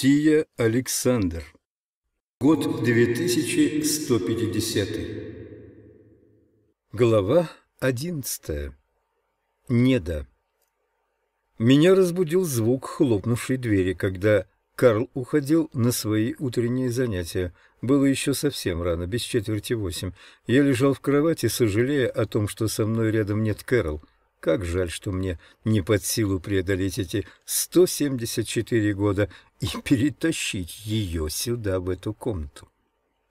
Тия Александр. Год 2150. Глава 11. Неда. Меня разбудил звук хлопнувшей двери, когда Карл уходил на свои утренние занятия. Было еще совсем рано, без четверти восемь. Я лежал в кровати, сожалея о том, что со мной рядом нет Кэрол. Как жаль, что мне не под силу преодолеть эти 174 года и перетащить ее сюда, в эту комнату.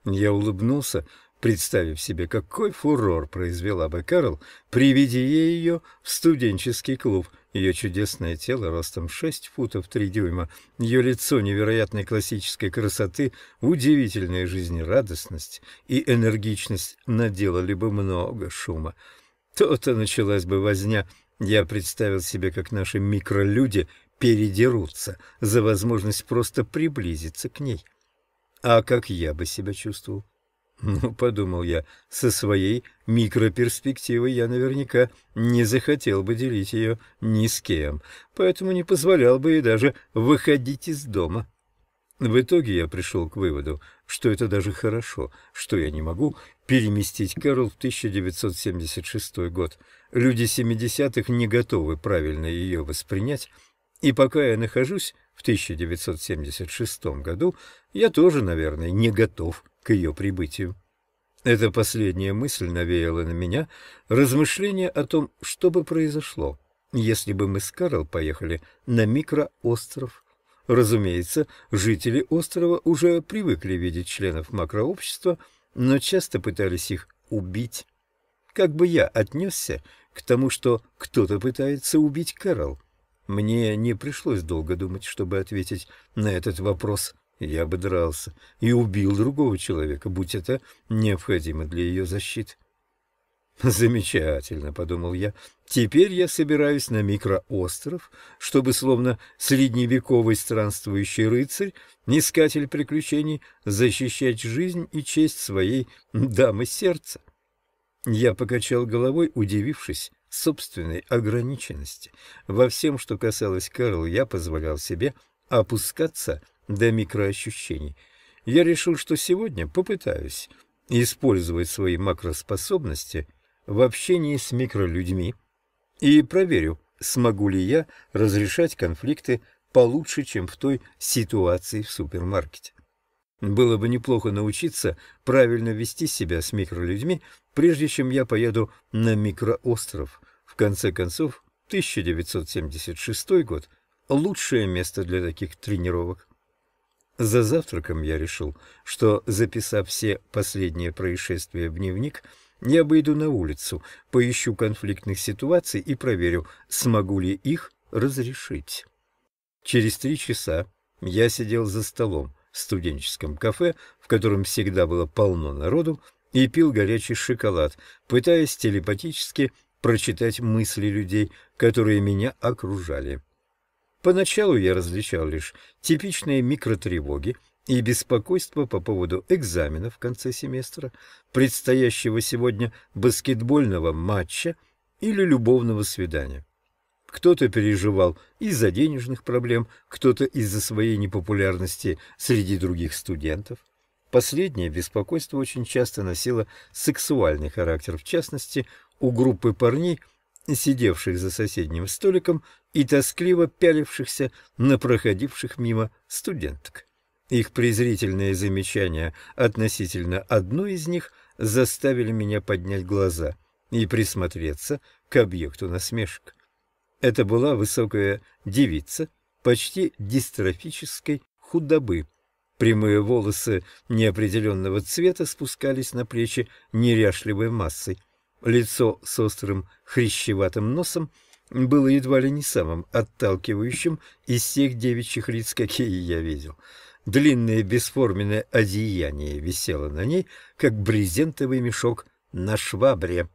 Я улыбнулся, представив себе, какой фурор произвела бы Карл, приведи ей ее в студенческий клуб. Ее чудесное тело ростом 6 футов 3 дюйма, ее лицо невероятной классической красоты, удивительная жизнерадостность и энергичность наделали бы много шума. То-то началась бы возня. Я представил себе, как наши микролюди передерутся за возможность просто приблизиться к ней. А как я бы себя чувствовал? Ну, подумал я, со своей микроперспективой я наверняка не захотел бы делить ее ни с кем, поэтому не позволял бы ей даже выходить из дома. В итоге я пришел к выводу, что это даже хорошо, что я не могу переместить Кэрол в 1976 год. Люди 70-х не готовы правильно ее воспринять, и пока я нахожусь в 1976 году, я тоже, наверное, не готов к ее прибытию. Эта последняя мысль навеяла на меня размышление о том, что бы произошло, если бы мы с Карл поехали на микроостров. Разумеется, жители острова уже привыкли видеть членов макрообщества, но часто пытались их убить. Как бы я отнесся к тому, что кто-то пытается убить Кэрол? Мне не пришлось долго думать, чтобы ответить на этот вопрос. Я бы дрался и убил другого человека, будь это необходимо для ее защиты. «Замечательно», — подумал я. «Теперь я собираюсь на микроостров, чтобы, словно средневековый странствующий рыцарь, искатель приключений, защищать жизнь и честь своей дамы сердца». Я покачал головой, удивившись, собственной ограниченности. Во всем, что касалось Карла, я позволял себе опускаться до микроощущений. Я решил, что сегодня попытаюсь использовать свои макроспособности в общении с микролюдьми и проверю, смогу ли я разрешать конфликты получше, чем в той ситуации в супермаркете. Было бы неплохо научиться правильно вести себя с микролюдьми прежде чем я поеду на микроостров. В конце концов, 1976 год – лучшее место для таких тренировок. За завтраком я решил, что, записав все последние происшествия в дневник, я выйду на улицу, поищу конфликтных ситуаций и проверю, смогу ли их разрешить. Через три часа я сидел за столом в студенческом кафе, в котором всегда было полно народу, и пил горячий шоколад, пытаясь телепатически прочитать мысли людей, которые меня окружали. Поначалу я различал лишь типичные микротревоги и беспокойство по поводу экзамена в конце семестра, предстоящего сегодня баскетбольного матча или любовного свидания. Кто-то переживал из-за денежных проблем, кто-то из-за своей непопулярности среди других студентов. Последнее беспокойство очень часто носило сексуальный характер, в частности, у группы парней, сидевших за соседним столиком и тоскливо пялившихся на проходивших мимо студенток. Их презрительные замечания относительно одной из них заставили меня поднять глаза и присмотреться к объекту насмешек. Это была высокая девица почти дистрофической худобы, Прямые волосы неопределенного цвета спускались на плечи неряшливой массой. Лицо с острым хрящеватым носом было едва ли не самым отталкивающим из всех девичьих лиц, какие я видел. Длинное бесформенное одеяние висело на ней, как брезентовый мешок на швабре.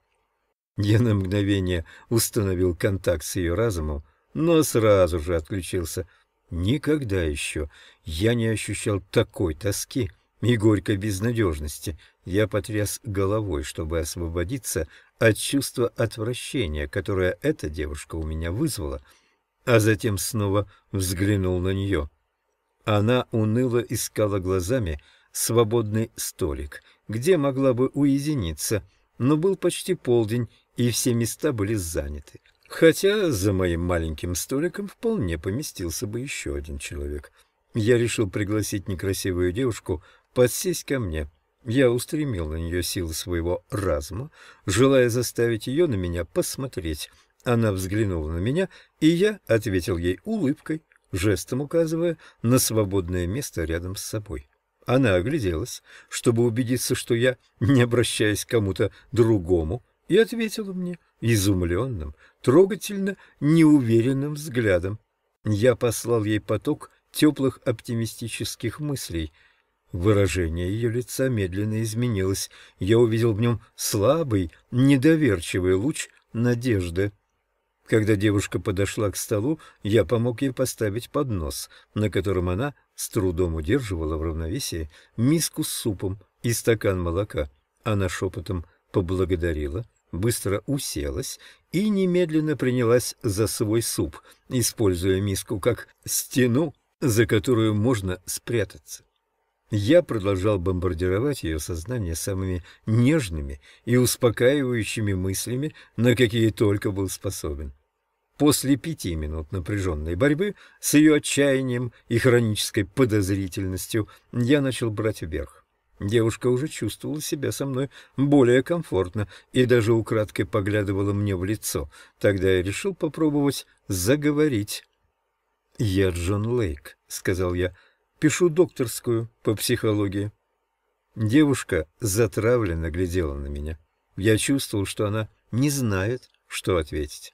Я на мгновение установил контакт с ее разумом, но сразу же отключился — Никогда еще я не ощущал такой тоски и горькой безнадежности. Я потряс головой, чтобы освободиться от чувства отвращения, которое эта девушка у меня вызвала, а затем снова взглянул на нее. Она уныло искала глазами свободный столик, где могла бы уединиться, но был почти полдень, и все места были заняты. Хотя за моим маленьким столиком вполне поместился бы еще один человек. Я решил пригласить некрасивую девушку подсесть ко мне. Я устремил на нее силы своего разума, желая заставить ее на меня посмотреть. Она взглянула на меня, и я ответил ей улыбкой, жестом указывая на свободное место рядом с собой. Она огляделась, чтобы убедиться, что я не обращаясь к кому-то другому, и ответила мне изумленным, трогательно неуверенным взглядом. Я послал ей поток теплых оптимистических мыслей. Выражение ее лица медленно изменилось. Я увидел в нем слабый, недоверчивый луч надежды. Когда девушка подошла к столу, я помог ей поставить поднос, на котором она с трудом удерживала в равновесии миску с супом и стакан молока. Она шепотом поблагодарила быстро уселась и немедленно принялась за свой суп, используя миску как стену, за которую можно спрятаться. Я продолжал бомбардировать ее сознание самыми нежными и успокаивающими мыслями, на какие только был способен. После пяти минут напряженной борьбы с ее отчаянием и хронической подозрительностью я начал брать вверх. Девушка уже чувствовала себя со мной более комфортно и даже украдкой поглядывала мне в лицо. Тогда я решил попробовать заговорить. «Я Джон Лейк», — сказал я. «Пишу докторскую по психологии». Девушка затравленно глядела на меня. Я чувствовал, что она не знает, что ответить.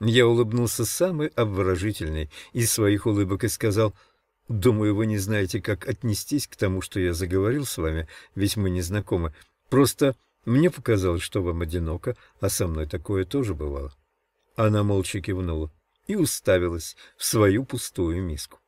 Я улыбнулся самый обворожительный из своих улыбок и сказал — Думаю, вы не знаете, как отнестись к тому, что я заговорил с вами, ведь мы не знакомы. Просто мне показалось, что вам одиноко, а со мной такое тоже бывало. Она молча кивнула и уставилась в свою пустую миску.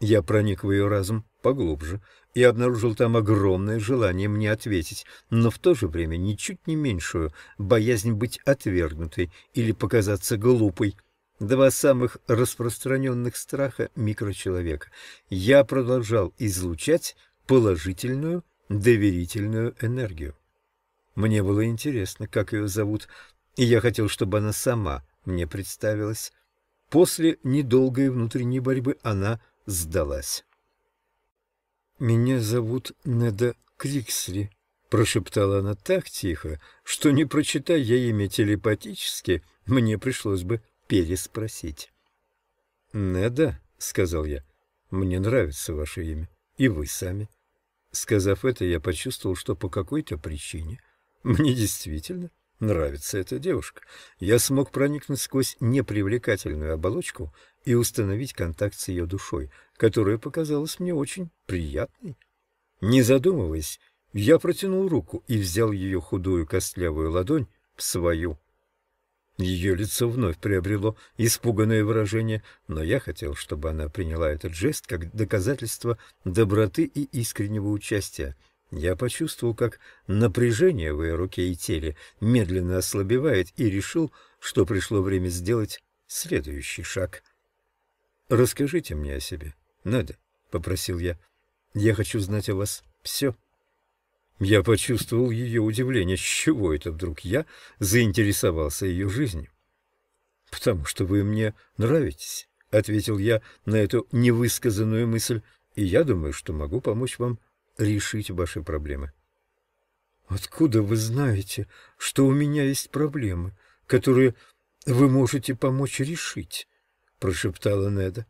Я проник в ее разум поглубже и обнаружил там огромное желание мне ответить, но в то же время ничуть не меньшую боязнь быть отвергнутой или показаться глупой – Два самых распространенных страха микрочеловека. Я продолжал излучать положительную доверительную энергию. Мне было интересно, как ее зовут, и я хотел, чтобы она сама мне представилась. После недолгой внутренней борьбы она сдалась. «Меня зовут Неда Криксли», — прошептала она так тихо, что не прочитая я имя телепатически, мне пришлось бы переспросить. «Неда», — сказал я, — «мне нравится ваше имя, и вы сами». Сказав это, я почувствовал, что по какой-то причине мне действительно нравится эта девушка. Я смог проникнуть сквозь непривлекательную оболочку и установить контакт с ее душой, которая показалась мне очень приятной. Не задумываясь, я протянул руку и взял ее худую костлявую ладонь в свою ее лицо вновь приобрело испуганное выражение, но я хотел, чтобы она приняла этот жест как доказательство доброты и искреннего участия. Я почувствовал, как напряжение в ее руке и теле медленно ослабевает, и решил, что пришло время сделать следующий шаг. «Расскажите мне о себе, Надя», — попросил я. «Я хочу знать о вас все». Я почувствовал ее удивление, с чего это вдруг я заинтересовался ее жизнью. «Потому что вы мне нравитесь», — ответил я на эту невысказанную мысль, «и я думаю, что могу помочь вам решить ваши проблемы». «Откуда вы знаете, что у меня есть проблемы, которые вы можете помочь решить?» — прошептала Неда.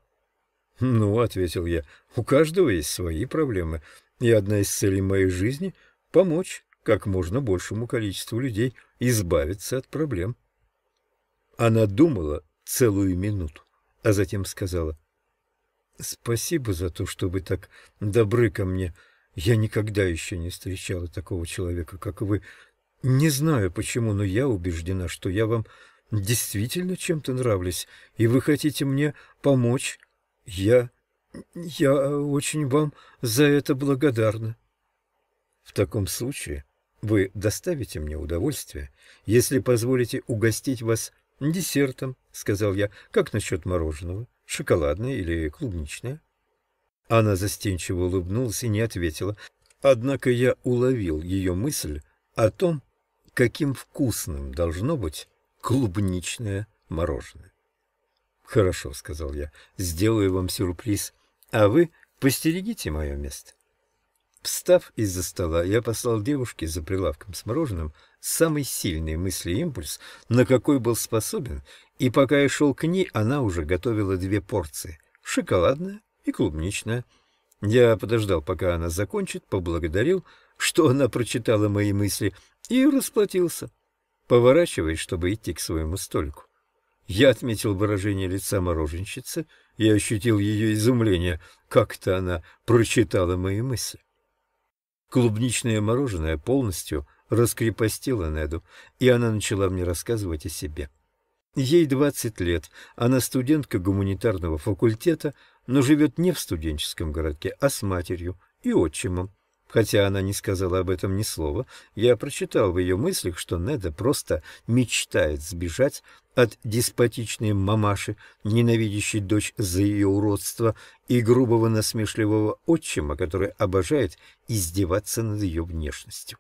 «Ну», — ответил я, — «у каждого есть свои проблемы, и одна из целей моей жизни — помочь как можно большему количеству людей избавиться от проблем. Она думала целую минуту, а затем сказала, «Спасибо за то, что вы так добры ко мне. Я никогда еще не встречала такого человека, как вы. Не знаю почему, но я убеждена, что я вам действительно чем-то нравлюсь, и вы хотите мне помочь. Я... я очень вам за это благодарна». В таком случае вы доставите мне удовольствие, если позволите угостить вас десертом, сказал я. Как насчет мороженого? Шоколадное или клубничное? Она застенчиво улыбнулась и не ответила. Однако я уловил ее мысль о том, каким вкусным должно быть клубничное мороженое. «Хорошо», — сказал я, — «сделаю вам сюрприз, а вы постерегите мое место». Встав из-за стола, я послал девушке за прилавком с мороженым самый сильный мысли импульс, на какой был способен, и пока я шел к ней, она уже готовила две порции — шоколадная и клубничная. Я подождал, пока она закончит, поблагодарил, что она прочитала мои мысли, и расплатился, поворачиваясь, чтобы идти к своему столику. Я отметил выражение лица мороженщицы, я ощутил ее изумление, как-то она прочитала мои мысли. Клубничное мороженое полностью раскрепостило Неду, и она начала мне рассказывать о себе. Ей 20 лет, она студентка гуманитарного факультета, но живет не в студенческом городке, а с матерью и отчимом. Хотя она не сказала об этом ни слова, я прочитал в ее мыслях, что Неда просто мечтает сбежать от деспотичной мамаши, ненавидящей дочь за ее уродство, и грубого насмешливого отчима, который обожает издеваться над ее внешностью.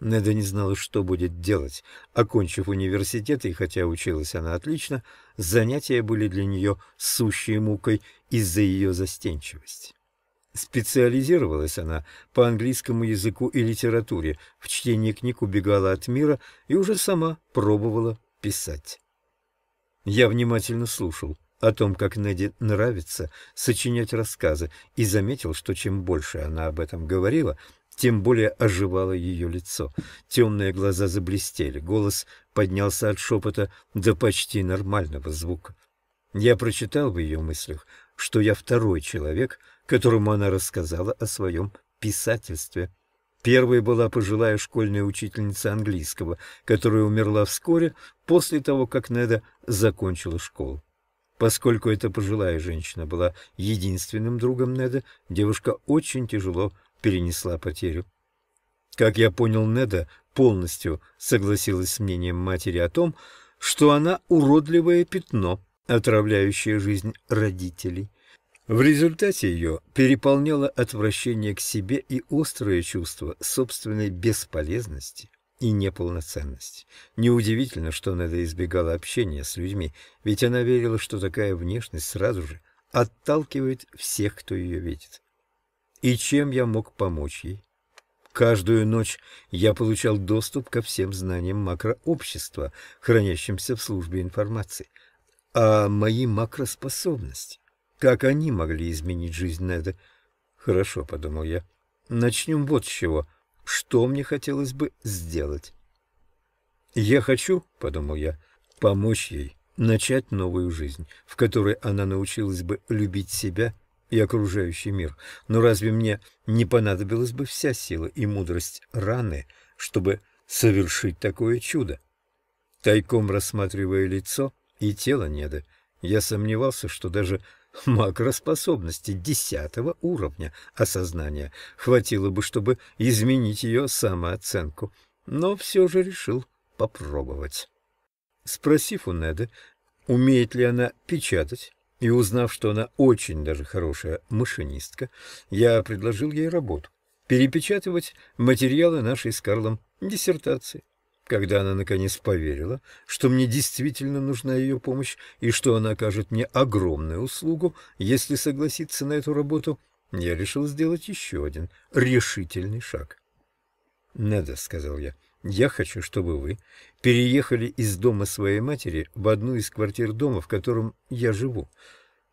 Неда не знала, что будет делать. Окончив университет, и хотя училась она отлично, занятия были для нее сущей мукой из-за ее застенчивости. Специализировалась она по английскому языку и литературе, в чтении книг убегала от мира и уже сама пробовала писать. Я внимательно слушал о том, как Неди нравится сочинять рассказы, и заметил, что чем больше она об этом говорила, тем более оживало ее лицо. Темные глаза заблестели, голос поднялся от шепота до почти нормального звука. Я прочитал в ее мыслях, что я второй человек — которому она рассказала о своем писательстве. Первой была пожилая школьная учительница английского, которая умерла вскоре после того, как Неда закончила школу. Поскольку эта пожилая женщина была единственным другом Неда, девушка очень тяжело перенесла потерю. Как я понял, Неда полностью согласилась с мнением матери о том, что она уродливое пятно, отравляющее жизнь родителей. В результате ее переполняло отвращение к себе и острое чувство собственной бесполезности и неполноценности. Неудивительно, что она избегала общения с людьми, ведь она верила, что такая внешность сразу же отталкивает всех, кто ее видит. И чем я мог помочь ей? Каждую ночь я получал доступ ко всем знаниям макрообщества, хранящимся в службе информации, а мои макроспособности как они могли изменить жизнь Неда? Хорошо, — подумал я. Начнем вот с чего. Что мне хотелось бы сделать? Я хочу, — подумал я, — помочь ей начать новую жизнь, в которой она научилась бы любить себя и окружающий мир. Но разве мне не понадобилась бы вся сила и мудрость раны, чтобы совершить такое чудо? Тайком рассматривая лицо и тело Неда, я сомневался, что даже макроспособности десятого уровня осознания. Хватило бы, чтобы изменить ее самооценку, но все же решил попробовать. Спросив у Неды, умеет ли она печатать, и узнав, что она очень даже хорошая машинистка, я предложил ей работу – перепечатывать материалы нашей с Карлом диссертации. Когда она, наконец, поверила, что мне действительно нужна ее помощь и что она окажет мне огромную услугу, если согласится на эту работу, я решил сделать еще один решительный шаг. «Надо», — сказал я, — «я хочу, чтобы вы переехали из дома своей матери в одну из квартир дома, в котором я живу.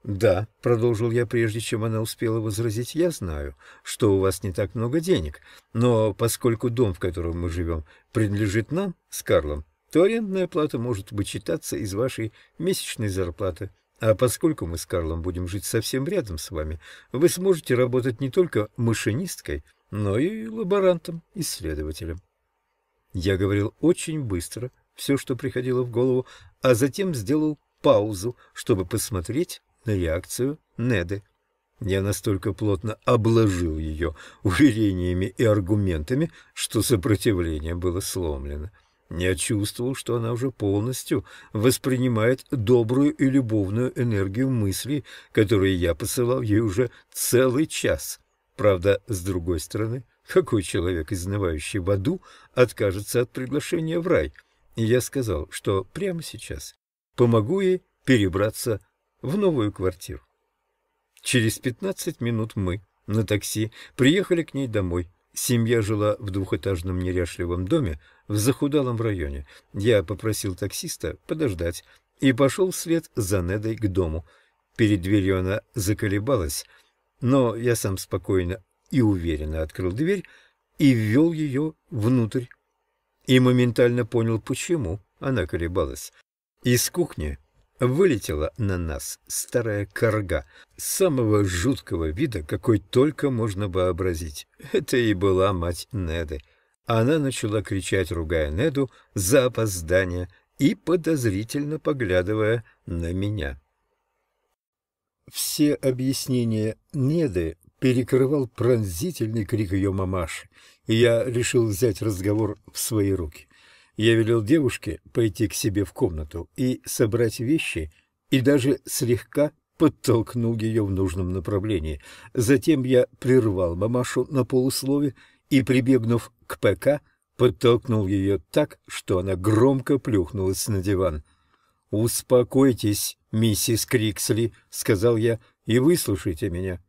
«Да», — продолжил я, прежде чем она успела возразить, — «я знаю, что у вас не так много денег, но поскольку дом, в котором мы живем, принадлежит нам с Карлом, то арендная плата может вычитаться из вашей месячной зарплаты. А поскольку мы с Карлом будем жить совсем рядом с вами, вы сможете работать не только машинисткой, но и лаборантом-исследователем». Я говорил очень быстро все, что приходило в голову, а затем сделал паузу, чтобы посмотреть на реакцию Неды. Я настолько плотно обложил ее уверениями и аргументами, что сопротивление было сломлено. Я чувствовал, что она уже полностью воспринимает добрую и любовную энергию мыслей, которые я посылал ей уже целый час. Правда, с другой стороны, какой человек, изнывающий в аду, откажется от приглашения в рай? И я сказал, что прямо сейчас помогу ей перебраться в новую квартиру. Через 15 минут мы на такси приехали к ней домой. Семья жила в двухэтажном неряшливом доме в захудалом районе. Я попросил таксиста подождать и пошел вслед за Недой к дому. Перед дверью она заколебалась, но я сам спокойно и уверенно открыл дверь и ввел ее внутрь. И моментально понял, почему она колебалась. Из кухни Вылетела на нас старая корга самого жуткого вида, какой только можно вообразить. Это и была мать Неды. Она начала кричать, ругая Неду за опоздание и подозрительно поглядывая на меня. Все объяснения Неды перекрывал пронзительный крик ее мамаши, и я решил взять разговор в свои руки. Я велел девушке пойти к себе в комнату и собрать вещи, и даже слегка подтолкнул ее в нужном направлении. Затем я прервал мамашу на полуслове и, прибегнув к ПК, подтолкнул ее так, что она громко плюхнулась на диван. «Успокойтесь, миссис Криксли», — сказал я, — «и выслушайте меня».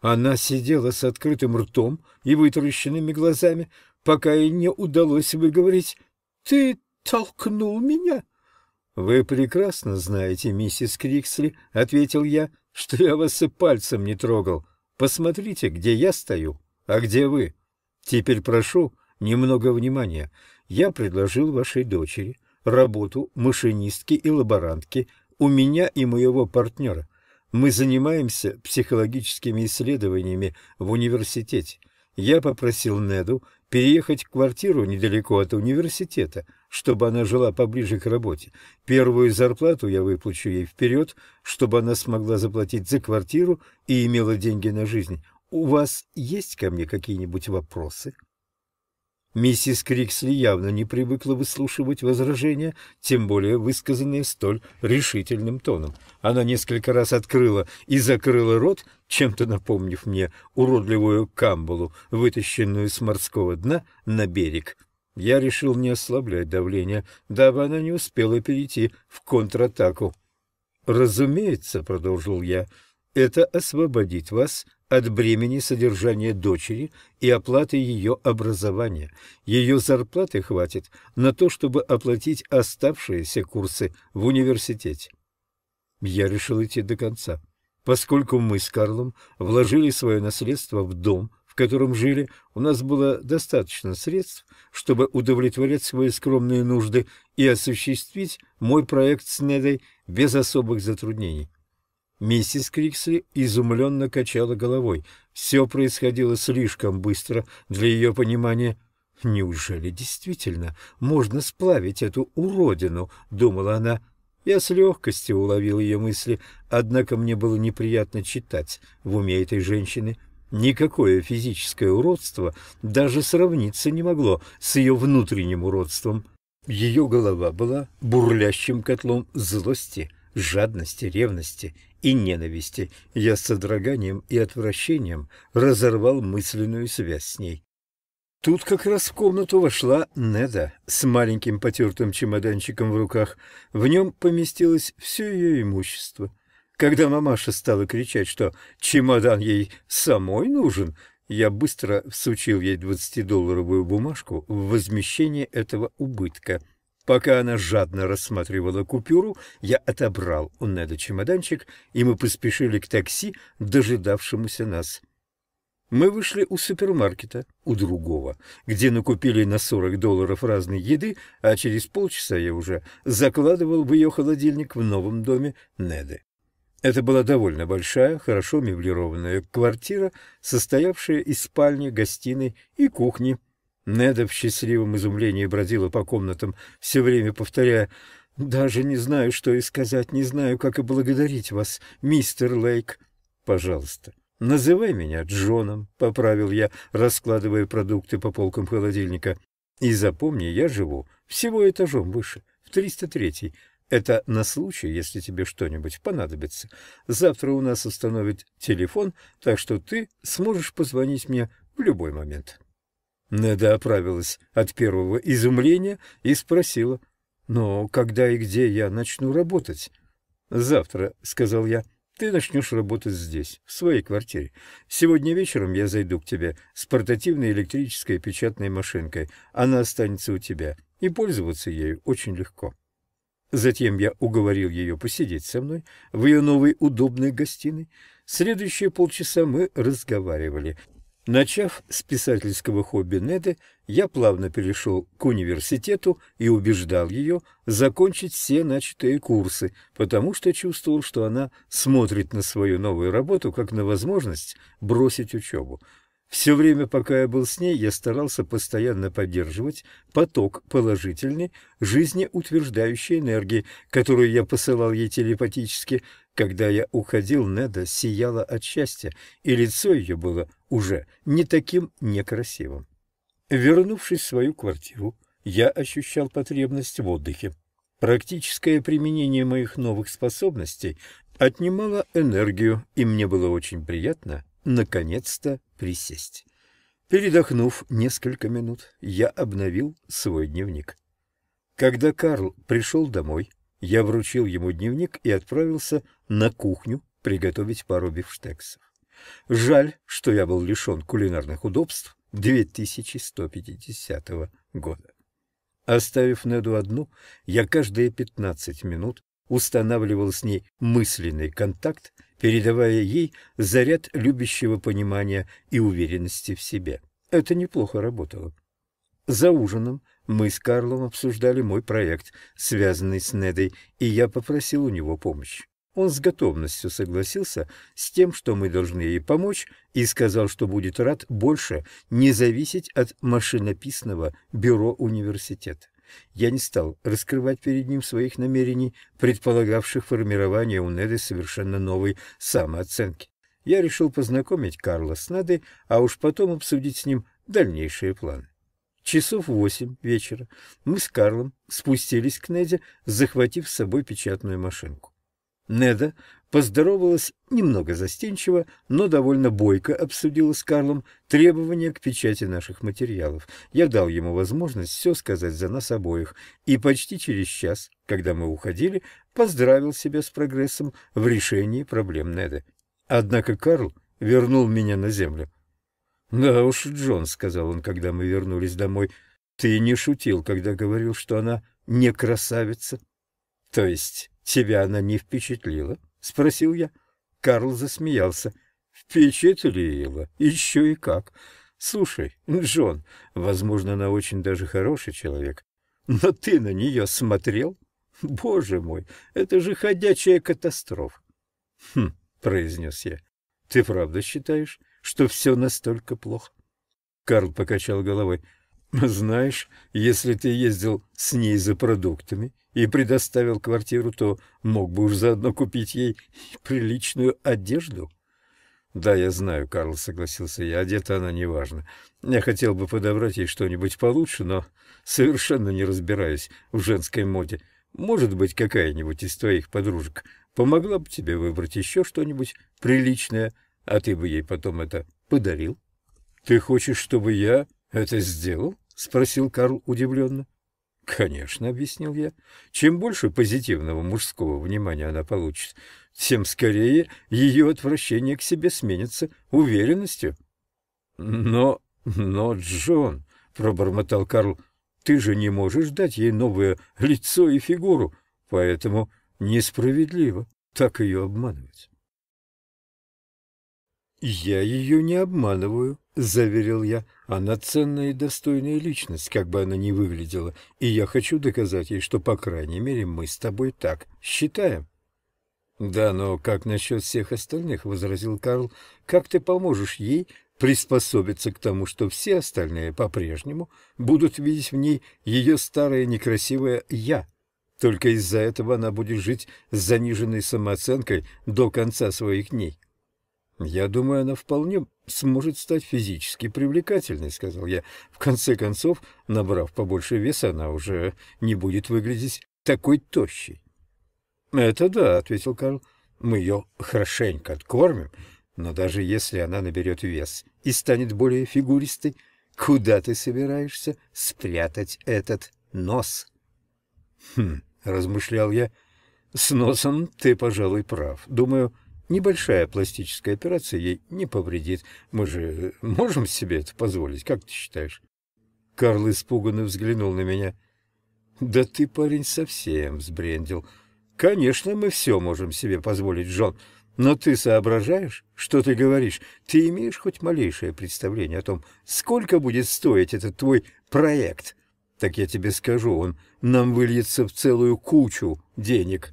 Она сидела с открытым ртом и вытаращенными глазами, пока ей не удалось выговорить ты толкнул меня? — Вы прекрасно знаете, миссис Криксли, — ответил я, — что я вас и пальцем не трогал. Посмотрите, где я стою, а где вы. Теперь прошу немного внимания. Я предложил вашей дочери работу машинистки и лаборантки у меня и моего партнера. Мы занимаемся психологическими исследованиями в университете. Я попросил Неду переехать в квартиру недалеко от университета, чтобы она жила поближе к работе. Первую зарплату я выплачу ей вперед, чтобы она смогла заплатить за квартиру и имела деньги на жизнь. У вас есть ко мне какие-нибудь вопросы?» Миссис Криксли явно не привыкла выслушивать возражения, тем более высказанные столь решительным тоном. Она несколько раз открыла и закрыла рот, чем-то напомнив мне уродливую камбалу, вытащенную с морского дна на берег. Я решил не ослаблять давление, дабы она не успела перейти в контратаку. «Разумеется», — продолжил я, — «это освободит вас от бремени содержания дочери и оплаты ее образования. Ее зарплаты хватит на то, чтобы оплатить оставшиеся курсы в университете. Я решил идти до конца, поскольку мы с Карлом вложили свое наследство в дом, в котором жили, у нас было достаточно средств, чтобы удовлетворять свои скромные нужды и осуществить мой проект с Недой без особых затруднений. Миссис Криксли изумленно качала головой. Все происходило слишком быстро для ее понимания. «Неужели действительно можно сплавить эту уродину?» — думала она. Я с легкостью уловил ее мысли, однако мне было неприятно читать в уме этой женщины. Никакое физическое уродство даже сравниться не могло с ее внутренним уродством. Ее голова была бурлящим котлом злости, жадности, ревности и ненависти. Я с содроганием и отвращением разорвал мысленную связь с ней. Тут как раз в комнату вошла Неда с маленьким потертым чемоданчиком в руках. В нем поместилось все ее имущество. Когда мамаша стала кричать, что чемодан ей самой нужен, я быстро всучил ей двадцатидолларовую бумажку в возмещение этого убытка — Пока она жадно рассматривала купюру, я отобрал у Неда чемоданчик, и мы поспешили к такси, дожидавшемуся нас. Мы вышли у супермаркета, у другого, где накупили на 40 долларов разной еды, а через полчаса я уже закладывал в ее холодильник в новом доме Неды. Это была довольно большая, хорошо меблированная квартира, состоявшая из спальни, гостиной и кухни. Неда в счастливом изумлении бродила по комнатам, все время повторяя «Даже не знаю, что и сказать, не знаю, как и благодарить вас, мистер Лейк. Пожалуйста, называй меня Джоном», — поправил я, раскладывая продукты по полкам холодильника. «И запомни, я живу всего этажом выше, в 303-й. Это на случай, если тебе что-нибудь понадобится. Завтра у нас установят телефон, так что ты сможешь позвонить мне в любой момент». Неда оправилась от первого изумления и спросила, «Но когда и где я начну работать?» «Завтра», — сказал я, — «ты начнешь работать здесь, в своей квартире. Сегодня вечером я зайду к тебе с портативной электрической печатной машинкой. Она останется у тебя, и пользоваться ею очень легко». Затем я уговорил ее посидеть со мной в ее новой удобной гостиной. Следующие полчаса мы разговаривали — Начав с писательского хобби Неды, я плавно перешел к университету и убеждал ее закончить все начатые курсы, потому что чувствовал, что она смотрит на свою новую работу как на возможность бросить учебу. Все время, пока я был с ней, я старался постоянно поддерживать поток положительной, жизнеутверждающей энергии, которую я посылал ей телепатически. Когда я уходил, Неда сияла от счастья, и лицо ее было уже не таким некрасивым. Вернувшись в свою квартиру, я ощущал потребность в отдыхе. Практическое применение моих новых способностей отнимало энергию, и мне было очень приятно наконец-то присесть. Передохнув несколько минут, я обновил свой дневник. Когда Карл пришел домой, я вручил ему дневник и отправился на кухню приготовить пару бифштексов. Жаль, что я был лишен кулинарных удобств 2150 года. Оставив Неду одну, я каждые 15 минут устанавливал с ней мысленный контакт, передавая ей заряд любящего понимания и уверенности в себе. Это неплохо работало. За ужином мы с Карлом обсуждали мой проект, связанный с Недой, и я попросил у него помощи. Он с готовностью согласился с тем, что мы должны ей помочь, и сказал, что будет рад больше не зависеть от машинописного бюро университета. Я не стал раскрывать перед ним своих намерений, предполагавших формирование у Неды совершенно новой самооценки. Я решил познакомить Карла с Надой, а уж потом обсудить с ним дальнейшие планы. Часов восемь вечера мы с Карлом спустились к Неде, захватив с собой печатную машинку. Неда поздоровалась немного застенчиво, но довольно бойко обсудила с Карлом требования к печати наших материалов. Я дал ему возможность все сказать за нас обоих, и почти через час, когда мы уходили, поздравил себя с прогрессом в решении проблем Неда. Однако Карл вернул меня на землю. «Да уж, Джон», — сказал он, когда мы вернулись домой, — «ты не шутил, когда говорил, что она не красавица». «То есть Тебя она не впечатлила? Спросил я. Карл засмеялся. Впечатлила. Еще и как. Слушай, Джон, возможно, она очень даже хороший человек, но ты на нее смотрел? Боже мой, это же ходячая катастрофа. Хм, произнес я. Ты правда считаешь, что все настолько плохо? Карл покачал головой. Знаешь, если ты ездил с ней за продуктами, и предоставил квартиру, то мог бы уж заодно купить ей приличную одежду. «Да, я знаю», — Карл согласился я, — «одета она неважно. Я хотел бы подобрать ей что-нибудь получше, но совершенно не разбираюсь в женской моде. Может быть, какая-нибудь из твоих подружек помогла бы тебе выбрать еще что-нибудь приличное, а ты бы ей потом это подарил?» «Ты хочешь, чтобы я это сделал?» — спросил Карл удивленно. «Конечно», — объяснил я. «Чем больше позитивного мужского внимания она получит, тем скорее ее отвращение к себе сменится уверенностью». «Но... но, Джон», — пробормотал Карл, — «ты же не можешь дать ей новое лицо и фигуру, поэтому несправедливо так ее обманывать». «Я ее не обманываю», — заверил я. «Она ценная и достойная личность, как бы она ни выглядела, и я хочу доказать ей, что, по крайней мере, мы с тобой так считаем». «Да, но как насчет всех остальных?» — возразил Карл. «Как ты поможешь ей приспособиться к тому, что все остальные по-прежнему будут видеть в ней ее старое некрасивое «я»?» Только из-за этого она будет жить с заниженной самооценкой до конца своих дней. «Я думаю, она вполне сможет стать физически привлекательной», — сказал я. «В конце концов, набрав побольше веса, она уже не будет выглядеть такой тощей». «Это да», — ответил Карл. «Мы ее хорошенько откормим, но даже если она наберет вес и станет более фигуристой, куда ты собираешься спрятать этот нос?» «Хм», — размышлял я, — «с носом ты, пожалуй, прав. Думаю, Небольшая пластическая операция ей не повредит. Мы же можем себе это позволить, как ты считаешь? Карл испуганно взглянул на меня. Да ты, парень, совсем сбрендил. Конечно, мы все можем себе позволить, Джон. Но ты соображаешь, что ты говоришь? Ты имеешь хоть малейшее представление о том, сколько будет стоить этот твой проект? Так я тебе скажу, он нам выльется в целую кучу денег.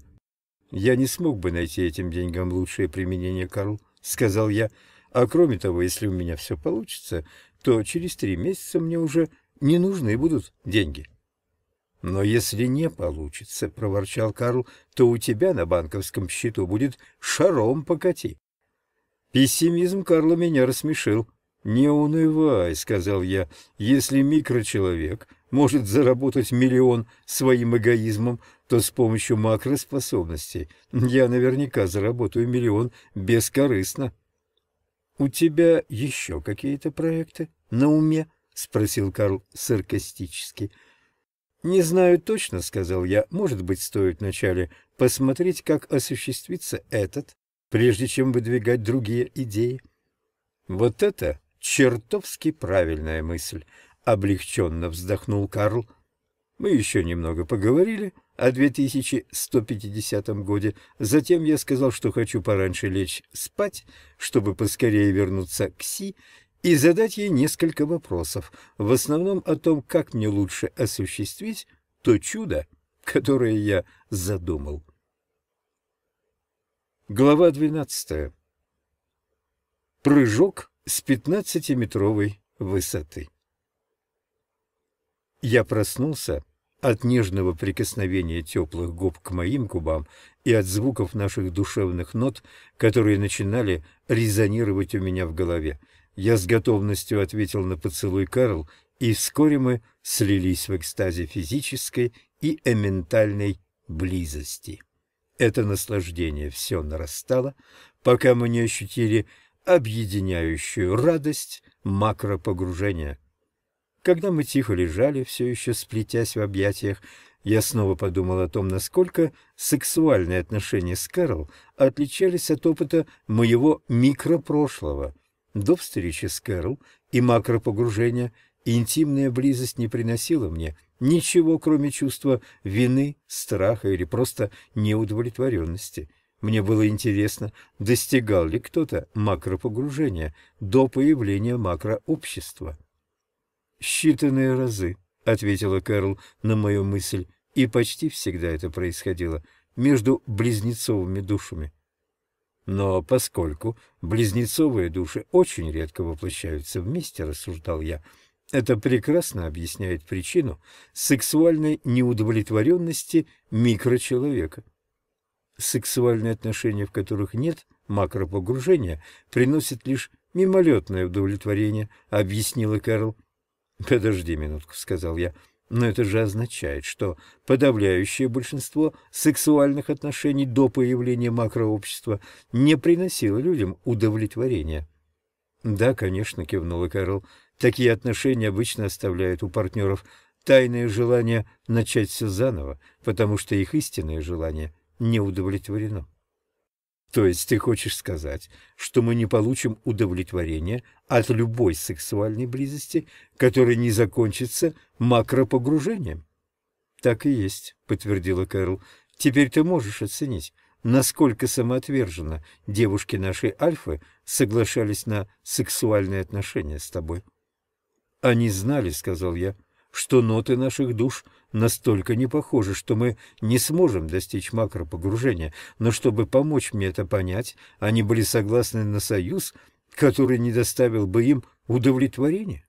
Я не смог бы найти этим деньгам лучшее применение, Карл, — сказал я. А кроме того, если у меня все получится, то через три месяца мне уже не нужны будут деньги. — Но если не получится, — проворчал Карл, — то у тебя на банковском счету будет шаром покати. Пессимизм Карла меня рассмешил. «Не унывай», — сказал я, — «если микрочеловек может заработать миллион своим эгоизмом, то с помощью макроспособностей я наверняка заработаю миллион бескорыстно. — У тебя еще какие-то проекты на уме? — спросил Карл саркастически. — Не знаю точно, — сказал я. Может быть, стоит вначале посмотреть, как осуществится этот, прежде чем выдвигать другие идеи. — Вот это чертовски правильная мысль! — облегченно вздохнул Карл. Мы еще немного поговорили о 2150 годе. Затем я сказал, что хочу пораньше лечь спать, чтобы поскорее вернуться к Си и задать ей несколько вопросов, в основном о том, как мне лучше осуществить то чудо, которое я задумал. Глава 12. Прыжок с 15-метровой высоты. Я проснулся от нежного прикосновения теплых губ к моим губам и от звуков наших душевных нот, которые начинали резонировать у меня в голове. Я с готовностью ответил на поцелуй Карл, и вскоре мы слились в экстазе физической и эментальной близости. Это наслаждение все нарастало, пока мы не ощутили объединяющую радость макропогружения — когда мы тихо лежали, все еще сплетясь в объятиях, я снова подумал о том, насколько сексуальные отношения с Карл отличались от опыта моего микропрошлого. До встречи с Кэрол и макропогружения интимная близость не приносила мне ничего, кроме чувства вины, страха или просто неудовлетворенности. Мне было интересно, достигал ли кто-то макропогружения до появления макрообщества считанные разы, — ответила Кэрол на мою мысль, и почти всегда это происходило между близнецовыми душами. Но поскольку близнецовые души очень редко воплощаются вместе, рассуждал я, это прекрасно объясняет причину сексуальной неудовлетворенности микрочеловека. Сексуальные отношения, в которых нет макропогружения, приносят лишь мимолетное удовлетворение, объяснила Кэрол. «Подожди минутку», — сказал я, — «но это же означает, что подавляющее большинство сексуальных отношений до появления макрообщества не приносило людям удовлетворения». «Да, конечно», — кивнул Карл. — «такие отношения обычно оставляют у партнеров тайное желание начать все заново, потому что их истинное желание не удовлетворено». То есть ты хочешь сказать, что мы не получим удовлетворения от любой сексуальной близости, которая не закончится макропогружением? Так и есть, подтвердила Кэрл. Теперь ты можешь оценить, насколько самоотверженно девушки нашей Альфы соглашались на сексуальные отношения с тобой. Они знали, сказал я, — что ноты наших душ настолько не похожи, что мы не сможем достичь макропогружения, но чтобы помочь мне это понять, они были согласны на союз, который не доставил бы им удовлетворения.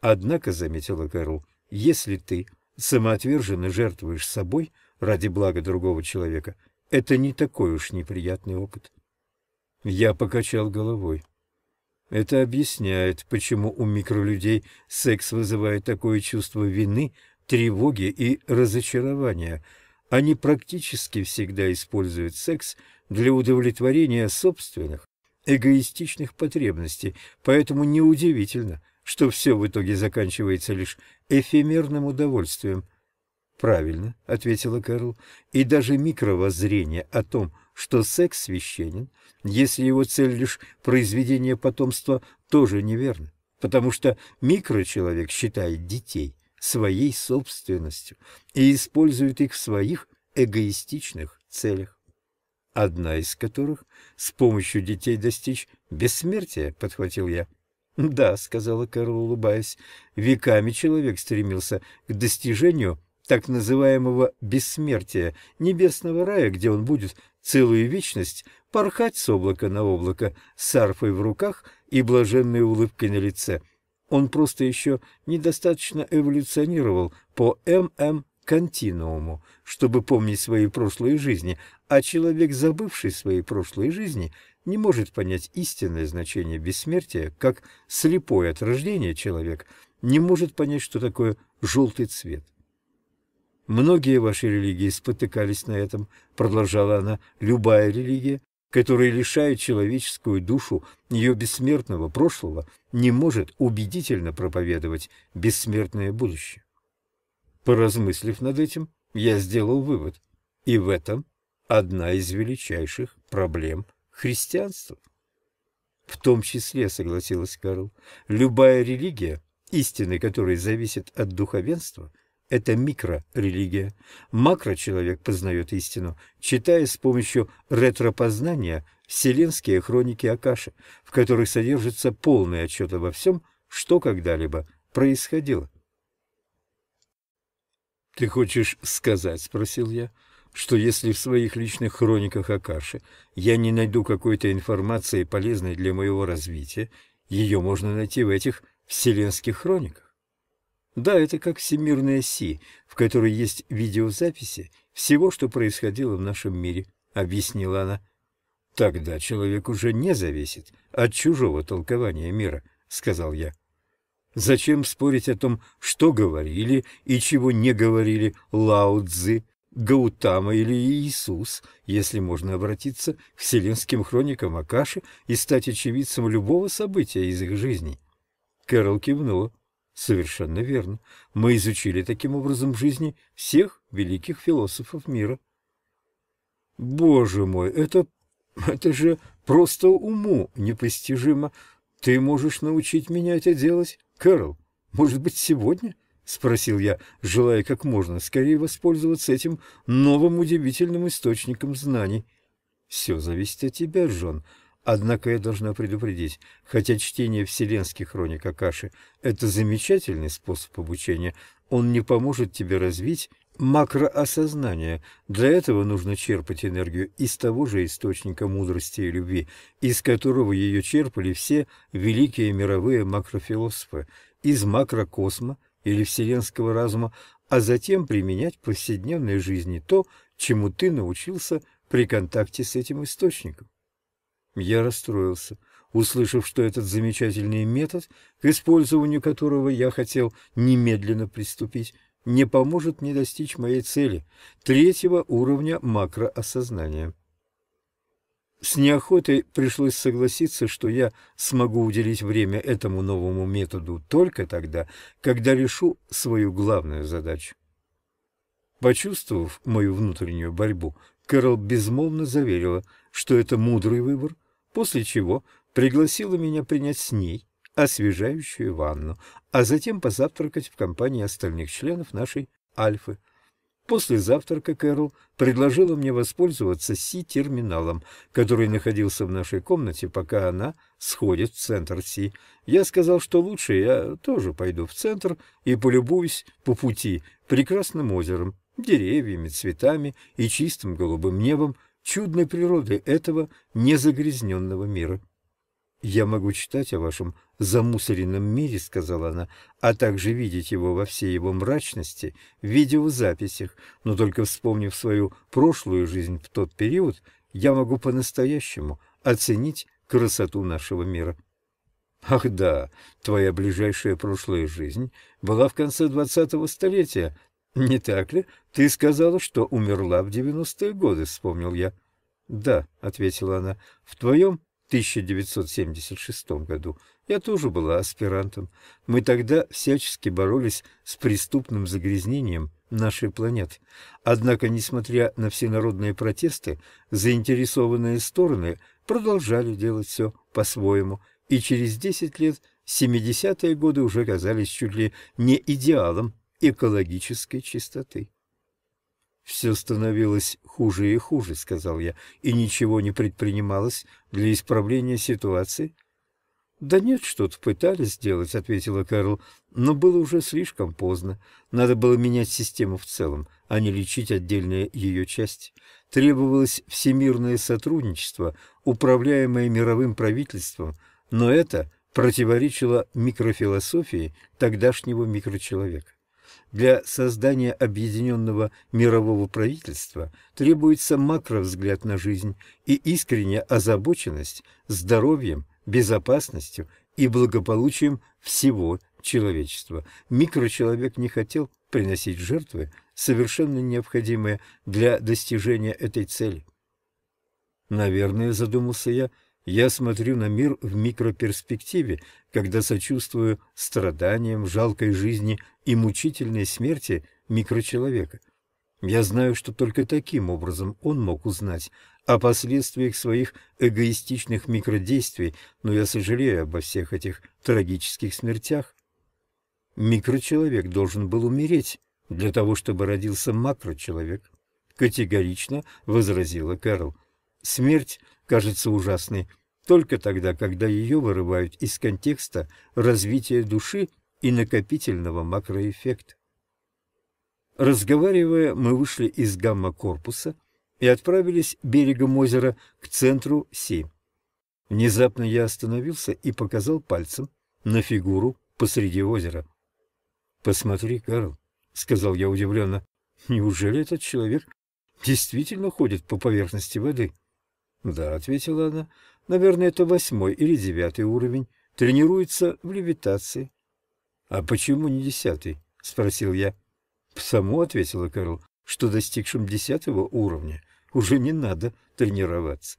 Однако, — заметила Кэрол, — если ты самоотверженно жертвуешь собой ради блага другого человека, это не такой уж неприятный опыт. Я покачал головой. Это объясняет, почему у микролюдей секс вызывает такое чувство вины, тревоги и разочарования. Они практически всегда используют секс для удовлетворения собственных эгоистичных потребностей, поэтому неудивительно, что все в итоге заканчивается лишь эфемерным удовольствием. «Правильно», — ответила Кэрол, — «и даже микровоззрение о том, что секс священен, если его цель лишь произведение потомства, тоже неверно, потому что микрочеловек считает детей своей собственностью и использует их в своих эгоистичных целях, одна из которых — с помощью детей достичь бессмертия, — подхватил я. — Да, — сказала Кэрол, улыбаясь, — веками человек стремился к достижению так называемого бессмертия, небесного рая, где он будет целую вечность порхать с облака на облако, с арфой в руках и блаженной улыбкой на лице. Он просто еще недостаточно эволюционировал по ММ континууму, чтобы помнить свои прошлые жизни, а человек, забывший свои прошлые жизни, не может понять истинное значение бессмертия, как слепой от рождения человек не может понять, что такое желтый цвет. Многие ваши религии спотыкались на этом, продолжала она, любая религия, которая лишает человеческую душу ее бессмертного прошлого, не может убедительно проповедовать бессмертное будущее. Поразмыслив над этим, я сделал вывод, и в этом одна из величайших проблем христианства. В том числе, согласилась Карл, любая религия, истины которой зависит от духовенства, это микрорелигия. Макрочеловек познает истину, читая с помощью ретропознания вселенские хроники Акаши, в которых содержится полный отчет обо всем, что когда-либо происходило. «Ты хочешь сказать, — спросил я, — что если в своих личных хрониках Акаши я не найду какой-то информации, полезной для моего развития, ее можно найти в этих вселенских хрониках?» Да, это как всемирная Си, в которой есть видеозаписи всего, что происходило в нашем мире, объяснила она. Тогда человек уже не зависит от чужого толкования мира, сказал я. Зачем спорить о том, что говорили и чего не говорили Лао Цзы, Гаутама или Иисус, если можно обратиться к вселенским хроникам Акаши и стать очевидцем любого события из их жизней? Кэрол кивнула. Совершенно верно. Мы изучили таким образом жизни всех великих философов мира. Боже мой, это... это же просто уму непостижимо. Ты можешь научить меня это делать, Кэрол? Может быть, сегодня? — спросил я, желая как можно скорее воспользоваться этим новым удивительным источником знаний. — Все зависит от тебя, Джон. Однако я должна предупредить, хотя чтение вселенских хроник Акаши – это замечательный способ обучения, он не поможет тебе развить макроосознание. Для этого нужно черпать энергию из того же источника мудрости и любви, из которого ее черпали все великие мировые макрофилософы, из макрокосма или вселенского разума, а затем применять в повседневной жизни то, чему ты научился при контакте с этим источником. Я расстроился, услышав, что этот замечательный метод, к использованию которого я хотел немедленно приступить, не поможет мне достичь моей цели – третьего уровня макроосознания. С неохотой пришлось согласиться, что я смогу уделить время этому новому методу только тогда, когда решу свою главную задачу. Почувствовав мою внутреннюю борьбу, Кэрол безмолвно заверила, что это мудрый выбор, после чего пригласила меня принять с ней освежающую ванну, а затем позавтракать в компании остальных членов нашей «Альфы». После завтрака Кэрол предложила мне воспользоваться Си-терминалом, который находился в нашей комнате, пока она сходит в центр Си. Я сказал, что лучше я тоже пойду в центр и полюбуюсь по пути прекрасным озером, деревьями, цветами и чистым голубым небом, чудной природы этого незагрязненного мира. «Я могу читать о вашем замусоренном мире», — сказала она, «а также видеть его во всей его мрачности в видеозаписях, но только вспомнив свою прошлую жизнь в тот период, я могу по-настоящему оценить красоту нашего мира». «Ах да, твоя ближайшая прошлая жизнь была в конце двадцатого столетия», «Не так ли? Ты сказала, что умерла в девяностые годы», — вспомнил я. «Да», — ответила она, — «в твоем 1976 году я тоже была аспирантом. Мы тогда всячески боролись с преступным загрязнением нашей планеты. Однако, несмотря на всенародные протесты, заинтересованные стороны продолжали делать все по-своему, и через 10 лет 70-е годы уже казались чуть ли не идеалом экологической чистоты. «Все становилось хуже и хуже», — сказал я, — «и ничего не предпринималось для исправления ситуации». «Да нет, что-то пытались сделать», — ответила Карл. — «но было уже слишком поздно. Надо было менять систему в целом, а не лечить отдельные ее части. Требовалось всемирное сотрудничество, управляемое мировым правительством, но это противоречило микрофилософии тогдашнего микрочеловека. Для создания объединенного мирового правительства требуется макровзгляд на жизнь и искренняя озабоченность здоровьем, безопасностью и благополучием всего человечества. Микрочеловек не хотел приносить жертвы, совершенно необходимые для достижения этой цели. Наверное, задумался я, — я смотрю на мир в микроперспективе, когда сочувствую страданиям, жалкой жизни и мучительной смерти микрочеловека. Я знаю, что только таким образом он мог узнать о последствиях своих эгоистичных микродействий, но я сожалею обо всех этих трагических смертях. Микрочеловек должен был умереть для того, чтобы родился макрочеловек, категорично возразила Кэрол. Смерть кажется ужасной только тогда, когда ее вырывают из контекста развития души и накопительного макроэффекта. Разговаривая, мы вышли из гамма-корпуса и отправились берегом озера к центру Си. Внезапно я остановился и показал пальцем на фигуру посреди озера. «Посмотри, Карл», — сказал я удивленно, — «неужели этот человек действительно ходит по поверхности воды?» «Да», — ответила она, — «наверное, это восьмой или девятый уровень. Тренируется в левитации». «А почему не десятый?» — спросил я. Саму ответила Карл, — «что достигшим десятого уровня уже не надо тренироваться».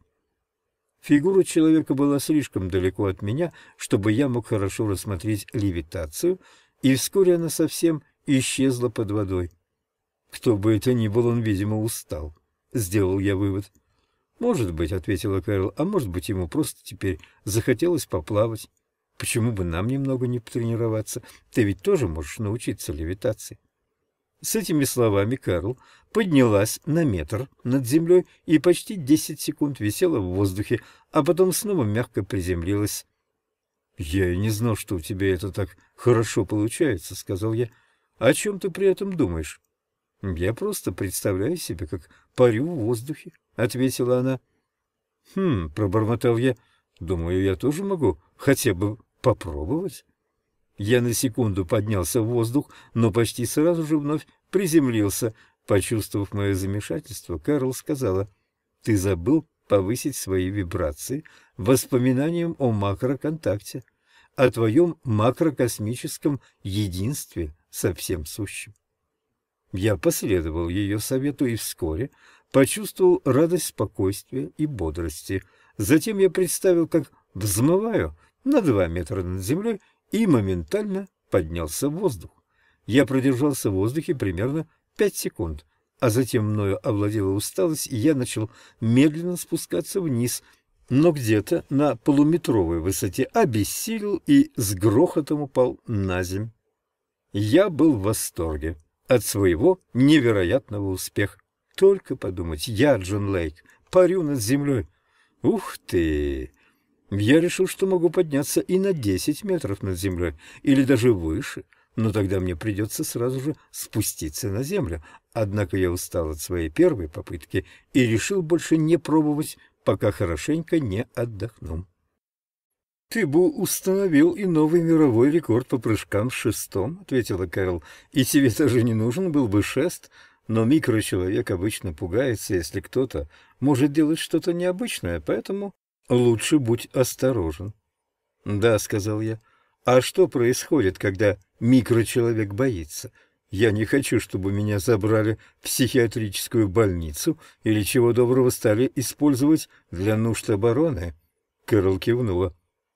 Фигура человека была слишком далеко от меня, чтобы я мог хорошо рассмотреть левитацию, и вскоре она совсем исчезла под водой. Кто бы это ни был, он, видимо, устал. Сделал я вывод. «Может быть», — ответила Кэрол, — «а может быть, ему просто теперь захотелось поплавать. Почему бы нам немного не потренироваться? Ты ведь тоже можешь научиться левитации». С этими словами Карл поднялась на метр над землей и почти десять секунд висела в воздухе, а потом снова мягко приземлилась. — Я и не знал, что у тебя это так хорошо получается, — сказал я. — О чем ты при этом думаешь? — Я просто представляю себе, как парю в воздухе. — ответила она. «Хм», — пробормотал я, — «думаю, я тоже могу хотя бы попробовать». Я на секунду поднялся в воздух, но почти сразу же вновь приземлился. Почувствовав мое замешательство, Карл сказала, «Ты забыл повысить свои вибрации воспоминанием о макроконтакте, о твоем макрокосмическом единстве со всем сущим». Я последовал ее совету и вскоре Почувствовал радость спокойствия и бодрости. Затем я представил, как взмываю на два метра над землей и моментально поднялся в воздух. Я продержался в воздухе примерно пять секунд, а затем мною овладела усталость, и я начал медленно спускаться вниз, но где-то на полуметровой высоте обессилел и с грохотом упал на земь. Я был в восторге от своего невероятного успеха. Только подумать, я, Джон Лейк, парю над землей. Ух ты! Я решил, что могу подняться и на 10 метров над землей, или даже выше, но тогда мне придется сразу же спуститься на землю. Однако я устал от своей первой попытки и решил больше не пробовать, пока хорошенько не отдохну. «Ты бы установил и новый мировой рекорд по прыжкам в шестом», — ответила Кэрол. «И тебе даже не нужен был бы шест. Но микрочеловек обычно пугается, если кто-то может делать что-то необычное, поэтому лучше будь осторожен. «Да», — сказал я. «А что происходит, когда микрочеловек боится? Я не хочу, чтобы меня забрали в психиатрическую больницу или чего доброго стали использовать для нужд обороны». Кэрол кивнула.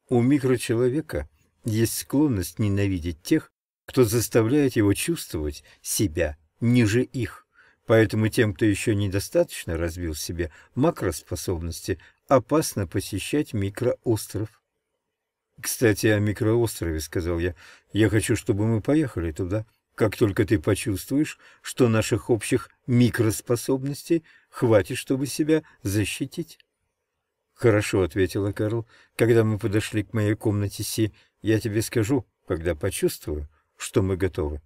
«У микрочеловека есть склонность ненавидеть тех, кто заставляет его чувствовать себя ниже их. Поэтому тем, кто еще недостаточно развил в себе макроспособности, опасно посещать микроостров. «Кстати, о микроострове», — сказал я. «Я хочу, чтобы мы поехали туда, как только ты почувствуешь, что наших общих микроспособностей хватит, чтобы себя защитить». «Хорошо», — ответила Карл. «Когда мы подошли к моей комнате Си, я тебе скажу, когда почувствую, что мы готовы».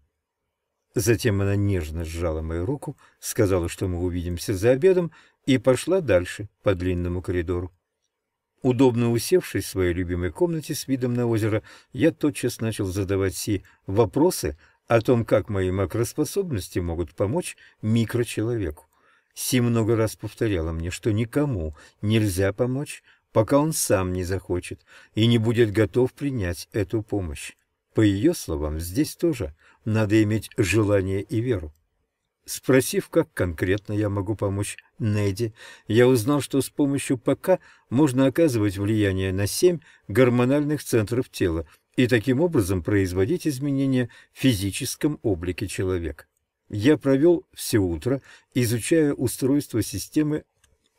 Затем она нежно сжала мою руку, сказала, что мы увидимся за обедом, и пошла дальше по длинному коридору. Удобно усевшись в своей любимой комнате с видом на озеро, я тотчас начал задавать Си вопросы о том, как мои макроспособности могут помочь микрочеловеку. Си много раз повторяла мне, что никому нельзя помочь, пока он сам не захочет и не будет готов принять эту помощь. По ее словам, здесь тоже – надо иметь желание и веру. Спросив, как конкретно я могу помочь Неди, я узнал, что с помощью ПК можно оказывать влияние на семь гормональных центров тела и таким образом производить изменения в физическом облике человека. Я провел все утро, изучая устройство системы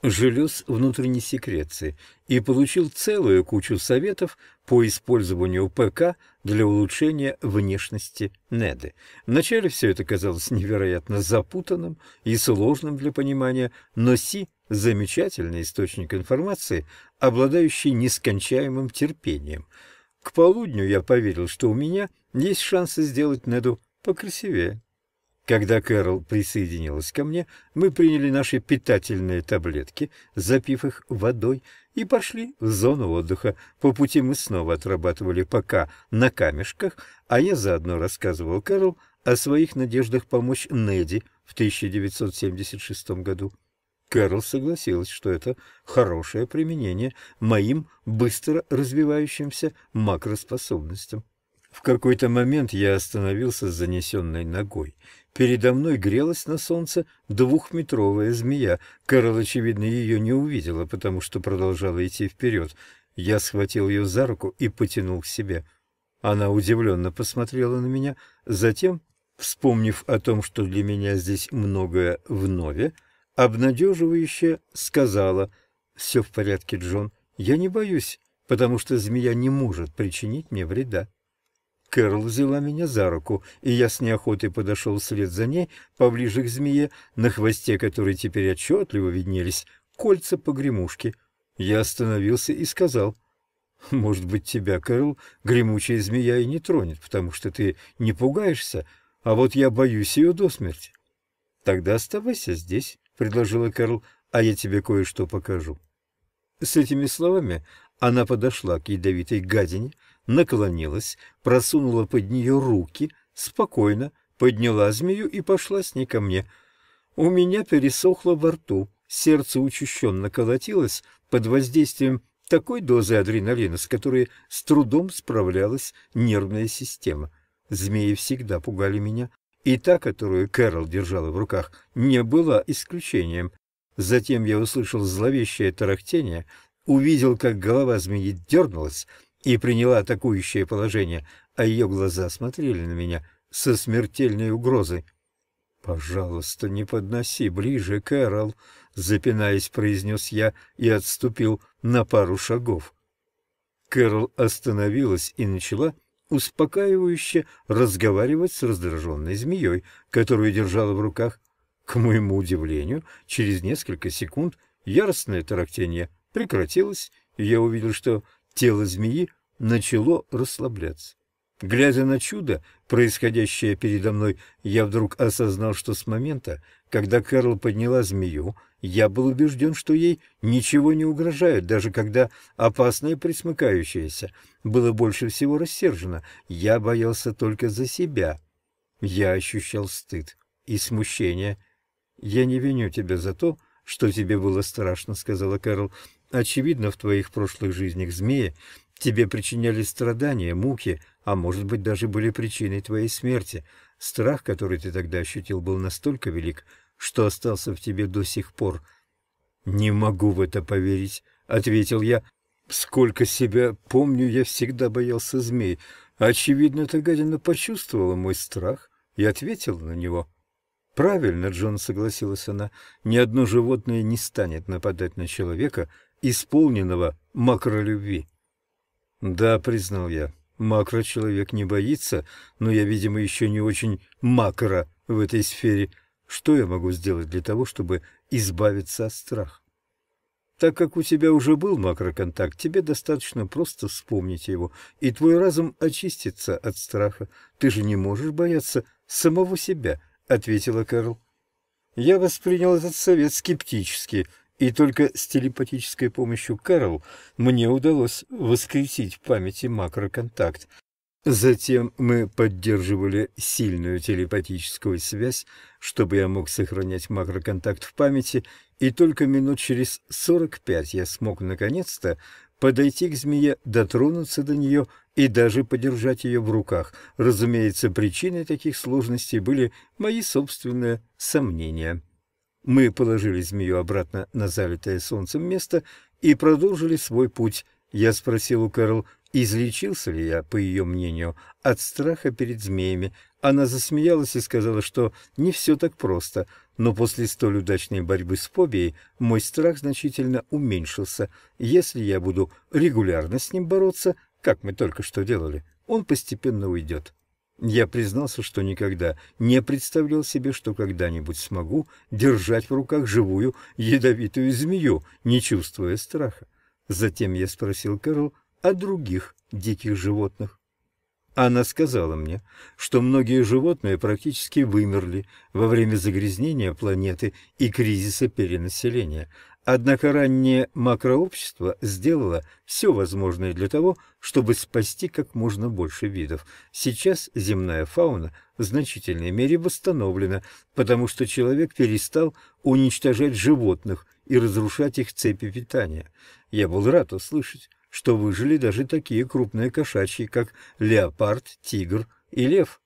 желез внутренней секреции и получил целую кучу советов по использованию ПК для улучшения внешности Неды. Вначале все это казалось невероятно запутанным и сложным для понимания, но Си – замечательный источник информации, обладающий нескончаемым терпением. К полудню я поверил, что у меня есть шансы сделать Неду покрасивее. Когда Кэрол присоединилась ко мне, мы приняли наши питательные таблетки, запив их водой, и пошли в зону отдыха. По пути мы снова отрабатывали пока на камешках, а я заодно рассказывал Кэрол о своих надеждах помочь Неди в 1976 году. Кэрол согласилась, что это хорошее применение моим быстро развивающимся макроспособностям. В какой-то момент я остановился с занесенной ногой Передо мной грелась на солнце двухметровая змея. Кэрол, очевидно, ее не увидела, потому что продолжала идти вперед. Я схватил ее за руку и потянул к себе. Она удивленно посмотрела на меня, затем, вспомнив о том, что для меня здесь многое вновь, обнадеживающе сказала «Все в порядке, Джон, я не боюсь, потому что змея не может причинить мне вреда». Кэрол взяла меня за руку, и я с неохотой подошел вслед за ней поближе к змее, на хвосте которой теперь отчетливо виднелись кольца погремушки. Я остановился и сказал, «Может быть, тебя, Кэрол, гремучая змея и не тронет, потому что ты не пугаешься, а вот я боюсь ее до смерти». «Тогда оставайся здесь», — предложила Кэрол, «а я тебе кое-что покажу». С этими словами она подошла к ядовитой гадине, наклонилась, просунула под нее руки, спокойно подняла змею и пошла с ней ко мне. У меня пересохло во рту, сердце учащенно колотилось под воздействием такой дозы адреналина, с которой с трудом справлялась нервная система. Змеи всегда пугали меня, и та, которую Кэрол держала в руках, не была исключением. Затем я услышал зловещее тарахтение, увидел, как голова змеи дернулась, и приняла атакующее положение, а ее глаза смотрели на меня со смертельной угрозой. «Пожалуйста, не подноси ближе, Кэрол», — запинаясь, произнес я и отступил на пару шагов. Кэрол остановилась и начала успокаивающе разговаривать с раздраженной змеей, которую держала в руках. К моему удивлению, через несколько секунд яростное тарахтение прекратилось, и я увидел, что тело змеи начало расслабляться. Глядя на чудо, происходящее передо мной, я вдруг осознал, что с момента, когда Кэрл подняла змею, я был убежден, что ей ничего не угрожает, даже когда опасное присмыкающееся было больше всего рассержено. Я боялся только за себя. Я ощущал стыд и смущение. «Я не виню тебя за то, что тебе было страшно», — сказала Кэрл. Очевидно, в твоих прошлых жизнях змеи тебе причиняли страдания, муки, а может быть даже были причиной твоей смерти. Страх, который ты тогда ощутил, был настолько велик, что остался в тебе до сих пор. «Не могу в это поверить», — ответил я. «Сколько себя помню, я всегда боялся змей. Очевидно, ты, гадина, почувствовала мой страх и ответила на него». «Правильно, Джон», — согласилась она, — «ни одно животное не станет нападать на человека, — исполненного макролюбви. «Да», — признал я, — «макрочеловек не боится, но я, видимо, еще не очень макро в этой сфере. Что я могу сделать для того, чтобы избавиться от страха?» Так как у тебя уже был макроконтакт, тебе достаточно просто вспомнить его, и твой разум очистится от страха. Ты же не можешь бояться самого себя, — ответила Кэрл. Я воспринял этот совет скептически, и только с телепатической помощью Кэрол мне удалось воскресить в памяти макроконтакт. Затем мы поддерживали сильную телепатическую связь, чтобы я мог сохранять макроконтакт в памяти, и только минут через 45 я смог наконец-то подойти к змее, дотронуться до нее и даже подержать ее в руках. Разумеется, причиной таких сложностей были мои собственные сомнения. Мы положили змею обратно на залитое солнцем место и продолжили свой путь. Я спросил у Кэрол, излечился ли я, по ее мнению, от страха перед змеями. Она засмеялась и сказала, что не все так просто, но после столь удачной борьбы с фобией мой страх значительно уменьшился. Если я буду регулярно с ним бороться, как мы только что делали, он постепенно уйдет. Я признался, что никогда не представлял себе, что когда-нибудь смогу держать в руках живую ядовитую змею, не чувствуя страха. Затем я спросил Кэрол о других диких животных. Она сказала мне, что многие животные практически вымерли во время загрязнения планеты и кризиса перенаселения. Однако раннее макрообщество сделало все возможное для того, чтобы чтобы спасти как можно больше видов. Сейчас земная фауна в значительной мере восстановлена, потому что человек перестал уничтожать животных и разрушать их цепи питания. Я был рад услышать, что выжили даже такие крупные кошачьи, как леопард, тигр и лев.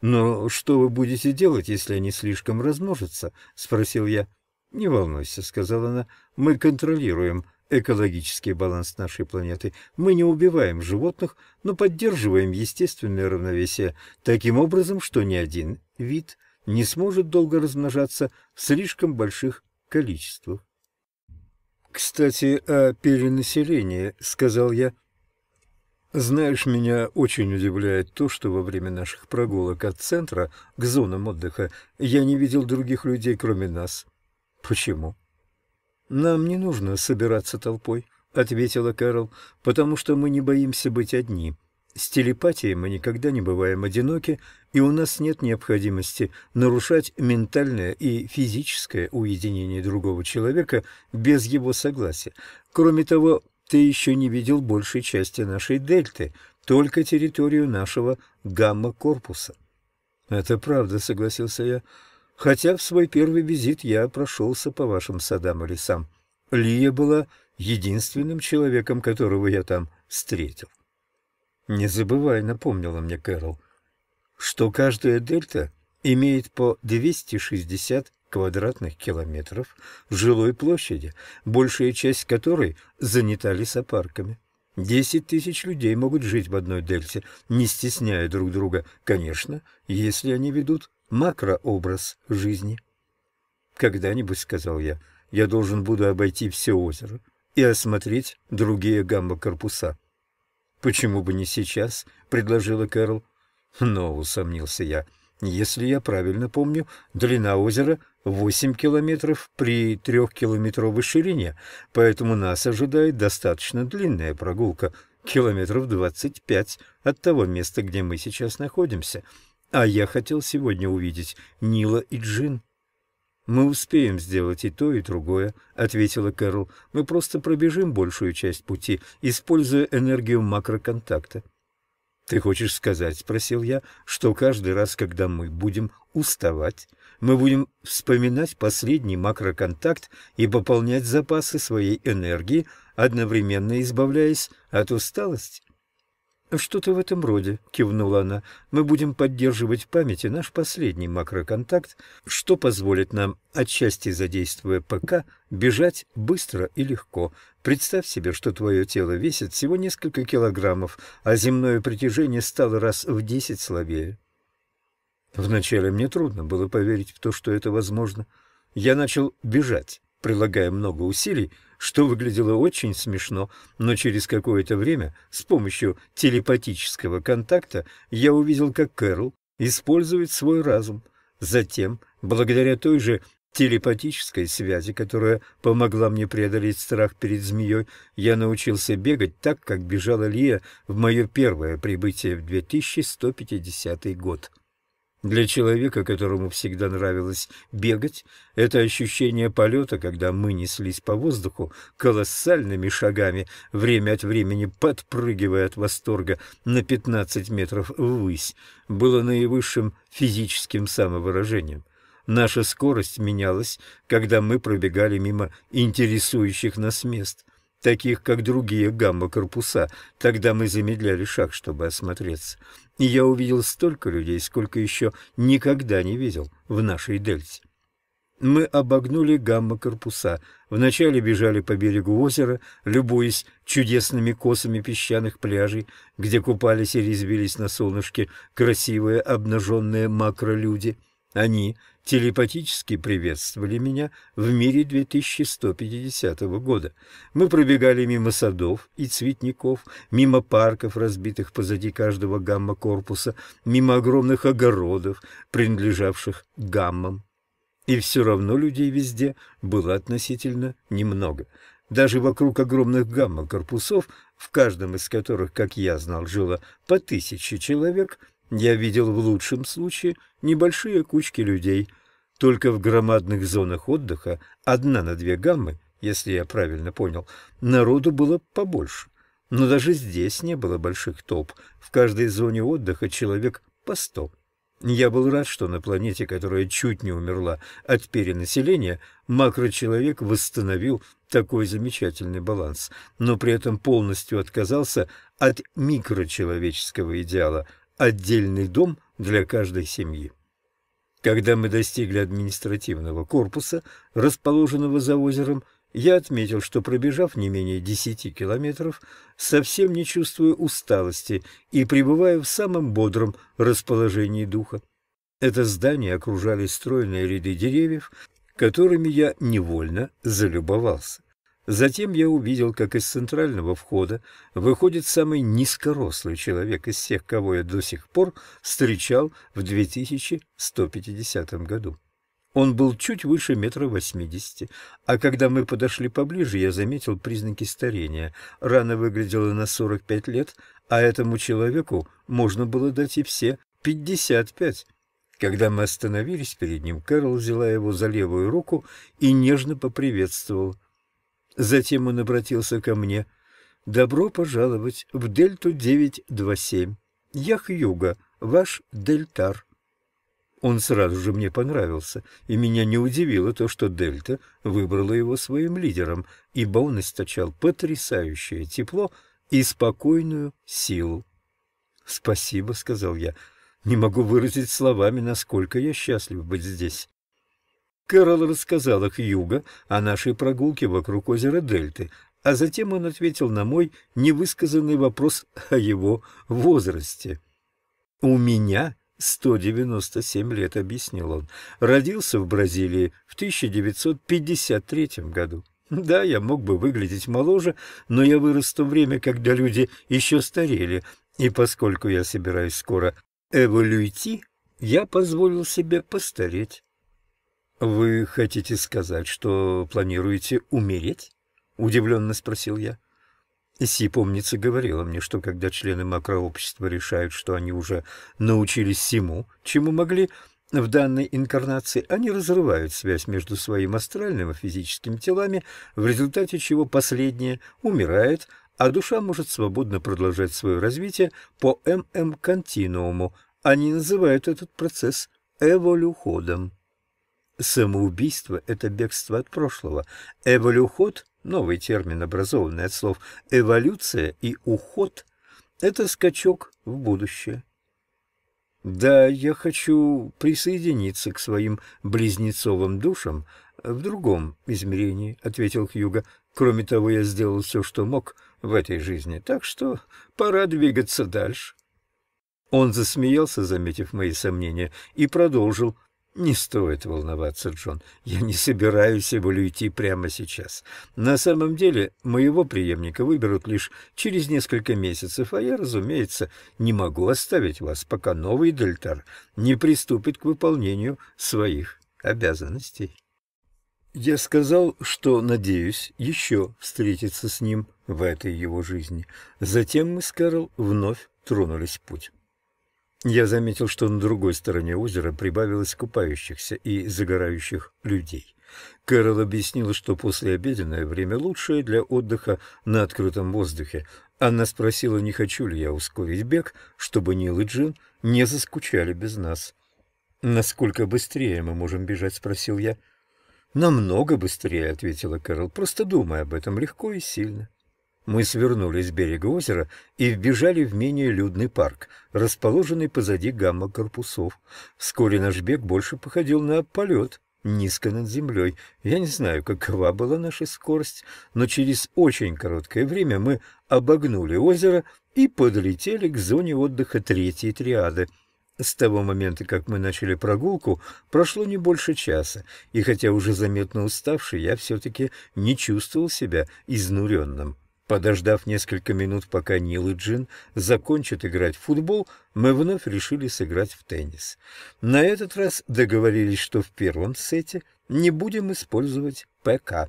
«Но что вы будете делать, если они слишком размножатся?» — спросил я. «Не волнуйся», — сказала она, — «мы контролируем экологический баланс нашей планеты. Мы не убиваем животных, но поддерживаем естественное равновесие таким образом, что ни один вид не сможет долго размножаться в слишком больших количествах. «Кстати, о перенаселении», — сказал я. «Знаешь, меня очень удивляет то, что во время наших прогулок от центра к зонам отдыха я не видел других людей, кроме нас. Почему?» «Нам не нужно собираться толпой», — ответила Кэрол, — «потому что мы не боимся быть одни. С телепатией мы никогда не бываем одиноки, и у нас нет необходимости нарушать ментальное и физическое уединение другого человека без его согласия. Кроме того, ты еще не видел большей части нашей дельты, только территорию нашего гамма-корпуса». «Это правда», — согласился я, — хотя в свой первый визит я прошелся по вашим садам и лесам. Лия была единственным человеком, которого я там встретил. Не забывай, напомнила мне Кэрол, что каждая дельта имеет по 260 квадратных километров жилой площади, большая часть которой занята лесопарками. Десять тысяч людей могут жить в одной дельте, не стесняя друг друга, конечно, если они ведут макрообраз жизни. «Когда-нибудь, — сказал я, — я должен буду обойти все озеро и осмотреть другие гамма-корпуса». «Почему бы не сейчас?» — предложила Кэрол. «Но, — усомнился я, — если я правильно помню, длина озера — 8 километров при трехкилометровой ширине, поэтому нас ожидает достаточно длинная прогулка, километров 25 от того места, где мы сейчас находимся». А я хотел сегодня увидеть Нила и Джин. «Мы успеем сделать и то, и другое», — ответила Кэрол. «Мы просто пробежим большую часть пути, используя энергию макроконтакта». «Ты хочешь сказать, — спросил я, — что каждый раз, когда мы будем уставать, мы будем вспоминать последний макроконтакт и пополнять запасы своей энергии, одновременно избавляясь от усталости?» «Что-то в этом роде», — кивнула она. «Мы будем поддерживать в памяти наш последний макроконтакт, что позволит нам, отчасти задействуя ПК, бежать быстро и легко. Представь себе, что твое тело весит всего несколько килограммов, а земное притяжение стало раз в десять слабее». Вначале мне трудно было поверить в то, что это возможно. Я начал бежать прилагая много усилий, что выглядело очень смешно, но через какое-то время с помощью телепатического контакта я увидел, как Кэрол использует свой разум. Затем, благодаря той же телепатической связи, которая помогла мне преодолеть страх перед змеей, я научился бегать так, как бежала Лия в мое первое прибытие в 2150 год. Для человека, которому всегда нравилось бегать, это ощущение полета, когда мы неслись по воздуху колоссальными шагами, время от времени подпрыгивая от восторга на 15 метров ввысь, было наивысшим физическим самовыражением. Наша скорость менялась, когда мы пробегали мимо интересующих нас мест, таких как другие гамма-корпуса. Тогда мы замедляли шаг, чтобы осмотреться я увидел столько людей, сколько еще никогда не видел в нашей дельте. Мы обогнули гамма-корпуса. Вначале бежали по берегу озера, любуясь чудесными косами песчаных пляжей, где купались и резвились на солнышке красивые обнаженные макролюди. Они телепатически приветствовали меня в мире 2150 года. Мы пробегали мимо садов и цветников, мимо парков, разбитых позади каждого гамма-корпуса, мимо огромных огородов, принадлежавших гаммам. И все равно людей везде было относительно немного. Даже вокруг огромных гамма-корпусов, в каждом из которых, как я знал, жило по тысяче человек, я видел в лучшем случае небольшие кучки людей. Только в громадных зонах отдыха одна на две гаммы, если я правильно понял, народу было побольше. Но даже здесь не было больших толп. В каждой зоне отдыха человек по сто. Я был рад, что на планете, которая чуть не умерла от перенаселения, макрочеловек восстановил такой замечательный баланс, но при этом полностью отказался от микрочеловеческого идеала – отдельный дом для каждой семьи. Когда мы достигли административного корпуса, расположенного за озером, я отметил, что, пробежав не менее 10 километров, совсем не чувствую усталости и пребываю в самом бодром расположении духа. Это здание окружали стройные ряды деревьев, которыми я невольно залюбовался. Затем я увидел, как из центрального входа выходит самый низкорослый человек из всех, кого я до сих пор встречал в 2150 году. Он был чуть выше метра восьмидесяти, а когда мы подошли поближе, я заметил признаки старения. Рана выглядела на 45 лет, а этому человеку можно было дать и все 55. Когда мы остановились перед ним, Кэрол взяла его за левую руку и нежно поприветствовала. Затем он обратился ко мне. «Добро пожаловать в Дельту 927. Ях-Юга, ваш Дельтар». Он сразу же мне понравился, и меня не удивило то, что Дельта выбрала его своим лидером, ибо он источал потрясающее тепло и спокойную силу. «Спасибо», — сказал я, — «не могу выразить словами, насколько я счастлив быть здесь». Кэрол их Хьюго о нашей прогулке вокруг озера Дельты, а затем он ответил на мой невысказанный вопрос о его возрасте. «У меня 197 лет», — объяснил он. «Родился в Бразилии в 1953 году. Да, я мог бы выглядеть моложе, но я вырос в то время, когда люди еще старели, и поскольку я собираюсь скоро эволюйти, я позволил себе постареть». «Вы хотите сказать, что планируете умереть?» — удивленно спросил я. Си, помнится, говорила мне, что когда члены макрообщества решают, что они уже научились всему, чему могли, в данной инкарнации они разрывают связь между своим астральным и физическим телами, в результате чего последнее умирает, а душа может свободно продолжать свое развитие по ММ-континууму. Они называют этот процесс эволюходом. Самоубийство – это бегство от прошлого. Эволюход – новый термин, образованный от слов «эволюция» и «уход» – это скачок в будущее. Да, я хочу присоединиться к своим близнецовым душам в другом измерении, — ответил Хьюго. Кроме того, я сделал все, что мог в этой жизни, так что пора двигаться дальше. Он засмеялся, заметив мои сомнения, и продолжил не стоит волноваться, Джон. Я не собираюсь его уйти прямо сейчас. На самом деле, моего преемника выберут лишь через несколько месяцев, а я, разумеется, не могу оставить вас, пока новый Дельтар не приступит к выполнению своих обязанностей. Я сказал, что надеюсь еще встретиться с ним в этой его жизни. Затем мы с Кэрол вновь тронулись в путь. Я заметил, что на другой стороне озера прибавилось купающихся и загорающих людей. Кэрол объяснила, что послеобеденное время лучшее для отдыха на открытом воздухе. Она спросила, не хочу ли я ускорить бег, чтобы Нил и Джин не заскучали без нас. «Насколько быстрее мы можем бежать?» — спросил я. «Намного быстрее», — ответила Кэрол. «Просто думай об этом легко и сильно». Мы свернули с берега озера и вбежали в менее людный парк, расположенный позади гамма корпусов. Вскоре наш бег больше походил на полет, низко над землей. Я не знаю, какова была наша скорость, но через очень короткое время мы обогнули озеро и подлетели к зоне отдыха третьей триады. С того момента, как мы начали прогулку, прошло не больше часа, и хотя уже заметно уставший, я все-таки не чувствовал себя изнуренным. Подождав несколько минут, пока Нил и Джин закончат играть в футбол, мы вновь решили сыграть в теннис. На этот раз договорились, что в первом сете не будем использовать ПК.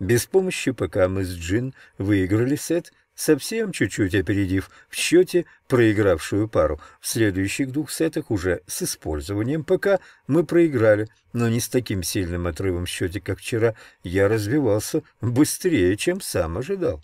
Без помощи ПК мы с Джин выиграли сет, совсем чуть-чуть опередив в счете проигравшую пару. В следующих двух сетах уже с использованием ПК мы проиграли, но не с таким сильным отрывом в счете, как вчера. Я развивался быстрее, чем сам ожидал.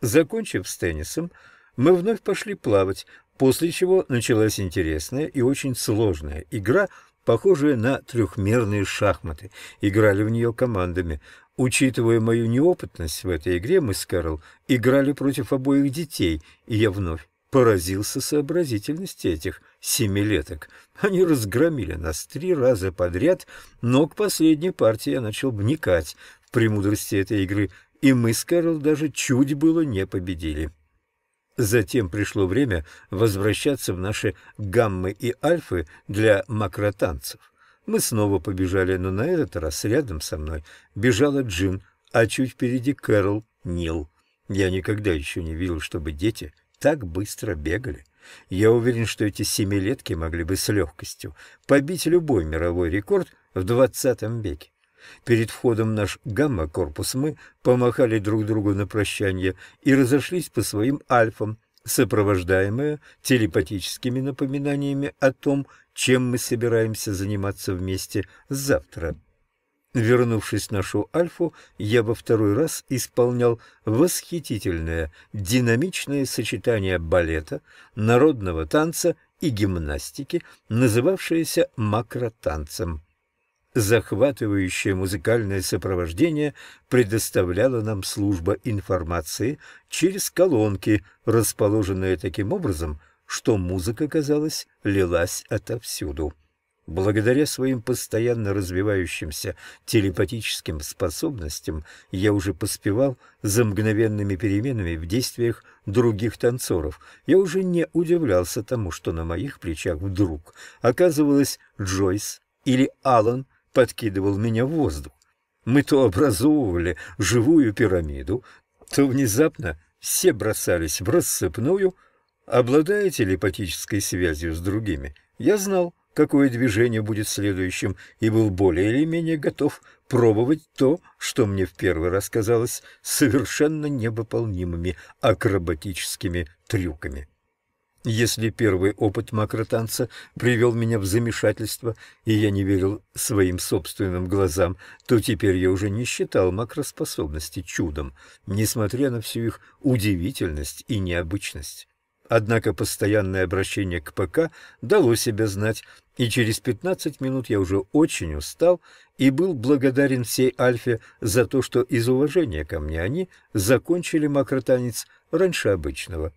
Закончив с теннисом, мы вновь пошли плавать, после чего началась интересная и очень сложная игра, похожая на трехмерные шахматы. Играли в нее командами. Учитывая мою неопытность в этой игре, мы с Карл играли против обоих детей, и я вновь поразился сообразительности этих семилеток. Они разгромили нас три раза подряд, но к последней партии я начал вникать в премудрости этой игры – и мы с Кэрол даже чуть было не победили. Затем пришло время возвращаться в наши гаммы и альфы для макротанцев. Мы снова побежали, но на этот раз рядом со мной бежала Джин, а чуть впереди Кэрол Нил. Я никогда еще не видел, чтобы дети так быстро бегали. Я уверен, что эти семилетки могли бы с легкостью побить любой мировой рекорд в двадцатом веке. Перед входом в наш гамма-корпус мы помахали друг другу на прощание и разошлись по своим альфам, сопровождаемые телепатическими напоминаниями о том, чем мы собираемся заниматься вместе завтра. Вернувшись в нашу Альфу, я во второй раз исполнял восхитительное, динамичное сочетание балета, народного танца и гимнастики, называвшееся макротанцем захватывающее музыкальное сопровождение предоставляла нам служба информации через колонки, расположенные таким образом, что музыка, казалось, лилась отовсюду. Благодаря своим постоянно развивающимся телепатическим способностям я уже поспевал за мгновенными переменами в действиях других танцоров. Я уже не удивлялся тому, что на моих плечах вдруг оказывалась Джойс или Аллан, подкидывал меня в воздух. Мы то образовывали живую пирамиду, то внезапно все бросались в рассыпную. Обладая телепатической связью с другими, я знал, какое движение будет следующим, и был более или менее готов пробовать то, что мне в первый раз казалось совершенно невыполнимыми акробатическими трюками. Если первый опыт макротанца привел меня в замешательство, и я не верил своим собственным глазам, то теперь я уже не считал макроспособности чудом, несмотря на всю их удивительность и необычность. Однако постоянное обращение к ПК дало себя знать, и через 15 минут я уже очень устал и был благодарен всей Альфе за то, что из уважения ко мне они закончили макротанец раньше обычного.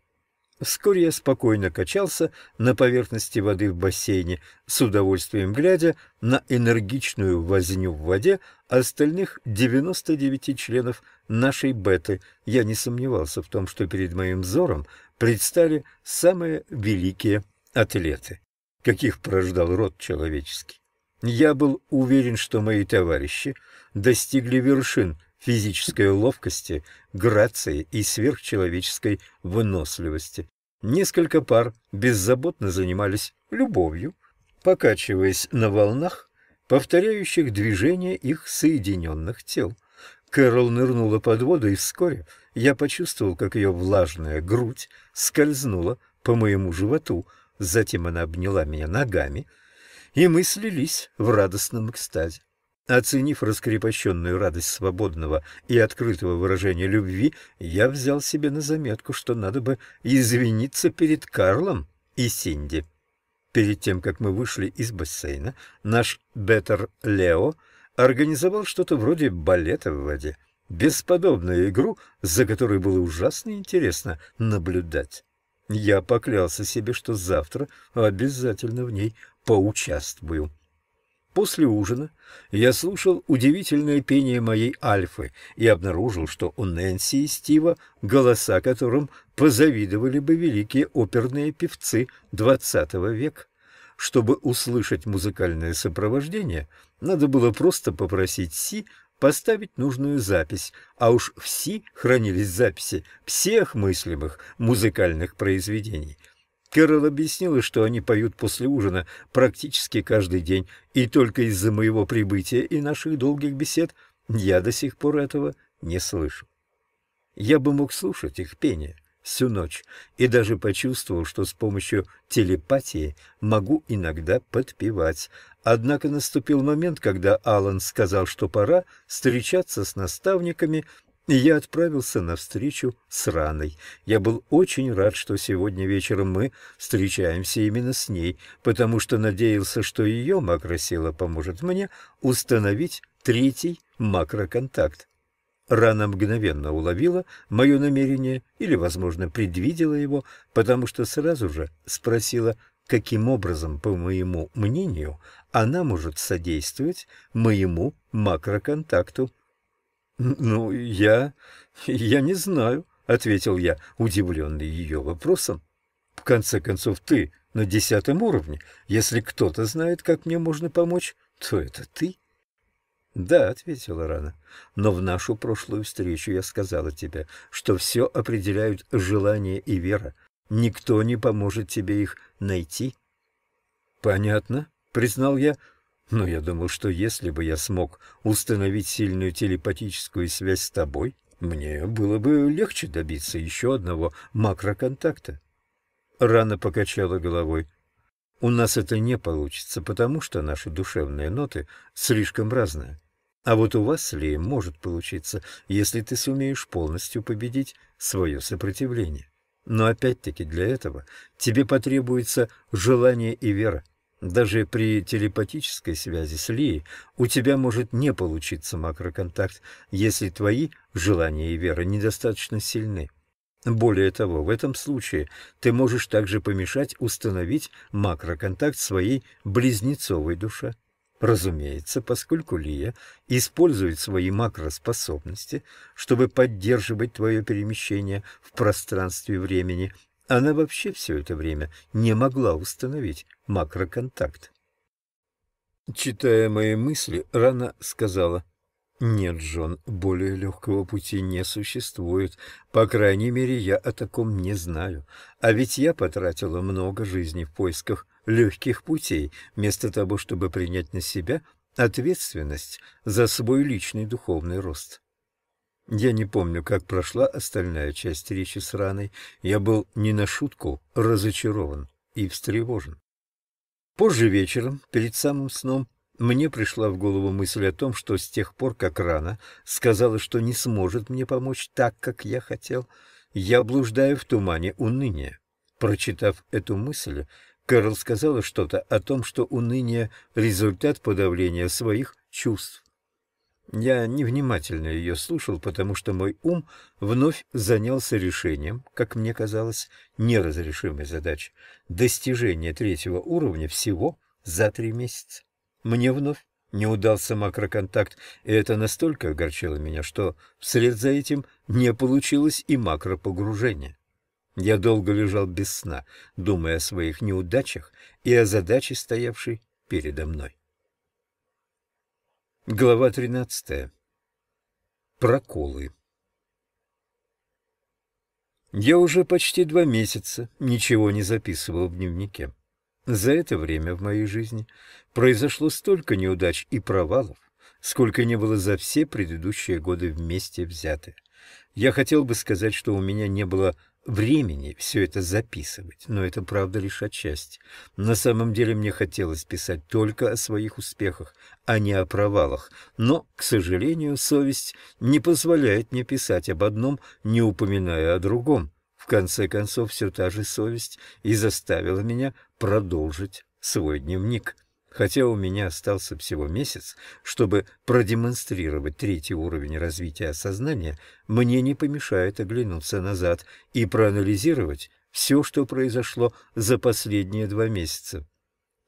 Вскоре я спокойно качался на поверхности воды в бассейне, с удовольствием глядя на энергичную возню в воде остальных 99 членов нашей беты. Я не сомневался в том, что перед моим взором предстали самые великие атлеты, каких прождал род человеческий. Я был уверен, что мои товарищи достигли вершин – физической ловкости, грации и сверхчеловеческой выносливости. Несколько пар беззаботно занимались любовью, покачиваясь на волнах, повторяющих движения их соединенных тел. Кэрол нырнула под воду, и вскоре я почувствовал, как ее влажная грудь скользнула по моему животу, затем она обняла меня ногами, и мы слились в радостном экстазе. Оценив раскрепощенную радость свободного и открытого выражения любви, я взял себе на заметку, что надо бы извиниться перед Карлом и Синди. Перед тем, как мы вышли из бассейна, наш Беттер Лео организовал что-то вроде балета в воде. Бесподобную игру, за которой было ужасно интересно наблюдать. Я поклялся себе, что завтра обязательно в ней поучаствую. После ужина я слушал удивительное пение моей Альфы и обнаружил, что у Нэнси и Стива голоса которым позавидовали бы великие оперные певцы XX века. Чтобы услышать музыкальное сопровождение, надо было просто попросить Си поставить нужную запись, а уж в Си хранились записи всех мыслимых музыкальных произведений – Кэрол объяснила, что они поют после ужина практически каждый день, и только из-за моего прибытия и наших долгих бесед я до сих пор этого не слышу. Я бы мог слушать их пение всю ночь и даже почувствовал, что с помощью телепатии могу иногда подпевать. Однако наступил момент, когда Алан сказал, что пора встречаться с наставниками и я отправился на встречу с Раной. Я был очень рад, что сегодня вечером мы встречаемся именно с ней, потому что надеялся, что ее макросила поможет мне установить третий макроконтакт. Рана мгновенно уловила мое намерение или, возможно, предвидела его, потому что сразу же спросила, каким образом, по моему мнению, она может содействовать моему макроконтакту. «Ну, я... я не знаю», — ответил я, удивленный ее вопросом. «В конце концов, ты на десятом уровне. Если кто-то знает, как мне можно помочь, то это ты». «Да», — ответила Рана, — «но в нашу прошлую встречу я сказала тебе, что все определяют желание и вера. Никто не поможет тебе их найти». «Понятно», — признал я, но я думал, что если бы я смог установить сильную телепатическую связь с тобой, мне было бы легче добиться еще одного макроконтакта. Рана покачала головой. У нас это не получится, потому что наши душевные ноты слишком разные. А вот у вас, Ли, может получиться, если ты сумеешь полностью победить свое сопротивление. Но опять-таки для этого тебе потребуется желание и вера. Даже при телепатической связи с Лией у тебя может не получиться макроконтакт, если твои желания и вера недостаточно сильны. Более того, в этом случае ты можешь также помешать установить макроконтакт своей близнецовой душе. Разумеется, поскольку Лия использует свои макроспособности, чтобы поддерживать твое перемещение в пространстве и времени, она вообще все это время не могла установить макроконтакт. Читая мои мысли, Рана сказала, «Нет, Джон, более легкого пути не существует. По крайней мере, я о таком не знаю. А ведь я потратила много жизни в поисках легких путей, вместо того, чтобы принять на себя ответственность за свой личный духовный рост». Я не помню, как прошла остальная часть речи с раной. Я был не на шутку разочарован и встревожен. Позже вечером, перед самым сном, мне пришла в голову мысль о том, что с тех пор, как рана сказала, что не сможет мне помочь так, как я хотел, я блуждаю в тумане уныния. Прочитав эту мысль, Кэрол сказала что-то о том, что уныние — результат подавления своих чувств. Я невнимательно ее слушал, потому что мой ум вновь занялся решением, как мне казалось, неразрешимой задачи – достижения третьего уровня всего за три месяца. Мне вновь не удался макроконтакт, и это настолько огорчило меня, что вслед за этим не получилось и макропогружение. Я долго лежал без сна, думая о своих неудачах и о задаче, стоявшей передо мной. Глава 13. Проколы. Я уже почти два месяца ничего не записывал в дневнике. За это время в моей жизни произошло столько неудач и провалов, сколько не было за все предыдущие годы вместе взятые. Я хотел бы сказать, что у меня не было времени все это записывать, но это правда лишь отчасти. На самом деле мне хотелось писать только о своих успехах, а не о провалах, но, к сожалению, совесть не позволяет мне писать об одном, не упоминая о другом. В конце концов, все та же совесть и заставила меня продолжить свой дневник. Хотя у меня остался всего месяц, чтобы продемонстрировать третий уровень развития осознания, мне не помешает оглянуться назад и проанализировать все, что произошло за последние два месяца.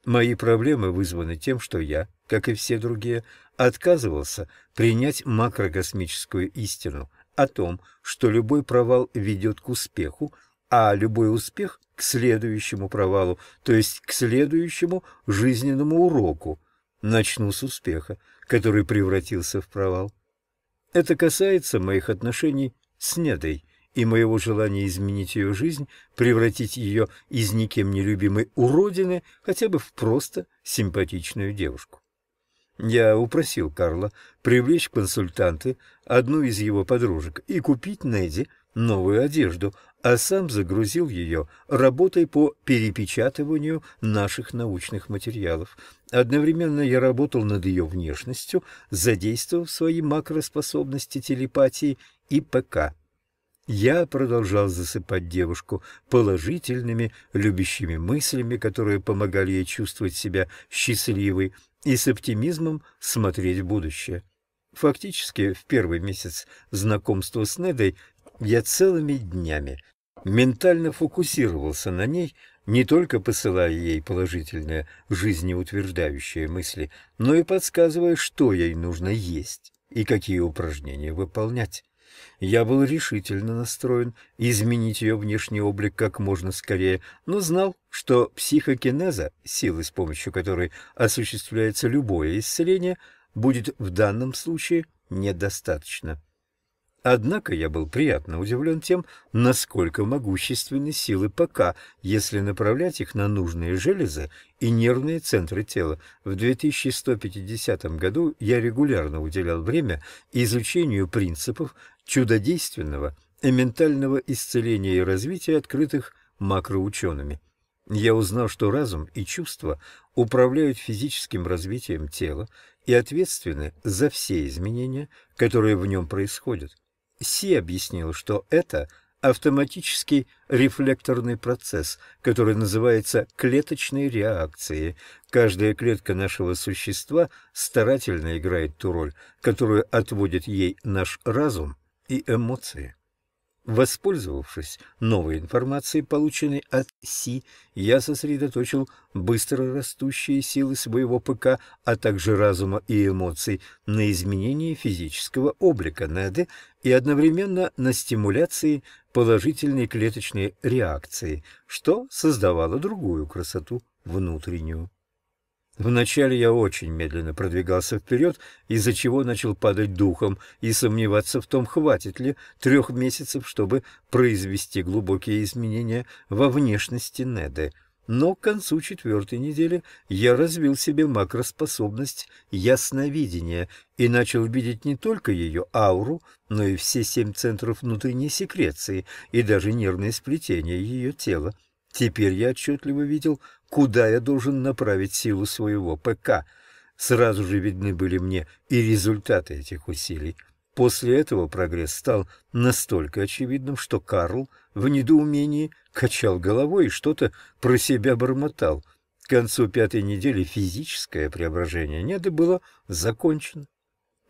Мои проблемы вызваны тем, что я, как и все другие, отказывался принять макрокосмическую истину о том, что любой провал ведет к успеху а любой успех – к следующему провалу, то есть к следующему жизненному уроку. Начну с успеха, который превратился в провал. Это касается моих отношений с Недой и моего желания изменить ее жизнь, превратить ее из никем не любимой уродины хотя бы в просто симпатичную девушку. Я упросил Карла привлечь консультанты одну из его подружек и купить Неди – новую одежду, а сам загрузил ее работой по перепечатыванию наших научных материалов. Одновременно я работал над ее внешностью, задействовав свои макроспособности телепатии и ПК. Я продолжал засыпать девушку положительными, любящими мыслями, которые помогали ей чувствовать себя счастливой и с оптимизмом смотреть в будущее. Фактически, в первый месяц знакомства с Недой я целыми днями ментально фокусировался на ней, не только посылая ей положительные, жизнеутверждающие мысли, но и подсказывая, что ей нужно есть и какие упражнения выполнять. Я был решительно настроен изменить ее внешний облик как можно скорее, но знал, что психокинеза, силы, с помощью которой осуществляется любое исцеление, будет в данном случае недостаточно. Однако я был приятно удивлен тем, насколько могущественны силы ПК, если направлять их на нужные железы и нервные центры тела. В 2150 году я регулярно уделял время изучению принципов чудодейственного и ментального исцеления и развития, открытых макроучеными. Я узнал, что разум и чувства управляют физическим развитием тела и ответственны за все изменения, которые в нем происходят. Си объяснил, что это автоматический рефлекторный процесс, который называется клеточной реакцией. Каждая клетка нашего существа старательно играет ту роль, которую отводит ей наш разум и эмоции. Воспользовавшись новой информацией, полученной от Си, я сосредоточил быстро растущие силы своего ПК, а также разума и эмоций на изменении физического облика Неды и одновременно на стимуляции положительной клеточной реакции, что создавало другую красоту внутреннюю. Вначале я очень медленно продвигался вперед, из-за чего начал падать духом и сомневаться в том, хватит ли трех месяцев, чтобы произвести глубокие изменения во внешности Неды. Но к концу четвертой недели я развил себе макроспособность ясновидения и начал видеть не только ее ауру, но и все семь центров внутренней секреции и даже нервные сплетения ее тела. Теперь я отчетливо видел куда я должен направить силу своего ПК. Сразу же видны были мне и результаты этих усилий. После этого прогресс стал настолько очевидным, что Карл в недоумении качал головой и что-то про себя бормотал. К концу пятой недели физическое преображение Неды было закончено.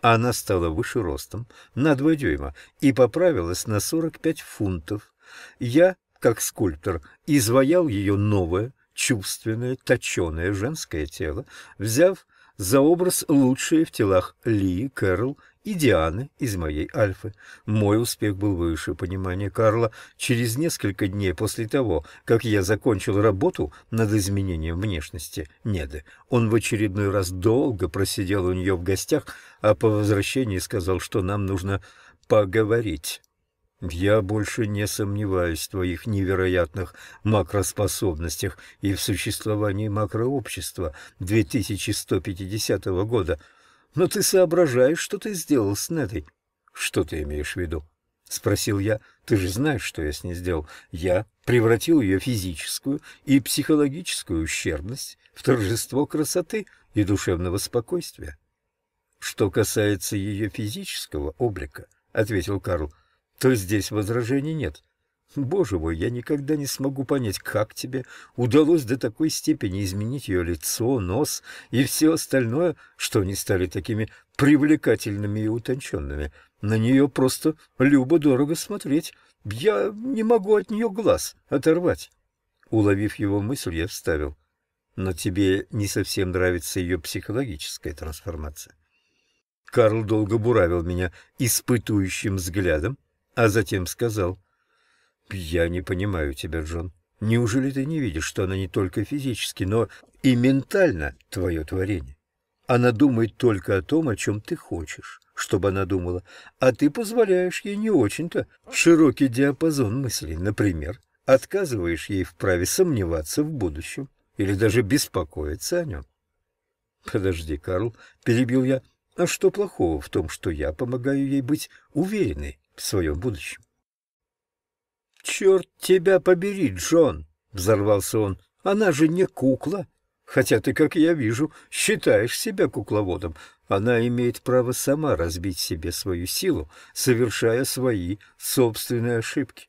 Она стала выше ростом, на два дюйма, и поправилась на 45 фунтов. Я, как скульптор, изваял ее новое, чувственное, точеное женское тело, взяв за образ лучшие в телах Ли, Кэрол и Дианы из моей Альфы. Мой успех был выше понимания Карла. Через несколько дней после того, как я закончил работу над изменением внешности Неды, он в очередной раз долго просидел у нее в гостях, а по возвращении сказал, что нам нужно поговорить. Я больше не сомневаюсь в твоих невероятных макроспособностях и в существовании макрообщества 2150 года. Но ты соображаешь, что ты сделал с Нетой. Что ты имеешь в виду? — спросил я. — Ты же знаешь, что я с ней сделал. Я превратил ее физическую и психологическую ущербность в торжество красоты и душевного спокойствия. — Что касается ее физического облика, — ответил Карл, — то здесь возражений нет. Боже мой, я никогда не смогу понять, как тебе удалось до такой степени изменить ее лицо, нос и все остальное, что они стали такими привлекательными и утонченными. На нее просто любо-дорого смотреть. Я не могу от нее глаз оторвать. Уловив его мысль, я вставил. Но тебе не совсем нравится ее психологическая трансформация. Карл долго буравил меня испытующим взглядом, а затем сказал, «Я не понимаю тебя, Джон. Неужели ты не видишь, что она не только физически, но и ментально твое творение? Она думает только о том, о чем ты хочешь, чтобы она думала, а ты позволяешь ей не очень-то широкий диапазон мыслей, например, отказываешь ей в праве сомневаться в будущем или даже беспокоиться о нем». «Подожди, Карл», — перебил я, — «а что плохого в том, что я помогаю ей быть уверенной?» в своем будущем. «Черт тебя побери, Джон!» — взорвался он. «Она же не кукла!» Хотя ты, как я вижу, считаешь себя кукловодом. Она имеет право сама разбить себе свою силу, совершая свои собственные ошибки.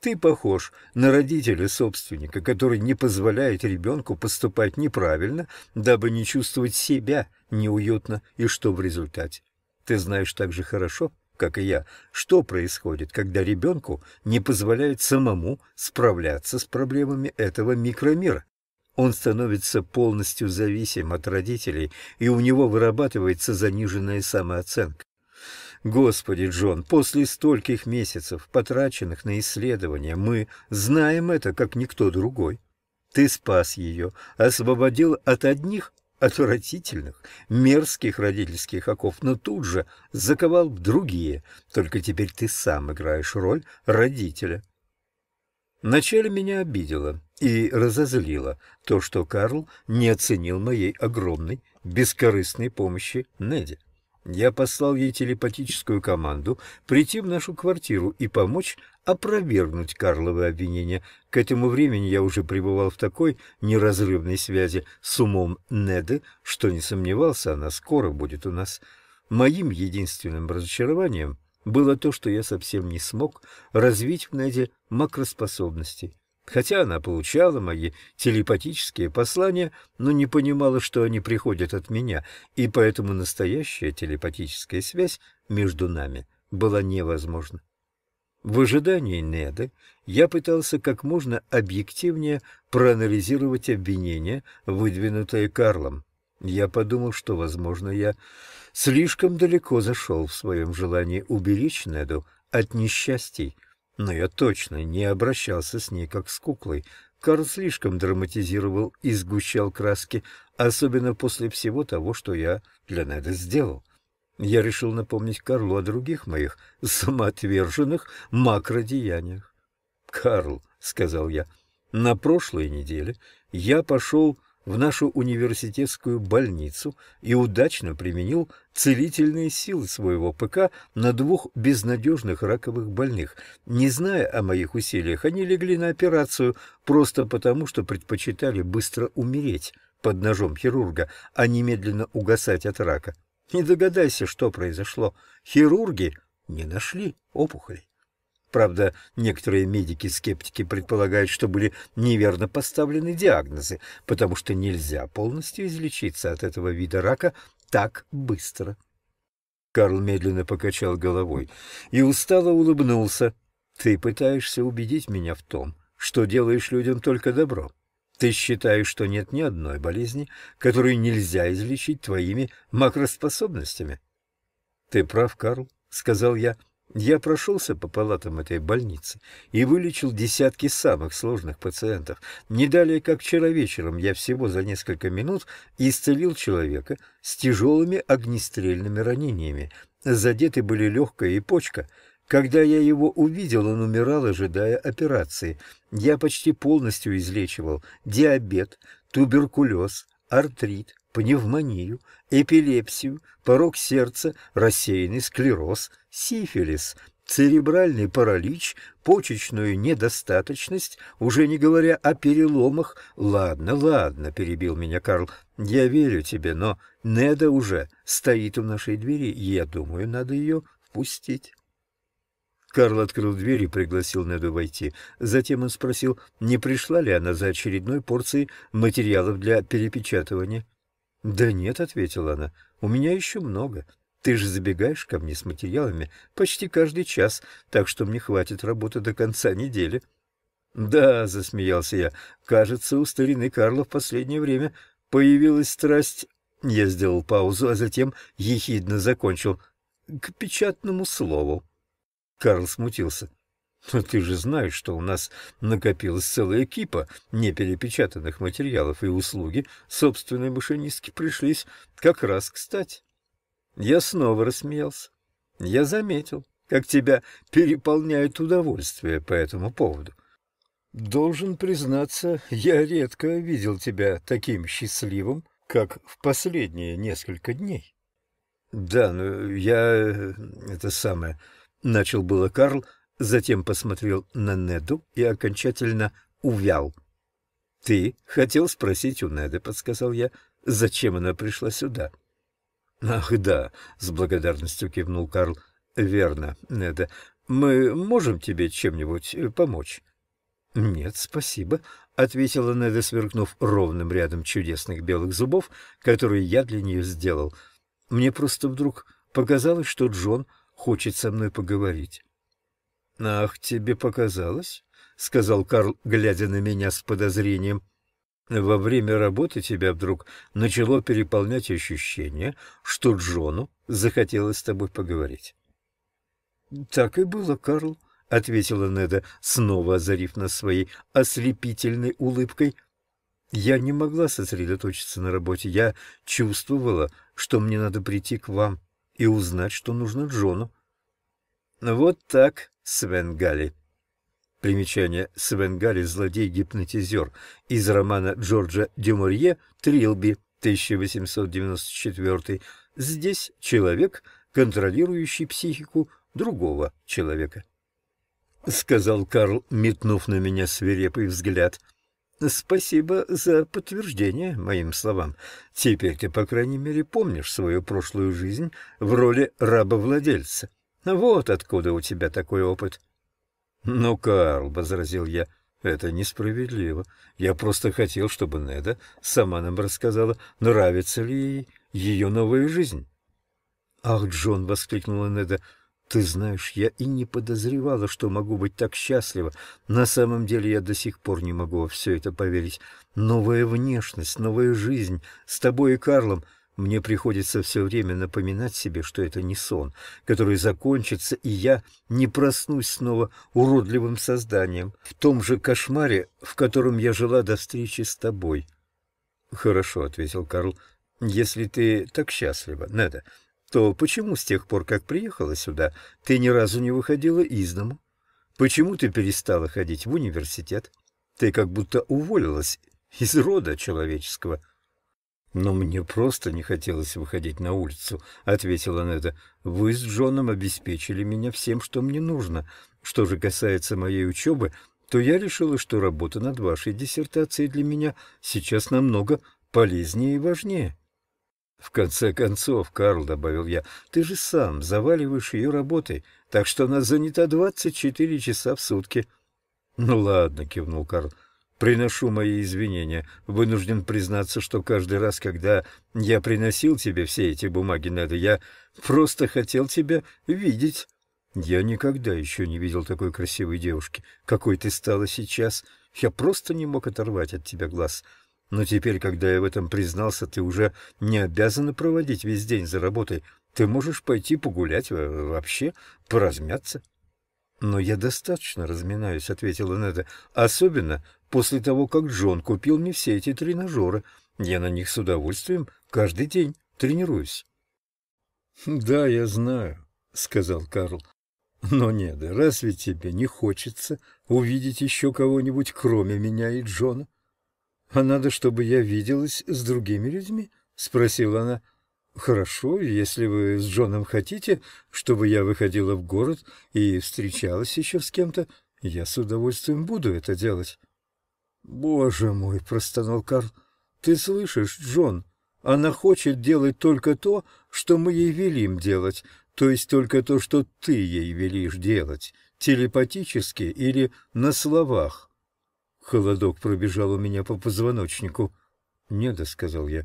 Ты похож на родителя собственника, который не позволяет ребенку поступать неправильно, дабы не чувствовать себя неуютно, и что в результате? Ты знаешь так же хорошо, как и я, что происходит, когда ребенку не позволяют самому справляться с проблемами этого микромира. Он становится полностью зависим от родителей, и у него вырабатывается заниженная самооценка. Господи, Джон, после стольких месяцев, потраченных на исследования, мы знаем это, как никто другой. Ты спас ее, освободил от одних отвратительных, мерзких родительских оков, но тут же заковал в другие, только теперь ты сам играешь роль родителя. Вначале меня обидело и разозлило то, что Карл не оценил моей огромной, бескорыстной помощи Неде. Я послал ей телепатическую команду прийти в нашу квартиру и помочь опровергнуть Карловы обвинения. К этому времени я уже пребывал в такой неразрывной связи с умом Неды, что не сомневался, она скоро будет у нас. Моим единственным разочарованием было то, что я совсем не смог развить в Неде макроспособности. Хотя она получала мои телепатические послания, но не понимала, что они приходят от меня, и поэтому настоящая телепатическая связь между нами была невозможна. В ожидании Неды я пытался как можно объективнее проанализировать обвинения, выдвинутые Карлом. Я подумал, что, возможно, я слишком далеко зашел в своем желании уберечь Неду от несчастий, но я точно не обращался с ней как с куклой. Карл слишком драматизировал и сгущал краски, особенно после всего того, что я для Неды сделал. Я решил напомнить Карлу о других моих самоотверженных макродеяниях. «Карл», — сказал я, — «на прошлой неделе я пошел в нашу университетскую больницу и удачно применил целительные силы своего ПК на двух безнадежных раковых больных. Не зная о моих усилиях, они легли на операцию просто потому, что предпочитали быстро умереть под ножом хирурга, а немедленно угасать от рака. Не догадайся, что произошло. Хирурги не нашли опухолей. Правда, некоторые медики-скептики предполагают, что были неверно поставлены диагнозы, потому что нельзя полностью излечиться от этого вида рака так быстро. Карл медленно покачал головой и устало улыбнулся. «Ты пытаешься убедить меня в том, что делаешь людям только добро. Ты считаешь, что нет ни одной болезни, которую нельзя излечить твоими макроспособностями? Ты прав, Карл, сказал я. Я прошелся по палатам этой больницы и вылечил десятки самых сложных пациентов. Не далее, как вчера вечером, я всего за несколько минут исцелил человека с тяжелыми огнестрельными ранениями. Задеты были легкая и почка. Когда я его увидел, он умирал, ожидая операции. Я почти полностью излечивал диабет, туберкулез, артрит, пневмонию, эпилепсию, порог сердца, рассеянный склероз, сифилис, церебральный паралич, почечную недостаточность, уже не говоря о переломах. «Ладно, ладно», — перебил меня Карл, — «я верю тебе, но Неда уже стоит у нашей двери, и я думаю, надо ее впустить». Карл открыл дверь и пригласил Неду войти. Затем он спросил, не пришла ли она за очередной порцией материалов для перепечатывания. «Да нет», — ответила она, — «у меня еще много. Ты же забегаешь ко мне с материалами почти каждый час, так что мне хватит работы до конца недели». «Да», — засмеялся я, — «кажется, у старины Карла в последнее время появилась страсть...» Я сделал паузу, а затем ехидно закончил. «К печатному слову». Карл смутился. «Но ты же знаешь, что у нас накопилась целая кипа неперепечатанных материалов, и услуги собственной машинистки пришлись как раз кстати». Я снова рассмеялся. «Я заметил, как тебя переполняет удовольствие по этому поводу. Должен признаться, я редко видел тебя таким счастливым, как в последние несколько дней». «Да, но я... Э, это самое...» Начал было Карл, затем посмотрел на Неду и окончательно увял. «Ты хотел спросить у Неды», — подсказал я, — «зачем она пришла сюда?» «Ах, да», — с благодарностью кивнул Карл. «Верно, Неда. Мы можем тебе чем-нибудь э, помочь?» «Нет, спасибо», — ответила Неда, сверкнув ровным рядом чудесных белых зубов, которые я для нее сделал. «Мне просто вдруг показалось, что Джон...» хочет со мной поговорить. — Ах, тебе показалось, — сказал Карл, глядя на меня с подозрением. Во время работы тебя вдруг начало переполнять ощущение, что Джону захотелось с тобой поговорить. — Так и было, Карл, — ответила Неда, снова озарив нас своей ослепительной улыбкой. Я не могла сосредоточиться на работе. Я чувствовала, что мне надо прийти к вам. — и узнать, что нужно Джону. Вот так, Свенгали. Примечание Свенгали «Злодей-гипнотизер» из романа Джорджа Дюмурье «Трилби» 1894. Здесь человек, контролирующий психику другого человека. — сказал Карл, метнув на меня свирепый взгляд — Спасибо за подтверждение моим словам. Теперь ты, по крайней мере, помнишь свою прошлую жизнь в роли рабовладельца. Вот откуда у тебя такой опыт. Ну, Карл, — возразил я, — это несправедливо. Я просто хотел, чтобы Неда сама нам рассказала, нравится ли ей ее новая жизнь. Ах, Джон, — воскликнула Неда, — ты знаешь, я и не подозревала, что могу быть так счастлива. На самом деле я до сих пор не могу во все это поверить. Новая внешность, новая жизнь с тобой и Карлом. Мне приходится все время напоминать себе, что это не сон, который закончится, и я не проснусь снова уродливым созданием, в том же кошмаре, в котором я жила до встречи с тобой. — Хорошо, — ответил Карл, — если ты так счастлива, Неда, то почему с тех пор, как приехала сюда, ты ни разу не выходила из дому? Почему ты перестала ходить в университет? Ты как будто уволилась из рода человеческого». «Но мне просто не хотелось выходить на улицу», — ответила Неда. «Вы с Джоном обеспечили меня всем, что мне нужно. Что же касается моей учебы, то я решила, что работа над вашей диссертацией для меня сейчас намного полезнее и важнее». «В конце концов, Карл», — добавил я, — «ты же сам заваливаешь ее работой, так что она занята двадцать четыре часа в сутки». «Ну ладно», — кивнул Карл, — «приношу мои извинения. Вынужден признаться, что каждый раз, когда я приносил тебе все эти бумаги на это, я просто хотел тебя видеть». «Я никогда еще не видел такой красивой девушки, какой ты стала сейчас. Я просто не мог оторвать от тебя глаз». Но теперь, когда я в этом признался, ты уже не обязана проводить весь день за работой. Ты можешь пойти погулять, вообще поразмяться. «Но я достаточно разминаюсь», — ответила Неда. «Особенно после того, как Джон купил мне все эти тренажеры. Я на них с удовольствием каждый день тренируюсь». «Да, я знаю», — сказал Карл. «Но, Неда, разве тебе не хочется увидеть еще кого-нибудь, кроме меня и Джона?» А надо, чтобы я виделась с другими людьми? — спросила она. — Хорошо, если вы с Джоном хотите, чтобы я выходила в город и встречалась еще с кем-то, я с удовольствием буду это делать. — Боже мой, — простонал Карл, — ты слышишь, Джон? Она хочет делать только то, что мы ей велим делать, то есть только то, что ты ей велишь делать, телепатически или на словах. — Холодок пробежал у меня по позвоночнику. «Не да», — сказал я.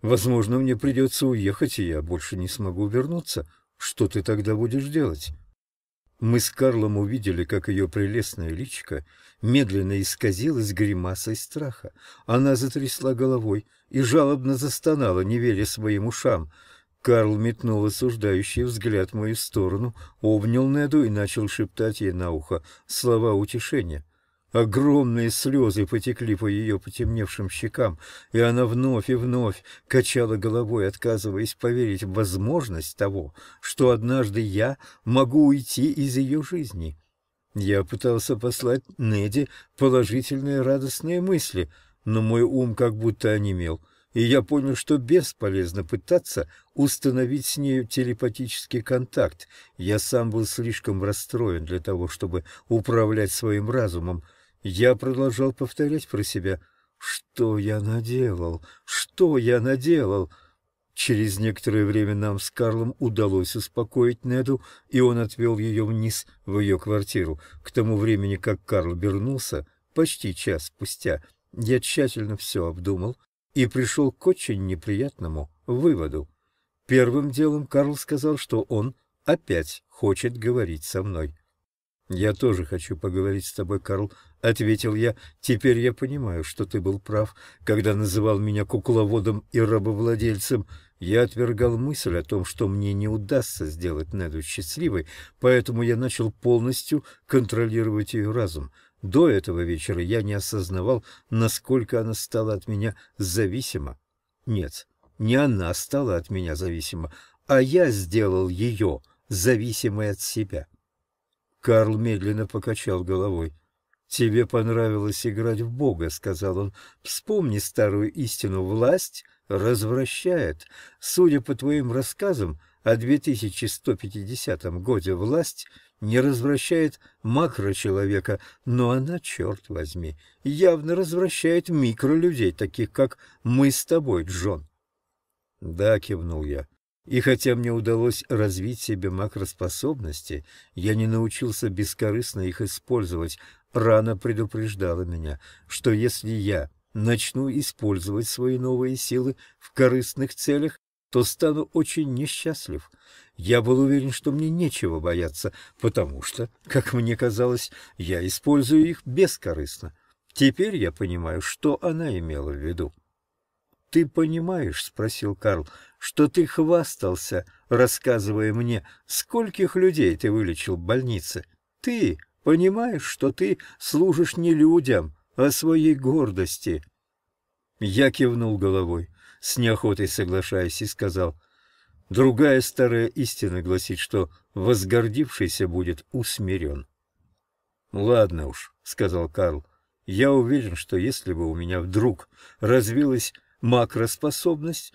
«Возможно, мне придется уехать, и я больше не смогу вернуться. Что ты тогда будешь делать?» Мы с Карлом увидели, как ее прелестное личико медленно исказилось гримасой страха. Она затрясла головой и жалобно застонала, не веря своим ушам. Карл метнул осуждающий взгляд в мою сторону, обнял Неду и начал шептать ей на ухо слова утешения. Огромные слезы потекли по ее потемневшим щекам, и она вновь и вновь качала головой, отказываясь поверить в возможность того, что однажды я могу уйти из ее жизни. Я пытался послать Неди положительные радостные мысли, но мой ум как будто онемел, и я понял, что бесполезно пытаться установить с нею телепатический контакт. Я сам был слишком расстроен для того, чтобы управлять своим разумом, я продолжал повторять про себя «Что я наделал? Что я наделал?» Через некоторое время нам с Карлом удалось успокоить Неду, и он отвел ее вниз в ее квартиру. К тому времени, как Карл вернулся, почти час спустя, я тщательно все обдумал и пришел к очень неприятному выводу. Первым делом Карл сказал, что он опять хочет говорить со мной. «Я тоже хочу поговорить с тобой, Карл», — ответил я. «Теперь я понимаю, что ты был прав, когда называл меня кукловодом и рабовладельцем. Я отвергал мысль о том, что мне не удастся сделать Неду счастливой, поэтому я начал полностью контролировать ее разум. До этого вечера я не осознавал, насколько она стала от меня зависима. Нет, не она стала от меня зависима, а я сделал ее зависимой от себя». Карл медленно покачал головой. «Тебе понравилось играть в Бога», — сказал он. «Вспомни старую истину. Власть развращает. Судя по твоим рассказам о 2150 годе, власть не развращает макрочеловека, но она, черт возьми, явно развращает микролюдей, таких как мы с тобой, Джон». «Да», — кивнул я. И хотя мне удалось развить себе макроспособности, я не научился бескорыстно их использовать. Рана предупреждала меня, что если я начну использовать свои новые силы в корыстных целях, то стану очень несчастлив. Я был уверен, что мне нечего бояться, потому что, как мне казалось, я использую их бескорыстно. Теперь я понимаю, что она имела в виду. «Ты понимаешь, — спросил Карл, — что ты хвастался, рассказывая мне, скольких людей ты вылечил в больнице? Ты понимаешь, что ты служишь не людям, а своей гордости?» Я кивнул головой, с неохотой соглашаясь, и сказал, «Другая старая истина гласит, что возгордившийся будет усмирен». «Ладно уж», — сказал Карл, — «я уверен, что если бы у меня вдруг развилась макроспособность,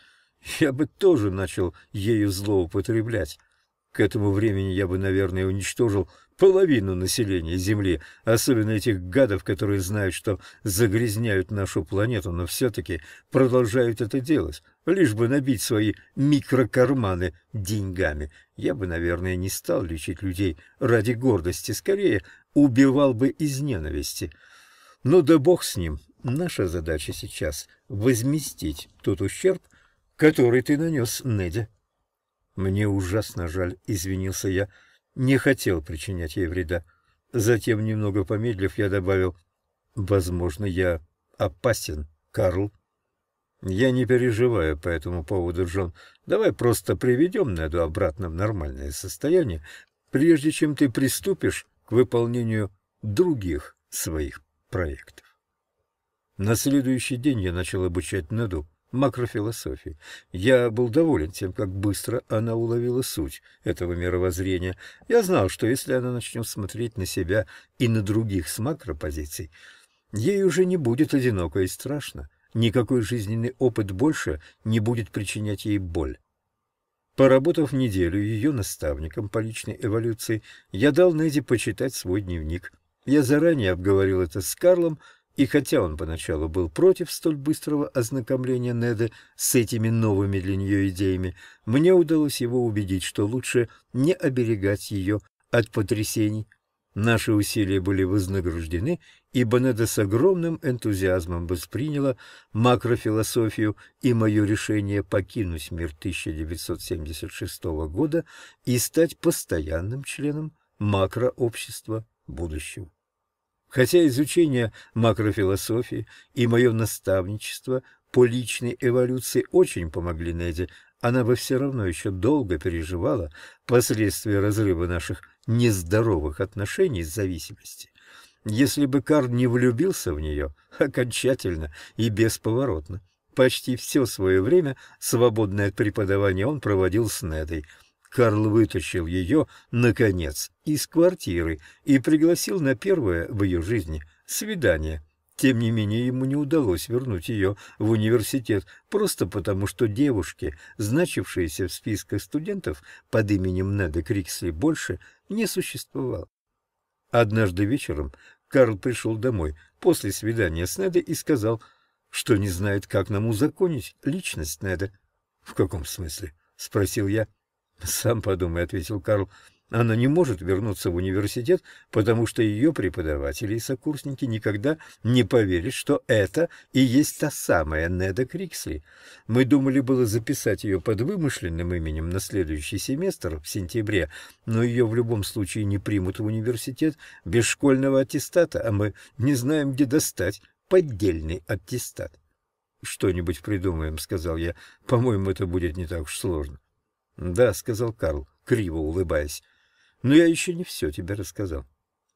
я бы тоже начал ею злоупотреблять. К этому времени я бы, наверное, уничтожил половину населения Земли, особенно этих гадов, которые знают, что загрязняют нашу планету, но все-таки продолжают это делать, лишь бы набить свои микрокарманы деньгами. Я бы, наверное, не стал лечить людей ради гордости, скорее убивал бы из ненависти. Но ну да бог с ним, Наша задача сейчас — возместить тот ущерб, который ты нанес, Неде. Мне ужасно жаль, — извинился я. Не хотел причинять ей вреда. Затем, немного помедлив, я добавил, «Возможно, я опасен, Карл». «Я не переживаю по этому поводу, Джон. Давай просто приведем Неду обратно в нормальное состояние, прежде чем ты приступишь к выполнению других своих проектов». На следующий день я начал обучать Неду макрофилософии. Я был доволен тем, как быстро она уловила суть этого мировоззрения. Я знал, что если она начнет смотреть на себя и на других с макропозиций, ей уже не будет одиноко и страшно. Никакой жизненный опыт больше не будет причинять ей боль. Поработав неделю ее наставником по личной эволюции, я дал Неди почитать свой дневник. Я заранее обговорил это с Карлом, и хотя он поначалу был против столь быстрого ознакомления Неда с этими новыми для нее идеями, мне удалось его убедить, что лучше не оберегать ее от потрясений. Наши усилия были вознаграждены, ибо Неда с огромным энтузиазмом восприняла макрофилософию и мое решение покинуть мир 1976 года и стать постоянным членом макрообщества будущего. Хотя изучение макрофилософии и мое наставничество по личной эволюции очень помогли Неде, она бы все равно еще долго переживала последствия разрыва наших нездоровых отношений с зависимости. Если бы Карл не влюбился в нее окончательно и бесповоротно, почти все свое время, свободное от преподавания, он проводил с Недой – Карл вытащил ее, наконец, из квартиры и пригласил на первое в ее жизни свидание. Тем не менее, ему не удалось вернуть ее в университет, просто потому что девушки, значившиеся в списках студентов под именем Неда Криксли, больше не существовало. Однажды вечером Карл пришел домой после свидания с Недой и сказал, что не знает, как нам узаконить личность Неда. — В каком смысле? — спросил я. — Сам подумай, — ответил Карл. — Она не может вернуться в университет, потому что ее преподаватели и сокурсники никогда не поверят, что это и есть та самая Неда Криксли. Мы думали было записать ее под вымышленным именем на следующий семестр в сентябре, но ее в любом случае не примут в университет без школьного аттестата, а мы не знаем, где достать поддельный аттестат. — Что-нибудь придумаем, — сказал я. — По-моему, это будет не так уж сложно. — Да, — сказал Карл, криво улыбаясь. — Но я еще не все тебе рассказал.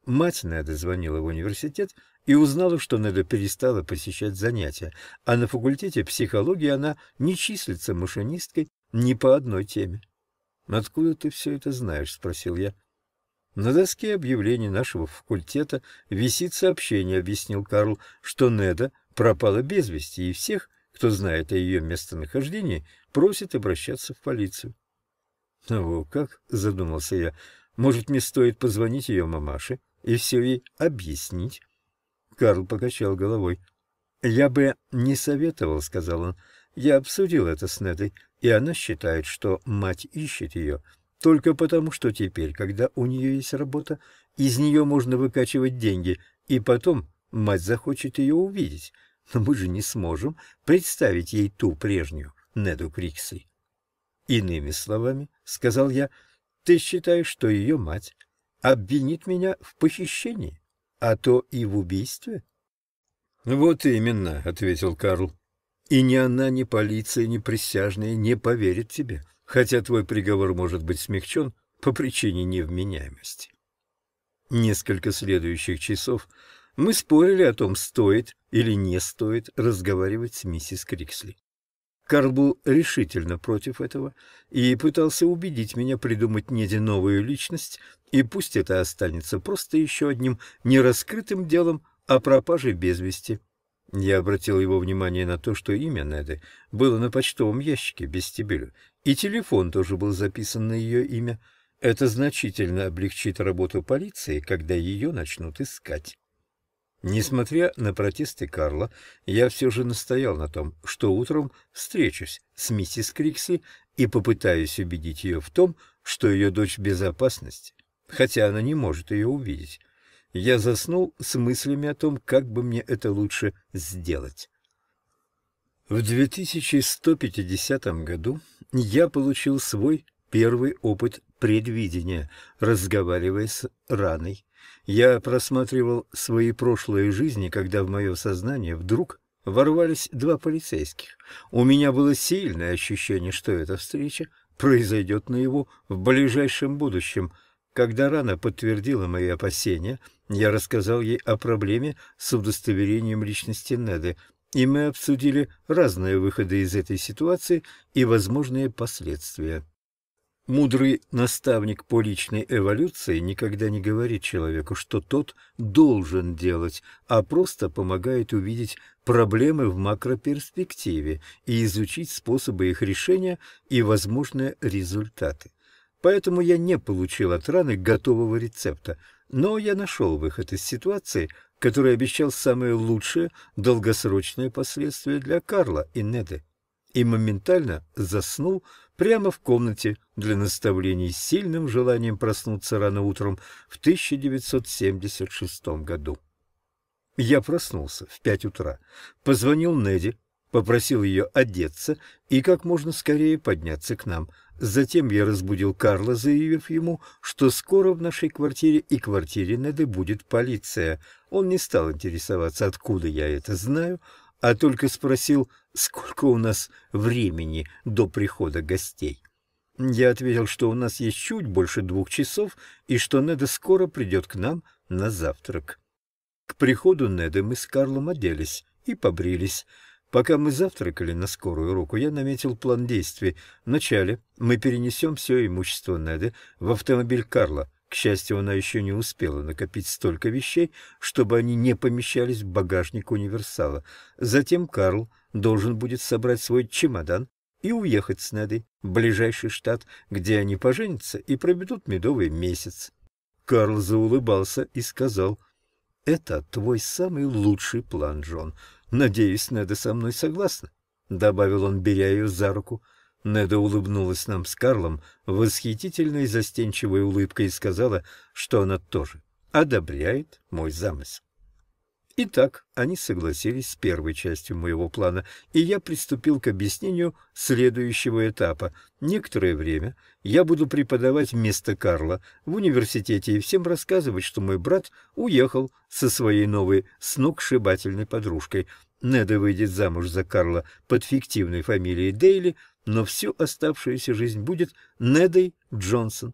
Мать Неда звонила в университет и узнала, что Неда перестала посещать занятия, а на факультете психологии она не числится машинисткой ни по одной теме. — Откуда ты все это знаешь? — спросил я. — На доске объявлений нашего факультета висит сообщение, — объяснил Карл, — что Неда пропала без вести, и всех, кто знает о ее местонахождении, просит обращаться в полицию. «О, как?» — задумался я. «Может, мне стоит позвонить ее мамаше и все ей объяснить?» Карл покачал головой. «Я бы не советовал», — сказал он. «Я обсудил это с Недой, и она считает, что мать ищет ее только потому, что теперь, когда у нее есть работа, из нее можно выкачивать деньги, и потом мать захочет ее увидеть. Но мы же не сможем представить ей ту прежнюю Неду Крикси. Иными словами, — сказал я, — ты считаешь, что ее мать обвинит меня в похищении, а то и в убийстве? — Вот именно, — ответил Карл. — И ни она, ни полиция, ни присяжные не поверят тебе, хотя твой приговор может быть смягчен по причине невменяемости. Несколько следующих часов мы спорили о том, стоит или не стоит разговаривать с миссис Криксли. Карл был решительно против этого и пытался убедить меня придумать Неде новую личность, и пусть это останется просто еще одним нераскрытым делом о пропаже без вести. Я обратил его внимание на то, что имя Неды было на почтовом ящике без вестибюля, и телефон тоже был записан на ее имя. Это значительно облегчит работу полиции, когда ее начнут искать. Несмотря на протесты Карла, я все же настоял на том, что утром встречусь с миссис Крикси и попытаюсь убедить ее в том, что ее дочь в безопасности, хотя она не может ее увидеть. Я заснул с мыслями о том, как бы мне это лучше сделать. В 2150 году я получил свой первый опыт предвидения, разговаривая с раной я просматривал свои прошлые жизни, когда в мое сознание вдруг ворвались два полицейских. У меня было сильное ощущение, что эта встреча произойдет на его в ближайшем будущем. Когда Рана подтвердила мои опасения, я рассказал ей о проблеме с удостоверением личности Неды, и мы обсудили разные выходы из этой ситуации и возможные последствия. Мудрый наставник по личной эволюции никогда не говорит человеку, что тот должен делать, а просто помогает увидеть проблемы в макроперспективе и изучить способы их решения и возможные результаты. Поэтому я не получил от раны готового рецепта, но я нашел выход из ситуации, который обещал самые лучшие долгосрочные последствия для Карла и Неды и моментально заснул прямо в комнате для наставлений с сильным желанием проснуться рано утром в 1976 году. Я проснулся в пять утра, позвонил Неди, попросил ее одеться и как можно скорее подняться к нам. Затем я разбудил Карла, заявив ему, что скоро в нашей квартире и квартире Неды будет полиция. Он не стал интересоваться, откуда я это знаю, а только спросил, «Сколько у нас времени до прихода гостей?» Я ответил, что у нас есть чуть больше двух часов и что Неда скоро придет к нам на завтрак. К приходу Неда мы с Карлом оделись и побрились. Пока мы завтракали на скорую руку, я наметил план действий. Вначале мы перенесем все имущество Неды в автомобиль Карла — к счастью, она еще не успела накопить столько вещей, чтобы они не помещались в багажник универсала. Затем Карл должен будет собрать свой чемодан и уехать с Недой в ближайший штат, где они поженятся и проведут медовый месяц. Карл заулыбался и сказал, «Это твой самый лучший план, Джон. Надеюсь, Неда со мной согласна», — добавил он, беря ее за руку. Неда улыбнулась нам с Карлом восхитительной застенчивой улыбкой и сказала, что она тоже одобряет мой замысел. Итак, они согласились с первой частью моего плана, и я приступил к объяснению следующего этапа. Некоторое время я буду преподавать вместо Карла в университете и всем рассказывать, что мой брат уехал со своей новой сногсшибательной подружкой. Неда выйдет замуж за Карла под фиктивной фамилией Дейли, но всю оставшуюся жизнь будет Недой Джонсон.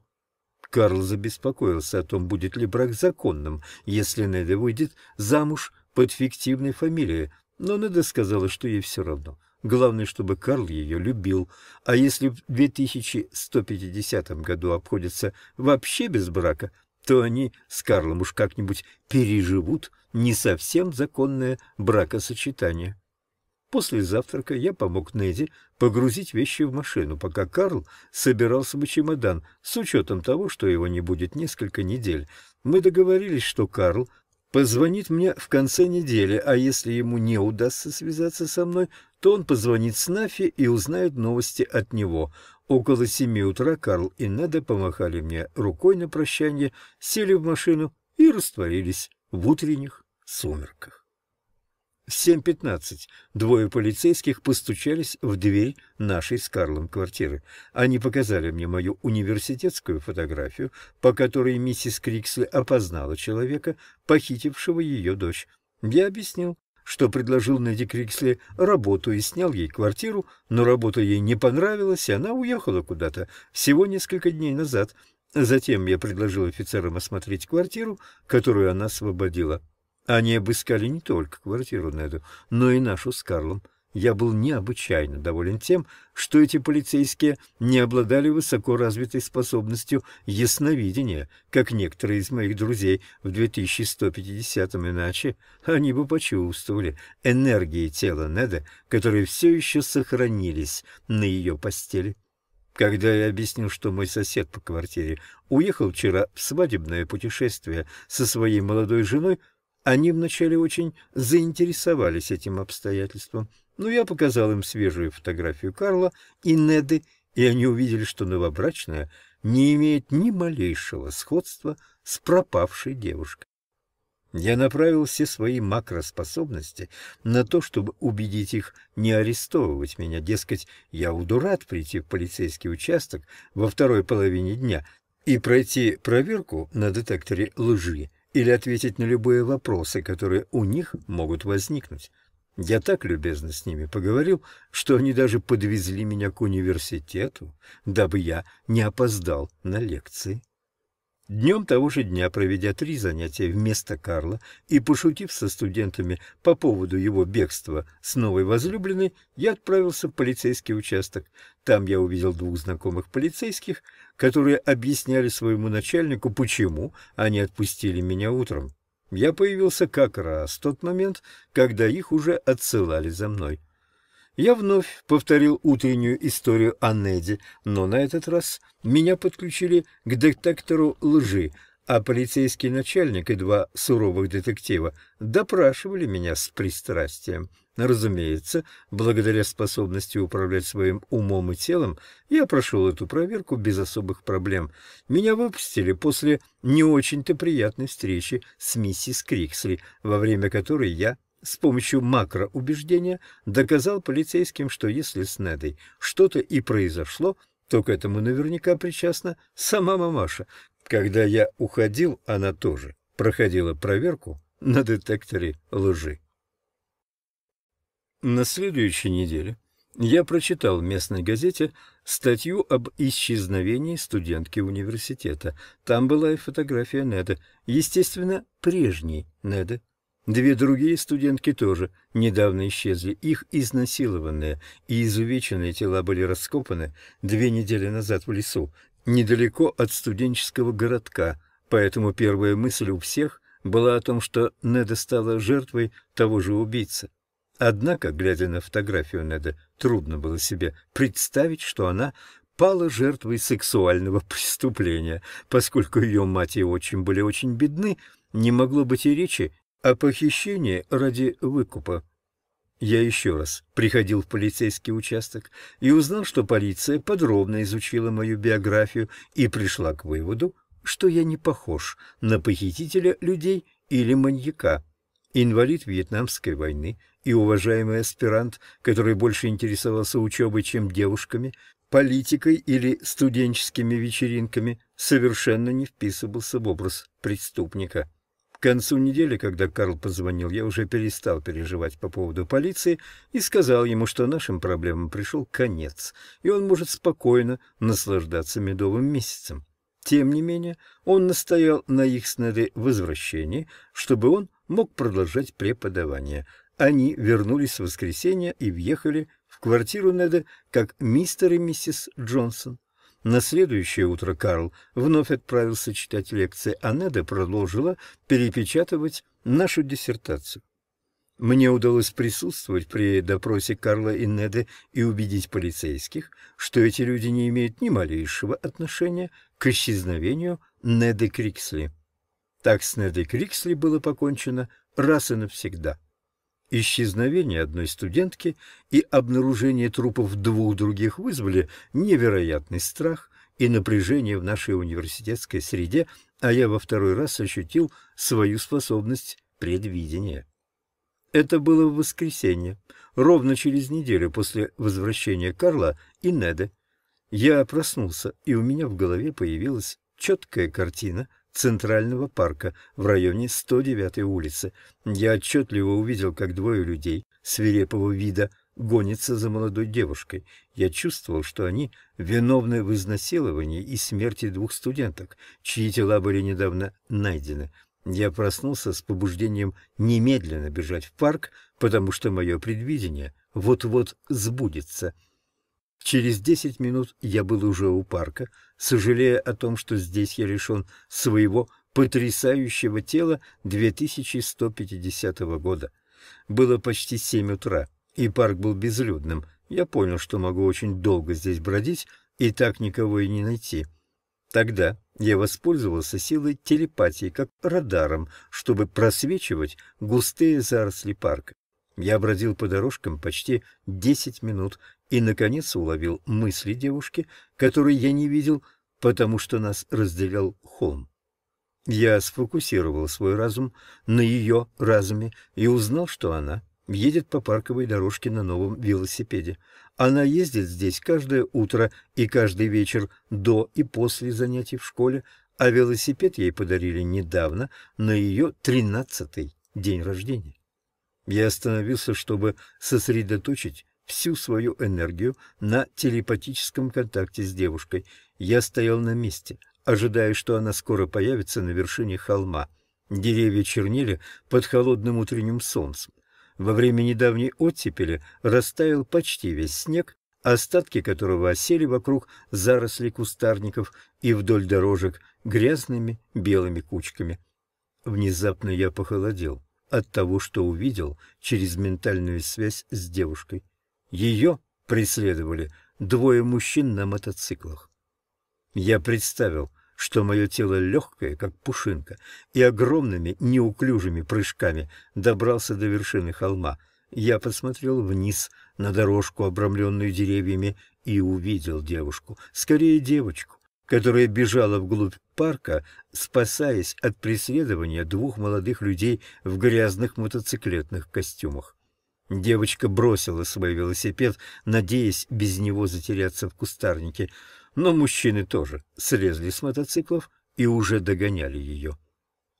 Карл забеспокоился о том, будет ли брак законным, если Неда выйдет замуж под фиктивной фамилией, но Неда сказала, что ей все равно. Главное, чтобы Карл ее любил. А если в 2150 году обходится вообще без брака, то они с Карлом уж как-нибудь переживут не совсем законное бракосочетание. После завтрака я помог Неди погрузить вещи в машину, пока Карл собирался бы чемодан, с учетом того, что его не будет несколько недель. Мы договорились, что Карл позвонит мне в конце недели, а если ему не удастся связаться со мной, то он позвонит Снафи и узнает новости от него. Около семи утра Карл и Неда помахали мне рукой на прощание, сели в машину и растворились в утренних сумерках. В 7.15 двое полицейских постучались в дверь нашей с Карлом квартиры. Они показали мне мою университетскую фотографию, по которой миссис Криксли опознала человека, похитившего ее дочь. Я объяснил, что предложил Неди Криксли работу и снял ей квартиру, но работа ей не понравилась, и она уехала куда-то всего несколько дней назад. Затем я предложил офицерам осмотреть квартиру, которую она освободила. Они обыскали не только квартиру Неду, но и нашу с Карлом. Я был необычайно доволен тем, что эти полицейские не обладали высоко развитой способностью ясновидения, как некоторые из моих друзей в 2150-м, иначе они бы почувствовали энергии тела Неда, которые все еще сохранились на ее постели. Когда я объяснил, что мой сосед по квартире уехал вчера в свадебное путешествие со своей молодой женой, они вначале очень заинтересовались этим обстоятельством, но я показал им свежую фотографию Карла и Неды, и они увидели, что новобрачная не имеет ни малейшего сходства с пропавшей девушкой. Я направил все свои макроспособности на то, чтобы убедить их не арестовывать меня. Дескать, я удурат прийти в полицейский участок во второй половине дня и пройти проверку на детекторе лжи или ответить на любые вопросы, которые у них могут возникнуть. Я так любезно с ними поговорил, что они даже подвезли меня к университету, дабы я не опоздал на лекции. Днем того же дня, проведя три занятия вместо Карла и пошутив со студентами по поводу его бегства с новой возлюбленной, я отправился в полицейский участок. Там я увидел двух знакомых полицейских, которые объясняли своему начальнику, почему они отпустили меня утром. Я появился как раз в тот момент, когда их уже отсылали за мной. Я вновь повторил утреннюю историю о Неде, но на этот раз меня подключили к детектору лжи, а полицейский начальник и два суровых детектива допрашивали меня с пристрастием. Разумеется, благодаря способности управлять своим умом и телом, я прошел эту проверку без особых проблем. Меня выпустили после не очень-то приятной встречи с миссис Криксли, во время которой я с помощью макроубеждения доказал полицейским, что если с Недой что-то и произошло, то к этому наверняка причастна сама мамаша. Когда я уходил, она тоже проходила проверку на детекторе лжи. На следующей неделе я прочитал в местной газете статью об исчезновении студентки университета. Там была и фотография Неды, естественно, прежней Неды. Две другие студентки тоже недавно исчезли. Их изнасилованные и изувеченные тела были раскопаны две недели назад в лесу, недалеко от студенческого городка, поэтому первая мысль у всех была о том, что Неда стала жертвой того же убийцы. Однако, глядя на фотографию Неда, трудно было себе представить, что она пала жертвой сексуального преступления, поскольку ее мать и отчим были очень бедны, не могло быть и речи о похищении ради выкупа. Я еще раз приходил в полицейский участок и узнал, что полиция подробно изучила мою биографию и пришла к выводу, что я не похож на похитителя людей или маньяка. Инвалид Вьетнамской войны и уважаемый аспирант, который больше интересовался учебой, чем девушками, политикой или студенческими вечеринками, совершенно не вписывался в образ преступника концу недели, когда Карл позвонил, я уже перестал переживать по поводу полиции и сказал ему, что нашим проблемам пришел конец, и он может спокойно наслаждаться медовым месяцем. Тем не менее, он настоял на их снере возвращении, чтобы он мог продолжать преподавание. Они вернулись в воскресенье и въехали в квартиру Неда как мистер и миссис Джонсон. На следующее утро Карл вновь отправился читать лекции, а Неда продолжила перепечатывать нашу диссертацию. Мне удалось присутствовать при допросе Карла и Неды и убедить полицейских, что эти люди не имеют ни малейшего отношения к исчезновению Неды Криксли. Так с Недой Криксли было покончено раз и навсегда. Исчезновение одной студентки и обнаружение трупов двух других вызвали невероятный страх и напряжение в нашей университетской среде, а я во второй раз ощутил свою способность предвидения. Это было в воскресенье, ровно через неделю после возвращения Карла и Неды. Я проснулся, и у меня в голове появилась четкая картина Центрального парка в районе 109-й улицы. Я отчетливо увидел, как двое людей свирепого вида гонятся за молодой девушкой. Я чувствовал, что они виновны в изнасиловании и смерти двух студенток, чьи тела были недавно найдены. Я проснулся с побуждением немедленно бежать в парк, потому что мое предвидение вот-вот сбудется — Через десять минут я был уже у парка, сожалея о том, что здесь я лишен своего потрясающего тела 2150 года. Было почти семь утра, и парк был безлюдным. Я понял, что могу очень долго здесь бродить и так никого и не найти. Тогда я воспользовался силой телепатии, как радаром, чтобы просвечивать густые заросли парка. Я бродил по дорожкам почти десять минут и, наконец, уловил мысли девушки, которые я не видел, потому что нас разделял холм. Я сфокусировал свой разум на ее разуме и узнал, что она едет по парковой дорожке на новом велосипеде. Она ездит здесь каждое утро и каждый вечер до и после занятий в школе, а велосипед ей подарили недавно на ее тринадцатый день рождения. Я остановился, чтобы сосредоточить всю свою энергию на телепатическом контакте с девушкой. Я стоял на месте, ожидая, что она скоро появится на вершине холма. Деревья чернили под холодным утренним солнцем. Во время недавней оттепели растаял почти весь снег, остатки которого осели вокруг зарослей кустарников и вдоль дорожек грязными белыми кучками. Внезапно я похолодел от того, что увидел через ментальную связь с девушкой. Ее преследовали двое мужчин на мотоциклах. Я представил, что мое тело легкое, как пушинка, и огромными неуклюжими прыжками добрался до вершины холма. Я посмотрел вниз на дорожку, обрамленную деревьями, и увидел девушку, скорее девочку, которая бежала вглубь парка, спасаясь от преследования двух молодых людей в грязных мотоциклетных костюмах. Девочка бросила свой велосипед, надеясь без него затеряться в кустарнике, но мужчины тоже слезли с мотоциклов и уже догоняли ее.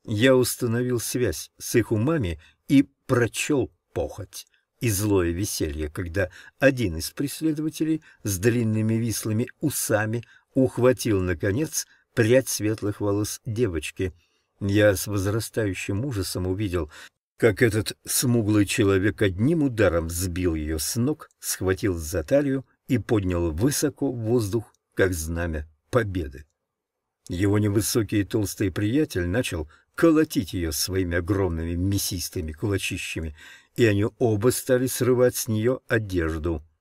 Я установил связь с их умами и прочел похоть и злое веселье, когда один из преследователей с длинными вислыми усами ухватил, наконец, прядь светлых волос девочки. Я с возрастающим ужасом увидел, как этот смуглый человек одним ударом сбил ее с ног, схватил за талию и поднял высоко в воздух, как знамя победы. Его невысокий и толстый приятель начал колотить ее своими огромными мясистыми кулачищами, и они оба стали срывать с нее одежду —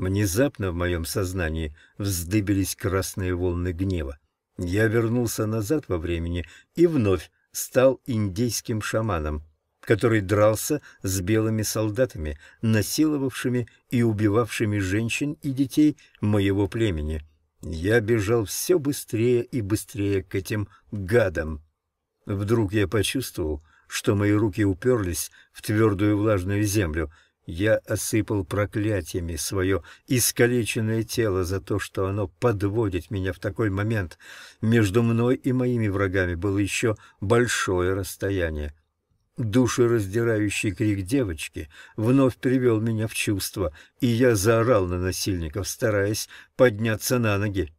Внезапно в моем сознании вздыбились красные волны гнева. Я вернулся назад во времени и вновь стал индейским шаманом, который дрался с белыми солдатами, насиловавшими и убивавшими женщин и детей моего племени. Я бежал все быстрее и быстрее к этим гадам. Вдруг я почувствовал, что мои руки уперлись в твердую влажную землю — я осыпал проклятиями свое искалеченное тело за то, что оно подводит меня в такой момент. Между мной и моими врагами было еще большое расстояние. Душераздирающий крик девочки вновь привел меня в чувство, и я заорал на насильников, стараясь подняться на ноги.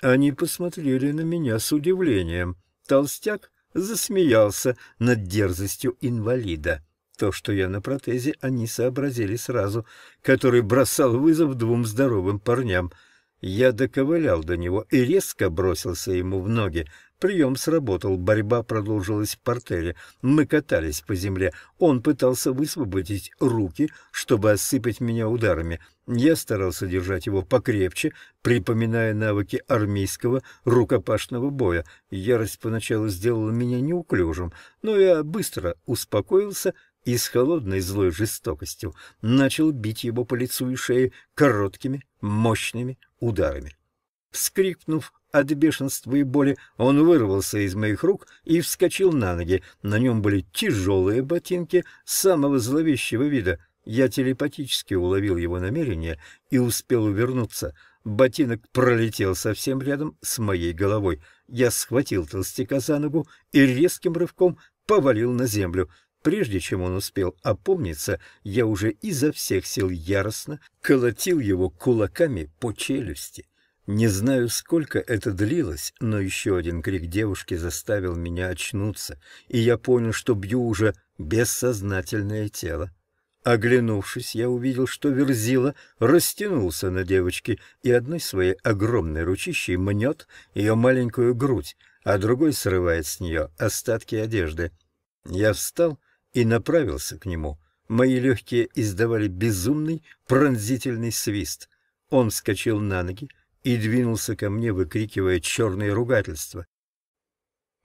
Они посмотрели на меня с удивлением. Толстяк засмеялся над дерзостью инвалида. То, что я на протезе, они сообразили сразу, который бросал вызов двум здоровым парням. Я доковылял до него и резко бросился ему в ноги. Прием сработал, борьба продолжилась в портере. Мы катались по земле. Он пытался высвободить руки, чтобы осыпать меня ударами. Я старался держать его покрепче, припоминая навыки армейского рукопашного боя. Ярость поначалу сделала меня неуклюжим, но я быстро успокоился — и с холодной злой жестокостью начал бить его по лицу и шее короткими, мощными ударами. Вскрикнув от бешенства и боли, он вырвался из моих рук и вскочил на ноги. На нем были тяжелые ботинки самого зловещего вида. Я телепатически уловил его намерение и успел увернуться. Ботинок пролетел совсем рядом с моей головой. Я схватил толстяка за ногу и резким рывком повалил на землю. Прежде чем он успел опомниться, я уже изо всех сил яростно колотил его кулаками по челюсти. Не знаю, сколько это длилось, но еще один крик девушки заставил меня очнуться, и я понял, что бью уже бессознательное тело. Оглянувшись, я увидел, что Верзила растянулся на девочке и одной своей огромной ручищей мнет ее маленькую грудь, а другой срывает с нее остатки одежды. Я встал и направился к нему. Мои легкие издавали безумный пронзительный свист. Он вскочил на ноги и двинулся ко мне, выкрикивая черные ругательства.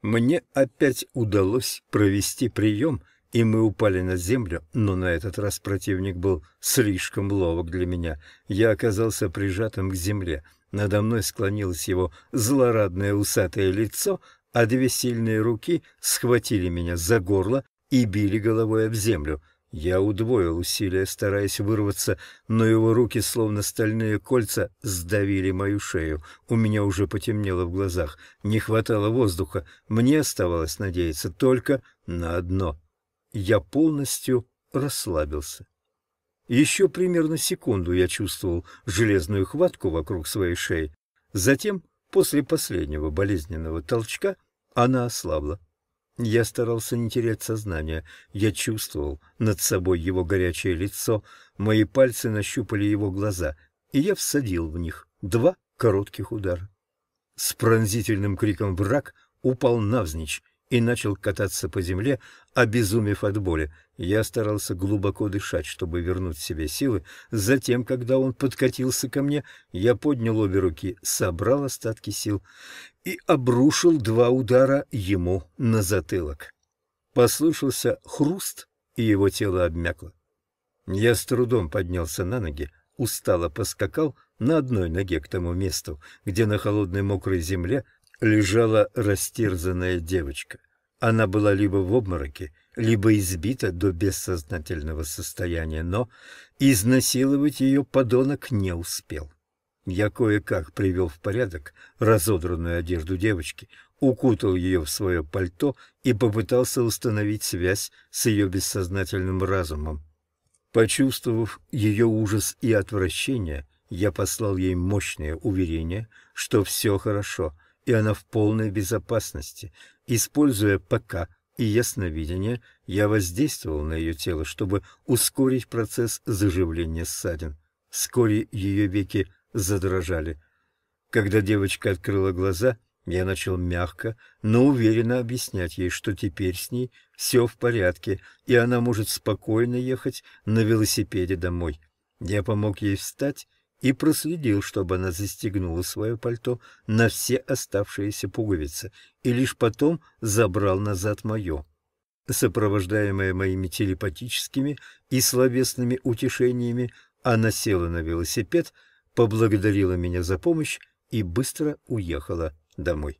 Мне опять удалось провести прием, и мы упали на землю, но на этот раз противник был слишком ловок для меня. Я оказался прижатым к земле. Надо мной склонилось его злорадное усатое лицо, а две сильные руки схватили меня за горло и били головой об землю. Я удвоил усилия, стараясь вырваться, но его руки, словно стальные кольца, сдавили мою шею. У меня уже потемнело в глазах, не хватало воздуха. Мне оставалось надеяться только на одно. Я полностью расслабился. Еще примерно секунду я чувствовал железную хватку вокруг своей шеи. Затем, после последнего болезненного толчка, она ослабла. Я старался не терять сознание. Я чувствовал над собой его горячее лицо, мои пальцы нащупали его глаза, и я всадил в них два коротких удара. С пронзительным криком враг упал навзничь и начал кататься по земле, обезумев от боли. Я старался глубоко дышать, чтобы вернуть себе силы. Затем, когда он подкатился ко мне, я поднял обе руки, собрал остатки сил и обрушил два удара ему на затылок. Послышался хруст, и его тело обмякло. Я с трудом поднялся на ноги, устало поскакал на одной ноге к тому месту, где на холодной мокрой земле лежала растерзанная девочка. Она была либо в обмороке, либо избита до бессознательного состояния, но изнасиловать ее подонок не успел. Я кое-как привел в порядок разодранную одежду девочки, укутал ее в свое пальто и попытался установить связь с ее бессознательным разумом. Почувствовав ее ужас и отвращение, я послал ей мощное уверение, что все хорошо, и она в полной безопасности, используя пока и ясновидения, я воздействовал на ее тело, чтобы ускорить процесс заживления ссадин. Вскоре ее веки задрожали. Когда девочка открыла глаза, я начал мягко, но уверенно объяснять ей, что теперь с ней все в порядке, и она может спокойно ехать на велосипеде домой. Я помог ей встать и проследил, чтобы она застегнула свое пальто на все оставшиеся пуговицы, и лишь потом забрал назад мое. Сопровождаемая моими телепатическими и словесными утешениями, она села на велосипед, поблагодарила меня за помощь и быстро уехала домой.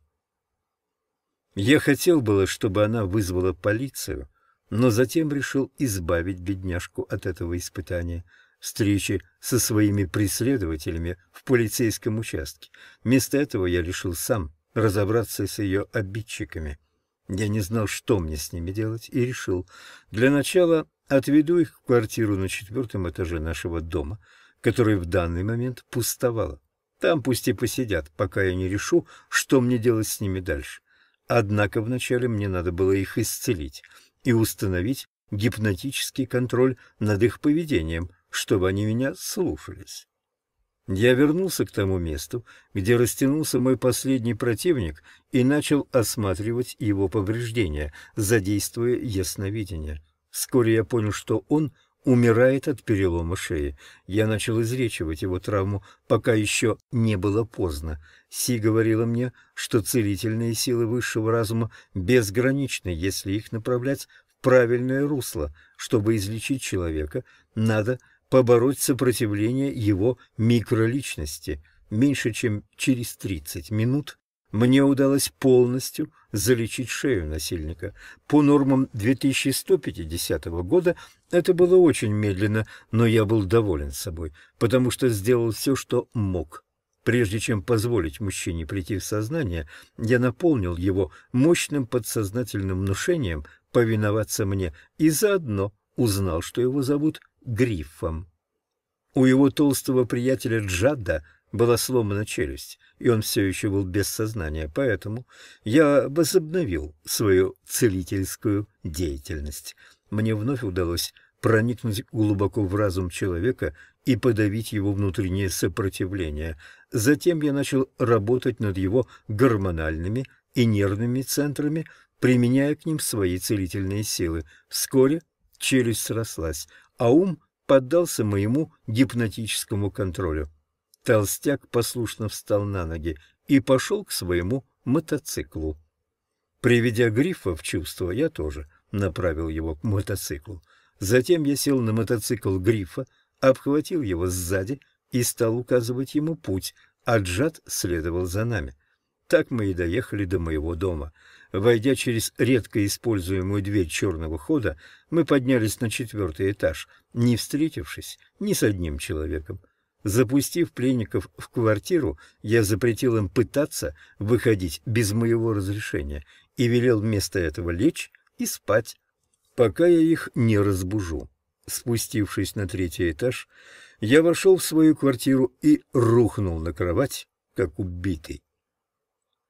Я хотел было, чтобы она вызвала полицию, но затем решил избавить бедняжку от этого испытания — встречи со своими преследователями в полицейском участке. Вместо этого я решил сам разобраться с ее обидчиками. Я не знал, что мне с ними делать, и решил. Для начала отведу их в квартиру на четвертом этаже нашего дома, которая в данный момент пустовала. Там пусть и посидят, пока я не решу, что мне делать с ними дальше. Однако вначале мне надо было их исцелить и установить гипнотический контроль над их поведением, чтобы они меня слушались. Я вернулся к тому месту, где растянулся мой последний противник и начал осматривать его повреждения, задействуя ясновидение. Вскоре я понял, что он умирает от перелома шеи. Я начал изречивать его травму, пока еще не было поздно. Си говорила мне, что целительные силы высшего разума безграничны, если их направлять в правильное русло. Чтобы излечить человека, надо – побороть сопротивление его микроличности. Меньше чем через 30 минут мне удалось полностью залечить шею насильника. По нормам 2150 года это было очень медленно, но я был доволен собой, потому что сделал все, что мог. Прежде чем позволить мужчине прийти в сознание, я наполнил его мощным подсознательным внушением повиноваться мне и заодно узнал, что его зовут грифом. У его толстого приятеля Джадда была сломана челюсть, и он все еще был без сознания, поэтому я возобновил свою целительскую деятельность. Мне вновь удалось проникнуть глубоко в разум человека и подавить его внутреннее сопротивление. Затем я начал работать над его гормональными и нервными центрами, применяя к ним свои целительные силы. Вскоре челюсть срослась, а ум поддался моему гипнотическому контролю. Толстяк послушно встал на ноги и пошел к своему мотоциклу. Приведя Грифа в чувство, я тоже направил его к мотоциклу. Затем я сел на мотоцикл Грифа, обхватил его сзади и стал указывать ему путь, а Джад следовал за нами. Так мы и доехали до моего дома. Войдя через редко используемую дверь черного хода, мы поднялись на четвертый этаж, не встретившись ни с одним человеком. Запустив пленников в квартиру, я запретил им пытаться выходить без моего разрешения и велел вместо этого лечь и спать, пока я их не разбужу. Спустившись на третий этаж, я вошел в свою квартиру и рухнул на кровать, как убитый.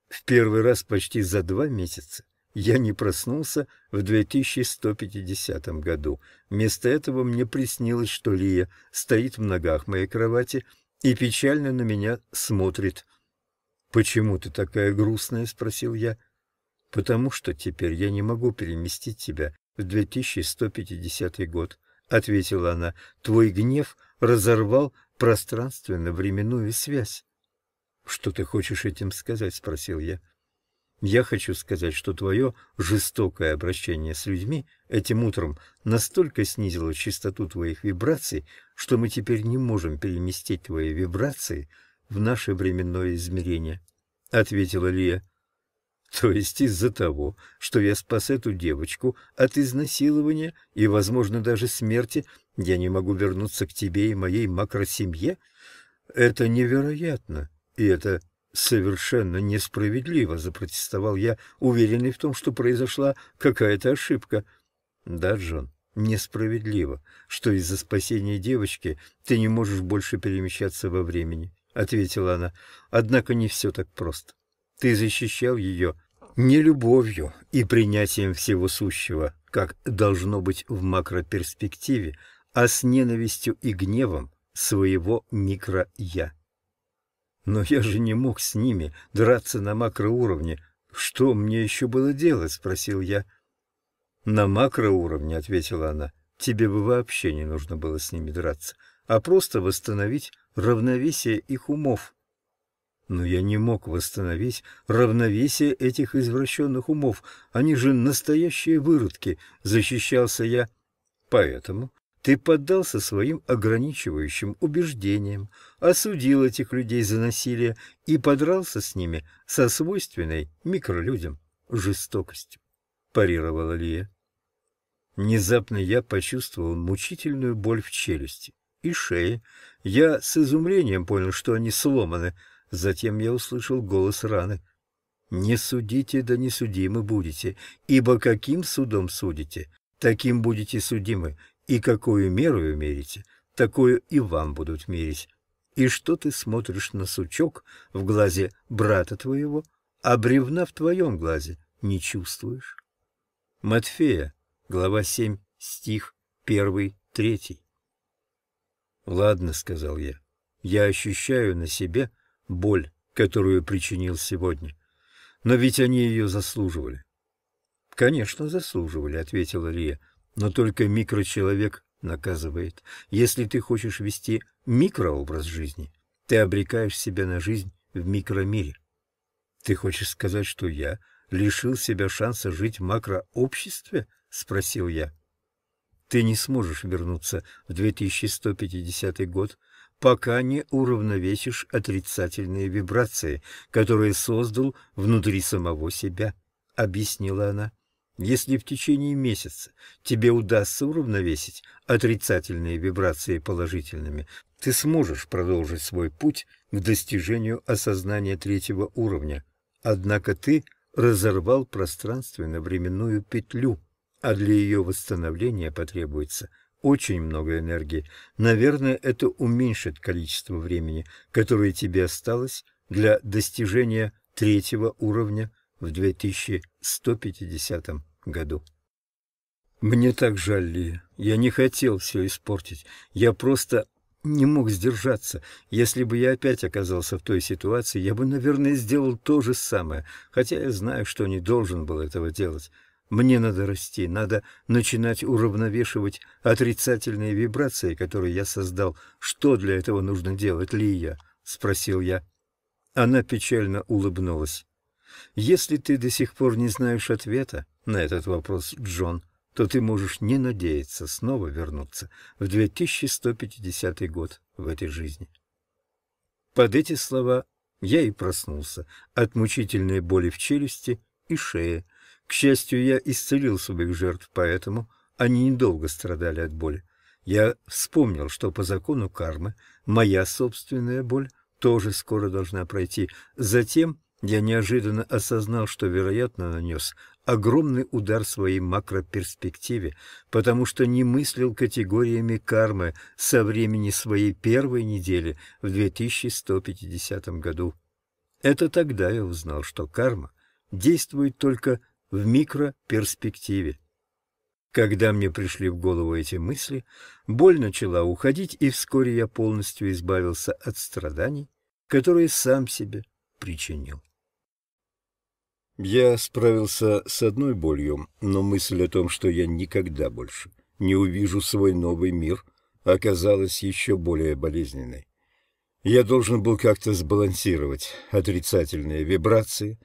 В первый раз почти за два месяца я не проснулся в 2150 году. Вместо этого мне приснилось, что Лия стоит в ногах моей кровати и печально на меня смотрит. «Почему ты такая грустная?» — спросил я. «Потому что теперь я не могу переместить тебя в 2150 год», — ответила она. «Твой гнев разорвал пространственно-временную связь». «Что ты хочешь этим сказать?» — спросил я. «Я хочу сказать, что твое жестокое обращение с людьми этим утром настолько снизило частоту твоих вибраций, что мы теперь не можем переместить твои вибрации в наше временное измерение», — ответила Лия. То есть из-за того, что я спас эту девочку от изнасилования и, возможно, даже смерти, я не могу вернуться к тебе и моей макросемье? Это невероятно. И это совершенно несправедливо, запротестовал я, уверенный в том, что произошла какая-то ошибка. Да, Джон, несправедливо, что из-за спасения девочки ты не можешь больше перемещаться во времени, ответила она. Однако не все так просто. Ты защищал ее не любовью и принятием всего сущего, как должно быть в макроперспективе, а с ненавистью и гневом своего микро-я. Но я же не мог с ними драться на макроуровне. Что мне еще было делать? — спросил я. На макроуровне, — ответила она, — тебе бы вообще не нужно было с ними драться, а просто восстановить равновесие их умов. Но я не мог восстановить равновесие этих извращенных умов. Они же настоящие выродки, — защищался я. Поэтому ты поддался своим ограничивающим убеждениям, осудил этих людей за насилие и подрался с ними со свойственной микролюдям жестокостью, — парировала Лия. Внезапно я почувствовал мучительную боль в челюсти и шее. Я с изумлением понял, что они сломаны. Затем я услышал голос раны. «Не судите, да не судимы будете, ибо каким судом судите, таким будете судимы, и какую меру мерите, такую и вам будут мерить. И что ты смотришь на сучок в глазе брата твоего, а бревна в твоем глазе не чувствуешь? Матфея, глава 7, стих 1, 3. «Ладно», — сказал я, — «я ощущаю на себе боль, которую причинил сегодня. Но ведь они ее заслуживали». «Конечно, заслуживали», — ответила Илья. Но только микрочеловек наказывает. Если ты хочешь вести микрообраз жизни, ты обрекаешь себя на жизнь в микромире. Ты хочешь сказать, что я лишил себя шанса жить в макрообществе? Спросил я. Ты не сможешь вернуться в 2150 год, пока не уравновесишь отрицательные вибрации, которые создал внутри самого себя, объяснила она. Если в течение месяца тебе удастся уравновесить отрицательные вибрации положительными, ты сможешь продолжить свой путь к достижению осознания третьего уровня. Однако ты разорвал пространственно-временную петлю, а для ее восстановления потребуется очень много энергии. Наверное, это уменьшит количество времени, которое тебе осталось для достижения третьего уровня в 2150 году году. Мне так жаль, Лия. Я не хотел все испортить. Я просто не мог сдержаться. Если бы я опять оказался в той ситуации, я бы, наверное, сделал то же самое, хотя я знаю, что не должен был этого делать. Мне надо расти, надо начинать уравновешивать отрицательные вибрации, которые я создал. Что для этого нужно делать, Лия? — спросил я. Она печально улыбнулась. Если ты до сих пор не знаешь ответа на этот вопрос, Джон, то ты можешь не надеяться снова вернуться в 2150 год в этой жизни. Под эти слова я и проснулся от мучительной боли в челюсти и шее. К счастью, я исцелил своих жертв, поэтому они недолго страдали от боли. Я вспомнил, что по закону кармы моя собственная боль тоже скоро должна пройти. Затем я неожиданно осознал, что, вероятно, нанес огромный удар своей макроперспективе, потому что не мыслил категориями кармы со времени своей первой недели в 2150 году. Это тогда я узнал, что карма действует только в микроперспективе. Когда мне пришли в голову эти мысли, боль начала уходить, и вскоре я полностью избавился от страданий, которые сам себе причинил. Я справился с одной болью, но мысль о том, что я никогда больше не увижу свой новый мир, оказалась еще более болезненной. Я должен был как-то сбалансировать отрицательные вибрации,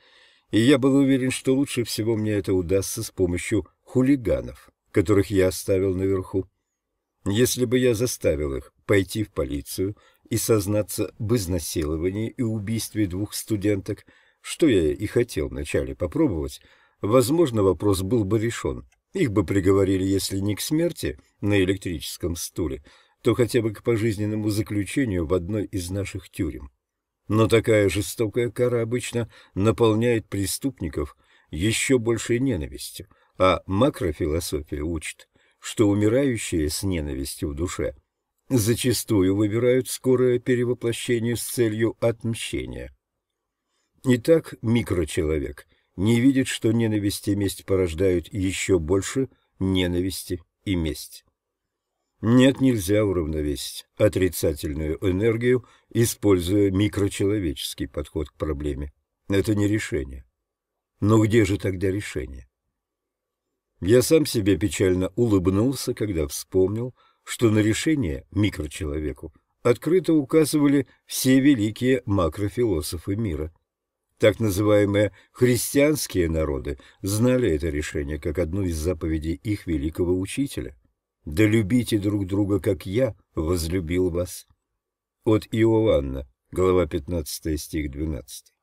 и я был уверен, что лучше всего мне это удастся с помощью хулиганов, которых я оставил наверху. Если бы я заставил их пойти в полицию и сознаться в изнасиловании и убийстве двух студенток – что я и хотел вначале попробовать, возможно, вопрос был бы решен. Их бы приговорили, если не к смерти на электрическом стуле, то хотя бы к пожизненному заключению в одной из наших тюрем. Но такая жестокая кара обычно наполняет преступников еще большей ненавистью, а макрофилософия учит, что умирающие с ненавистью в душе зачастую выбирают скорое перевоплощение с целью отмщения. Итак, микрочеловек не видит, что ненависть и месть порождают еще больше ненависти и месть. Нет, нельзя уравновесить отрицательную энергию, используя микрочеловеческий подход к проблеме. Это не решение. Но где же тогда решение? Я сам себе печально улыбнулся, когда вспомнил, что на решение микрочеловеку открыто указывали все великие макрофилософы мира – так называемые христианские народы знали это решение как одну из заповедей их великого учителя. «Да любите друг друга, как я возлюбил вас». От Иоанна, глава 15, стих 12.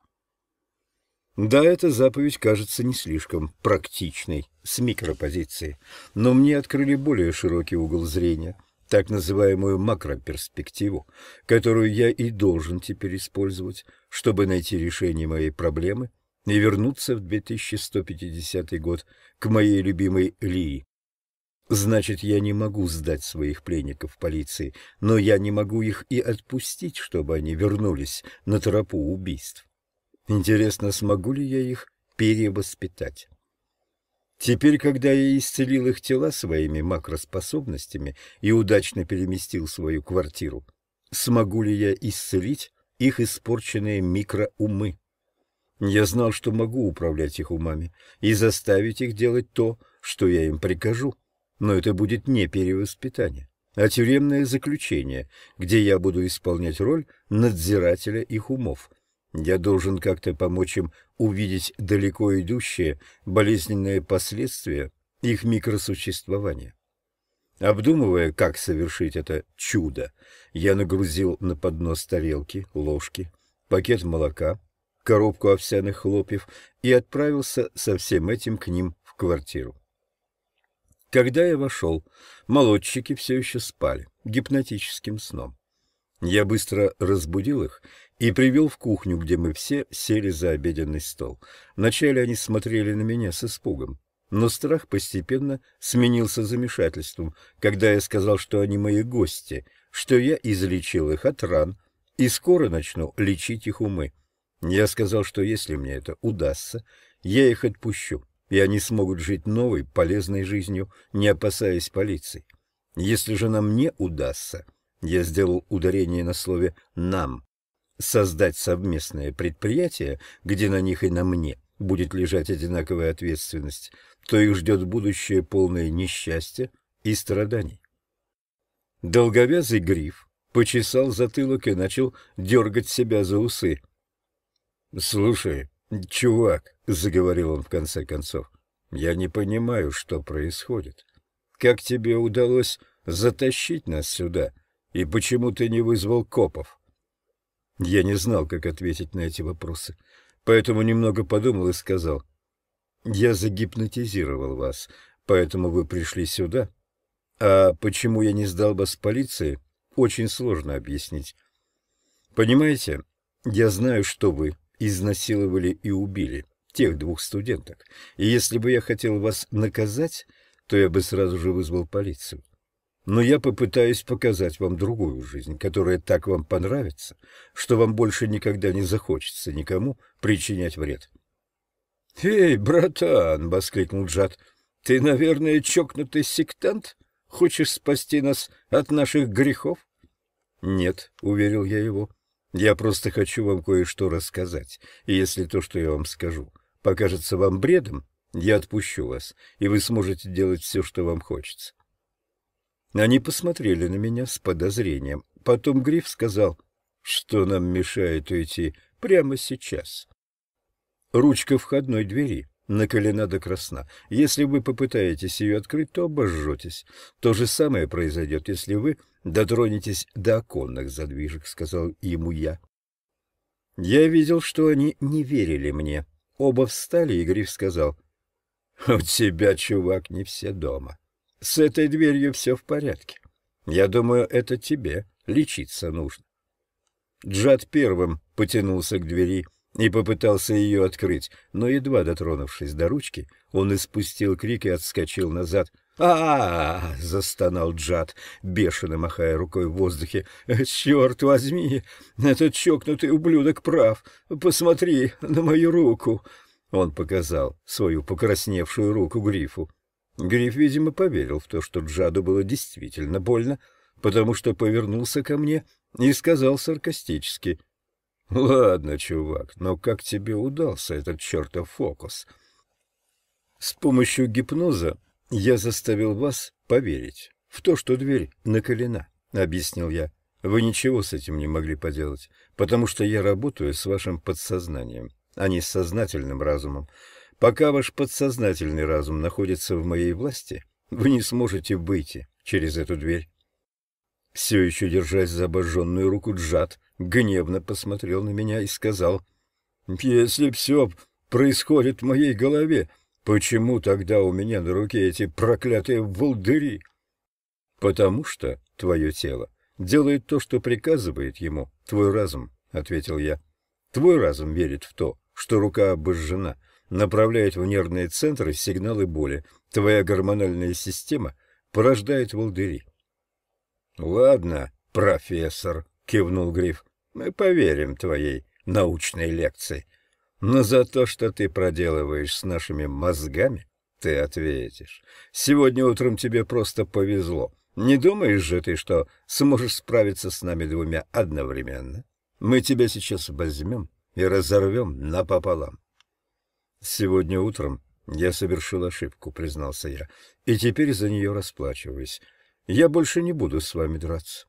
Да, эта заповедь кажется не слишком практичной с микропозиции, но мне открыли более широкий угол зрения – так называемую макроперспективу, которую я и должен теперь использовать, чтобы найти решение моей проблемы и вернуться в 2150 год к моей любимой Лии. Значит, я не могу сдать своих пленников полиции, но я не могу их и отпустить, чтобы они вернулись на тропу убийств. Интересно, смогу ли я их перевоспитать? Теперь, когда я исцелил их тела своими макроспособностями и удачно переместил свою квартиру, смогу ли я исцелить их испорченные микроумы? Я знал, что могу управлять их умами и заставить их делать то, что я им прикажу, но это будет не перевоспитание, а тюремное заключение, где я буду исполнять роль надзирателя их умов. Я должен как-то помочь им увидеть далеко идущие болезненные последствия их микросуществования. Обдумывая, как совершить это чудо, я нагрузил на поднос тарелки, ложки, пакет молока, коробку овсяных хлопьев и отправился со всем этим к ним в квартиру. Когда я вошел, молодчики все еще спали гипнотическим сном. Я быстро разбудил их и привел в кухню, где мы все сели за обеденный стол. Вначале они смотрели на меня с испугом, но страх постепенно сменился замешательством, когда я сказал, что они мои гости, что я излечил их от ран и скоро начну лечить их умы. Я сказал, что если мне это удастся, я их отпущу, и они смогут жить новой, полезной жизнью, не опасаясь полиции. Если же нам не удастся, я сделал ударение на слове «нам», создать совместное предприятие, где на них и на мне будет лежать одинаковая ответственность, то их ждет будущее полное несчастья и страданий. Долговязый гриф почесал затылок и начал дергать себя за усы. — Слушай, чувак, — заговорил он в конце концов, — я не понимаю, что происходит. Как тебе удалось затащить нас сюда, и почему ты не вызвал копов? — я не знал, как ответить на эти вопросы, поэтому немного подумал и сказал. «Я загипнотизировал вас, поэтому вы пришли сюда. А почему я не сдал вас полиции, очень сложно объяснить. Понимаете, я знаю, что вы изнасиловали и убили тех двух студенток, и если бы я хотел вас наказать, то я бы сразу же вызвал полицию. Но я попытаюсь показать вам другую жизнь, которая так вам понравится, что вам больше никогда не захочется никому причинять вред. — Эй, братан! — воскликнул Джад. — Ты, наверное, чокнутый сектант? Хочешь спасти нас от наших грехов? — Нет, — уверил я его. — Я просто хочу вам кое-что рассказать, и если то, что я вам скажу, покажется вам бредом, я отпущу вас, и вы сможете делать все, что вам хочется. Они посмотрели на меня с подозрением. Потом Гриф сказал, что нам мешает уйти прямо сейчас. Ручка входной двери накалена до красна. Если вы попытаетесь ее открыть, то обожжетесь. То же самое произойдет, если вы дотронетесь до оконных задвижек, — сказал ему я. Я видел, что они не верили мне. Оба встали, и Гриф сказал, — У тебя, чувак, не все дома. — с этой дверью все в порядке. Я думаю, это тебе лечиться нужно. Джад первым потянулся к двери и попытался ее открыть, но, едва дотронувшись до ручки, он испустил крик и отскочил назад. а, -а, -а, -а застонал Джад, бешено махая рукой в воздухе. «Э, «Черт возьми! Этот чокнутый ублюдок прав! Посмотри на мою руку!» Он показал свою покрасневшую руку Грифу. Гриф, видимо, поверил в то, что Джаду было действительно больно, потому что повернулся ко мне и сказал саркастически. — Ладно, чувак, но как тебе удался этот чертов фокус? — С помощью гипноза я заставил вас поверить в то, что дверь наколена". объяснил я. Вы ничего с этим не могли поделать, потому что я работаю с вашим подсознанием, а не с сознательным разумом. Пока ваш подсознательный разум находится в моей власти, вы не сможете выйти через эту дверь. Все еще держась за обожженную руку Джад, гневно посмотрел на меня и сказал, «Если все происходит в моей голове, почему тогда у меня на руке эти проклятые волдыри?» «Потому что твое тело делает то, что приказывает ему твой разум», — ответил я. «Твой разум верит в то, что рука обожжена, направляет в нервные центры сигналы боли. Твоя гормональная система порождает волдыри. — Ладно, профессор, — кивнул Гриф, — мы поверим твоей научной лекции. Но за то, что ты проделываешь с нашими мозгами, ты ответишь. Сегодня утром тебе просто повезло. Не думаешь же ты, что сможешь справиться с нами двумя одновременно? Мы тебя сейчас возьмем и разорвем напополам. «Сегодня утром я совершил ошибку», — признался я, — «и теперь за нее расплачиваюсь. Я больше не буду с вами драться».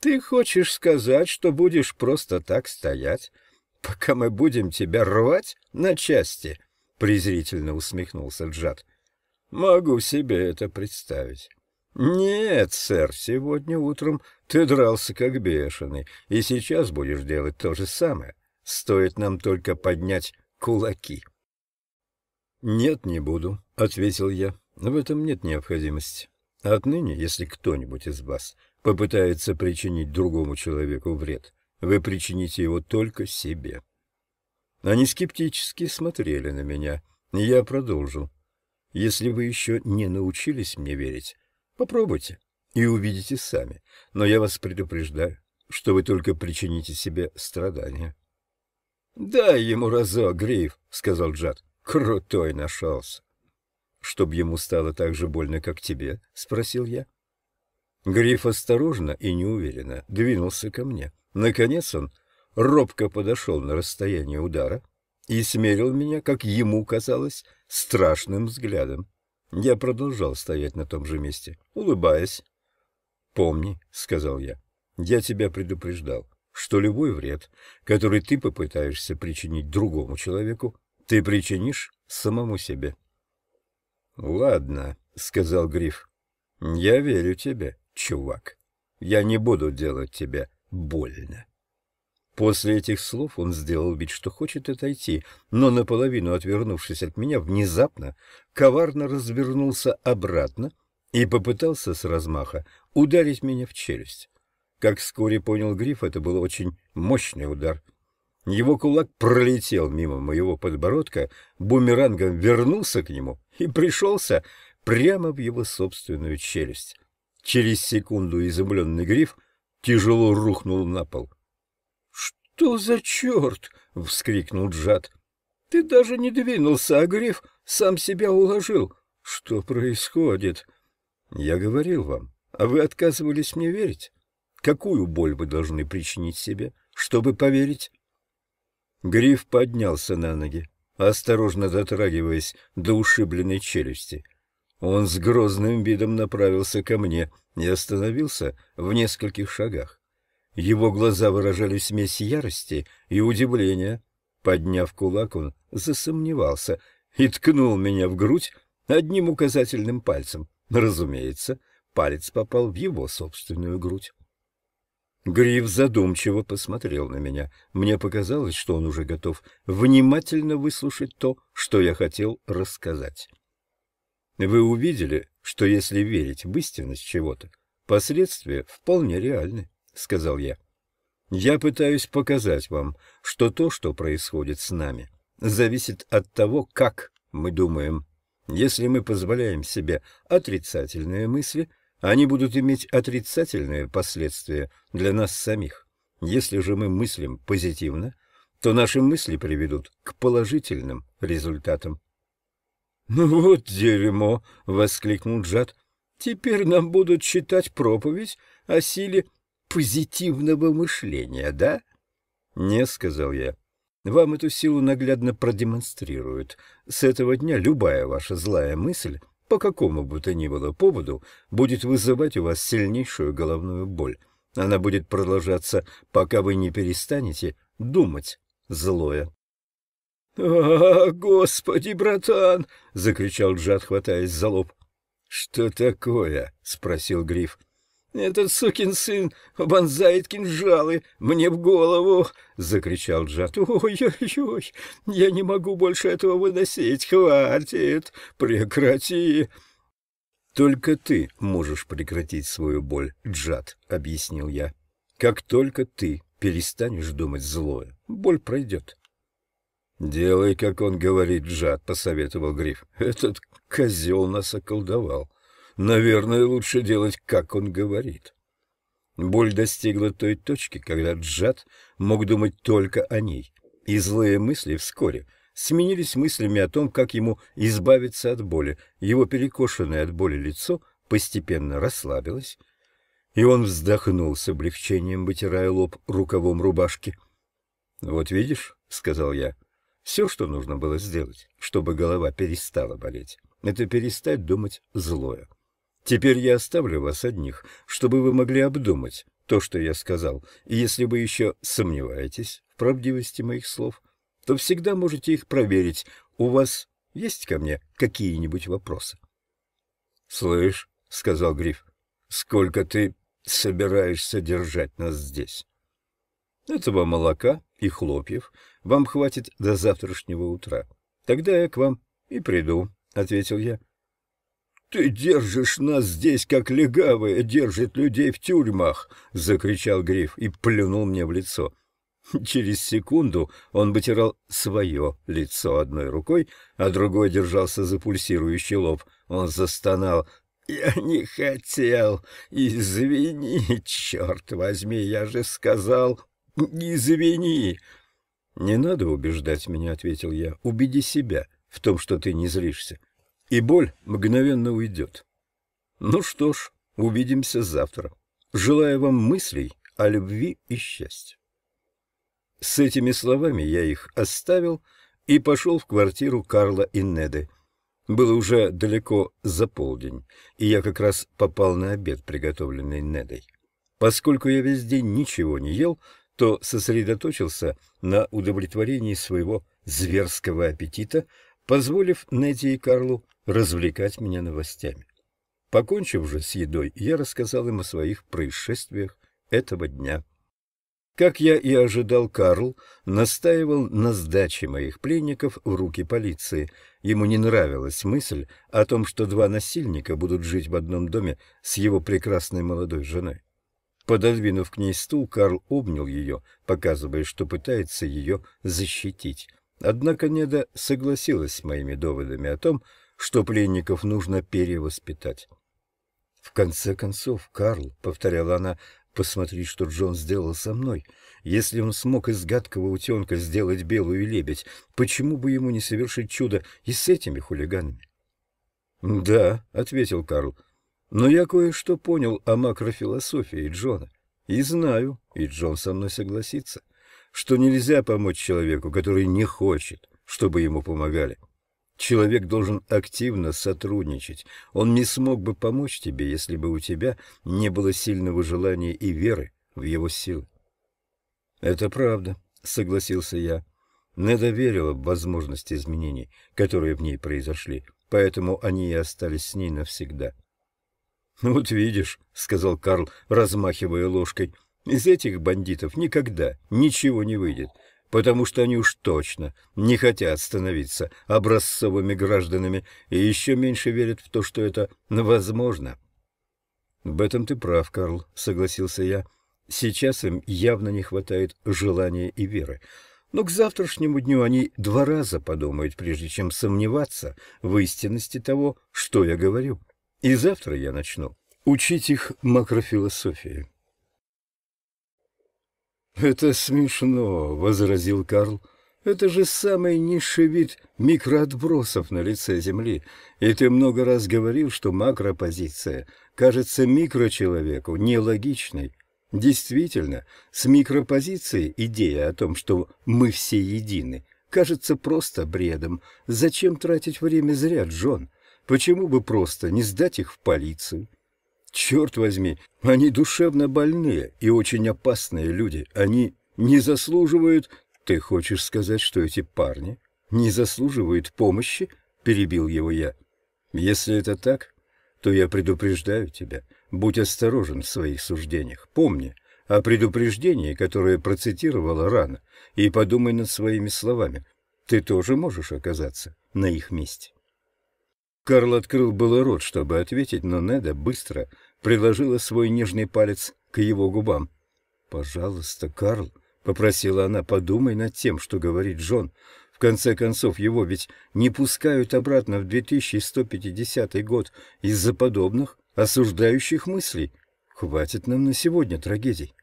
«Ты хочешь сказать, что будешь просто так стоять, пока мы будем тебя рвать на части?» — презрительно усмехнулся Джад. «Могу себе это представить». «Нет, сэр, сегодня утром ты дрался как бешеный, и сейчас будешь делать то же самое. Стоит нам только поднять кулаки». «Нет, не буду», — ответил я. «В этом нет необходимости. Отныне, если кто-нибудь из вас попытается причинить другому человеку вред, вы причините его только себе». Они скептически смотрели на меня. Я продолжил. «Если вы еще не научились мне верить, попробуйте и увидите сами. Но я вас предупреждаю, что вы только причините себе страдания». «Дай ему разок, Гриф», — сказал Джад. Крутой нашелся. Чтоб ему стало так же больно, как тебе, спросил я. Гриф осторожно и неуверенно двинулся ко мне. Наконец он робко подошел на расстояние удара и смерил меня, как ему казалось, страшным взглядом. Я продолжал стоять на том же месте, улыбаясь. «Помни», — сказал я, — «я тебя предупреждал, что любой вред, который ты попытаешься причинить другому человеку, ты причинишь самому себе. — Ладно, — сказал Гриф, — я верю тебе, чувак. Я не буду делать тебе больно. После этих слов он сделал вид, что хочет отойти, но наполовину отвернувшись от меня, внезапно коварно развернулся обратно и попытался с размаха ударить меня в челюсть. Как вскоре понял Гриф, это был очень мощный удар, его кулак пролетел мимо моего подбородка, бумерангом вернулся к нему и пришелся прямо в его собственную челюсть. Через секунду изумленный гриф тяжело рухнул на пол. — Что за черт? — вскрикнул Джад. — Ты даже не двинулся, а гриф сам себя уложил. Что происходит? — Я говорил вам, а вы отказывались мне верить. Какую боль вы должны причинить себе, чтобы поверить? Гриф поднялся на ноги, осторожно дотрагиваясь до ушибленной челюсти. Он с грозным видом направился ко мне и остановился в нескольких шагах. Его глаза выражали смесь ярости и удивления. Подняв кулак, он засомневался и ткнул меня в грудь одним указательным пальцем. Разумеется, палец попал в его собственную грудь. Гриф задумчиво посмотрел на меня. Мне показалось, что он уже готов внимательно выслушать то, что я хотел рассказать. Вы увидели, что если верить в истинность чего-то, последствия вполне реальны, — сказал я. Я пытаюсь показать вам, что то, что происходит с нами, зависит от того, как мы думаем. Если мы позволяем себе отрицательные мысли, они будут иметь отрицательные последствия для нас самих. Если же мы мыслим позитивно, то наши мысли приведут к положительным результатам. «Ну вот дерьмо!» — воскликнул Джад. «Теперь нам будут читать проповедь о силе позитивного мышления, да?» «Не», — сказал я. «Вам эту силу наглядно продемонстрируют. С этого дня любая ваша злая мысль по какому бы то ни было поводу будет вызывать у вас сильнейшую головную боль. Она будет продолжаться, пока вы не перестанете думать злое. — А, господи, братан! — закричал Джад, хватаясь за лоб. — Что такое? — спросил Гриф. «Этот сукин сын вонзает кинжалы мне в голову!» — закричал Джад. «Ой-ой-ой! Я не могу больше этого выносить! Хватит! Прекрати!» «Только ты можешь прекратить свою боль, Джад», — объяснил я. «Как только ты перестанешь думать злое, боль пройдет». «Делай, как он говорит, Джад», — посоветовал Гриф. «Этот козел нас околдовал». Наверное, лучше делать, как он говорит. Боль достигла той точки, когда Джад мог думать только о ней, и злые мысли вскоре сменились мыслями о том, как ему избавиться от боли. Его перекошенное от боли лицо постепенно расслабилось, и он вздохнул с облегчением, вытирая лоб рукавом рубашки. «Вот видишь», — сказал я, — «все, что нужно было сделать, чтобы голова перестала болеть, это перестать думать злое». Теперь я оставлю вас одних, чтобы вы могли обдумать то, что я сказал, и если вы еще сомневаетесь в правдивости моих слов, то всегда можете их проверить. У вас есть ко мне какие-нибудь вопросы? — Слышь, — сказал Гриф, — сколько ты собираешься держать нас здесь? — Этого молока и хлопьев вам хватит до завтрашнего утра. Тогда я к вам и приду, — ответил я. «Ты держишь нас здесь, как легавые держит людей в тюрьмах!» — закричал Гриф и плюнул мне в лицо. Через секунду он вытирал свое лицо одной рукой, а другой держался за пульсирующий лоб. Он застонал. «Я не хотел! Извини, черт возьми, я же сказал! Извини!» «Не надо убеждать меня», — ответил я. «Убеди себя в том, что ты не злишься и боль мгновенно уйдет. Ну что ж, увидимся завтра. Желаю вам мыслей о любви и счастье. С этими словами я их оставил и пошел в квартиру Карла и Неды. Было уже далеко за полдень, и я как раз попал на обед, приготовленный Недой. Поскольку я весь день ничего не ел, то сосредоточился на удовлетворении своего зверского аппетита, позволив Неди и Карлу развлекать меня новостями. Покончив же с едой, я рассказал им о своих происшествиях этого дня. Как я и ожидал, Карл настаивал на сдаче моих пленников в руки полиции. Ему не нравилась мысль о том, что два насильника будут жить в одном доме с его прекрасной молодой женой. Пододвинув к ней стул, Карл обнял ее, показывая, что пытается ее защитить. Однако Неда согласилась с моими доводами о том, что пленников нужно перевоспитать. «В конце концов, Карл», — повторяла она, — «посмотри, что Джон сделал со мной. Если он смог из гадкого утенка сделать белую лебедь, почему бы ему не совершить чудо и с этими хулиганами?» «Да», — ответил Карл, — «но я кое-что понял о макрофилософии Джона. И знаю, и Джон со мной согласится что нельзя помочь человеку, который не хочет, чтобы ему помогали. Человек должен активно сотрудничать. Он не смог бы помочь тебе, если бы у тебя не было сильного желания и веры в его силы. «Это правда», — согласился я. Неда верила в возможность изменений, которые в ней произошли, поэтому они и остались с ней навсегда. «Вот видишь», — сказал Карл, размахивая ложкой, — из этих бандитов никогда ничего не выйдет, потому что они уж точно не хотят становиться образцовыми гражданами и еще меньше верят в то, что это возможно. — В этом ты прав, Карл, — согласился я. Сейчас им явно не хватает желания и веры. Но к завтрашнему дню они два раза подумают, прежде чем сомневаться в истинности того, что я говорю. И завтра я начну учить их макрофилософии. «Это смешно», — возразил Карл. «Это же самый низший вид микроотбросов на лице Земли, и ты много раз говорил, что макропозиция кажется микрочеловеку нелогичной. Действительно, с микропозицией идея о том, что мы все едины, кажется просто бредом. Зачем тратить время зря, Джон? Почему бы просто не сдать их в полицию?» Черт возьми, они душевно больные и очень опасные люди. Они не заслуживают... Ты хочешь сказать, что эти парни не заслуживают помощи? Перебил его я. Если это так, то я предупреждаю тебя. Будь осторожен в своих суждениях. Помни о предупреждении, которое процитировала рано, и подумай над своими словами. Ты тоже можешь оказаться на их месте. Карл открыл было рот, чтобы ответить, но Неда быстро приложила свой нежный палец к его губам. «Пожалуйста, Карл», — попросила она, — «подумай над тем, что говорит Джон. В конце концов, его ведь не пускают обратно в 2150 год из-за подобных осуждающих мыслей. Хватит нам на сегодня трагедий».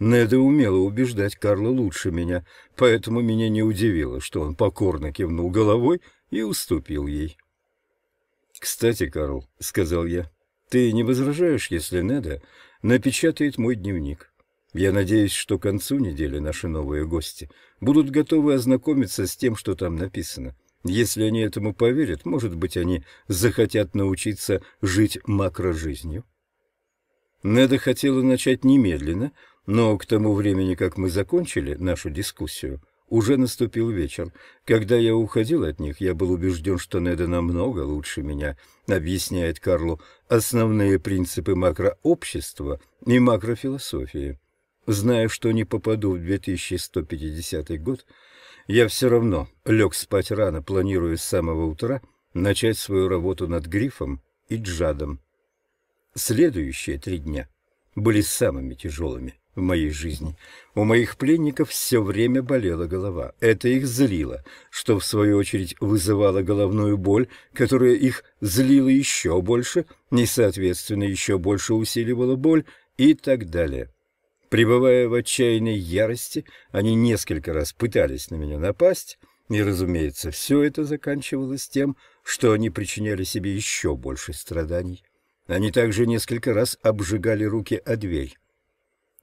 Неда умела убеждать Карла лучше меня, поэтому меня не удивило, что он покорно кивнул головой и уступил ей. «Кстати, Карл», — сказал я, — «ты не возражаешь, если Неда напечатает мой дневник. Я надеюсь, что к концу недели наши новые гости будут готовы ознакомиться с тем, что там написано. Если они этому поверят, может быть, они захотят научиться жить макрожизнью». Неда хотела начать немедленно, но к тому времени, как мы закончили нашу дискуссию, — уже наступил вечер. Когда я уходил от них, я был убежден, что Неда намного лучше меня объясняет Карлу основные принципы макрообщества и макрофилософии. Зная, что не попаду в 2150 год, я все равно лег спать рано, планируя с самого утра начать свою работу над Грифом и Джадом. Следующие три дня были самыми тяжелыми в моей жизни. У моих пленников все время болела голова. Это их злило, что в свою очередь вызывало головную боль, которая их злила еще больше, несоответственно еще больше усиливала боль и так далее. Пребывая в отчаянной ярости, они несколько раз пытались на меня напасть, и, разумеется, все это заканчивалось тем, что они причиняли себе еще больше страданий. Они также несколько раз обжигали руки о дверь.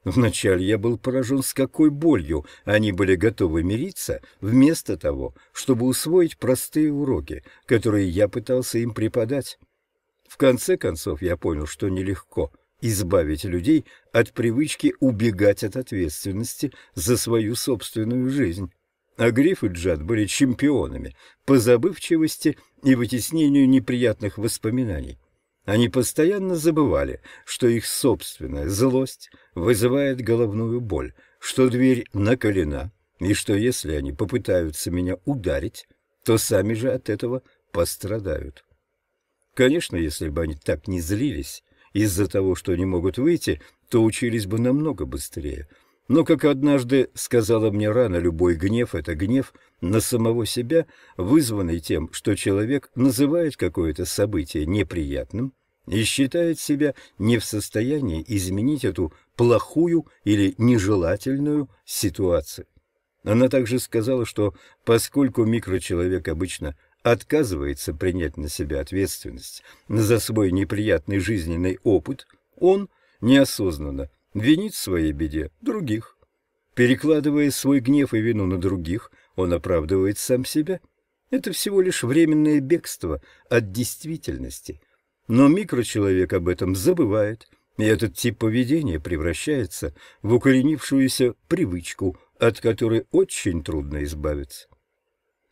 Вначале я был поражен, с какой болью они были готовы мириться, вместо того, чтобы усвоить простые уроки, которые я пытался им преподать. В конце концов я понял, что нелегко избавить людей от привычки убегать от ответственности за свою собственную жизнь. А Гриф и Джад были чемпионами по забывчивости и вытеснению неприятных воспоминаний. Они постоянно забывали, что их собственная злость вызывает головную боль, что дверь накалена и что если они попытаются меня ударить, то сами же от этого пострадают. Конечно, если бы они так не злились из-за того, что не могут выйти, то учились бы намного быстрее – но, как однажды сказала мне рано любой гнев — это гнев на самого себя, вызванный тем, что человек называет какое-то событие неприятным и считает себя не в состоянии изменить эту плохую или нежелательную ситуацию. Она также сказала, что поскольку микрочеловек обычно отказывается принять на себя ответственность за свой неприятный жизненный опыт, он неосознанно винить в своей беде других. Перекладывая свой гнев и вину на других, он оправдывает сам себя. Это всего лишь временное бегство от действительности. Но микрочеловек об этом забывает, и этот тип поведения превращается в укоренившуюся привычку, от которой очень трудно избавиться.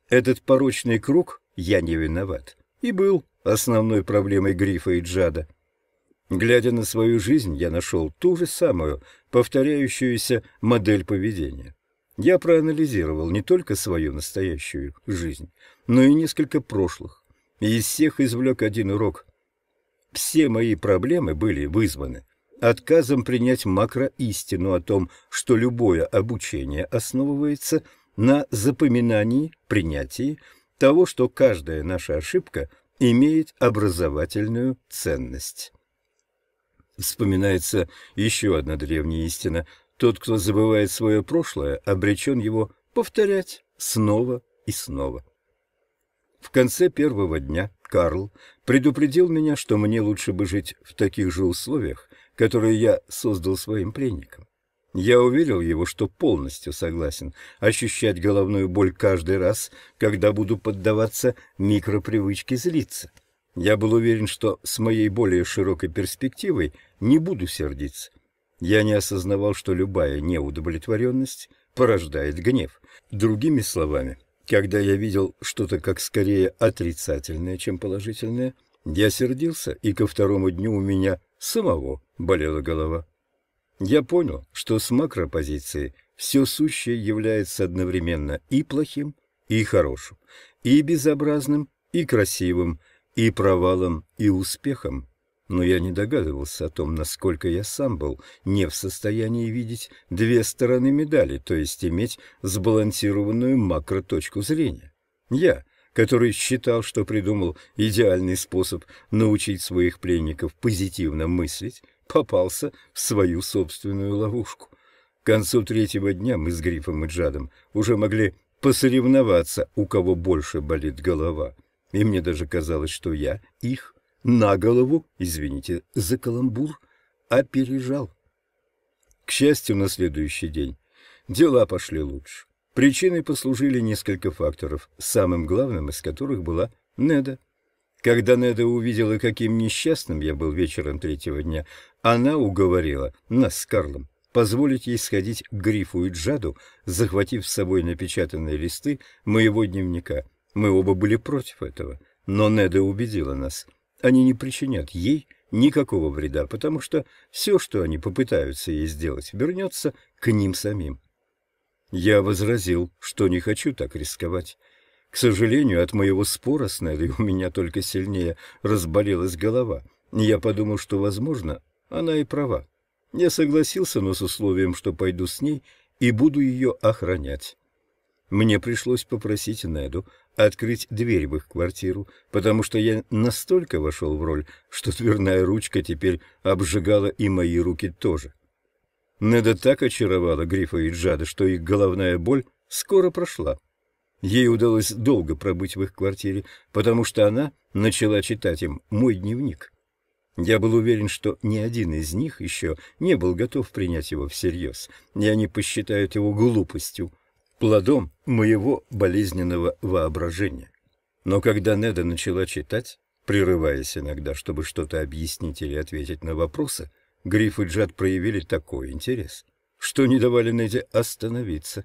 Этот порочный круг «я не виноват» и был основной проблемой Грифа и Джада – Глядя на свою жизнь, я нашел ту же самую повторяющуюся модель поведения. Я проанализировал не только свою настоящую жизнь, но и несколько прошлых, и из всех извлек один урок. Все мои проблемы были вызваны отказом принять макроистину о том, что любое обучение основывается на запоминании, принятии того, что каждая наша ошибка имеет образовательную ценность. Вспоминается еще одна древняя истина. Тот, кто забывает свое прошлое, обречен его повторять снова и снова. В конце первого дня Карл предупредил меня, что мне лучше бы жить в таких же условиях, которые я создал своим пленникам. Я уверил его, что полностью согласен ощущать головную боль каждый раз, когда буду поддаваться микропривычке злиться. Я был уверен, что с моей более широкой перспективой не буду сердиться. Я не осознавал, что любая неудовлетворенность порождает гнев. Другими словами, когда я видел что-то как скорее отрицательное, чем положительное, я сердился, и ко второму дню у меня самого болела голова. Я понял, что с макропозиции все сущее является одновременно и плохим, и хорошим, и безобразным, и красивым, и провалом, и успехом, но я не догадывался о том, насколько я сам был не в состоянии видеть две стороны медали, то есть иметь сбалансированную макроточку зрения. Я, который считал, что придумал идеальный способ научить своих пленников позитивно мыслить, попался в свою собственную ловушку. К концу третьего дня мы с Грифом и Джадом уже могли посоревноваться, у кого больше болит голова — и мне даже казалось, что я их на голову, извините за каламбур, опережал. К счастью, на следующий день дела пошли лучше. Причиной послужили несколько факторов, самым главным из которых была Неда. Когда Неда увидела, каким несчастным я был вечером третьего дня, она уговорила нас с Карлом позволить ей сходить к Грифу и Джаду, захватив с собой напечатанные листы моего дневника — мы оба были против этого, но Неда убедила нас. Они не причинят ей никакого вреда, потому что все, что они попытаются ей сделать, вернется к ним самим. Я возразил, что не хочу так рисковать. К сожалению, от моего спора с Недой у меня только сильнее разболелась голова. Я подумал, что, возможно, она и права. Я согласился, но с условием, что пойду с ней и буду ее охранять. Мне пришлось попросить Неду открыть дверь в их квартиру, потому что я настолько вошел в роль, что дверная ручка теперь обжигала и мои руки тоже. Неда так очаровала Грифа и Джада, что их головная боль скоро прошла. Ей удалось долго пробыть в их квартире, потому что она начала читать им мой дневник. Я был уверен, что ни один из них еще не был готов принять его всерьез, и они посчитают его глупостью, плодом моего болезненного воображения. Но когда Неда начала читать, прерываясь иногда, чтобы что-то объяснить или ответить на вопросы, Гриф и Джад проявили такой интерес, что не давали Неде остановиться.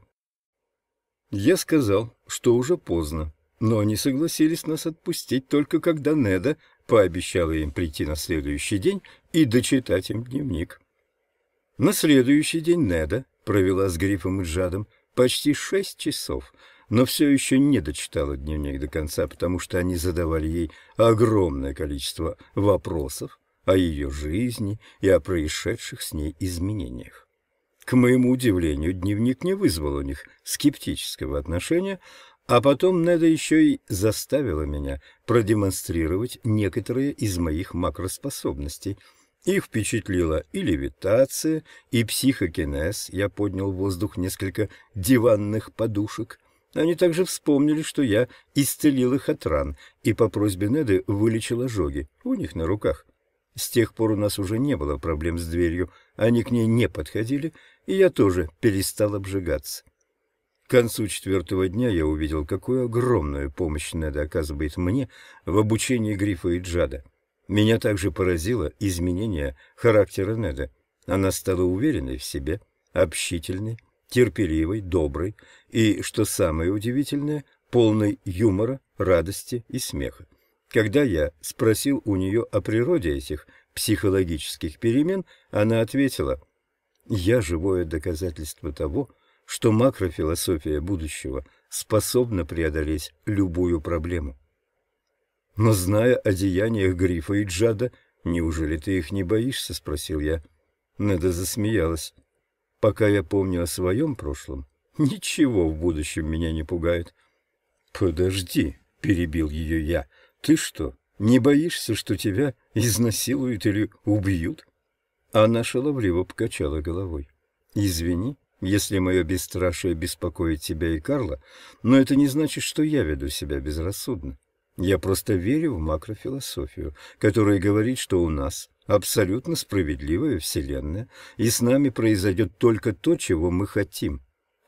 Я сказал, что уже поздно, но они согласились нас отпустить только когда Неда пообещала им прийти на следующий день и дочитать им дневник. На следующий день Неда провела с Грифом и Джадом почти шесть часов, но все еще не дочитала дневник до конца, потому что они задавали ей огромное количество вопросов о ее жизни и о происшедших с ней изменениях. К моему удивлению, дневник не вызвал у них скептического отношения, а потом Неда еще и заставила меня продемонстрировать некоторые из моих макроспособностей – их впечатлила и левитация, и психокинез. Я поднял в воздух несколько диванных подушек. Они также вспомнили, что я исцелил их от ран и по просьбе Неды вылечил ожоги у них на руках. С тех пор у нас уже не было проблем с дверью, они к ней не подходили, и я тоже перестал обжигаться. К концу четвертого дня я увидел, какую огромную помощь Неда оказывает мне в обучении Грифа и Джада. Меня также поразило изменение характера Неда. Она стала уверенной в себе, общительной, терпеливой, доброй и, что самое удивительное, полной юмора, радости и смеха. Когда я спросил у нее о природе этих психологических перемен, она ответила, «Я живое доказательство того, что макрофилософия будущего способна преодолеть любую проблему». Но зная о деяниях Грифа и Джада, неужели ты их не боишься? — спросил я. Неда засмеялась. Пока я помню о своем прошлом, ничего в будущем меня не пугает. Подожди, — перебил ее я. Ты что, не боишься, что тебя изнасилуют или убьют? Она шаловливо покачала головой. Извини, если мое бесстрашие беспокоит тебя и Карла, но это не значит, что я веду себя безрассудно. Я просто верю в макрофилософию, которая говорит, что у нас абсолютно справедливая Вселенная, и с нами произойдет только то, чего мы хотим.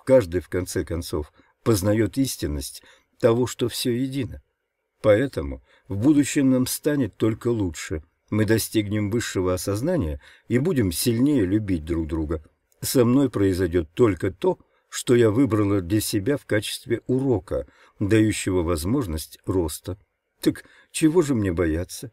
Каждый, в конце концов, познает истинность того, что все едино. Поэтому в будущем нам станет только лучше. Мы достигнем высшего осознания и будем сильнее любить друг друга. Со мной произойдет только то, что я выбрала для себя в качестве урока – дающего возможность роста. Так чего же мне бояться?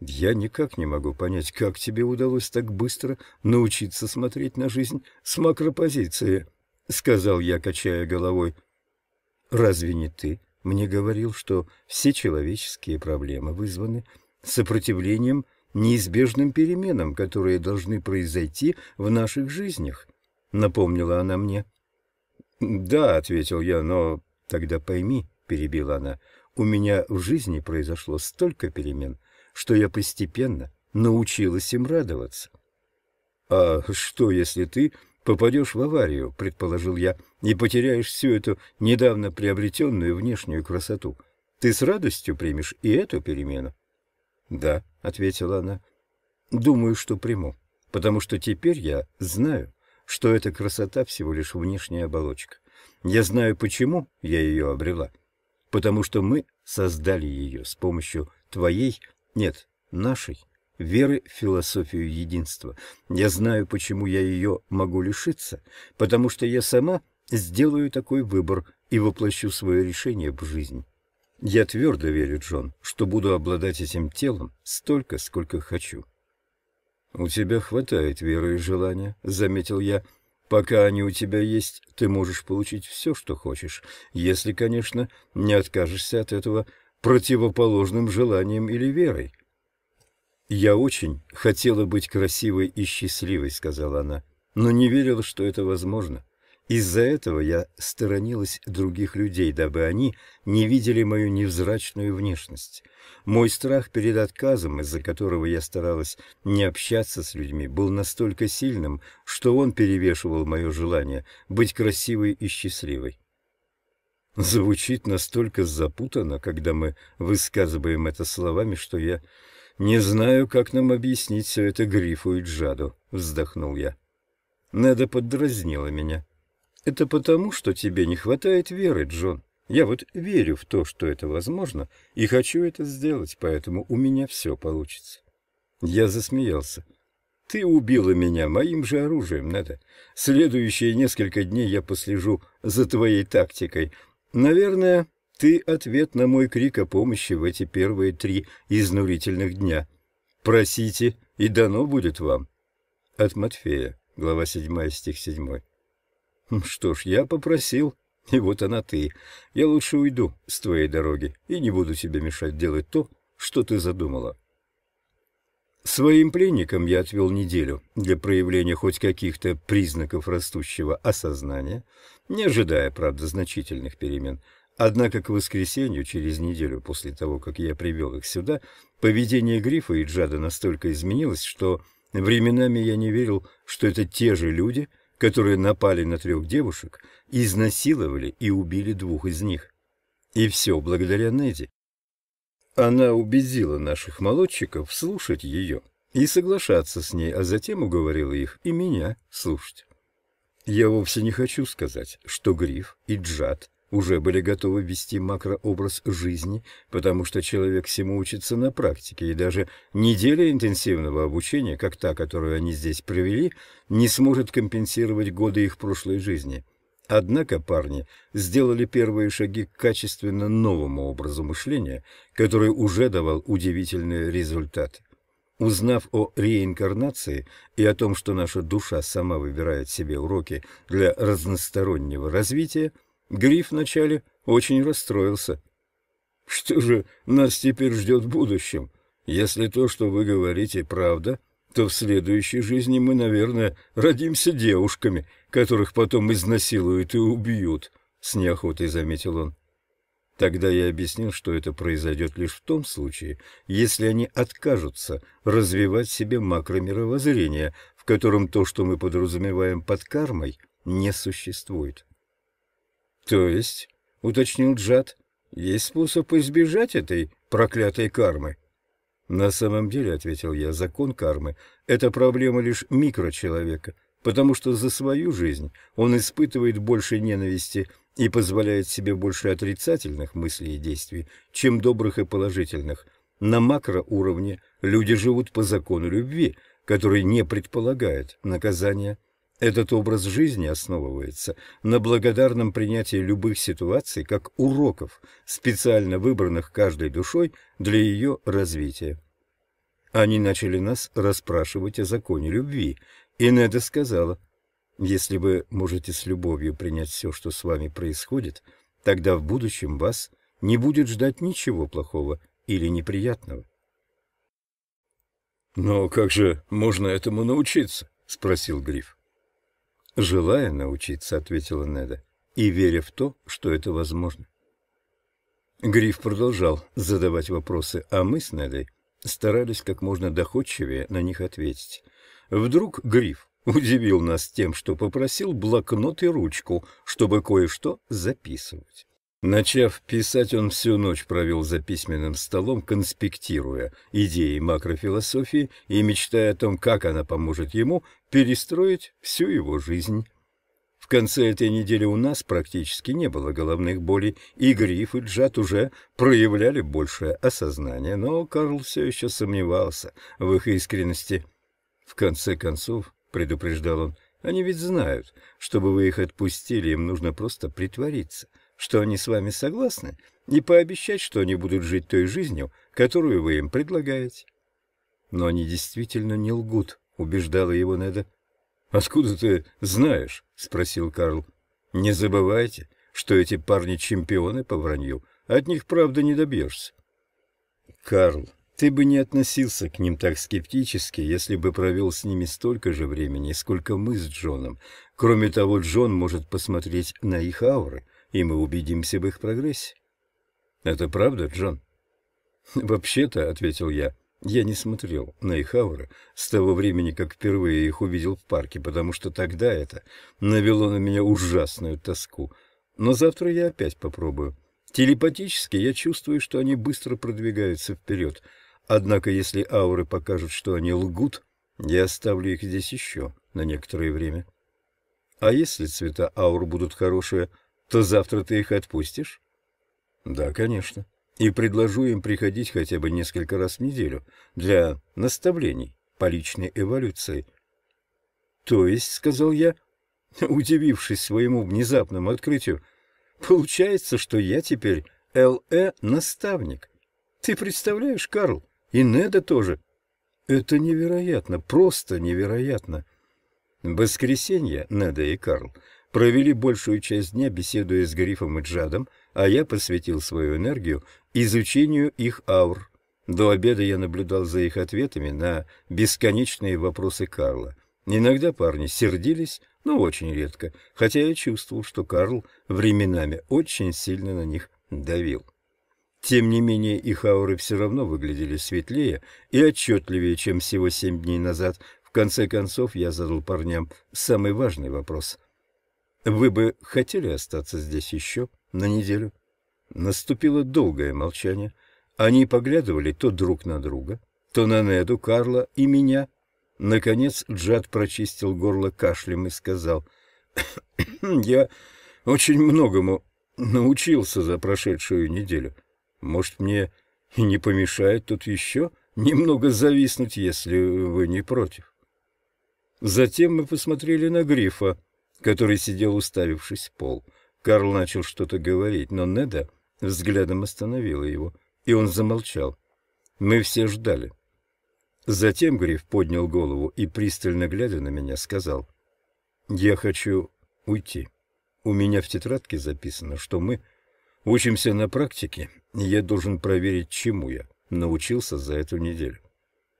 Я никак не могу понять, как тебе удалось так быстро научиться смотреть на жизнь с макропозиции, — сказал я, качая головой. Разве не ты мне говорил, что все человеческие проблемы вызваны сопротивлением неизбежным переменам, которые должны произойти в наших жизнях? — напомнила она мне. — Да, — ответил я, — но «Тогда пойми», — перебила она, — «у меня в жизни произошло столько перемен, что я постепенно научилась им радоваться». «А что, если ты попадешь в аварию, — предположил я, — и потеряешь всю эту недавно приобретенную внешнюю красоту? Ты с радостью примешь и эту перемену?» «Да», — ответила она, — «думаю, что приму, потому что теперь я знаю, что эта красота всего лишь внешняя оболочка, я знаю, почему я ее обрела. Потому что мы создали ее с помощью твоей, нет, нашей, веры в философию единства. Я знаю, почему я ее могу лишиться, потому что я сама сделаю такой выбор и воплощу свое решение в жизнь. Я твердо верю, Джон, что буду обладать этим телом столько, сколько хочу. — У тебя хватает веры и желания, — заметил я, — Пока они у тебя есть, ты можешь получить все, что хочешь, если, конечно, не откажешься от этого противоположным желанием или верой. «Я очень хотела быть красивой и счастливой», — сказала она, — «но не верила, что это возможно. Из-за этого я сторонилась других людей, дабы они не видели мою невзрачную внешность. Мой страх перед отказом, из-за которого я старалась не общаться с людьми, был настолько сильным, что он перевешивал мое желание быть красивой и счастливой. Звучит настолько запутанно, когда мы высказываем это словами, что я не знаю, как нам объяснить все это Грифу и Джаду, вздохнул я. Неда поддразнила меня. Это потому, что тебе не хватает веры, Джон. Я вот верю в то, что это возможно, и хочу это сделать, поэтому у меня все получится. Я засмеялся. Ты убила меня, моим же оружием надо. Следующие несколько дней я послежу за твоей тактикой. Наверное, ты ответ на мой крик о помощи в эти первые три изнурительных дня. Просите, и дано будет вам. От Матфея, глава 7, стих 7. Хм, что ж, я попросил, и вот она ты. Я лучше уйду с твоей дороги и не буду тебе мешать делать то, что ты задумала. Своим пленникам я отвел неделю для проявления хоть каких-то признаков растущего осознания, не ожидая, правда, значительных перемен. Однако к воскресенью, через неделю после того, как я привел их сюда, поведение Грифа и Джада настолько изменилось, что временами я не верил, что это те же люди — которые напали на трех девушек, изнасиловали и убили двух из них. И все благодаря Неди. Она убедила наших молодчиков слушать ее и соглашаться с ней, а затем уговорила их и меня слушать. Я вовсе не хочу сказать, что Гриф и Джад уже были готовы вести макрообраз жизни, потому что человек всему учится на практике, и даже неделя интенсивного обучения, как та, которую они здесь провели, не сможет компенсировать годы их прошлой жизни. Однако парни сделали первые шаги к качественно новому образу мышления, который уже давал удивительные результаты. Узнав о реинкарнации и о том, что наша душа сама выбирает себе уроки для разностороннего развития, Гриф вначале очень расстроился. «Что же нас теперь ждет в будущем? Если то, что вы говорите, правда, то в следующей жизни мы, наверное, родимся девушками, которых потом изнасилуют и убьют», — с неохотой заметил он. Тогда я объяснил, что это произойдет лишь в том случае, если они откажутся развивать себе макромировоззрение, в котором то, что мы подразумеваем под кармой, не существует. То есть, уточнил Джад, есть способ избежать этой проклятой кармы? На самом деле, ответил я, закон кармы – это проблема лишь микрочеловека, потому что за свою жизнь он испытывает больше ненависти и позволяет себе больше отрицательных мыслей и действий, чем добрых и положительных. На макроуровне люди живут по закону любви, который не предполагает наказания. Этот образ жизни основывается на благодарном принятии любых ситуаций как уроков, специально выбранных каждой душой для ее развития. Они начали нас расспрашивать о законе любви. и Неда сказала, «Если вы можете с любовью принять все, что с вами происходит, тогда в будущем вас не будет ждать ничего плохого или неприятного». «Но как же можно этому научиться?» — спросил Гриф желая научиться, — ответила Неда, — и веря в то, что это возможно. Гриф продолжал задавать вопросы, а мы с Недой старались как можно доходчивее на них ответить. Вдруг Гриф удивил нас тем, что попросил блокнот и ручку, чтобы кое-что записывать. Начав писать, он всю ночь провел за письменным столом, конспектируя идеи макрофилософии и мечтая о том, как она поможет ему перестроить всю его жизнь. В конце этой недели у нас практически не было головных болей, и Гриф, и Джат уже проявляли большее осознание, но Карл все еще сомневался в их искренности. В конце концов, предупреждал он, они ведь знают, чтобы вы их отпустили, им нужно просто притвориться, что они с вами согласны, и пообещать, что они будут жить той жизнью, которую вы им предлагаете. Но они действительно не лгут, убеждала его Неда. «Откуда ты знаешь?» — спросил Карл. «Не забывайте, что эти парни чемпионы по вранью. От них, правда, не добьешься». «Карл, ты бы не относился к ним так скептически, если бы провел с ними столько же времени, сколько мы с Джоном. Кроме того, Джон может посмотреть на их ауры, и мы убедимся в их прогрессе». «Это правда, Джон?» «Вообще-то», — ответил я, я не смотрел на их ауры с того времени, как впервые их увидел в парке, потому что тогда это навело на меня ужасную тоску. Но завтра я опять попробую. Телепатически я чувствую, что они быстро продвигаются вперед. Однако, если ауры покажут, что они лгут, я оставлю их здесь еще на некоторое время. А если цвета аур будут хорошие, то завтра ты их отпустишь? Да, конечно и предложу им приходить хотя бы несколько раз в неделю для наставлений по личной эволюции. «То есть», — сказал я, удивившись своему внезапному открытию, «получается, что я теперь Л.Э. наставник. Ты представляешь, Карл, и Неда тоже. Это невероятно, просто невероятно». В воскресенье Неда и Карл провели большую часть дня, беседуя с Грифом и Джадом, а я посвятил свою энергию изучению их аур. До обеда я наблюдал за их ответами на бесконечные вопросы Карла. Иногда парни сердились, но очень редко, хотя я чувствовал, что Карл временами очень сильно на них давил. Тем не менее, их ауры все равно выглядели светлее и отчетливее, чем всего семь дней назад. В конце концов, я задал парням самый важный вопрос. «Вы бы хотели остаться здесь еще на неделю?» Наступило долгое молчание. Они поглядывали то друг на друга, то на Неду, Карла и меня. Наконец Джад прочистил горло кашлем и сказал, «Я очень многому научился за прошедшую неделю. Может, мне и не помешает тут еще немного зависнуть, если вы не против». Затем мы посмотрели на Грифа, который сидел, уставившись в пол. Карл начал что-то говорить, но Неда взглядом остановила его, и он замолчал. Мы все ждали. Затем Гриф поднял голову и, пристально глядя на меня, сказал, «Я хочу уйти. У меня в тетрадке записано, что мы учимся на практике, и я должен проверить, чему я научился за эту неделю.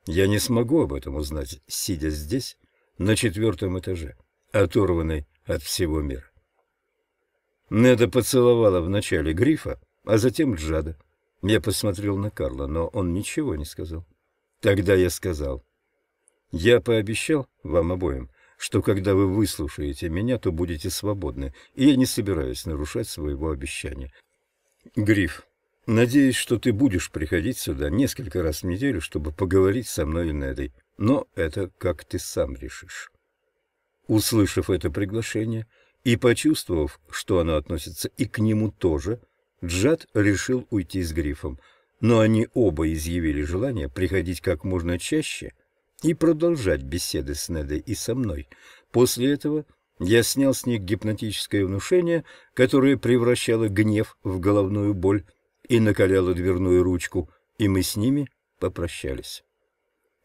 Я не смогу об этом узнать, сидя здесь, на четвертом этаже, оторванный от всего мира». Неда поцеловала вначале Грифа, а затем Джада. Я посмотрел на Карла, но он ничего не сказал. Тогда я сказал. Я пообещал вам обоим, что когда вы выслушаете меня, то будете свободны, и я не собираюсь нарушать своего обещания. Гриф, надеюсь, что ты будешь приходить сюда несколько раз в неделю, чтобы поговорить со мной и Недой, но это как ты сам решишь. Услышав это приглашение и почувствовав, что оно относится и к нему тоже, Джад решил уйти с грифом, но они оба изъявили желание приходить как можно чаще и продолжать беседы с Недой и со мной. После этого я снял с них гипнотическое внушение, которое превращало гнев в головную боль и накаляло дверную ручку, и мы с ними попрощались.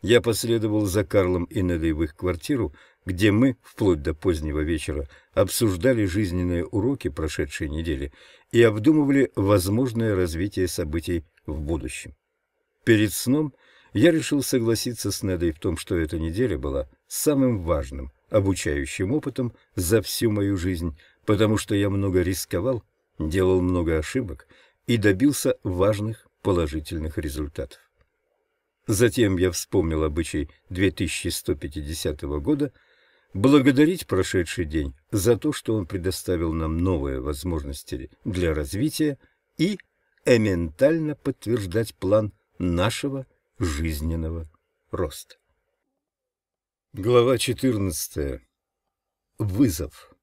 Я последовал за Карлом и Недой в их квартиру, где мы, вплоть до позднего вечера, обсуждали жизненные уроки прошедшей недели и обдумывали возможное развитие событий в будущем. Перед сном я решил согласиться с Недой в том, что эта неделя была самым важным обучающим опытом за всю мою жизнь, потому что я много рисковал, делал много ошибок и добился важных положительных результатов. Затем я вспомнил обычай 2150 года – благодарить прошедший день за то, что он предоставил нам новые возможности для развития и эментально подтверждать план нашего жизненного роста. Глава 14. Вызов.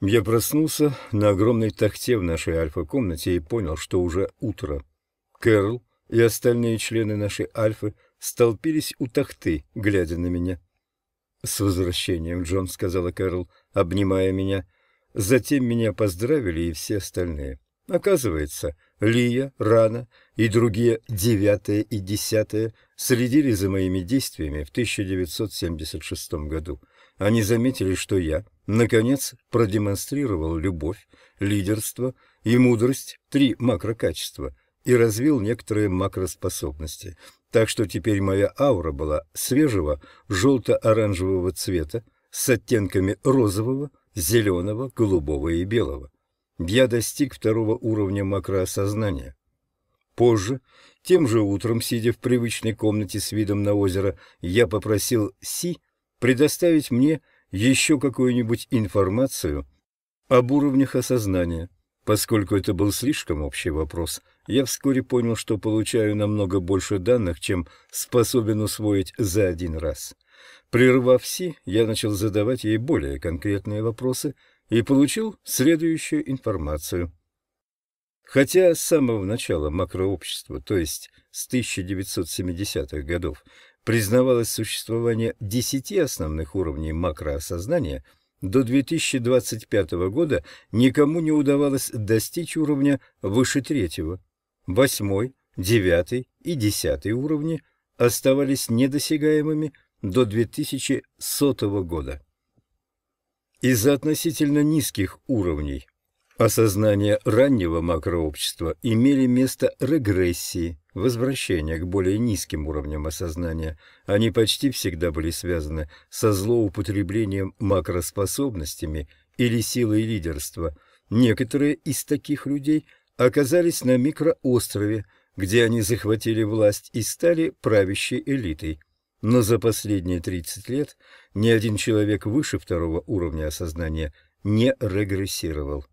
Я проснулся на огромной тахте в нашей альфа-комнате и понял, что уже утро. Кэрл и остальные члены нашей альфы – столпились у тахты, глядя на меня. «С возвращением, Джон», — сказала Кэрол, обнимая меня. Затем меня поздравили и все остальные. Оказывается, Лия, Рана и другие девятое и десятое следили за моими действиями в 1976 году. Они заметили, что я, наконец, продемонстрировал любовь, лидерство и мудрость, три макрокачества, и развил некоторые макроспособности так что теперь моя аура была свежего желто-оранжевого цвета с оттенками розового, зеленого, голубого и белого. Я достиг второго уровня макроосознания. Позже, тем же утром, сидя в привычной комнате с видом на озеро, я попросил Си предоставить мне еще какую-нибудь информацию об уровнях осознания, поскольку это был слишком общий вопрос, я вскоре понял, что получаю намного больше данных, чем способен усвоить за один раз. Прервав Си, я начал задавать ей более конкретные вопросы и получил следующую информацию. Хотя с самого начала макрообщество, то есть с 1970-х годов, признавалось существование 10 основных уровней макроосознания – до 2025 года никому не удавалось достичь уровня выше третьего восьмой, девятый и десятый уровни оставались недосягаемыми до 2100 года. Из-за относительно низких уровней осознания раннего макрообщества имели место регрессии, возвращения к более низким уровням осознания. Они почти всегда были связаны со злоупотреблением макроспособностями или силой лидерства. Некоторые из таких людей – оказались на микроострове, где они захватили власть и стали правящей элитой. Но за последние 30 лет ни один человек выше второго уровня осознания не регрессировал.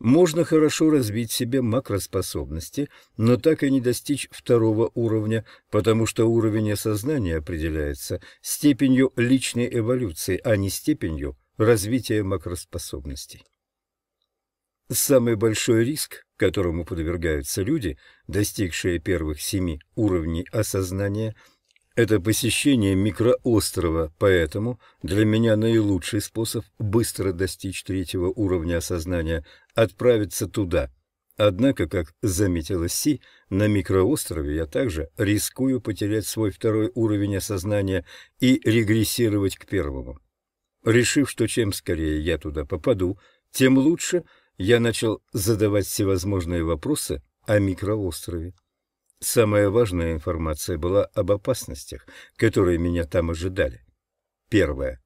Можно хорошо развить себе макроспособности, но так и не достичь второго уровня, потому что уровень осознания определяется степенью личной эволюции, а не степенью развития макроспособностей. Самый большой риск, которому подвергаются люди, достигшие первых семи уровней осознания, это посещение микроострова, поэтому для меня наилучший способ быстро достичь третьего уровня осознания – отправиться туда. Однако, как заметила Си, на микроострове я также рискую потерять свой второй уровень осознания и регрессировать к первому. Решив, что чем скорее я туда попаду, тем лучше – я начал задавать всевозможные вопросы о микроострове. Самая важная информация была об опасностях, которые меня там ожидали. Первое.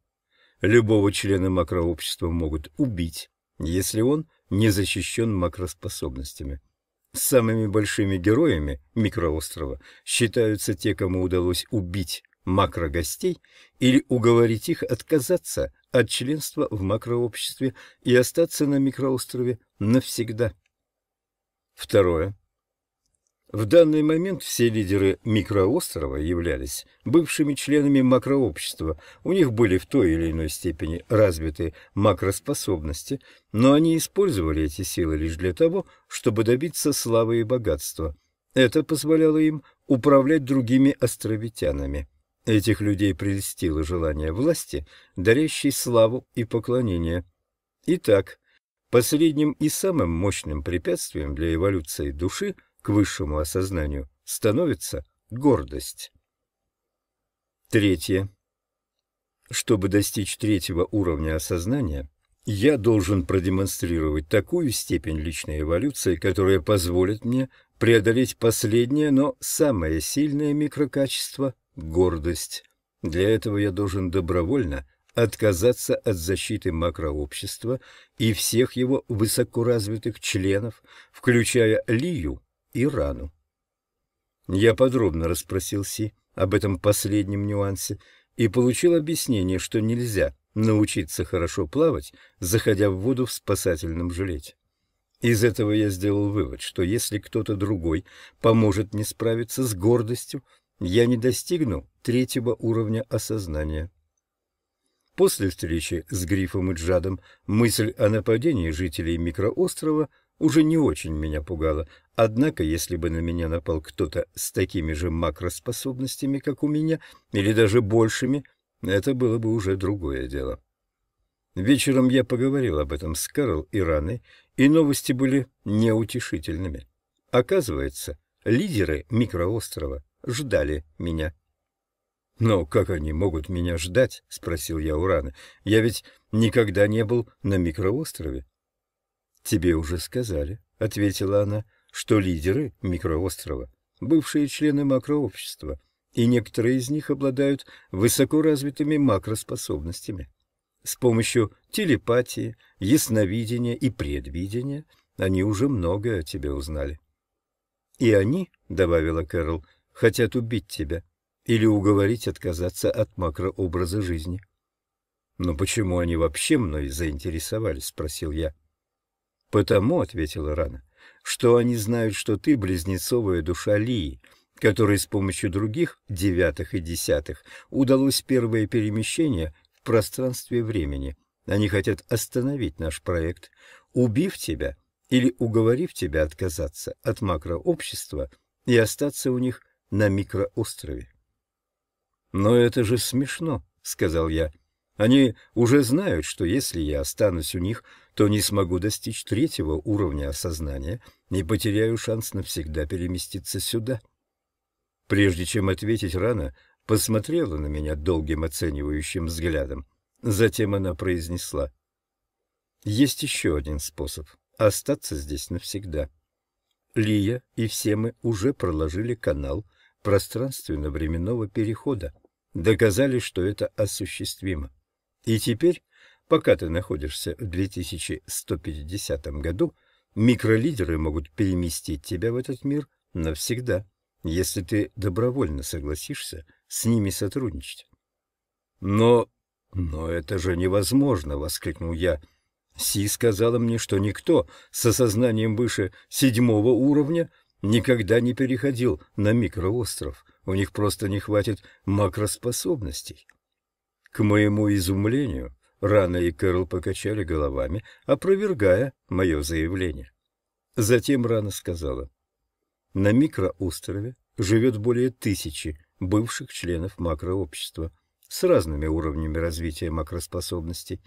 Любого члена макрообщества могут убить, если он не защищен макроспособностями. Самыми большими героями микроострова считаются те, кому удалось убить макрогостей или уговорить их отказаться от членства в макрообществе и остаться на микроострове навсегда. Второе. В данный момент все лидеры микроострова являлись бывшими членами макрообщества, у них были в той или иной степени развиты макроспособности, но они использовали эти силы лишь для того, чтобы добиться славы и богатства. Это позволяло им управлять другими островитянами. Этих людей прельстило желание власти, дарящей славу и поклонение. Итак, последним и самым мощным препятствием для эволюции души к высшему осознанию становится гордость. Третье. Чтобы достичь третьего уровня осознания, я должен продемонстрировать такую степень личной эволюции, которая позволит мне преодолеть последнее, но самое сильное микрокачество гордость. Для этого я должен добровольно отказаться от защиты макрообщества и всех его высокоразвитых членов, включая Лию и Рану. Я подробно расспросил Си об этом последнем нюансе и получил объяснение, что нельзя научиться хорошо плавать, заходя в воду в спасательном жилете. Из этого я сделал вывод, что если кто-то другой поможет мне справиться с гордостью, я не достигну третьего уровня осознания. После встречи с Грифом и Джадом мысль о нападении жителей микроострова уже не очень меня пугала, однако если бы на меня напал кто-то с такими же макроспособностями, как у меня, или даже большими, это было бы уже другое дело. Вечером я поговорил об этом с Карл и Раной, и новости были неутешительными. Оказывается, лидеры микроострова ждали меня. «Но как они могут меня ждать?» — спросил я Урана. «Я ведь никогда не был на микроострове». «Тебе уже сказали», — ответила она, — «что лидеры микроострова — бывшие члены макрообщества, и некоторые из них обладают высоко развитыми макроспособностями. С помощью телепатии, ясновидения и предвидения они уже многое о тебе узнали». «И они», — добавила Кэрол, — хотят убить тебя или уговорить отказаться от макрообраза жизни. «Но почему они вообще мной заинтересовались?» — спросил я. «Потому», — ответила Рана, — «что они знают, что ты близнецовая душа Лии, которой с помощью других, девятых и десятых, удалось первое перемещение в пространстве времени. Они хотят остановить наш проект, убив тебя или уговорив тебя отказаться от макрообщества и остаться у них на микроострове. «Но это же смешно», — сказал я. «Они уже знают, что если я останусь у них, то не смогу достичь третьего уровня осознания и потеряю шанс навсегда переместиться сюда». Прежде чем ответить рано, посмотрела на меня долгим оценивающим взглядом. Затем она произнесла. «Есть еще один способ — остаться здесь навсегда. Лия и все мы уже проложили канал пространственно-временного перехода, доказали, что это осуществимо. И теперь, пока ты находишься в 2150 году, микролидеры могут переместить тебя в этот мир навсегда, если ты добровольно согласишься с ними сотрудничать. Но... но это же невозможно, — воскликнул я. Си сказала мне, что никто с осознанием выше седьмого уровня — никогда не переходил на микроостров, у них просто не хватит макроспособностей. К моему изумлению, Рана и Кэрл покачали головами, опровергая мое заявление. Затем Рана сказала, «На микроострове живет более тысячи бывших членов макрообщества с разными уровнями развития макроспособностей.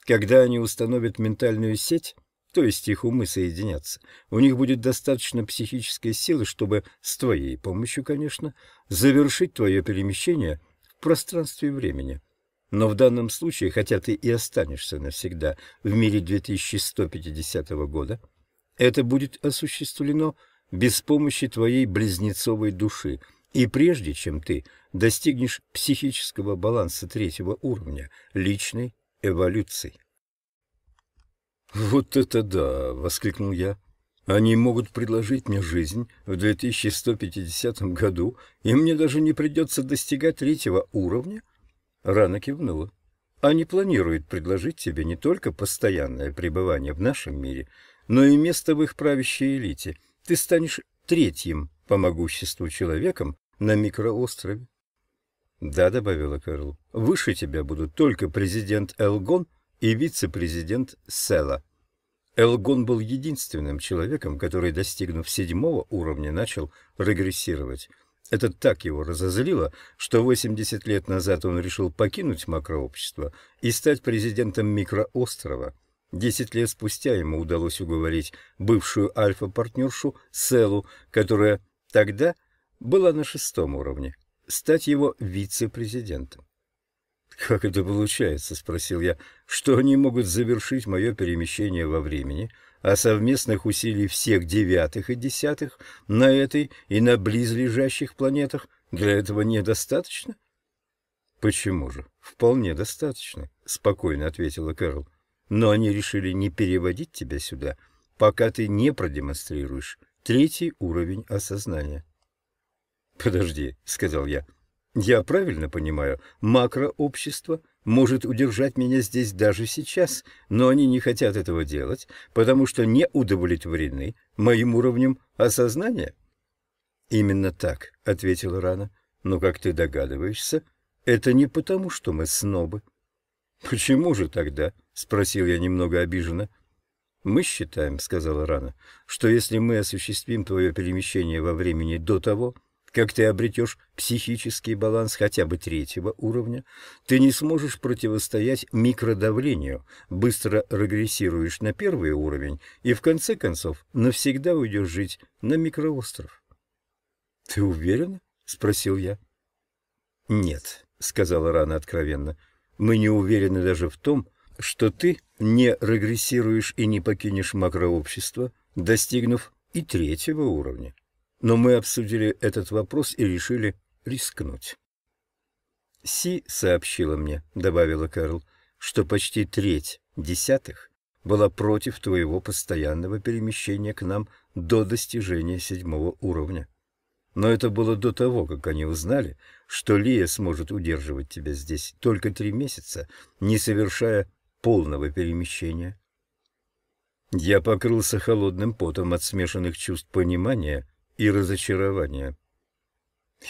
Когда они установят ментальную сеть, есть их умы соединятся. У них будет достаточно психической силы, чтобы с твоей помощью, конечно, завершить твое перемещение в пространстве и времени. Но в данном случае, хотя ты и останешься навсегда в мире 2150 года, это будет осуществлено без помощи твоей близнецовой души. И прежде чем ты достигнешь психического баланса третьего уровня личной эволюции. «Вот это да!» — воскликнул я. «Они могут предложить мне жизнь в 2150 году, и мне даже не придется достигать третьего уровня?» Рана кивнула. «Они планируют предложить тебе не только постоянное пребывание в нашем мире, но и место в их правящей элите. Ты станешь третьим по могуществу человеком на микроострове». «Да», — добавила Кэрл, — «выше тебя будут только президент Элгон и вице-президент Села. Элгон был единственным человеком, который, достигнув седьмого уровня, начал регрессировать. Это так его разозлило, что 80 лет назад он решил покинуть макрообщество и стать президентом микроострова. Десять лет спустя ему удалось уговорить бывшую альфа-партнершу Селу, которая тогда была на шестом уровне, стать его вице-президентом. «Как это получается?» — спросил я. «Что они могут завершить мое перемещение во времени, а совместных усилий всех девятых и десятых на этой и на близлежащих планетах для этого недостаточно?» «Почему же? Вполне достаточно», — спокойно ответила Кэрол. «Но они решили не переводить тебя сюда, пока ты не продемонстрируешь третий уровень осознания». «Подожди», — сказал я, я правильно понимаю, макрообщество может удержать меня здесь даже сейчас, но они не хотят этого делать, потому что не удовлетворены моим уровнем осознания? Именно так, ответила Рана. Но как ты догадываешься, это не потому, что мы снобы. Почему же тогда? спросил я немного обиженно. «Мы считаем, — сказала Рана, — что если мы осуществим твое перемещение во времени до того, как ты обретешь психический баланс хотя бы третьего уровня, ты не сможешь противостоять микродавлению, быстро регрессируешь на первый уровень и в конце концов навсегда уйдешь жить на микроостров. — Ты уверен? – спросил я. — Нет, — сказала Рана откровенно, — мы не уверены даже в том, что ты не регрессируешь и не покинешь макрообщество, достигнув и третьего уровня но мы обсудили этот вопрос и решили рискнуть. «Си сообщила мне», — добавила Карл, — «что почти треть десятых была против твоего постоянного перемещения к нам до достижения седьмого уровня. Но это было до того, как они узнали, что Лия сможет удерживать тебя здесь только три месяца, не совершая полного перемещения». Я покрылся холодным потом от смешанных чувств понимания — и разочарования.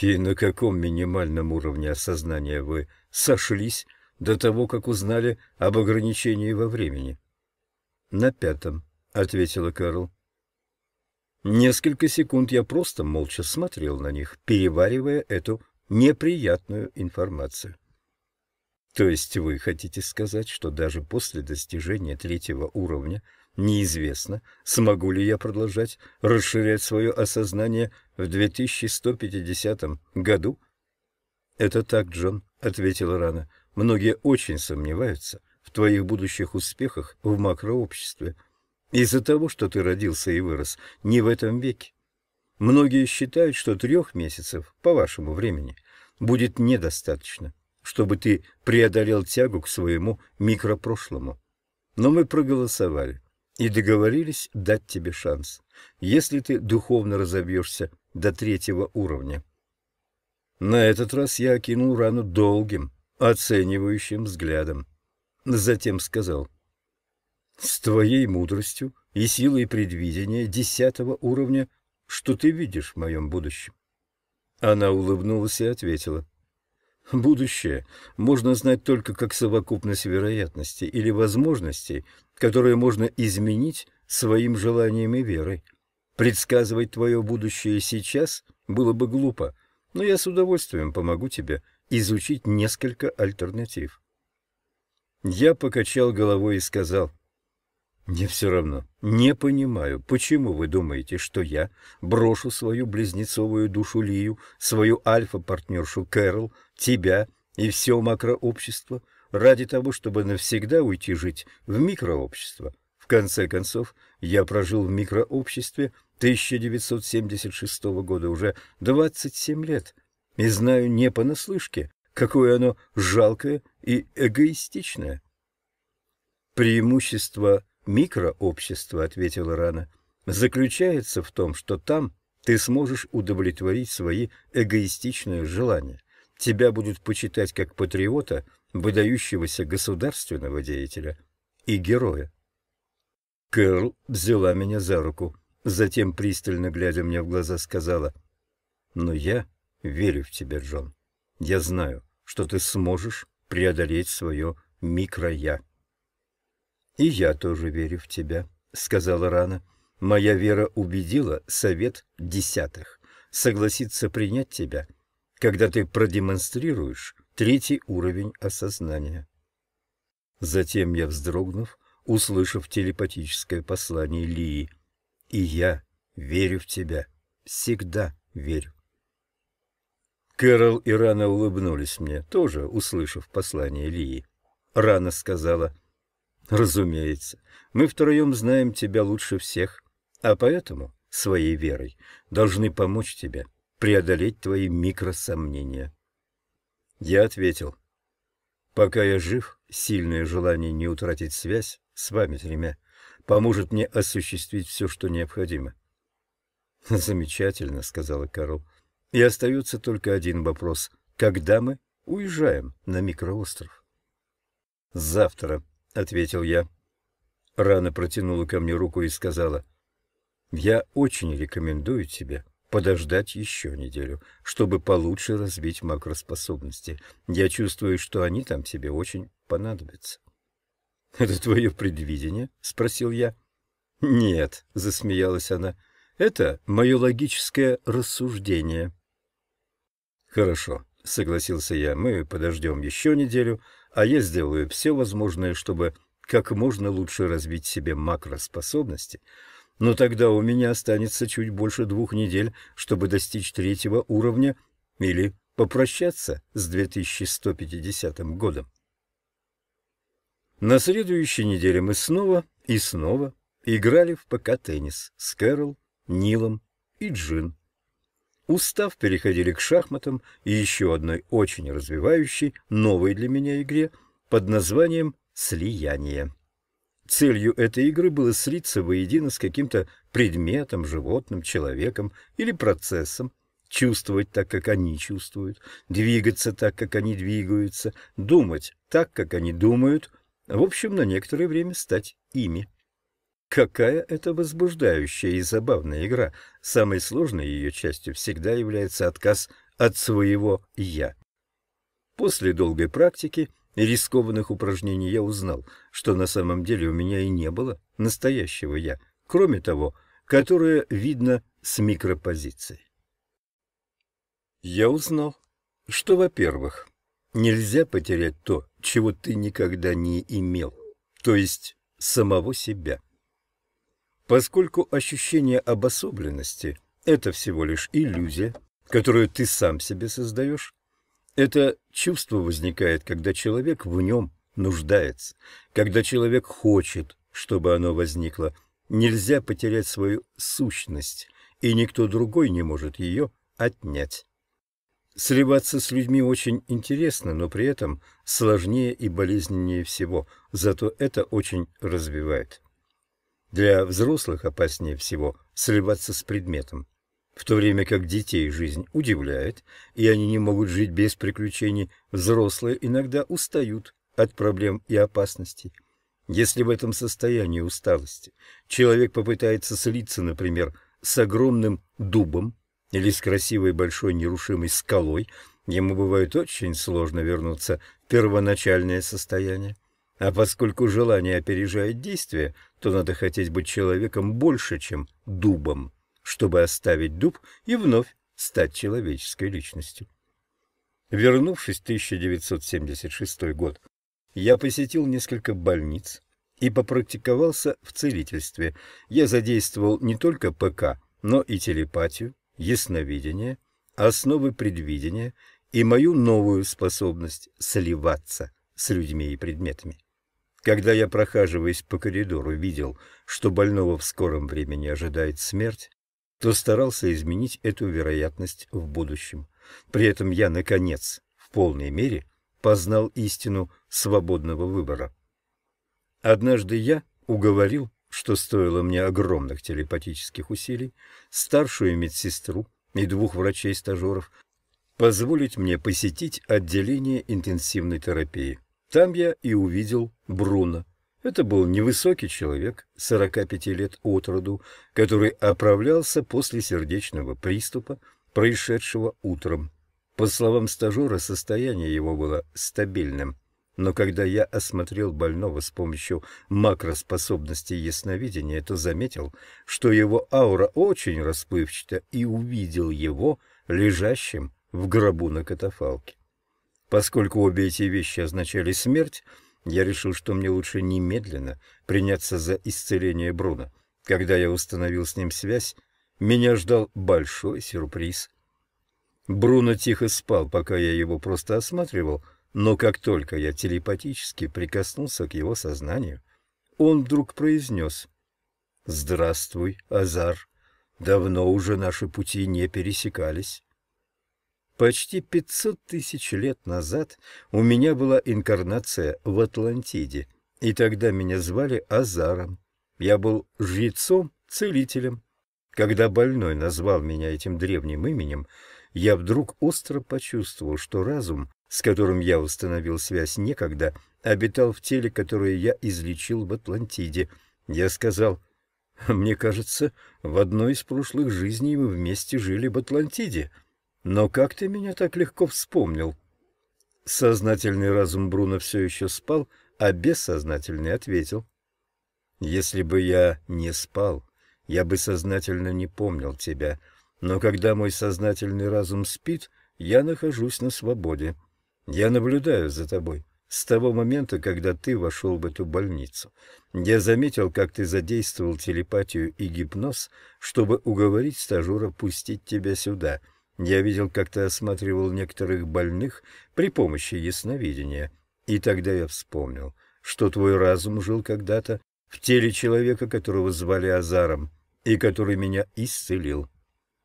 И на каком минимальном уровне осознания вы сошлись до того, как узнали об ограничении во времени? На пятом, — ответила Карл. Несколько секунд я просто молча смотрел на них, переваривая эту неприятную информацию. То есть вы хотите сказать, что даже после достижения третьего уровня Неизвестно, смогу ли я продолжать расширять свое осознание в 2150 году. «Это так, Джон», — ответила Рана. «Многие очень сомневаются в твоих будущих успехах в макрообществе из-за того, что ты родился и вырос не в этом веке. Многие считают, что трех месяцев по вашему времени будет недостаточно, чтобы ты преодолел тягу к своему микропрошлому. Но мы проголосовали и договорились дать тебе шанс, если ты духовно разобьешься до третьего уровня. На этот раз я окинул рану долгим, оценивающим взглядом. Затем сказал, «С твоей мудростью и силой предвидения десятого уровня, что ты видишь в моем будущем?» Она улыбнулась и ответила, «Будущее можно знать только как совокупность вероятностей или возможностей, которое можно изменить своим желанием и верой. Предсказывать твое будущее сейчас было бы глупо, но я с удовольствием помогу тебе изучить несколько альтернатив. Я покачал головой и сказал, «Мне все равно, не понимаю, почему вы думаете, что я брошу свою близнецовую душу Лию, свою альфа-партнершу Кэрол, тебя и все макрообщество?» ради того, чтобы навсегда уйти жить в микрообщество. В конце концов, я прожил в микрообществе 1976 года уже 27 лет и знаю не понаслышке, какое оно жалкое и эгоистичное. Преимущество микрообщества, ответила Рана, заключается в том, что там ты сможешь удовлетворить свои эгоистичные желания. Тебя будут почитать как патриота – выдающегося государственного деятеля и героя. Кэрл взяла меня за руку, затем, пристально глядя мне в глаза, сказала, «Но я верю в тебя, Джон. Я знаю, что ты сможешь преодолеть свое микро-я». «И я тоже верю в тебя», — сказала Рана. «Моя вера убедила совет десятых согласиться принять тебя, когда ты продемонстрируешь, Третий уровень осознания. Затем я, вздрогнув, услышав телепатическое послание Лии. «И я верю в тебя. Всегда верю». Кэрол и Рана улыбнулись мне, тоже услышав послание Лии. Рана сказала, «Разумеется, мы втроем знаем тебя лучше всех, а поэтому своей верой должны помочь тебе преодолеть твои микросомнения». Я ответил, «Пока я жив, сильное желание не утратить связь с вами тремя поможет мне осуществить все, что необходимо». «Замечательно», — сказала Карл. «И остается только один вопрос. Когда мы уезжаем на микроостров?» «Завтра», — ответил я. Рана протянула ко мне руку и сказала, «Я очень рекомендую тебе подождать еще неделю, чтобы получше развить макроспособности. Я чувствую, что они там тебе очень понадобятся. — Это твое предвидение? — спросил я. — Нет, — засмеялась она, — это мое логическое рассуждение. — Хорошо, — согласился я, — мы подождем еще неделю, а я сделаю все возможное, чтобы как можно лучше развить себе макроспособности — но тогда у меня останется чуть больше двух недель, чтобы достичь третьего уровня или попрощаться с 2150 годом. На следующей неделе мы снова и снова играли в ПК-теннис с Кэрол, Нилом и Джин. Устав переходили к шахматам и еще одной очень развивающей, новой для меня игре под названием «Слияние». Целью этой игры было слиться воедино с каким-то предметом, животным, человеком или процессом, чувствовать так, как они чувствуют, двигаться так, как они двигаются, думать так, как они думают, в общем, на некоторое время стать ими. Какая это возбуждающая и забавная игра! Самой сложной ее частью всегда является отказ от своего «я». После долгой практики – рискованных упражнений я узнал, что на самом деле у меня и не было настоящего «я», кроме того, которое видно с микропозиции. Я узнал, что, во-первых, нельзя потерять то, чего ты никогда не имел, то есть самого себя. Поскольку ощущение обособленности – это всего лишь иллюзия, которую ты сам себе создаешь, это чувство возникает, когда человек в нем нуждается, когда человек хочет, чтобы оно возникло. Нельзя потерять свою сущность, и никто другой не может ее отнять. Сливаться с людьми очень интересно, но при этом сложнее и болезненнее всего, зато это очень развивает. Для взрослых опаснее всего сливаться с предметом в то время как детей жизнь удивляет, и они не могут жить без приключений, взрослые иногда устают от проблем и опасностей. Если в этом состоянии усталости человек попытается слиться, например, с огромным дубом или с красивой большой нерушимой скалой, ему бывает очень сложно вернуться в первоначальное состояние. А поскольку желание опережает действие, то надо хотеть быть человеком больше, чем дубом чтобы оставить дуб и вновь стать человеческой личностью. Вернувшись в 1976 год, я посетил несколько больниц и попрактиковался в целительстве. Я задействовал не только ПК, но и телепатию, ясновидение, основы предвидения и мою новую способность сливаться с людьми и предметами. Когда я, прохаживаясь по коридору, видел, что больного в скором времени ожидает смерть, то старался изменить эту вероятность в будущем. При этом я, наконец, в полной мере познал истину свободного выбора. Однажды я уговорил, что стоило мне огромных телепатических усилий, старшую медсестру и двух врачей-стажеров позволить мне посетить отделение интенсивной терапии. Там я и увидел Бруно, это был невысокий человек, 45 лет от роду, который оправлялся после сердечного приступа, происшедшего утром. По словам стажера, состояние его было стабильным. Но когда я осмотрел больного с помощью макроспособности ясновидения, то заметил, что его аура очень расплывчата и увидел его лежащим в гробу на катафалке. Поскольку обе эти вещи означали смерть, я решил, что мне лучше немедленно приняться за исцеление Бруно. Когда я установил с ним связь, меня ждал большой сюрприз. Бруно тихо спал, пока я его просто осматривал, но как только я телепатически прикоснулся к его сознанию, он вдруг произнес «Здравствуй, Азар, давно уже наши пути не пересекались». Почти 500 тысяч лет назад у меня была инкарнация в Атлантиде, и тогда меня звали Азаром. Я был жрецом-целителем. Когда больной назвал меня этим древним именем, я вдруг остро почувствовал, что разум, с которым я установил связь некогда, обитал в теле, которое я излечил в Атлантиде. Я сказал, «Мне кажется, в одной из прошлых жизней мы вместе жили в Атлантиде». Но как ты меня так легко вспомнил? Сознательный разум Бруно все еще спал, а бессознательный ответил. Если бы я не спал, я бы сознательно не помнил тебя, но когда мой сознательный разум спит, я нахожусь на свободе. Я наблюдаю за тобой. С того момента, когда ты вошел в эту больницу, я заметил, как ты задействовал телепатию и гипноз, чтобы уговорить стажера пустить тебя сюда — я видел, как ты осматривал некоторых больных при помощи ясновидения, и тогда я вспомнил, что твой разум жил когда-то в теле человека, которого звали Азаром, и который меня исцелил.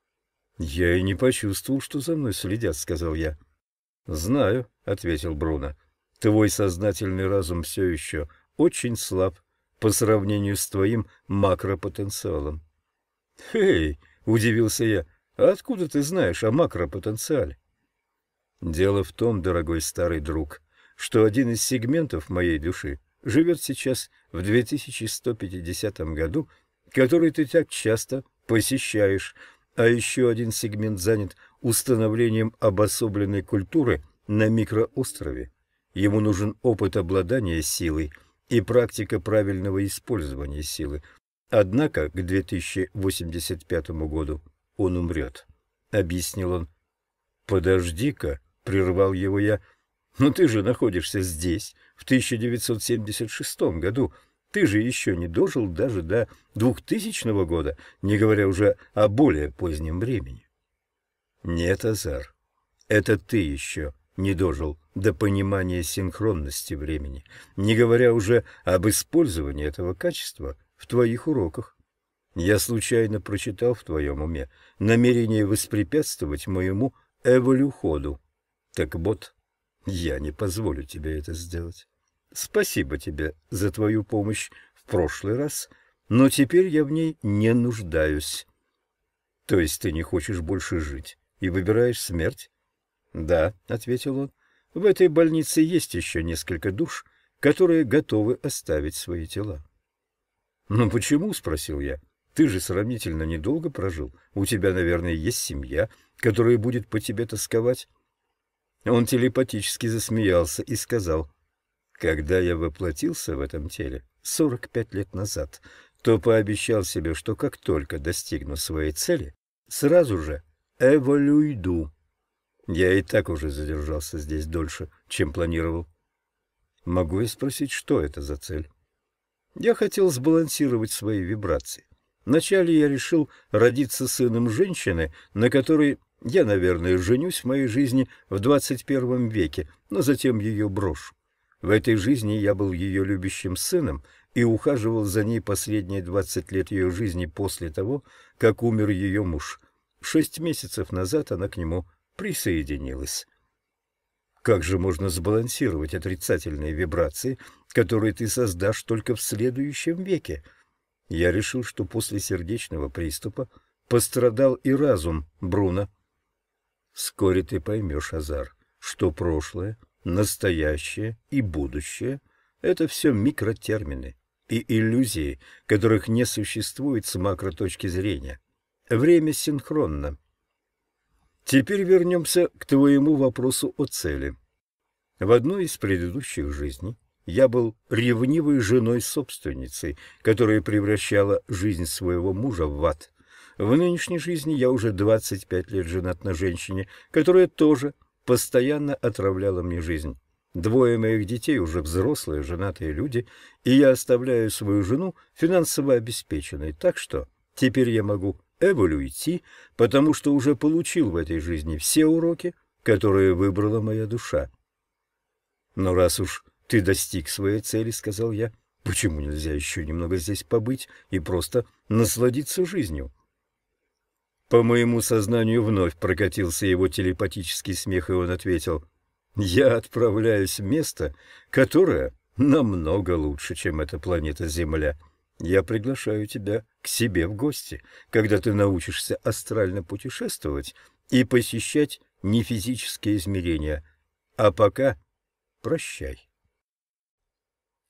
— Я и не почувствовал, что за мной следят, — сказал я. — Знаю, — ответил Бруно. — Твой сознательный разум все еще очень слаб по сравнению с твоим макропотенциалом. — Эй, удивился я. А откуда ты знаешь о макропотенциале? Дело в том, дорогой старый друг, что один из сегментов моей души живет сейчас в 2150 году, который ты так часто посещаешь, а еще один сегмент занят установлением обособленной культуры на микроострове. Ему нужен опыт обладания силой и практика правильного использования силы. Однако к 2085 году он умрет, — объяснил он. — Подожди-ка, — прервал его я, — но ты же находишься здесь, в 1976 году. Ты же еще не дожил даже до 2000 года, не говоря уже о более позднем времени. — Нет, Азар, это ты еще не дожил до понимания синхронности времени, не говоря уже об использовании этого качества в твоих уроках. Я случайно прочитал в твоем уме намерение воспрепятствовать моему эволюходу. Так вот, я не позволю тебе это сделать. Спасибо тебе за твою помощь в прошлый раз, но теперь я в ней не нуждаюсь. То есть ты не хочешь больше жить и выбираешь смерть? Да, — ответил он, — в этой больнице есть еще несколько душ, которые готовы оставить свои тела. «Ну почему?» — спросил я. Ты же сравнительно недолго прожил. У тебя, наверное, есть семья, которая будет по тебе тосковать. Он телепатически засмеялся и сказал, «Когда я воплотился в этом теле, 45 лет назад, то пообещал себе, что как только достигну своей цели, сразу же эволюйду. Я и так уже задержался здесь дольше, чем планировал. Могу я спросить, что это за цель? Я хотел сбалансировать свои вибрации. Вначале я решил родиться сыном женщины, на которой я, наверное, женюсь в моей жизни в 21 веке, но затем ее брошу. В этой жизни я был ее любящим сыном и ухаживал за ней последние 20 лет ее жизни после того, как умер ее муж. Шесть месяцев назад она к нему присоединилась. Как же можно сбалансировать отрицательные вибрации, которые ты создашь только в следующем веке? — я решил, что после сердечного приступа пострадал и разум Бруно. Вскоре ты поймешь, Азар, что прошлое, настоящее и будущее — это все микротермины и иллюзии, которых не существует с макроточки зрения. Время синхронно. Теперь вернемся к твоему вопросу о цели. В одной из предыдущих жизней я был ревнивой женой-собственницей, которая превращала жизнь своего мужа в ад. В нынешней жизни я уже 25 лет женат на женщине, которая тоже постоянно отравляла мне жизнь. Двое моих детей уже взрослые, женатые люди, и я оставляю свою жену финансово обеспеченной, так что теперь я могу эволюйти, потому что уже получил в этой жизни все уроки, которые выбрала моя душа. Но раз уж «Ты достиг своей цели», — сказал я. «Почему нельзя еще немного здесь побыть и просто насладиться жизнью?» По моему сознанию вновь прокатился его телепатический смех, и он ответил, «Я отправляюсь в место, которое намного лучше, чем эта планета Земля. Я приглашаю тебя к себе в гости, когда ты научишься астрально путешествовать и посещать не физические измерения. А пока прощай».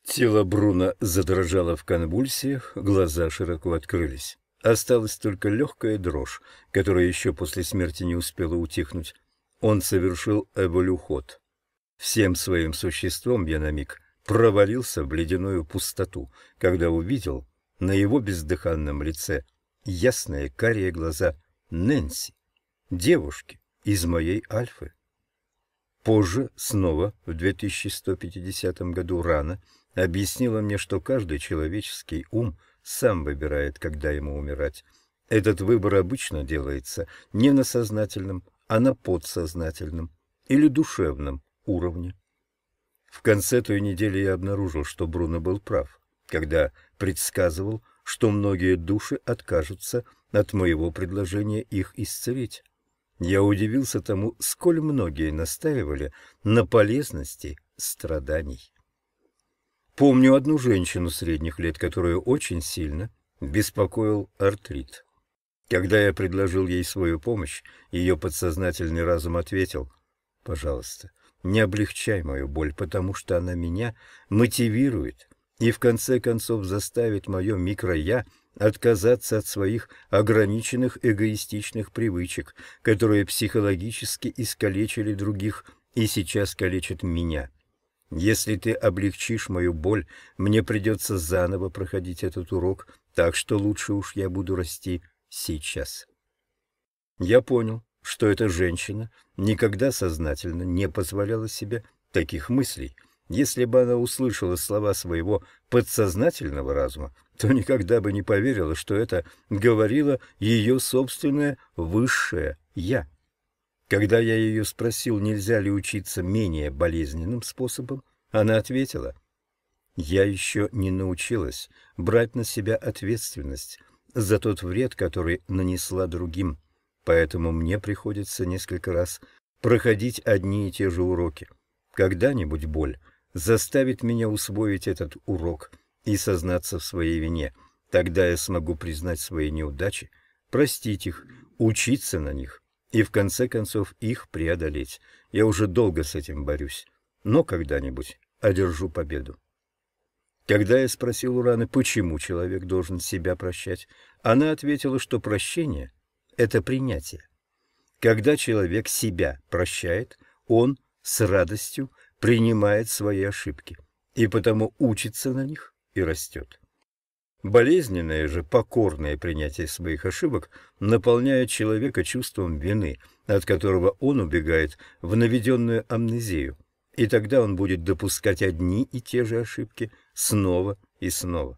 Тело Бруно задрожало в конвульсиях, глаза широко открылись. Осталась только легкая дрожь, которая еще после смерти не успела утихнуть. Он совершил эволюход. Всем своим существом я на миг провалился в ледяную пустоту, когда увидел на его бездыханном лице ясные карие глаза Нэнси, девушки из моей Альфы. Позже, снова в 2150 году рано, объяснила мне, что каждый человеческий ум сам выбирает, когда ему умирать. Этот выбор обычно делается не на сознательном, а на подсознательном или душевном уровне. В конце той недели я обнаружил, что Бруно был прав, когда предсказывал, что многие души откажутся от моего предложения их исцелить. Я удивился тому, сколь многие настаивали на полезности страданий. Помню одну женщину средних лет, которую очень сильно беспокоил артрит. Когда я предложил ей свою помощь, ее подсознательный разум ответил «Пожалуйста, не облегчай мою боль, потому что она меня мотивирует и в конце концов заставит мое микро-я отказаться от своих ограниченных эгоистичных привычек, которые психологически искалечили других и сейчас калечат меня. Если ты облегчишь мою боль, мне придется заново проходить этот урок, так что лучше уж я буду расти сейчас. Я понял, что эта женщина никогда сознательно не позволяла себе таких мыслей. Если бы она услышала слова своего подсознательного разума, то никогда бы не поверила, что это говорило ее собственное высшее «я». Когда я ее спросил, нельзя ли учиться менее болезненным способом, она ответила, «Я еще не научилась брать на себя ответственность за тот вред, который нанесла другим, поэтому мне приходится несколько раз проходить одни и те же уроки. Когда-нибудь боль заставит меня усвоить этот урок и сознаться в своей вине. Тогда я смогу признать свои неудачи, простить их, учиться на них и в конце концов их преодолеть. Я уже долго с этим борюсь, но когда-нибудь одержу победу. Когда я спросил у Раны, почему человек должен себя прощать, она ответила, что прощение — это принятие. Когда человек себя прощает, он с радостью принимает свои ошибки и потому учится на них и растет. Болезненное же покорное принятие своих ошибок наполняет человека чувством вины, от которого он убегает в наведенную амнезию, и тогда он будет допускать одни и те же ошибки снова и снова.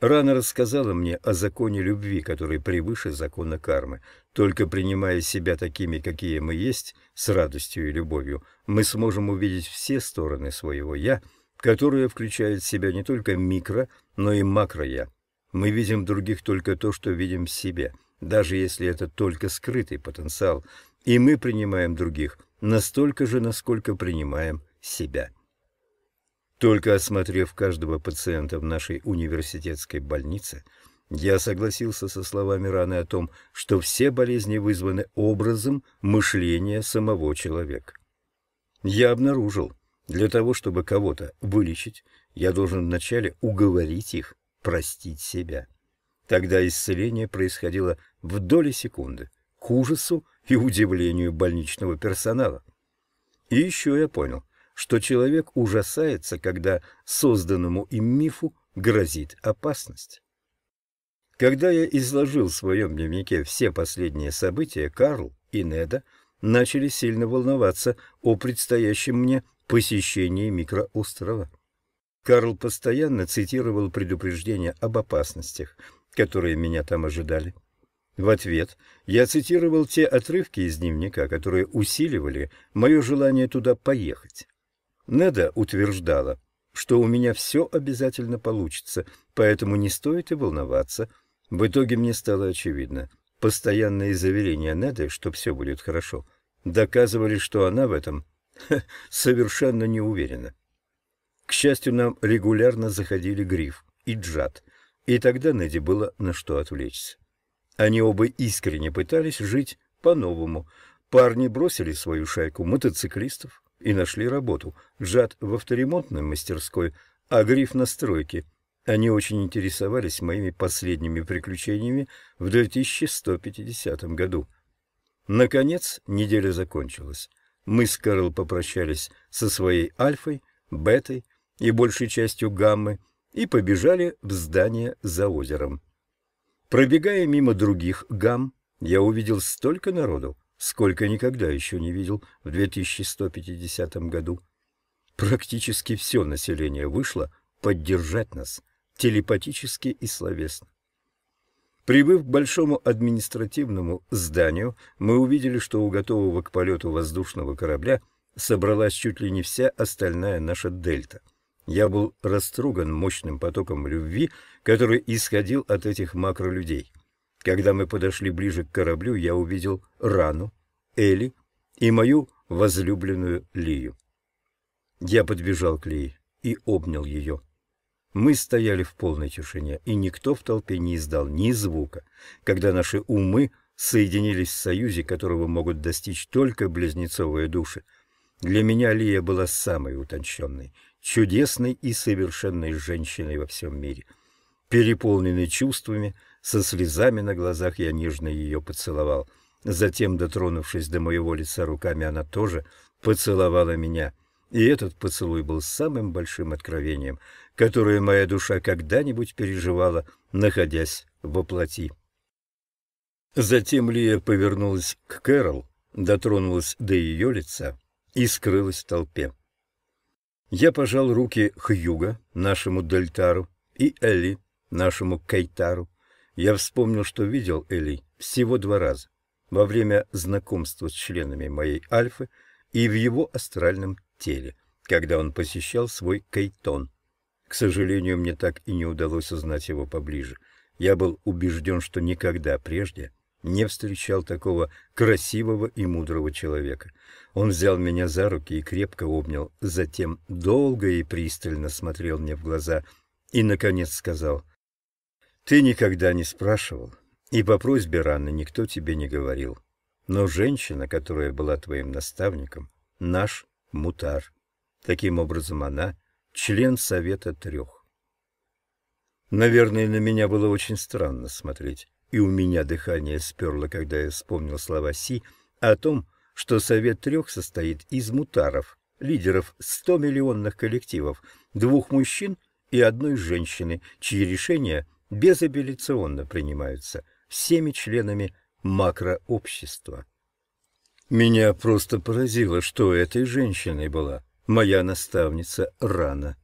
Рана рассказала мне о законе любви, который превыше закона кармы. Только принимая себя такими, какие мы есть, с радостью и любовью, мы сможем увидеть все стороны своего «я», которое включает в себя не только микро, но и макро-я. Мы видим других только то, что видим в себе, даже если это только скрытый потенциал, и мы принимаем других настолько же, насколько принимаем себя. Только осмотрев каждого пациента в нашей университетской больнице, я согласился со словами Раны о том, что все болезни вызваны образом мышления самого человека. Я обнаружил, для того, чтобы кого-то вылечить, я должен вначале уговорить их простить себя. Тогда исцеление происходило в доли секунды, к ужасу и удивлению больничного персонала. И еще я понял, что человек ужасается, когда созданному им мифу грозит опасность. Когда я изложил в своем дневнике все последние события, Карл и Неда начали сильно волноваться о предстоящем мне Посещение микроострова. Карл постоянно цитировал предупреждения об опасностях, которые меня там ожидали. В ответ я цитировал те отрывки из дневника, которые усиливали мое желание туда поехать. Неда утверждала, что у меня все обязательно получится, поэтому не стоит и волноваться. В итоге мне стало очевидно. Постоянные заверения Неды, что все будет хорошо, доказывали, что она в этом Совершенно не уверена. К счастью, нам регулярно заходили Гриф и Джад, и тогда Неди было на что отвлечься. Они оба искренне пытались жить по-новому. Парни бросили свою шайку мотоциклистов и нашли работу. Джад в авторемонтной мастерской, а Гриф на стройке. Они очень интересовались моими последними приключениями в 2150 году. Наконец, неделя закончилась. Мы с Кэрол попрощались со своей альфой, бетой и большей частью гаммы и побежали в здание за озером. Пробегая мимо других гамм, я увидел столько народу, сколько никогда еще не видел в 2150 году. Практически все население вышло поддержать нас телепатически и словесно. Прибыв к большому административному зданию, мы увидели, что у готового к полету воздушного корабля собралась чуть ли не вся остальная наша дельта. Я был растроган мощным потоком любви, который исходил от этих макролюдей. Когда мы подошли ближе к кораблю, я увидел Рану, Эли и мою возлюбленную Лию. Я подбежал к Лии и обнял ее. Мы стояли в полной тишине, и никто в толпе не издал ни звука, когда наши умы соединились в союзе, которого могут достичь только близнецовые души. Для меня Лия была самой утонченной, чудесной и совершенной женщиной во всем мире. Переполненный чувствами, со слезами на глазах я нежно ее поцеловал. Затем, дотронувшись до моего лица руками, она тоже поцеловала меня — и этот поцелуй был самым большим откровением, которое моя душа когда-нибудь переживала, находясь во плоти. Затем Лия повернулась к Кэрол, дотронулась до ее лица и скрылась в толпе. Я пожал руки Хьюга, нашему Дельтару, и Элли, нашему Кайтару. Я вспомнил, что видел Элли всего два раза во время знакомства с членами моей Альфы и в его астральном теле, когда он посещал свой кайтон. К сожалению, мне так и не удалось узнать его поближе. Я был убежден, что никогда прежде не встречал такого красивого и мудрого человека. Он взял меня за руки и крепко обнял, затем долго и пристально смотрел мне в глаза и, наконец, сказал, «Ты никогда не спрашивал, и по просьбе Раны никто тебе не говорил, но женщина, которая была твоим наставником, наш Мутар. Таким образом, она член Совета Трех. Наверное, на меня было очень странно смотреть, и у меня дыхание сперло, когда я вспомнил слова Си о том, что Совет Трех состоит из мутаров, лидеров 100-миллионных коллективов, двух мужчин и одной женщины, чьи решения безапелляционно принимаются всеми членами макрообщества. Меня просто поразило, что этой женщиной была моя наставница Рана.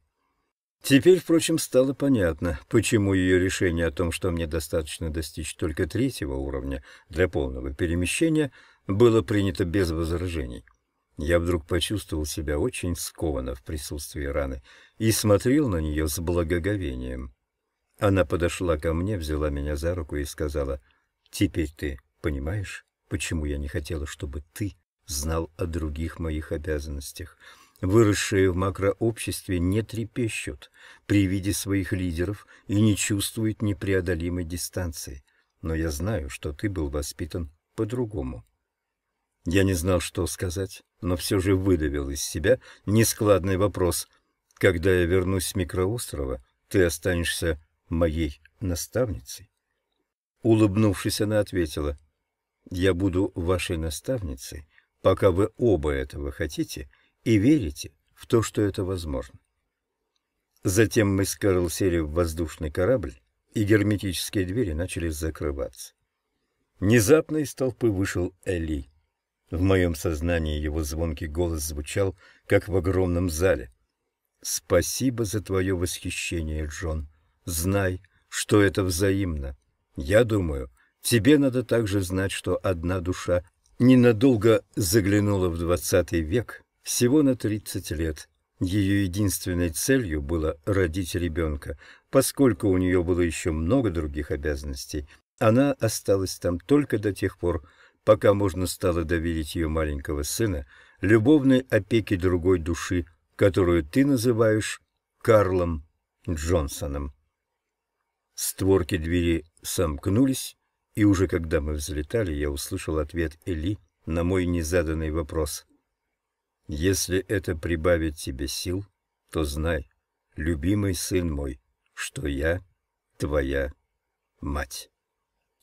Теперь, впрочем, стало понятно, почему ее решение о том, что мне достаточно достичь только третьего уровня для полного перемещения, было принято без возражений. Я вдруг почувствовал себя очень скованно в присутствии раны и смотрел на нее с благоговением. Она подошла ко мне, взяла меня за руку и сказала, «Теперь ты понимаешь?» Почему я не хотела, чтобы ты знал о других моих обязанностях? Выросшие в макрообществе не трепещут при виде своих лидеров и не чувствуют непреодолимой дистанции. Но я знаю, что ты был воспитан по-другому. Я не знал, что сказать, но все же выдавил из себя нескладный вопрос. Когда я вернусь с микроострова, ты останешься моей наставницей? Улыбнувшись, она ответила — я буду вашей наставницей, пока вы оба этого хотите и верите в то, что это возможно. Затем мы с Кэрол сели в воздушный корабль, и герметические двери начали закрываться. Внезапно из толпы вышел Эли. В моем сознании его звонкий голос звучал, как в огромном зале. «Спасибо за твое восхищение, Джон. Знай, что это взаимно. Я думаю, Тебе надо также знать, что одна душа ненадолго заглянула в двадцатый век, всего на тридцать лет. Ее единственной целью было родить ребенка. Поскольку у нее было еще много других обязанностей, она осталась там только до тех пор, пока можно стало доверить ее маленького сына любовной опеке другой души, которую ты называешь Карлом Джонсоном. Створки двери сомкнулись, и уже когда мы взлетали, я услышал ответ Эли на мой незаданный вопрос. «Если это прибавит тебе сил, то знай, любимый сын мой, что я твоя мать».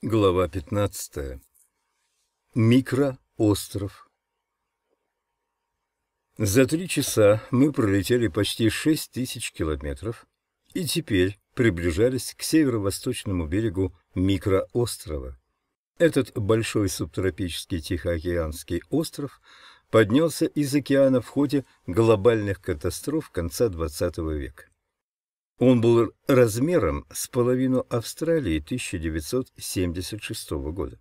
Глава 15. Микроостров. За три часа мы пролетели почти шесть тысяч километров, и теперь приближались к северо-восточному берегу микроострова. Этот большой субтропический Тихоокеанский остров поднялся из океана в ходе глобальных катастроф конца XX века. Он был размером с половину Австралии 1976 года.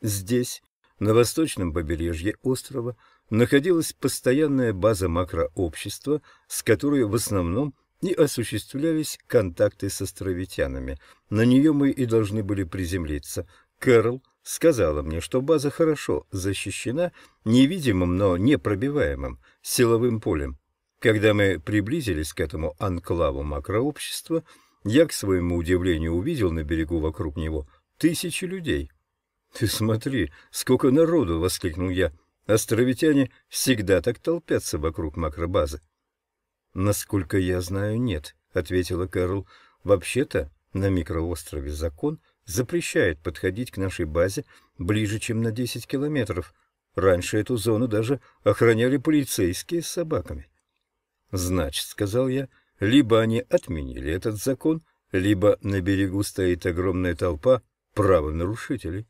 Здесь, на восточном побережье острова, находилась постоянная база макрообщества, с которой в основном и осуществлялись контакты с островитянами. На нее мы и должны были приземлиться. Кэрол сказала мне, что база хорошо защищена невидимым, но непробиваемым силовым полем. Когда мы приблизились к этому анклаву макрообщества, я, к своему удивлению, увидел на берегу вокруг него тысячи людей. «Ты смотри, сколько народу!» — воскликнул я. «Островитяне всегда так толпятся вокруг макробазы». «Насколько я знаю, нет», — ответила Кэрол. «Вообще-то на микроострове закон запрещает подходить к нашей базе ближе, чем на 10 километров. Раньше эту зону даже охраняли полицейские с собаками». «Значит», — сказал я, — «либо они отменили этот закон, либо на берегу стоит огромная толпа правонарушителей».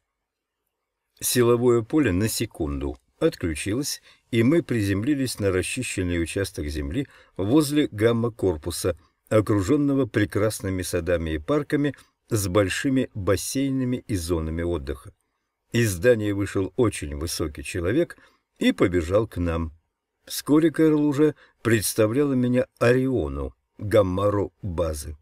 Силовое поле на секунду отключилась, и мы приземлились на расчищенный участок земли возле гамма-корпуса, окруженного прекрасными садами и парками с большими бассейнами и зонами отдыха. Из здания вышел очень высокий человек и побежал к нам. Вскоре Кэрол уже представляла меня Ориону, гаммару базы.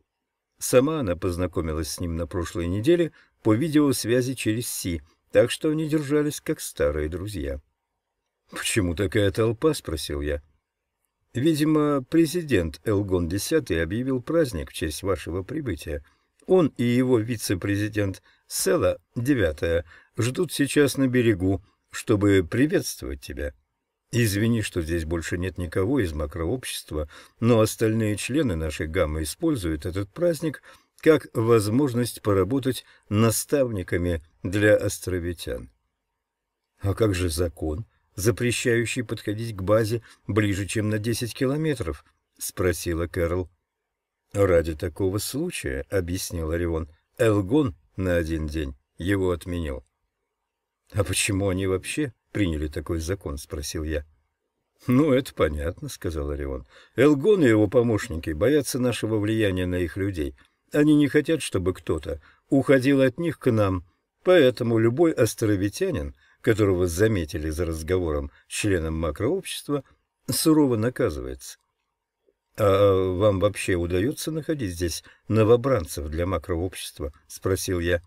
Сама она познакомилась с ним на прошлой неделе по видеосвязи через Си, так что они держались как старые друзья. «Почему такая толпа?» — спросил я. «Видимо, президент Элгон X объявил праздник в честь вашего прибытия. Он и его вице-президент Села IX ждут сейчас на берегу, чтобы приветствовать тебя. Извини, что здесь больше нет никого из макрообщества, но остальные члены нашей гаммы используют этот праздник как возможность поработать наставниками для островитян». «А как же закон?» запрещающий подходить к базе ближе, чем на 10 километров?» — спросила Кэрол. «Ради такого случая», — объяснил Орион, — «Элгон на один день его отменил». «А почему они вообще приняли такой закон?» — спросил я. «Ну, это понятно», — сказал Орион. «Элгон и его помощники боятся нашего влияния на их людей. Они не хотят, чтобы кто-то уходил от них к нам, поэтому любой островитянин — которого заметили за разговором с членом макрообщества, сурово наказывается. «А, а вам вообще удается находить здесь новобранцев для макрообщества?» — спросил я.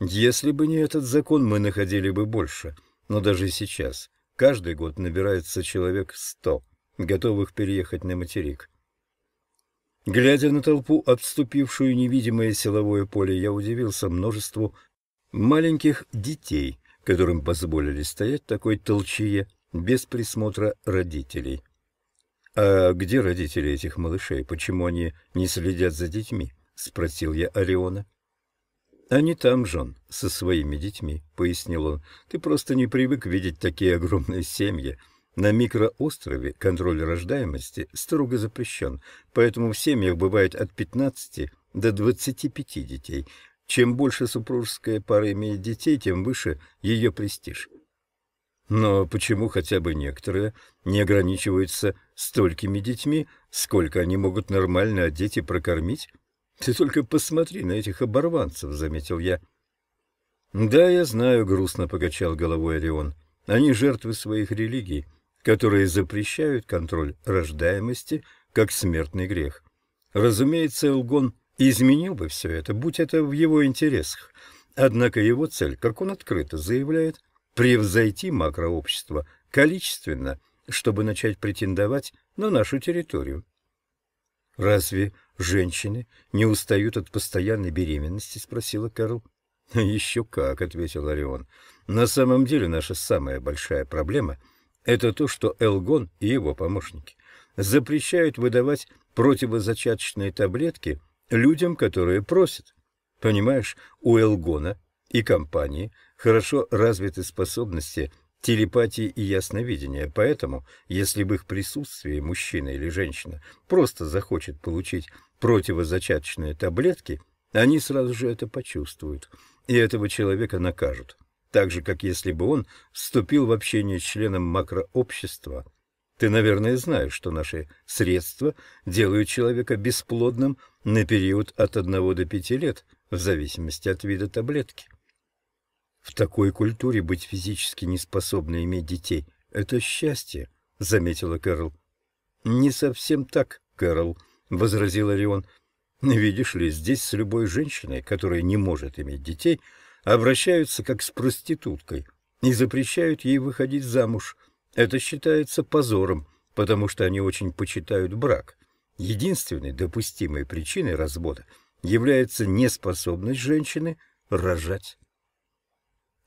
«Если бы не этот закон, мы находили бы больше. Но даже сейчас. Каждый год набирается человек сто, готовых переехать на материк». Глядя на толпу, отступившую невидимое силовое поле, я удивился множеству маленьких детей, которым позволили стоять такой толчье без присмотра родителей. «А где родители этих малышей? Почему они не следят за детьми?» — спросил я Ориона. «Они там, Жон, со своими детьми», — пояснил он. «Ты просто не привык видеть такие огромные семьи. На микроострове контроль рождаемости строго запрещен, поэтому в семьях бывает от 15 до 25 детей. Чем больше супружеская пара имеет детей, тем выше ее престиж. Но почему хотя бы некоторые не ограничиваются столькими детьми, сколько они могут нормально одеть и прокормить? Ты только посмотри на этих оборванцев, — заметил я. Да, я знаю, — грустно покачал головой Орион. Они жертвы своих религий, которые запрещают контроль рождаемости как смертный грех. Разумеется, Элгон — изменил бы все это, будь это в его интересах. Однако его цель, как он открыто заявляет, превзойти макрообщество количественно, чтобы начать претендовать на нашу территорию. «Разве женщины не устают от постоянной беременности?» — спросила Карл. «Еще как», — ответил Орион. «На самом деле наша самая большая проблема — это то, что Элгон и его помощники запрещают выдавать противозачаточные таблетки людям, которые просят. Понимаешь, у Элгона и компании хорошо развиты способности телепатии и ясновидения, поэтому, если в их присутствии мужчина или женщина просто захочет получить противозачаточные таблетки, они сразу же это почувствуют, и этого человека накажут, так же, как если бы он вступил в общение с членом макрообщества ты, наверное, знаешь, что наши средства делают человека бесплодным на период от одного до пяти лет, в зависимости от вида таблетки. В такой культуре быть физически неспособной иметь детей – это счастье, — заметила Кэрол. «Не совсем так, Кэрол», — возразил Орион. «Видишь ли, здесь с любой женщиной, которая не может иметь детей, обращаются как с проституткой и запрещают ей выходить замуж. Это считается позором, потому что они очень почитают брак. Единственной допустимой причиной развода является неспособность женщины рожать.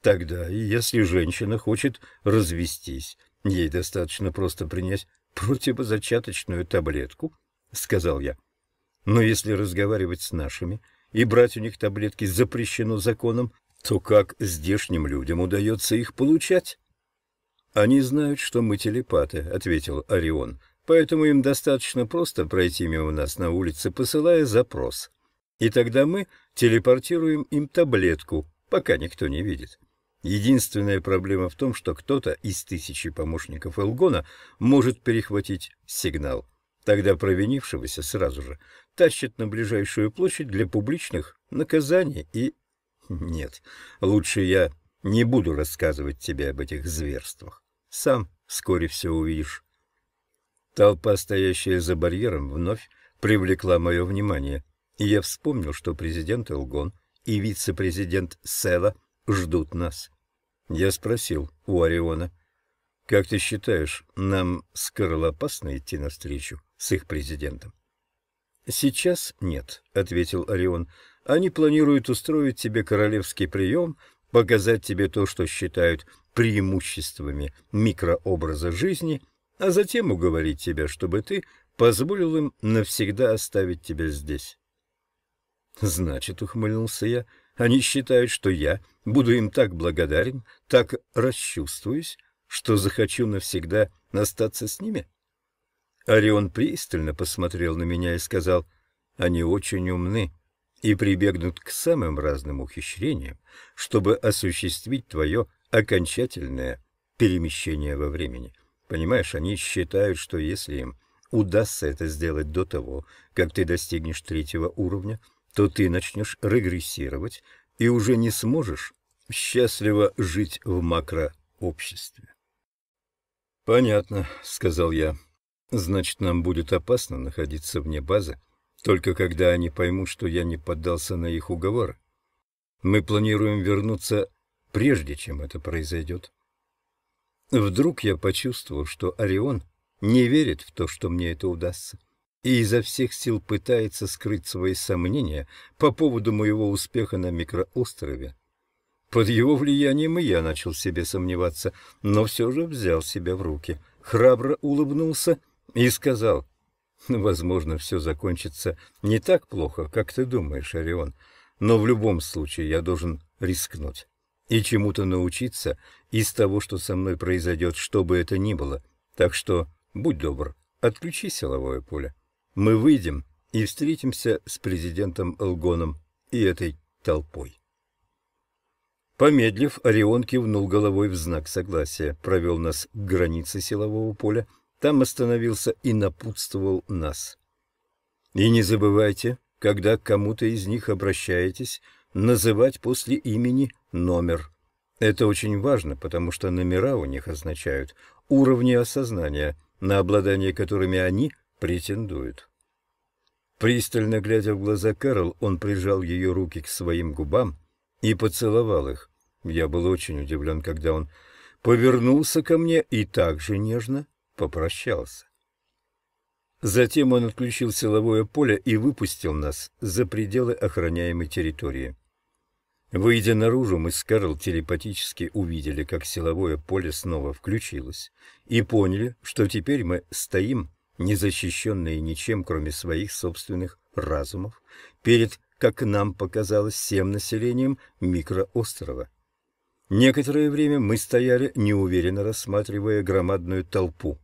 Тогда, если женщина хочет развестись, ей достаточно просто принять противозачаточную таблетку, — сказал я. Но если разговаривать с нашими и брать у них таблетки запрещено законом, то как здешним людям удается их получать? «Они знают, что мы телепаты», — ответил Орион. «Поэтому им достаточно просто пройти мимо нас на улице, посылая запрос. И тогда мы телепортируем им таблетку, пока никто не видит. Единственная проблема в том, что кто-то из тысячи помощников Элгона может перехватить сигнал. Тогда провинившегося сразу же тащат на ближайшую площадь для публичных наказаний и... Нет, лучше я не буду рассказывать тебе об этих зверствах. Сам вскоре все увидишь. Толпа, стоящая за барьером, вновь привлекла мое внимание, и я вспомнил, что президент Элгон и вице-президент Села ждут нас. Я спросил у Ориона, «Как ты считаешь, нам скоро опасно идти навстречу с их президентом?» «Сейчас нет», — ответил Орион. «Они планируют устроить тебе королевский прием показать тебе то, что считают преимуществами микрообраза жизни, а затем уговорить тебя, чтобы ты позволил им навсегда оставить тебя здесь. Значит, ухмыльнулся я, они считают, что я буду им так благодарен, так расчувствуюсь, что захочу навсегда остаться с ними. Орион пристально посмотрел на меня и сказал, они очень умны и прибегнут к самым разным ухищрениям, чтобы осуществить твое окончательное перемещение во времени. Понимаешь, они считают, что если им удастся это сделать до того, как ты достигнешь третьего уровня, то ты начнешь регрессировать и уже не сможешь счастливо жить в макрообществе. «Понятно», — сказал я. «Значит, нам будет опасно находиться вне базы только когда они поймут, что я не поддался на их уговоры. Мы планируем вернуться, прежде чем это произойдет. Вдруг я почувствовал, что Орион не верит в то, что мне это удастся, и изо всех сил пытается скрыть свои сомнения по поводу моего успеха на микроострове. Под его влиянием и я начал себе сомневаться, но все же взял себя в руки, храбро улыбнулся и сказал — Возможно, все закончится не так плохо, как ты думаешь, Орион, но в любом случае я должен рискнуть и чему-то научиться из того, что со мной произойдет, что бы это ни было. Так что будь добр, отключи силовое поле. Мы выйдем и встретимся с президентом Элгоном и этой толпой. Помедлив, Орион кивнул головой в знак согласия, провел нас к границе силового поля — там остановился и напутствовал нас. И не забывайте, когда к кому-то из них обращаетесь, называть после имени номер. Это очень важно, потому что номера у них означают уровни осознания, на обладание которыми они претендуют. Пристально глядя в глаза Кэрол, он прижал ее руки к своим губам и поцеловал их. Я был очень удивлен, когда он повернулся ко мне и так же нежно попрощался. Затем он отключил силовое поле и выпустил нас за пределы охраняемой территории. Выйдя наружу, мы с Карл телепатически увидели, как силовое поле снова включилось, и поняли, что теперь мы стоим, незащищенные ничем, кроме своих собственных разумов, перед, как нам показалось, всем населением микроострова. Некоторое время мы стояли, неуверенно рассматривая громадную толпу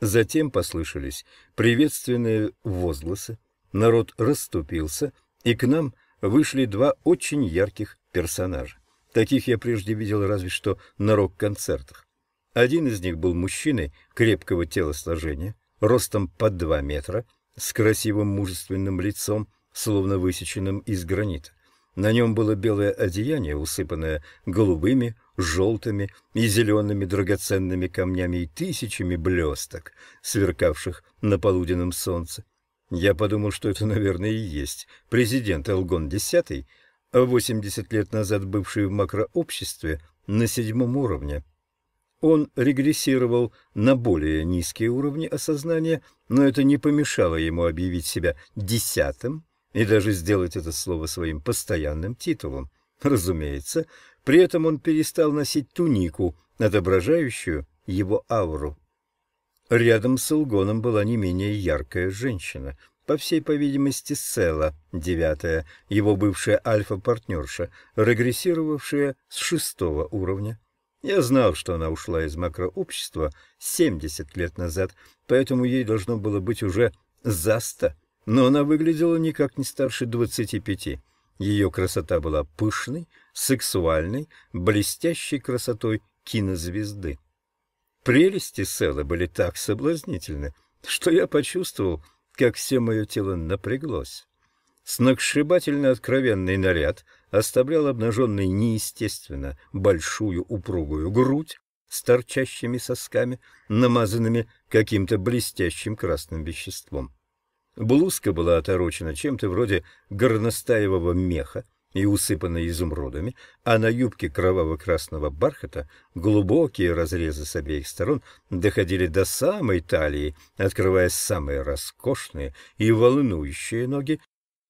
Затем послышались приветственные возгласы, народ расступился, и к нам вышли два очень ярких персонажа. Таких я прежде видел разве что на рок-концертах. Один из них был мужчиной крепкого телосложения, ростом под два метра, с красивым мужественным лицом, словно высеченным из гранита. На нем было белое одеяние, усыпанное голубыми желтыми и зелеными драгоценными камнями и тысячами блесток, сверкавших на полуденном солнце. Я подумал, что это, наверное, и есть президент Элгон X, 80 лет назад бывший в макрообществе на седьмом уровне. Он регрессировал на более низкие уровни осознания, но это не помешало ему объявить себя десятым и даже сделать это слово своим постоянным титулом. Разумеется, при этом он перестал носить тунику, отображающую его ауру. Рядом с Илгоном была не менее яркая женщина, по всей повидимости Села, девятая, его бывшая альфа-партнерша, регрессировавшая с шестого уровня. Я знал, что она ушла из макрообщества 70 лет назад, поэтому ей должно было быть уже за 100, но она выглядела никак не старше 25. Ее красота была пышной, сексуальной, блестящей красотой кинозвезды. Прелести Селы были так соблазнительны, что я почувствовал, как все мое тело напряглось. Сногсшибательно откровенный наряд оставлял обнаженной неестественно большую упругую грудь с торчащими сосками, намазанными каким-то блестящим красным веществом. Блузка была оторочена чем-то вроде горностаевого меха, и усыпанной изумрудами, а на юбке кроваво-красного бархата глубокие разрезы с обеих сторон доходили до самой талии, открывая самые роскошные и волнующие ноги,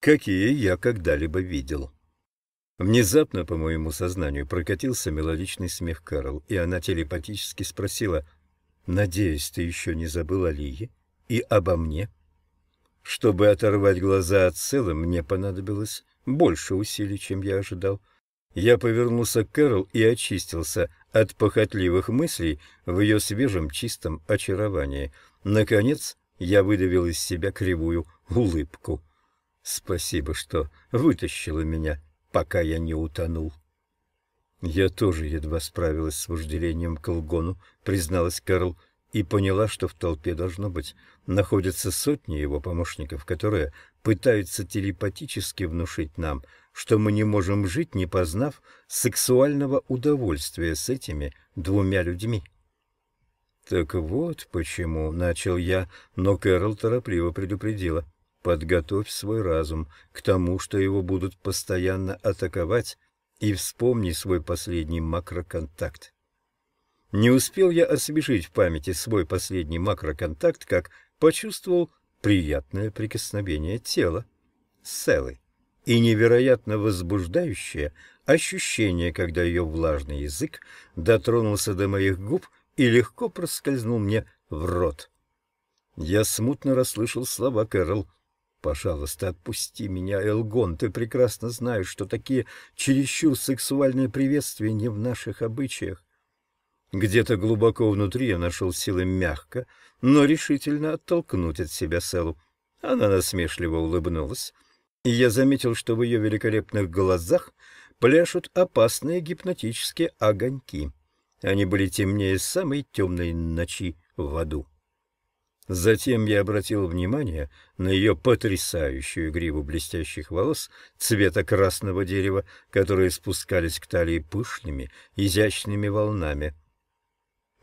какие я когда-либо видел. Внезапно, по моему сознанию, прокатился мелодичный смех Кэрол, и она телепатически спросила, «Надеюсь, ты еще не забыл о Лии и обо мне?» Чтобы оторвать глаза от цела, мне понадобилось больше усилий, чем я ожидал. Я повернулся к Кэрол и очистился от похотливых мыслей в ее свежем чистом очаровании. Наконец я выдавил из себя кривую улыбку. «Спасибо, что вытащила меня, пока я не утонул». «Я тоже едва справилась с вожделением к Лгону», — призналась Кэрол, и поняла, что в толпе должно быть находятся сотни его помощников, которые пытаются телепатически внушить нам, что мы не можем жить, не познав сексуального удовольствия с этими двумя людьми. «Так вот почему», — начал я, но Кэрол торопливо предупредила. «Подготовь свой разум к тому, что его будут постоянно атаковать, и вспомни свой последний макроконтакт». Не успел я освежить в памяти свой последний макроконтакт, как почувствовал приятное прикосновение тела, селы, и невероятно возбуждающее ощущение, когда ее влажный язык дотронулся до моих губ и легко проскользнул мне в рот. Я смутно расслышал слова Кэрол. «Пожалуйста, отпусти меня, Элгон, ты прекрасно знаешь, что такие чересчур сексуальные приветствия не в наших обычаях. Где-то глубоко внутри я нашел силы мягко, но решительно оттолкнуть от себя Селу. Она насмешливо улыбнулась, и я заметил, что в ее великолепных глазах пляшут опасные гипнотические огоньки. Они были темнее самой темной ночи в аду. Затем я обратил внимание на ее потрясающую гриву блестящих волос цвета красного дерева, которые спускались к талии пышными, изящными волнами.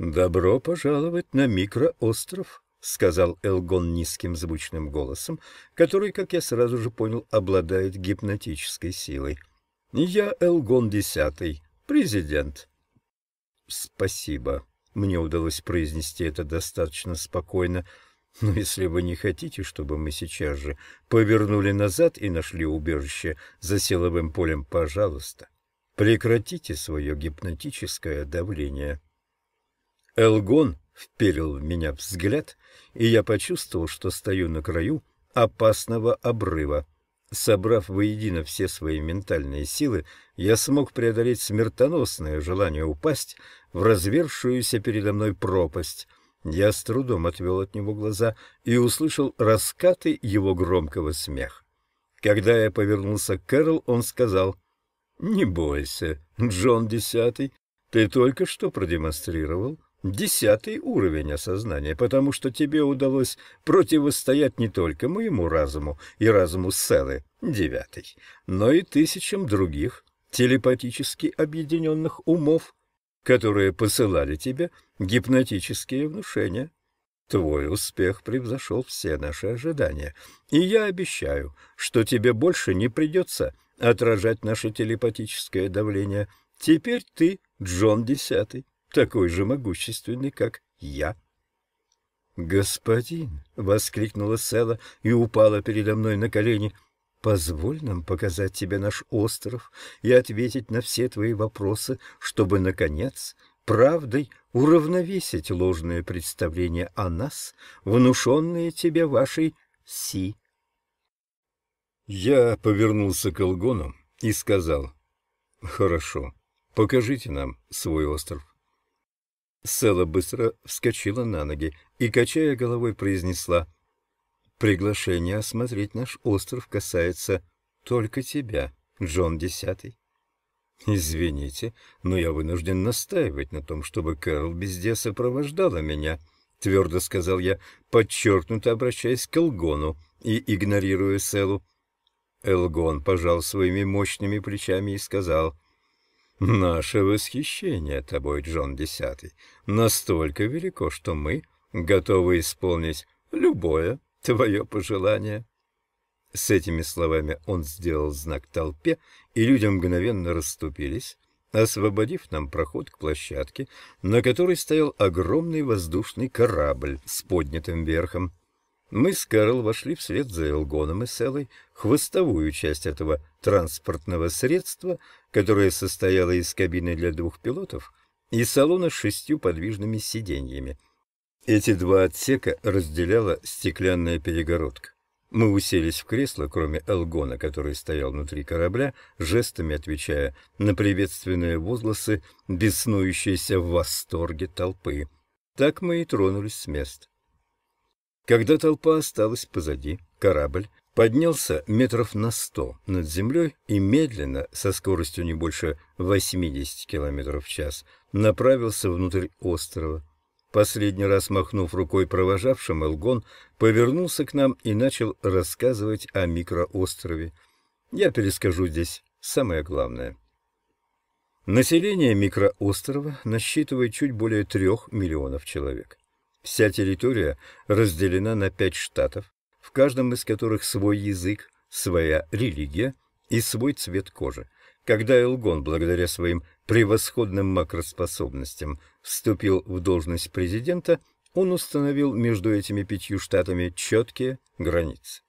«Добро пожаловать на микроостров», — сказал Элгон низким звучным голосом, который, как я сразу же понял, обладает гипнотической силой. «Я Элгон Десятый, президент». «Спасибо», — мне удалось произнести это достаточно спокойно, но если вы не хотите, чтобы мы сейчас же повернули назад и нашли убежище за силовым полем, пожалуйста, прекратите свое гипнотическое давление. Элгон вперил в меня взгляд, и я почувствовал, что стою на краю опасного обрыва. Собрав воедино все свои ментальные силы, я смог преодолеть смертоносное желание упасть в развершуюся передо мной пропасть. Я с трудом отвел от него глаза и услышал раскаты его громкого смеха. Когда я повернулся к Кэрол, он сказал, «Не бойся, Джон Десятый, ты только что продемонстрировал десятый уровень осознания, потому что тебе удалось противостоять не только моему разуму и разуму Селы, девятый, но и тысячам других телепатически объединенных умов, которые посылали тебе гипнотические внушения. Твой успех превзошел все наши ожидания, и я обещаю, что тебе больше не придется отражать наше телепатическое давление. Теперь ты Джон Десятый такой же могущественный, как я. «Господин!» — воскликнула Села и упала передо мной на колени. «Позволь нам показать тебе наш остров и ответить на все твои вопросы, чтобы, наконец, правдой уравновесить ложное представление о нас, внушенное тебе вашей Си». Я повернулся к Алгону и сказал, «Хорошо, покажите нам свой остров». Села быстро вскочила на ноги и, качая головой, произнесла «Приглашение осмотреть наш остров касается только тебя, Джон Десятый». «Извините, но я вынужден настаивать на том, чтобы Кэрол везде сопровождала меня», — твердо сказал я, подчеркнуто обращаясь к Элгону и игнорируя Селу. Элгон пожал своими мощными плечами и сказал — Наше восхищение тобой, Джон Десятый, настолько велико, что мы готовы исполнить любое твое пожелание. С этими словами он сделал знак толпе, и люди мгновенно расступились, освободив нам проход к площадке, на которой стоял огромный воздушный корабль с поднятым верхом. Мы с Кэрол вошли вслед за Элгоном и Селой хвостовую часть этого транспортного средства, которое состояло из кабины для двух пилотов и салона с шестью подвижными сиденьями. Эти два отсека разделяла стеклянная перегородка. Мы уселись в кресло, кроме Элгона, который стоял внутри корабля, жестами отвечая на приветственные возгласы, беснующиеся в восторге толпы. Так мы и тронулись с места. Когда толпа осталась позади, корабль поднялся метров на сто над землей и медленно, со скоростью не больше 80 км в час, направился внутрь острова. Последний раз махнув рукой провожавшим, Элгон повернулся к нам и начал рассказывать о микроострове. Я перескажу здесь самое главное. Население микроострова насчитывает чуть более трех миллионов человек. Вся территория разделена на пять штатов, в каждом из которых свой язык, своя религия и свой цвет кожи. Когда Элгон, благодаря своим превосходным макроспособностям, вступил в должность президента, он установил между этими пятью штатами четкие границы.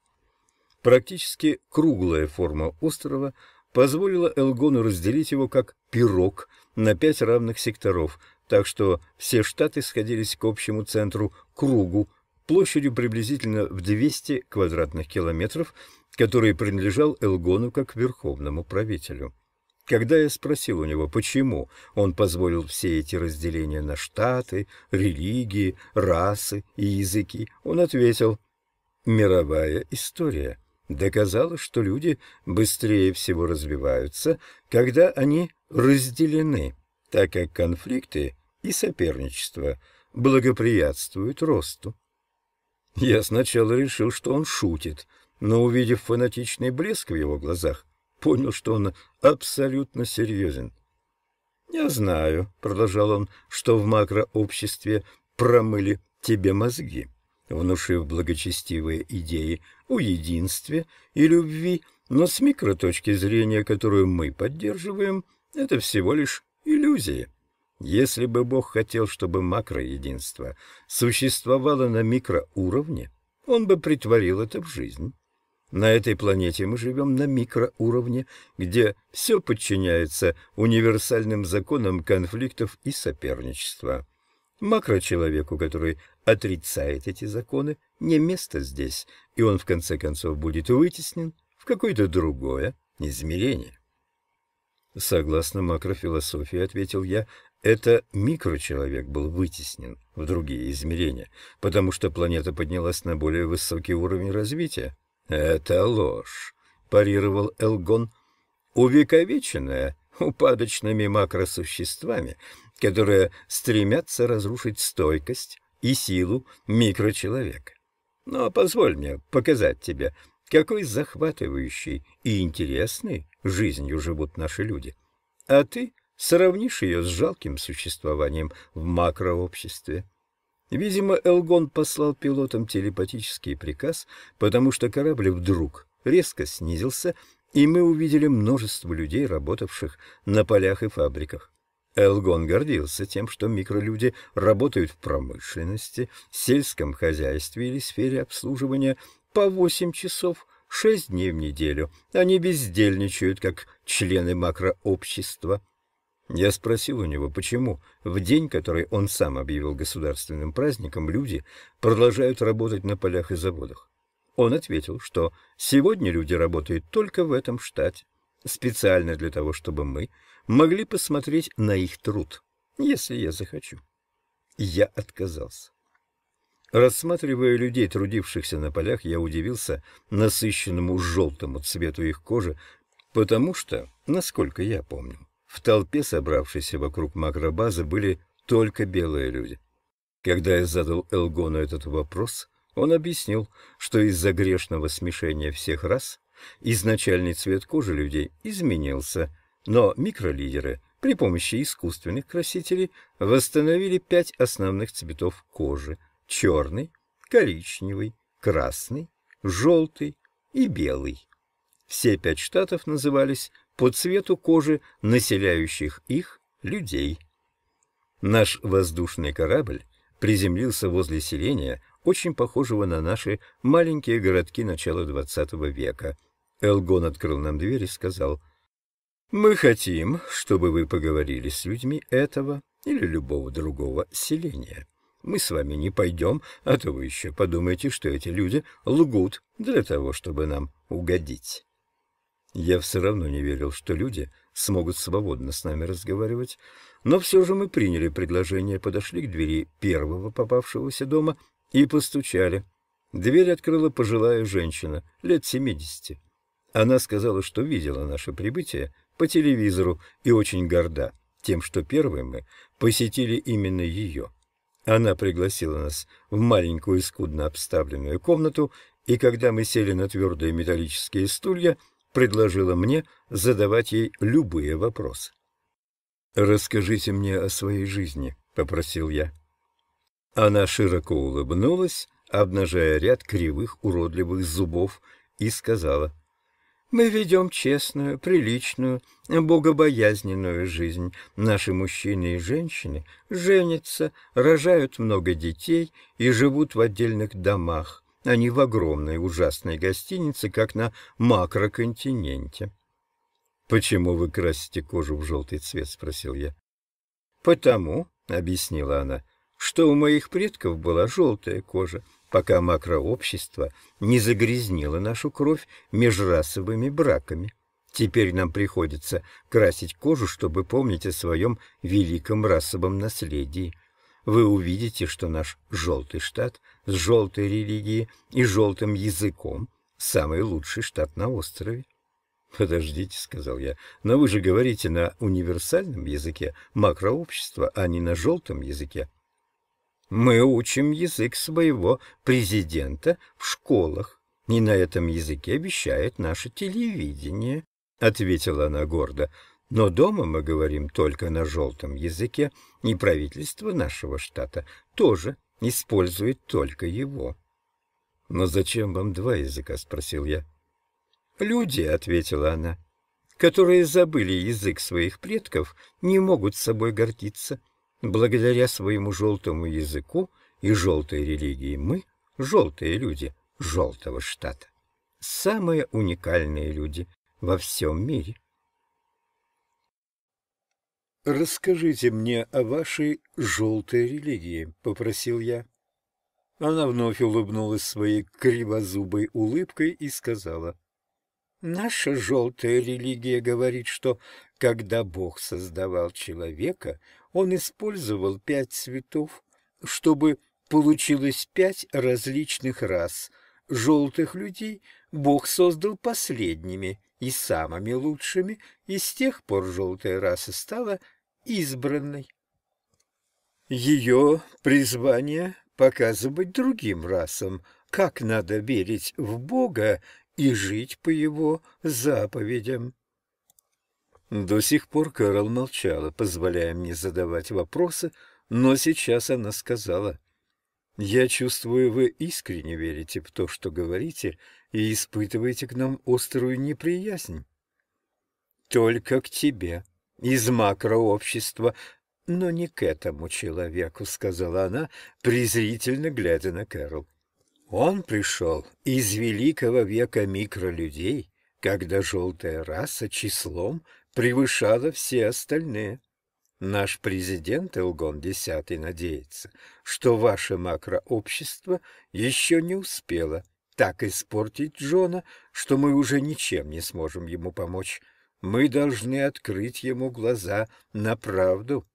Практически круглая форма острова позволила Элгону разделить его как пирог на пять равных секторов – так что все штаты сходились к общему центру кругу площадью приблизительно в 200 квадратных километров, который принадлежал Элгону как верховному правителю. Когда я спросил у него, почему он позволил все эти разделения на штаты, религии, расы и языки, он ответил «Мировая история» доказала, что люди быстрее всего развиваются, когда они разделены, так как конфликты и соперничество благоприятствуют росту. Я сначала решил, что он шутит, но, увидев фанатичный блеск в его глазах, понял, что он абсолютно серьезен. «Я знаю», — продолжал он, — «что в макрообществе промыли тебе мозги, внушив благочестивые идеи о единстве и любви, но с микроточки зрения, которую мы поддерживаем, это всего лишь иллюзия». Если бы Бог хотел, чтобы макроединство существовало на микроуровне, он бы притворил это в жизнь. На этой планете мы живем на микроуровне, где все подчиняется универсальным законам конфликтов и соперничества. Макрочеловеку, который отрицает эти законы, не место здесь, и он в конце концов будет вытеснен в какое-то другое измерение. Согласно макрофилософии, ответил я, это микрочеловек был вытеснен в другие измерения, потому что планета поднялась на более высокий уровень развития. «Это ложь», — парировал Элгон. «Увековеченная упадочными макросуществами, которые стремятся разрушить стойкость и силу микрочеловека. Но позволь мне показать тебе, какой захватывающей и интересной жизнью живут наши люди. А ты Сравнишь ее с жалким существованием в макрообществе. Видимо, Элгон послал пилотам телепатический приказ, потому что корабль вдруг резко снизился, и мы увидели множество людей, работавших на полях и фабриках. Элгон гордился тем, что микролюди работают в промышленности, сельском хозяйстве или сфере обслуживания по 8 часов, 6 дней в неделю. Они бездельничают, как члены макрообщества. Я спросил у него, почему в день, который он сам объявил государственным праздником, люди продолжают работать на полях и заводах. Он ответил, что сегодня люди работают только в этом штате, специально для того, чтобы мы могли посмотреть на их труд, если я захочу. Я отказался. Рассматривая людей, трудившихся на полях, я удивился насыщенному желтому цвету их кожи, потому что, насколько я помню, в толпе, собравшейся вокруг макробазы, были только белые люди. Когда я задал Элгону этот вопрос, он объяснил, что из-за грешного смешения всех рас изначальный цвет кожи людей изменился, но микролидеры при помощи искусственных красителей восстановили пять основных цветов кожи – черный, коричневый, красный, желтый и белый. Все пять штатов назывались по цвету кожи населяющих их людей. Наш воздушный корабль приземлился возле селения, очень похожего на наши маленькие городки начала XX века. Элгон открыл нам дверь и сказал, «Мы хотим, чтобы вы поговорили с людьми этого или любого другого селения. Мы с вами не пойдем, а то вы еще подумаете, что эти люди лгут для того, чтобы нам угодить». Я все равно не верил, что люди смогут свободно с нами разговаривать, но все же мы приняли предложение, подошли к двери первого попавшегося дома и постучали. Дверь открыла пожилая женщина, лет семидесяти. Она сказала, что видела наше прибытие по телевизору и очень горда тем, что первые мы посетили именно ее. Она пригласила нас в маленькую скудно обставленную комнату, и когда мы сели на твердые металлические стулья – предложила мне задавать ей любые вопросы. «Расскажите мне о своей жизни», — попросил я. Она широко улыбнулась, обнажая ряд кривых уродливых зубов, и сказала, «Мы ведем честную, приличную, богобоязненную жизнь. Наши мужчины и женщины женятся, рожают много детей и живут в отдельных домах а не в огромной ужасной гостинице, как на макроконтиненте. — Почему вы красите кожу в желтый цвет? — спросил я. — Потому, — объяснила она, — что у моих предков была желтая кожа, пока макрообщество не загрязнило нашу кровь межрасовыми браками. Теперь нам приходится красить кожу, чтобы помнить о своем великом расовом наследии вы увидите, что наш желтый штат с желтой религией и желтым языком – самый лучший штат на острове. «Подождите», — сказал я, — «но вы же говорите на универсальном языке макрообщества, а не на желтом языке». «Мы учим язык своего президента в школах, и на этом языке обещает наше телевидение», — ответила она гордо. Но дома мы говорим только на желтом языке, и правительство нашего штата тоже использует только его. «Но зачем вам два языка?» — спросил я. «Люди», — ответила она, — «которые забыли язык своих предков, не могут собой гордиться. Благодаря своему желтому языку и желтой религии мы — желтые люди желтого штата. Самые уникальные люди во всем мире. «Расскажите мне о вашей желтой религии», — попросил я. Она вновь улыбнулась своей кривозубой улыбкой и сказала. «Наша желтая религия говорит, что, когда Бог создавал человека, он использовал пять цветов, чтобы получилось пять различных рас. Желтых людей Бог создал последними» и самыми лучшими, и с тех пор желтая раса стала избранной. Ее призвание — показывать другим расам, как надо верить в Бога и жить по его заповедям. До сих пор Кэрол молчала, позволяя мне задавать вопросы, но сейчас она сказала, «Я чувствую, вы искренне верите в то, что говорите, и испытываете к нам острую неприязнь». «Только к тебе», из макрообщества, но не к этому человеку, — сказала она, презрительно глядя на Кэрол. Он пришел из великого века микролюдей, когда желтая раса числом превышала все остальные. Наш президент Элгон X надеется, что ваше макрообщество еще не успело так испортить Джона, что мы уже ничем не сможем ему помочь. Мы должны открыть ему глаза на правду.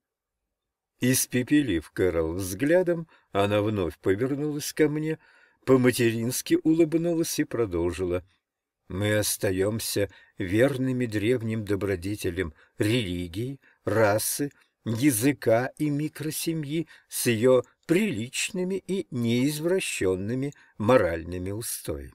Испепелив Кэрол взглядом, она вновь повернулась ко мне, по-матерински улыбнулась и продолжила. Мы остаемся верными древним добродетелям религии, расы, языка и микросемьи с ее приличными и неизвращенными моральными устоями.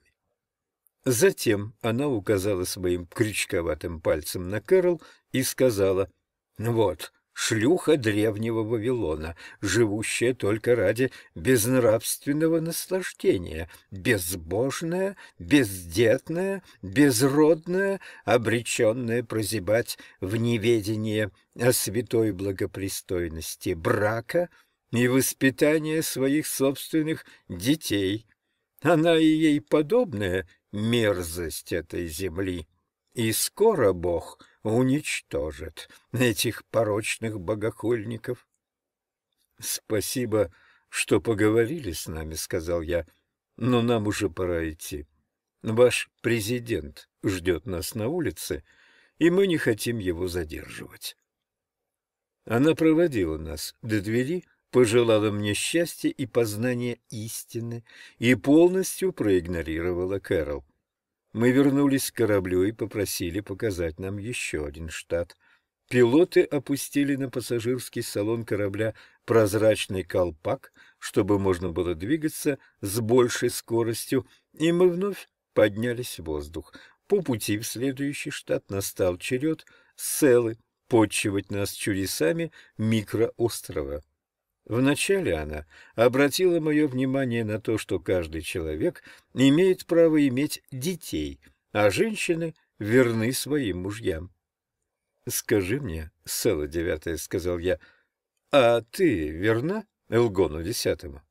Затем она указала своим крючковатым пальцем на Кэрол и сказала «Ну «Вот, шлюха древнего Вавилона, живущая только ради безнравственного наслаждения, безбожная, бездетная, безродная, обреченная прозябать в неведении о святой благопристойности брака и воспитания своих собственных детей». Она и ей подобная мерзость этой земли, и скоро Бог уничтожит этих порочных богохульников. — Спасибо, что поговорили с нами, — сказал я, — но нам уже пора идти. Ваш президент ждет нас на улице, и мы не хотим его задерживать. Она проводила нас до двери, — пожелала мне счастья и познания истины и полностью проигнорировала Кэрол. Мы вернулись к кораблю и попросили показать нам еще один штат. Пилоты опустили на пассажирский салон корабля прозрачный колпак, чтобы можно было двигаться с большей скоростью, и мы вновь поднялись в воздух. По пути в следующий штат настал черед Селы почивать нас чудесами микроострова. Вначале она обратила мое внимание на то, что каждый человек имеет право иметь детей, а женщины верны своим мужьям. «Скажи мне, Села девятая», — сказал я, — «а ты верна Элгону десятому?»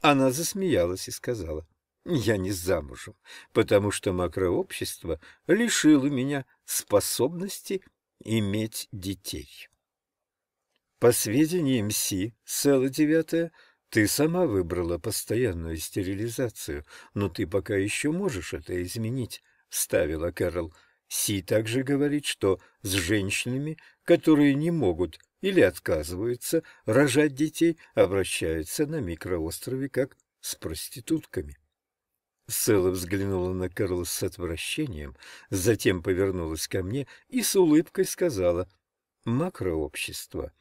Она засмеялась и сказала, «Я не замужем, потому что макрообщество лишило меня способности иметь детей». По сведениям Си, Села Девятая, ты сама выбрала постоянную стерилизацию, но ты пока еще можешь это изменить, — Ставила Кэрол. Си также говорит, что с женщинами, которые не могут или отказываются рожать детей, обращаются на микроострове как с проститутками. Села взглянула на Кэрол с отвращением, затем повернулась ко мне и с улыбкой сказала «Макрообщество»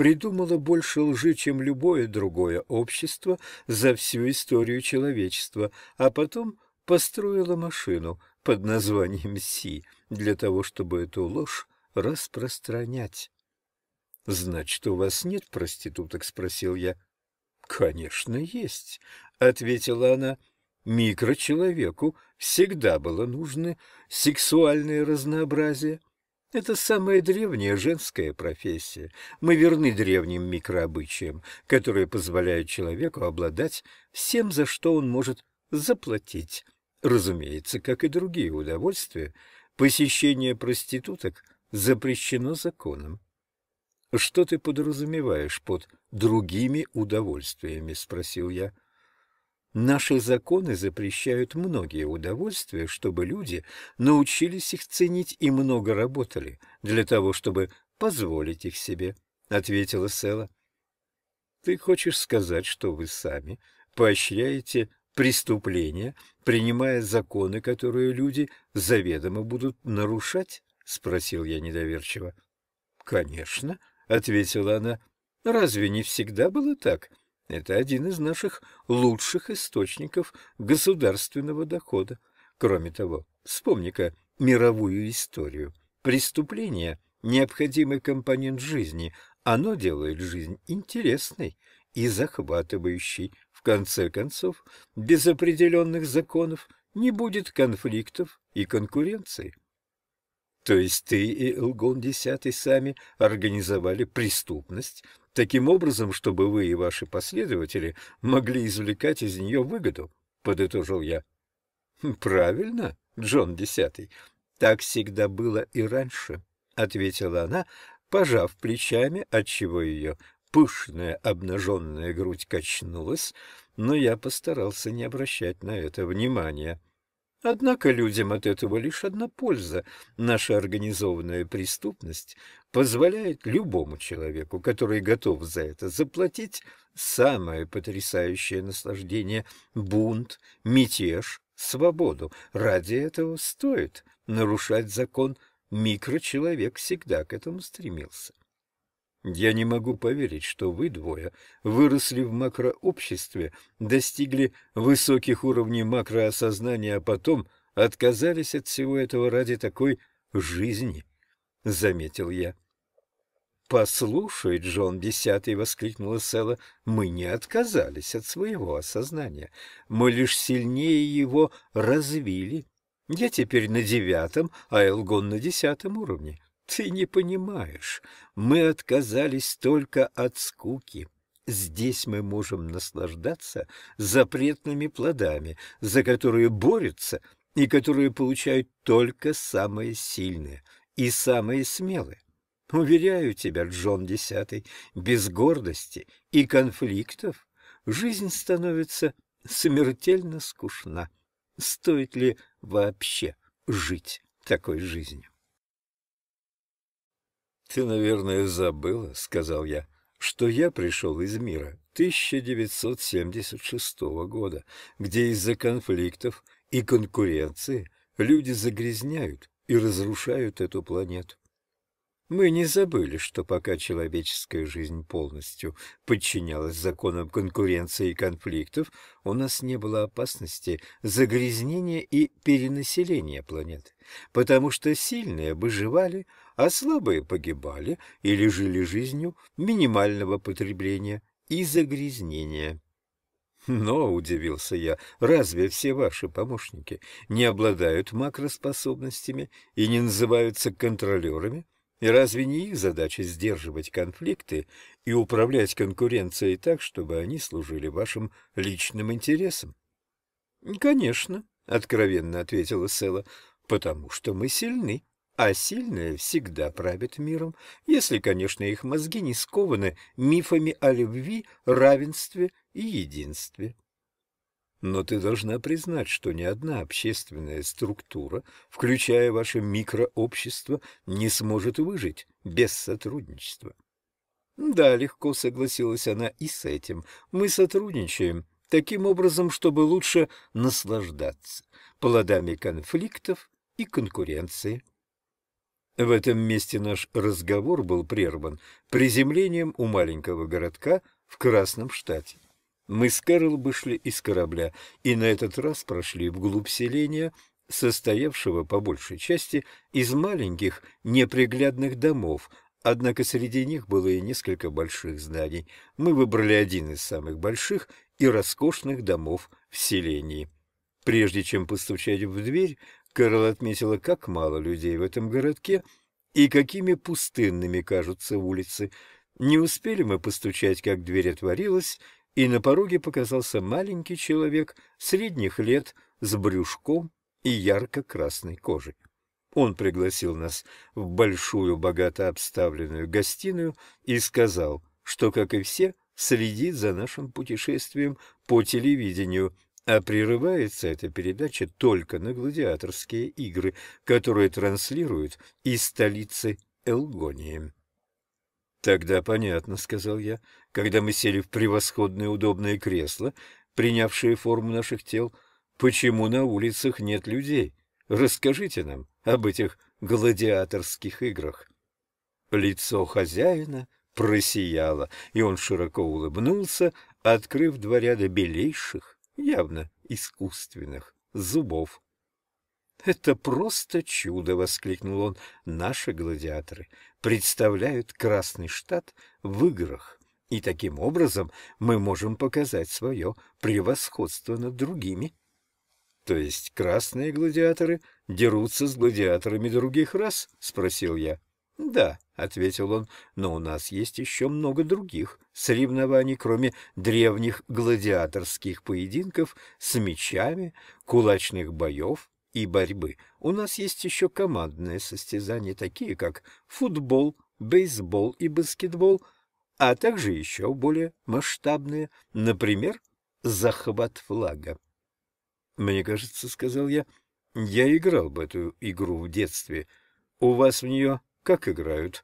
придумало больше лжи, чем любое другое общество за всю историю человечества, а потом построило машину под названием Си для того, чтобы эту ложь распространять. «Значит, у вас нет проституток?» — спросил я. «Конечно, есть», — ответила она. «Микрочеловеку всегда было нужно сексуальное разнообразие». Это самая древняя женская профессия. Мы верны древним микрообычаям, которые позволяют человеку обладать всем, за что он может заплатить. Разумеется, как и другие удовольствия, посещение проституток запрещено законом. — Что ты подразумеваешь под «другими удовольствиями»? — спросил я. — Наши законы запрещают многие удовольствия, чтобы люди научились их ценить и много работали для того, чтобы позволить их себе, — ответила Села. — Ты хочешь сказать, что вы сами поощряете преступления, принимая законы, которые люди заведомо будут нарушать? — спросил я недоверчиво. — Конечно, — ответила она. — Разве не всегда было так? — это один из наших лучших источников государственного дохода. Кроме того, вспомни-ка мировую историю. Преступление – необходимый компонент жизни. Оно делает жизнь интересной и захватывающей. В конце концов, без определенных законов не будет конфликтов и конкуренции. То есть ты и Лгон Десятый сами организовали преступность, таким образом, чтобы вы и ваши последователи могли извлекать из нее выгоду, — подытожил я. «Хм, — Правильно, Джон Десятый, так всегда было и раньше, — ответила она, пожав плечами, отчего ее пышная обнаженная грудь качнулась, но я постарался не обращать на это внимания. — Однако людям от этого лишь одна польза. Наша организованная преступность позволяет любому человеку, который готов за это заплатить, самое потрясающее наслаждение – бунт, мятеж, свободу. Ради этого стоит нарушать закон. Микрочеловек всегда к этому стремился. Я не могу поверить, что вы двое выросли в макрообществе, достигли высоких уровней макроосознания, а потом отказались от всего этого ради такой жизни, — заметил я. «Послушай, Джон Десятый!» — воскликнула Села. «Мы не отказались от своего осознания. Мы лишь сильнее его развили. Я теперь на девятом, а Элгон на десятом уровне. Ты не понимаешь, мы отказались только от скуки. Здесь мы можем наслаждаться запретными плодами, за которые борются и которые получают только самые сильные и самые смелые. Уверяю тебя, Джон Десятый, без гордости и конфликтов жизнь становится смертельно скучна. Стоит ли вообще жить такой жизнью? «Ты, наверное, забыла», — сказал я, — «что я пришел из мира 1976 года, где из-за конфликтов и конкуренции люди загрязняют и разрушают эту планету. Мы не забыли, что пока человеческая жизнь полностью подчинялась законам конкуренции и конфликтов, у нас не было опасности загрязнения и перенаселения планеты, потому что сильные выживали, а слабые погибали или жили жизнью минимального потребления и загрязнения. Но, удивился я, разве все ваши помощники не обладают макроспособностями и не называются контролерами? И разве не их задача сдерживать конфликты и управлять конкуренцией так, чтобы они служили вашим личным интересам? — Конечно, — откровенно ответила Села, — потому что мы сильны а сильные всегда правят миром, если, конечно, их мозги не скованы мифами о любви, равенстве и единстве. Но ты должна признать, что ни одна общественная структура, включая ваше микрообщество, не сможет выжить без сотрудничества. Да, легко согласилась она и с этим. Мы сотрудничаем таким образом, чтобы лучше наслаждаться плодами конфликтов и конкуренции. В этом месте наш разговор был прерван приземлением у маленького городка в Красном штате. Мы с Кэрол вышли из корабля и на этот раз прошли вглубь селения, состоявшего по большей части из маленьких неприглядных домов, однако среди них было и несколько больших зданий. Мы выбрали один из самых больших и роскошных домов в селении. Прежде чем постучать в дверь, Карл отметила, как мало людей в этом городке и какими пустынными кажутся улицы. Не успели мы постучать, как дверь отворилась, и на пороге показался маленький человек средних лет с брюшком и ярко-красной кожей. Он пригласил нас в большую, богато обставленную гостиную и сказал, что, как и все, следит за нашим путешествием по телевидению – а прерывается эта передача только на гладиаторские игры, которые транслируют из столицы Элгонии. «Тогда понятно», — сказал я, — «когда мы сели в превосходные удобные кресла, принявшие форму наших тел, почему на улицах нет людей? Расскажите нам об этих гладиаторских играх». Лицо хозяина просияло, и он широко улыбнулся, открыв два ряда белейших явно искусственных, зубов. «Это просто чудо!» — воскликнул он. «Наши гладиаторы представляют Красный Штат в играх, и таким образом мы можем показать свое превосходство над другими». «То есть красные гладиаторы дерутся с гладиаторами других рас?» — спросил я. «Да», ответил он, — «но у нас есть еще много других соревнований, кроме древних гладиаторских поединков с мечами, кулачных боев и борьбы. У нас есть еще командные состязания, такие как футбол, бейсбол и баскетбол, а также еще более масштабные, например, захват флага». «Мне кажется, — сказал я, — я играл в эту игру в детстве. У вас в нее как играют?»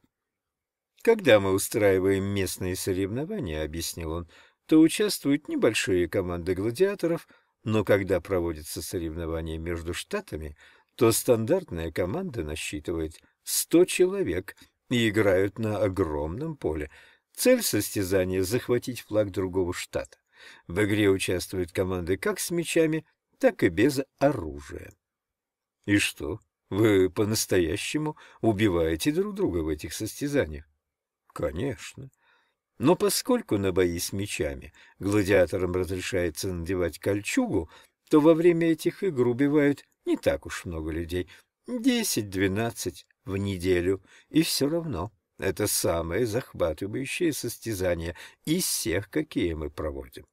Когда мы устраиваем местные соревнования, объяснил он, то участвуют небольшие команды гладиаторов, но когда проводятся соревнования между штатами, то стандартная команда насчитывает 100 человек и играют на огромном поле. Цель состязания – захватить флаг другого штата. В игре участвуют команды как с мечами, так и без оружия. И что, вы по-настоящему убиваете друг друга в этих состязаниях? Конечно. Но поскольку на бои с мечами гладиаторам разрешается надевать кольчугу, то во время этих игр убивают не так уж много людей, десять-двенадцать в неделю, и все равно это самое захватывающее состязание из всех, какие мы проводим.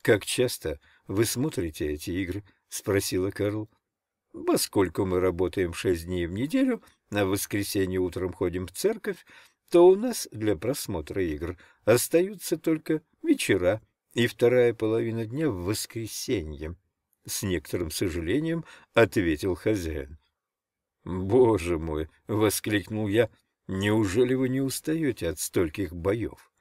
«Как часто вы смотрите эти игры?» — спросила Карл. «Поскольку мы работаем шесть дней в неделю, на воскресенье утром ходим в церковь, то у нас для просмотра игр остаются только вечера и вторая половина дня в воскресенье. С некоторым сожалением ответил хозяин. «Боже мой!» — воскликнул я. «Неужели вы не устаете от стольких боев?»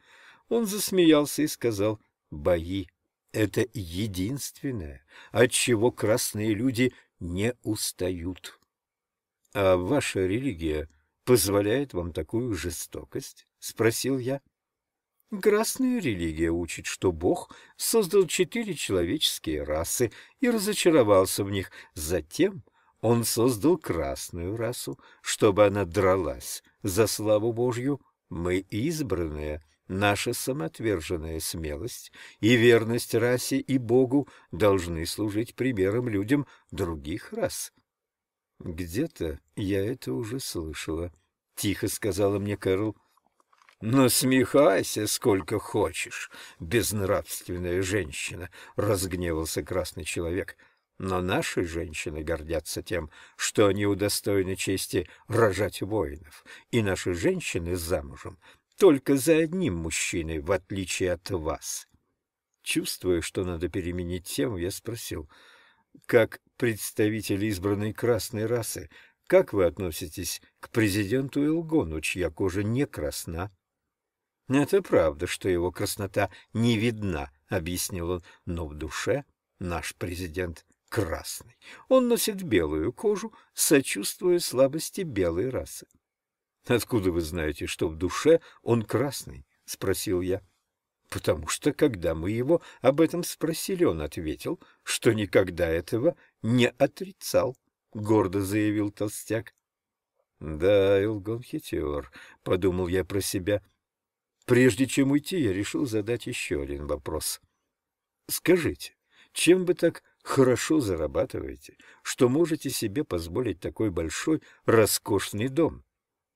Он засмеялся и сказал «Бои — это единственное, от чего красные люди не устают». «А ваша религия позволяет вам такую жестокость? — спросил я. Красная религия учит, что Бог создал четыре человеческие расы и разочаровался в них. Затем он создал красную расу, чтобы она дралась за славу Божью. Мы избранные, наша самоотверженная смелость и верность расе и Богу должны служить примером людям других рас. «Где-то я это уже слышала», — тихо сказала мне Кэрол. «Насмехайся сколько хочешь, безнравственная женщина», — разгневался красный человек. «Но наши женщины гордятся тем, что они удостоены чести рожать воинов, и наши женщины замужем только за одним мужчиной, в отличие от вас». Чувствуя, что надо переменить тему, я спросил, «Как представитель избранной красной расы, как вы относитесь к президенту Илгону, чья кожа не красна? — Это правда, что его краснота не видна, — объяснил он, — но в душе наш президент красный. Он носит белую кожу, сочувствуя слабости белой расы. — Откуда вы знаете, что в душе он красный? — спросил я. — Потому что, когда мы его об этом спросили, он ответил, что никогда этого не отрицал, — гордо заявил толстяк. — Да, Илгон хитер, — подумал я про себя. Прежде чем уйти, я решил задать еще один вопрос. — Скажите, чем вы так хорошо зарабатываете, что можете себе позволить такой большой, роскошный дом?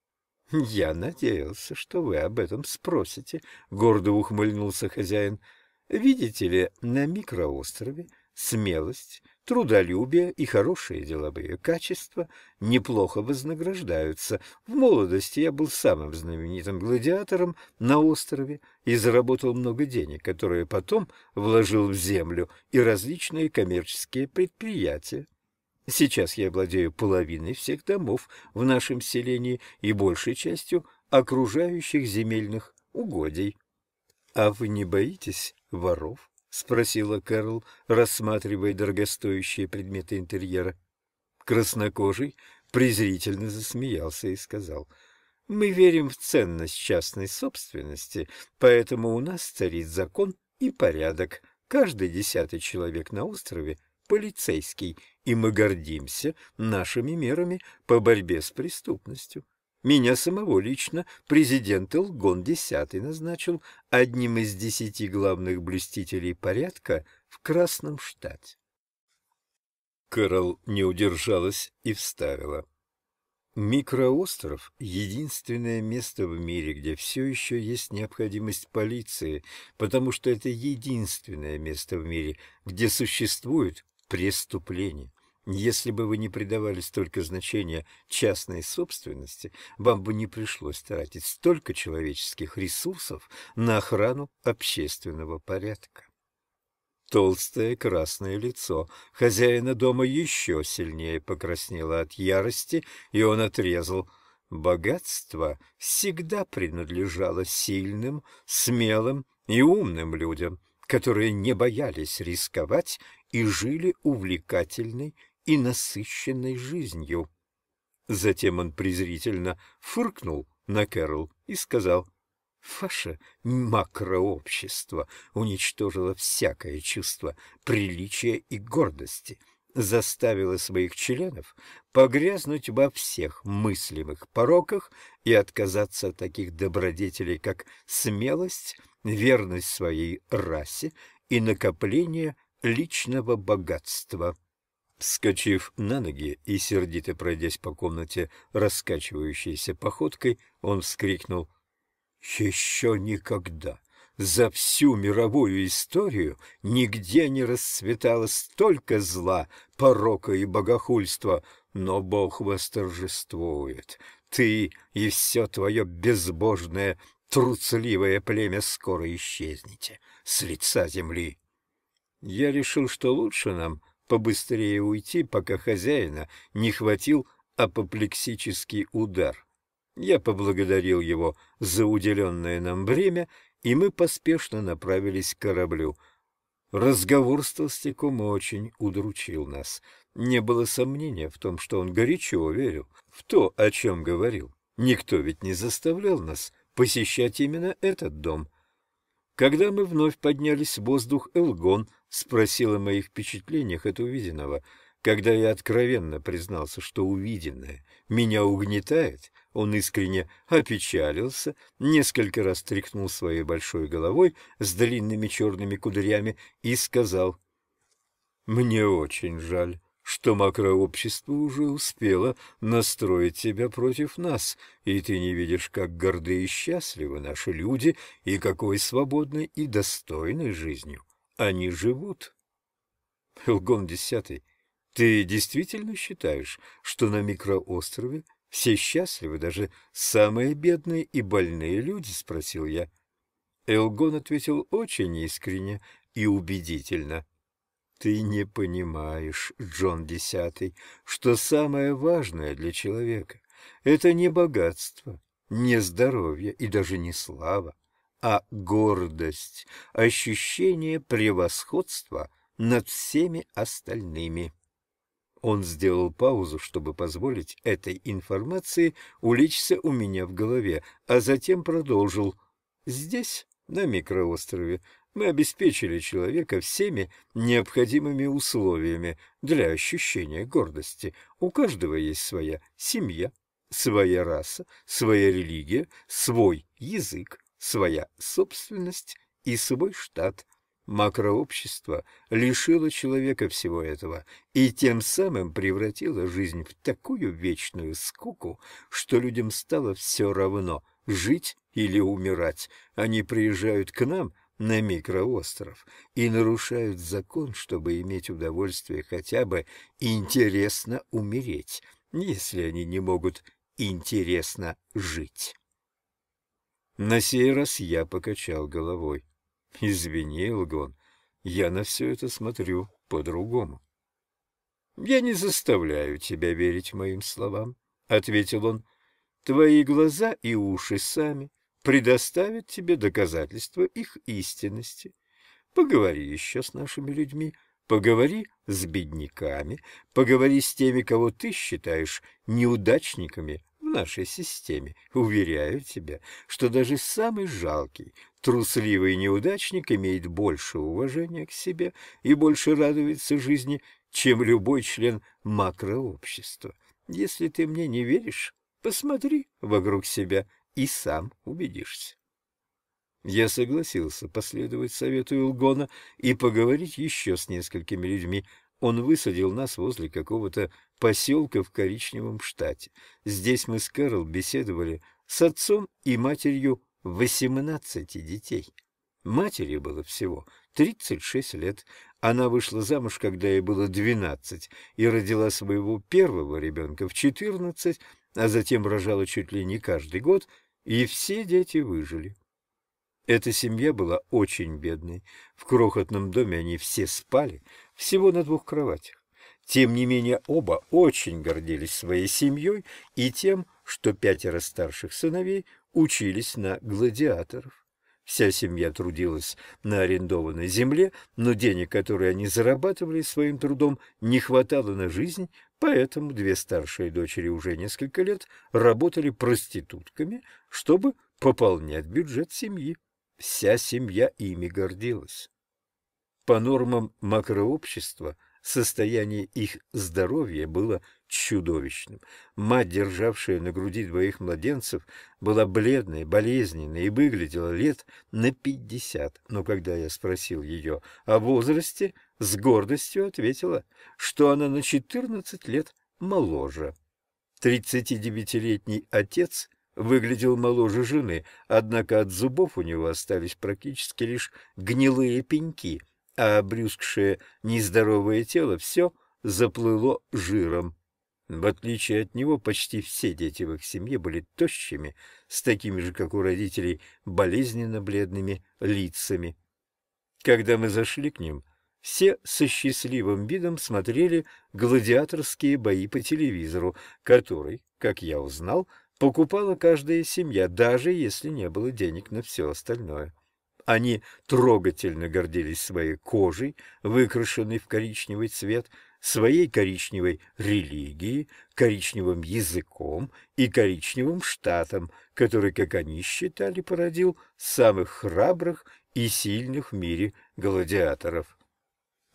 — Я надеялся, что вы об этом спросите, — гордо ухмыльнулся хозяин. — Видите ли, на микроострове смелость Трудолюбие и хорошие деловые качества неплохо вознаграждаются. В молодости я был самым знаменитым гладиатором на острове и заработал много денег, которые потом вложил в землю и различные коммерческие предприятия. Сейчас я владею половиной всех домов в нашем селении и большей частью окружающих земельных угодий. А вы не боитесь воров? — спросила Кэрол, рассматривая дорогостоящие предметы интерьера. Краснокожий презрительно засмеялся и сказал, «Мы верим в ценность частной собственности, поэтому у нас царит закон и порядок. Каждый десятый человек на острове — полицейский, и мы гордимся нашими мерами по борьбе с преступностью». Меня самого лично президент Элгон X назначил одним из десяти главных блюстителей порядка в Красном штате. Кэрол не удержалась и вставила. Микроостров — единственное место в мире, где все еще есть необходимость полиции, потому что это единственное место в мире, где существует преступление. Если бы вы не придавали столько значения частной собственности, вам бы не пришлось тратить столько человеческих ресурсов на охрану общественного порядка. Толстое красное лицо хозяина дома еще сильнее покраснело от ярости, и он отрезал. Богатство всегда принадлежало сильным, смелым и умным людям, которые не боялись рисковать и жили увлекательной и насыщенной жизнью. Затем он презрительно фыркнул на Кэрол и сказал, «Ваше макрообщество уничтожило всякое чувство приличия и гордости» заставило своих членов погрязнуть во всех мыслимых пороках и отказаться от таких добродетелей, как смелость, верность своей расе и накопление личного богатства. Вскочив на ноги и сердито пройдясь по комнате раскачивающейся походкой, он вскрикнул «Еще никогда!» За всю мировую историю нигде не расцветало столько зла, порока и богохульства, но Бог восторжествует. Ты и все твое безбожное, труцливое племя скоро исчезнете с лица земли. Я решил, что лучше нам побыстрее уйти, пока хозяина не хватил апоплексический удар. Я поблагодарил его за уделенное нам время, и мы поспешно направились к кораблю. Разговор с толстяком очень удручил нас. Не было сомнения в том, что он горячо верил в то, о чем говорил. Никто ведь не заставлял нас посещать именно этот дом — когда мы вновь поднялись в воздух, Элгон спросил о моих впечатлениях от увиденного. Когда я откровенно признался, что увиденное меня угнетает, он искренне опечалился, несколько раз тряхнул своей большой головой с длинными черными кудрями и сказал, «Мне очень жаль» что макрообщество уже успело настроить себя против нас, и ты не видишь, как горды и счастливы наши люди, и какой свободной и достойной жизнью они живут. Элгон Десятый, ты действительно считаешь, что на микроострове все счастливы, даже самые бедные и больные люди? — спросил я. Элгон ответил очень искренне и убедительно. — ты не понимаешь, Джон Десятый, что самое важное для человека — это не богатство, не здоровье и даже не слава, а гордость, ощущение превосходства над всеми остальными. Он сделал паузу, чтобы позволить этой информации улечься у меня в голове, а затем продолжил. «Здесь, на микроострове, мы обеспечили человека всеми необходимыми условиями для ощущения гордости. У каждого есть своя семья, своя раса, своя религия, свой язык, своя собственность и свой штат. Макрообщество лишило человека всего этого и тем самым превратило жизнь в такую вечную скуку, что людям стало все равно – жить или умирать. Они приезжают к нам – на микроостров и нарушают закон, чтобы иметь удовольствие хотя бы интересно умереть, если они не могут интересно жить. На сей раз я покачал головой. Извини, Лгон, я на все это смотрю по-другому. «Я не заставляю тебя верить моим словам», — ответил он. «Твои глаза и уши сами предоставит тебе доказательства их истинности. Поговори еще с нашими людьми, поговори с бедняками, поговори с теми, кого ты считаешь неудачниками в нашей системе. Уверяю тебя, что даже самый жалкий, трусливый неудачник имеет больше уважения к себе и больше радуется жизни, чем любой член макрообщества. Если ты мне не веришь, посмотри вокруг себя — и сам убедишься. Я согласился последовать совету Илгона и поговорить еще с несколькими людьми. Он высадил нас возле какого-то поселка в Коричневом штате. Здесь мы с Кэрол беседовали с отцом и матерью восемнадцати детей. Матери было всего 36 лет. Она вышла замуж, когда ей было 12, и родила своего первого ребенка в 14, а затем рожала чуть ли не каждый год – и все дети выжили. Эта семья была очень бедной. В крохотном доме они все спали всего на двух кроватях. Тем не менее, оба очень гордились своей семьей и тем, что пятеро старших сыновей учились на гладиаторов. Вся семья трудилась на арендованной земле, но денег, которые они зарабатывали своим трудом, не хватало на жизнь Поэтому две старшие дочери уже несколько лет работали проститутками, чтобы пополнять бюджет семьи. Вся семья ими гордилась. По нормам макрообщества состояние их здоровья было чудовищным. Мать, державшая на груди двоих младенцев, была бледной, болезненной и выглядела лет на пятьдесят. Но когда я спросил ее о возрасте, с гордостью ответила, что она на 14 лет моложе. 39-летний отец выглядел моложе жены, однако от зубов у него остались практически лишь гнилые пеньки, а обрюзгшее нездоровое тело все заплыло жиром. В отличие от него, почти все дети в их семье были тощими, с такими же, как у родителей, болезненно бледными лицами. Когда мы зашли к ним, все со счастливым видом смотрели гладиаторские бои по телевизору, который, как я узнал, покупала каждая семья, даже если не было денег на все остальное. Они трогательно гордились своей кожей, выкрашенной в коричневый цвет, своей коричневой религией, коричневым языком и коричневым штатом, который, как они считали, породил самых храбрых и сильных в мире гладиаторов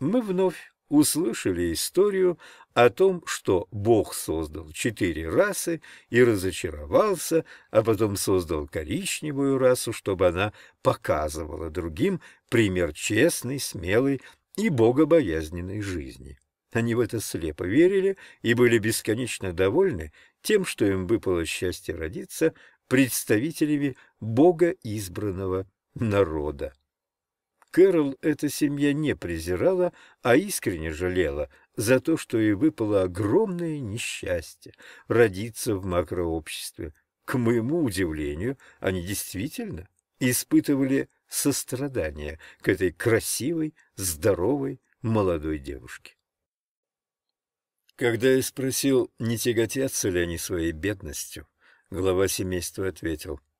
мы вновь услышали историю о том, что Бог создал четыре расы и разочаровался, а потом создал коричневую расу, чтобы она показывала другим пример честной, смелой и богобоязненной жизни. Они в это слепо верили и были бесконечно довольны тем, что им выпало счастье родиться представителями бога избранного народа. Кэрол эта семья не презирала, а искренне жалела за то, что ей выпало огромное несчастье — родиться в макрообществе. К моему удивлению, они действительно испытывали сострадание к этой красивой, здоровой молодой девушке. Когда я спросил, не тяготятся ли они своей бедностью, глава семейства ответил —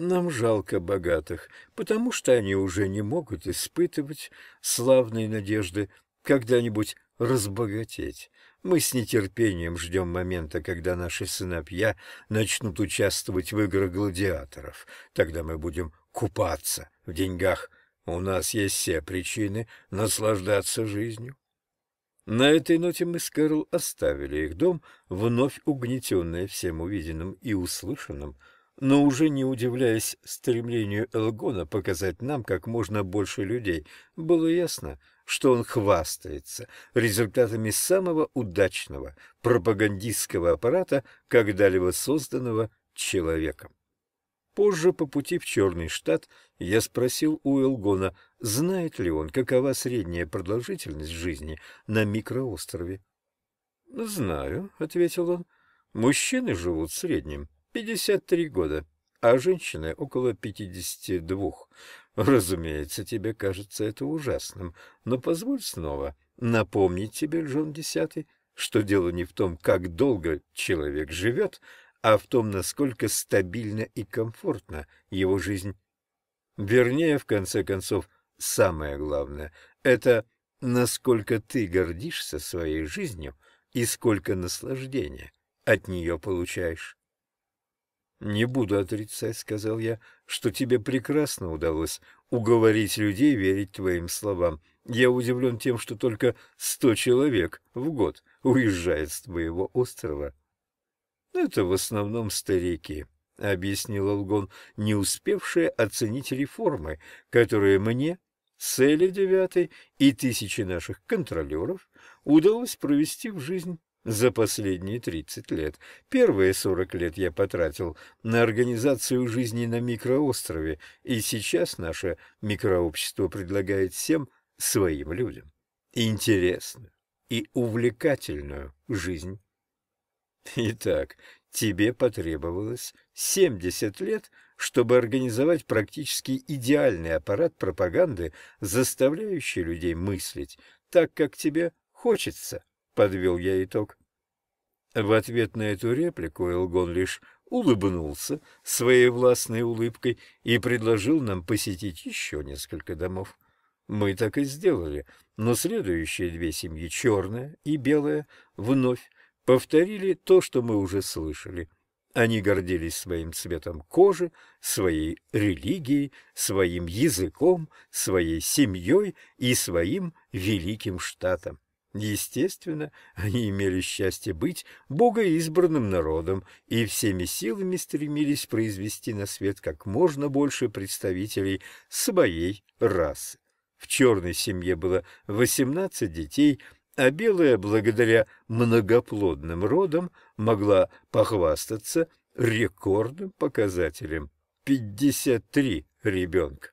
нам жалко богатых, потому что они уже не могут испытывать славной надежды когда-нибудь разбогатеть. Мы с нетерпением ждем момента, когда наши сыновья начнут участвовать в играх гладиаторов. Тогда мы будем купаться в деньгах. У нас есть все причины наслаждаться жизнью. На этой ноте мы с Кэрол оставили их дом, вновь угнетенные всем увиденным и услышанным, но уже не удивляясь стремлению Элгона показать нам как можно больше людей, было ясно, что он хвастается результатами самого удачного пропагандистского аппарата, когда-либо созданного человеком. Позже по пути в Черный штат я спросил у Элгона, знает ли он, какова средняя продолжительность жизни на микроострове. «Знаю», — ответил он, — «мужчины живут средним. 53 года, а женщины около 52. Разумеется, тебе кажется это ужасным, но позволь снова напомнить тебе, Джон Десятый, что дело не в том, как долго человек живет, а в том, насколько стабильно и комфортно его жизнь. Вернее, в конце концов, самое главное – это насколько ты гордишься своей жизнью и сколько наслаждения от нее получаешь. «Не буду отрицать», — сказал я, — «что тебе прекрасно удалось уговорить людей верить твоим словам. Я удивлен тем, что только сто человек в год уезжает с твоего острова». «Ну, «Это в основном старики», — объяснил Алгон, — «не успевшие оценить реформы, которые мне, Цели девятой и тысячи наших контролеров удалось провести в жизнь» за последние 30 лет. Первые 40 лет я потратил на организацию жизни на микроострове, и сейчас наше микрообщество предлагает всем своим людям интересную и увлекательную жизнь. Итак, тебе потребовалось 70 лет, чтобы организовать практически идеальный аппарат пропаганды, заставляющий людей мыслить так, как тебе хочется подвел я итог. В ответ на эту реплику Элгон лишь улыбнулся своей властной улыбкой и предложил нам посетить еще несколько домов. Мы так и сделали, но следующие две семьи, черная и белая, вновь повторили то, что мы уже слышали. Они гордились своим цветом кожи, своей религией, своим языком, своей семьей и своим великим штатом. Естественно, они имели счастье быть богоизбранным народом и всеми силами стремились произвести на свет как можно больше представителей своей расы. В черной семье было 18 детей, а белая, благодаря многоплодным родам, могла похвастаться рекордным показателем – 53 ребенка.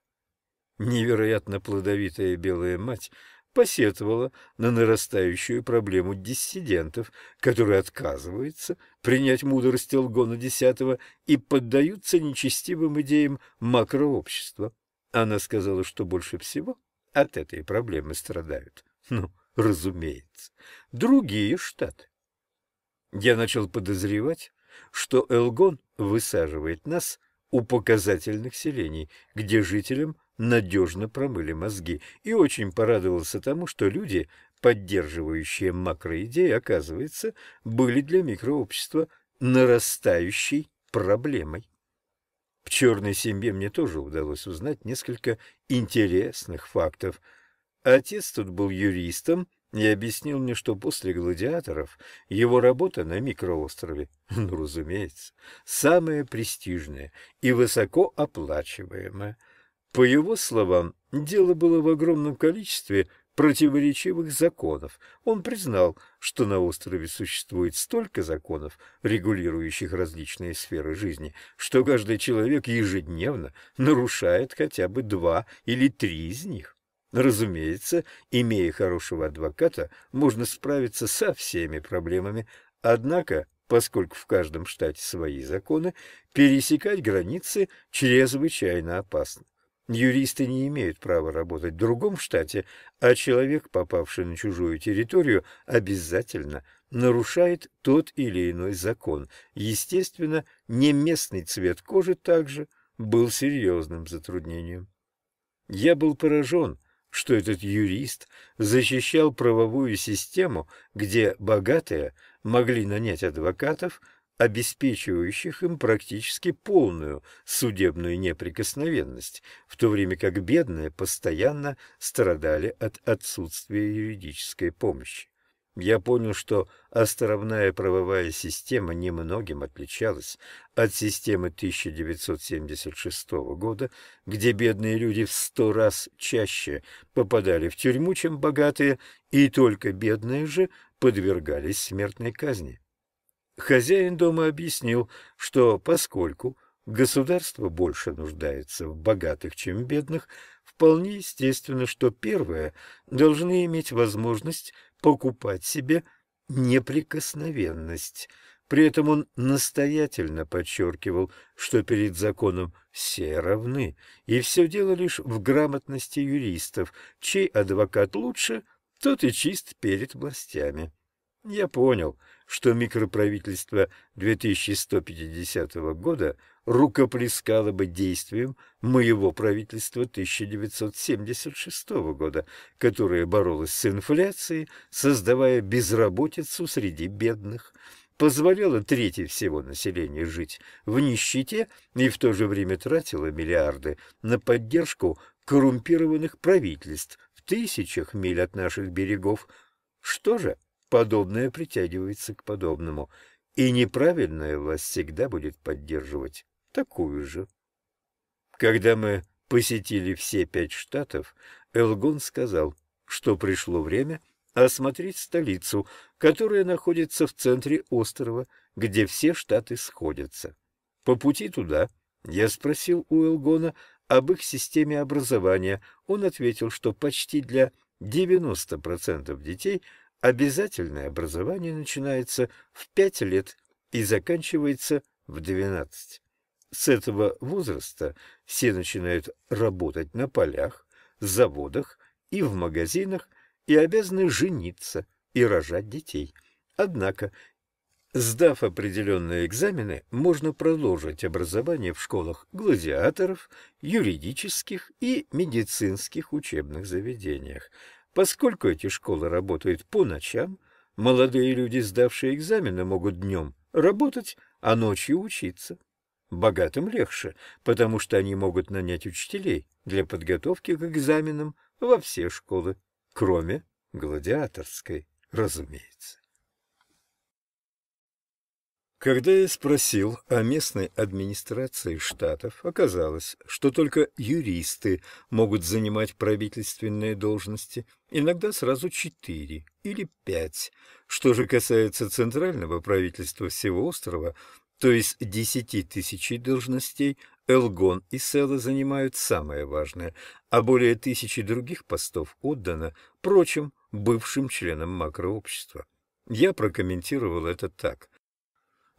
Невероятно плодовитая белая мать – посетовала на нарастающую проблему диссидентов, которые отказываются принять мудрость Илгона X и поддаются нечестивым идеям макрообщества. Она сказала, что больше всего от этой проблемы страдают. Ну, разумеется. Другие штаты. Я начал подозревать, что Элгон высаживает нас у показательных селений, где жителям надежно промыли мозги и очень порадовался тому, что люди, поддерживающие макроидеи, оказывается, были для микрообщества нарастающей проблемой. В черной семье мне тоже удалось узнать несколько интересных фактов. Отец тут был юристом и объяснил мне, что после «Гладиаторов» его работа на микроострове, ну, разумеется, самая престижная и высокооплачиваемая – по его словам, дело было в огромном количестве противоречивых законов. Он признал, что на острове существует столько законов, регулирующих различные сферы жизни, что каждый человек ежедневно нарушает хотя бы два или три из них. Разумеется, имея хорошего адвоката, можно справиться со всеми проблемами, однако, поскольку в каждом штате свои законы, пересекать границы чрезвычайно опасно. Юристы не имеют права работать в другом штате, а человек, попавший на чужую территорию, обязательно нарушает тот или иной закон. Естественно, не местный цвет кожи также был серьезным затруднением. Я был поражен, что этот юрист защищал правовую систему, где богатые могли нанять адвокатов – обеспечивающих им практически полную судебную неприкосновенность, в то время как бедные постоянно страдали от отсутствия юридической помощи. Я понял, что островная правовая система немногим отличалась от системы 1976 года, где бедные люди в сто раз чаще попадали в тюрьму, чем богатые, и только бедные же подвергались смертной казни. Хозяин дома объяснил, что поскольку государство больше нуждается в богатых, чем в бедных, вполне естественно, что первые должны иметь возможность покупать себе неприкосновенность. При этом он настоятельно подчеркивал, что перед законом все равны, и все дело лишь в грамотности юристов, чей адвокат лучше, тот и чист перед властями. Я понял, что микроправительство 2150 года рукоплескало бы действиям моего правительства 1976 года, которое боролось с инфляцией, создавая безработицу среди бедных, позволяло трети всего населения жить в нищете и в то же время тратило миллиарды на поддержку коррумпированных правительств в тысячах миль от наших берегов. Что же? Подобное притягивается к подобному, и неправильная власть всегда будет поддерживать такую же. Когда мы посетили все пять штатов, Элгон сказал, что пришло время осмотреть столицу, которая находится в центре острова, где все штаты сходятся. По пути туда я спросил у Элгона об их системе образования. Он ответил, что почти для 90% детей – Обязательное образование начинается в 5 лет и заканчивается в 12. С этого возраста все начинают работать на полях, заводах и в магазинах и обязаны жениться и рожать детей. Однако, сдав определенные экзамены, можно продолжить образование в школах гладиаторов, юридических и медицинских учебных заведениях – Поскольку эти школы работают по ночам, молодые люди, сдавшие экзамены, могут днем работать, а ночью учиться. Богатым легче, потому что они могут нанять учителей для подготовки к экзаменам во все школы, кроме гладиаторской, разумеется. Когда я спросил о местной администрации штатов, оказалось, что только юристы могут занимать правительственные должности, иногда сразу четыре или пять. Что же касается центрального правительства всего острова, то из десяти тысяч должностей, Элгон и Села занимают самое важное, а более тысячи других постов отдано прочим бывшим членам макрообщества. Я прокомментировал это так –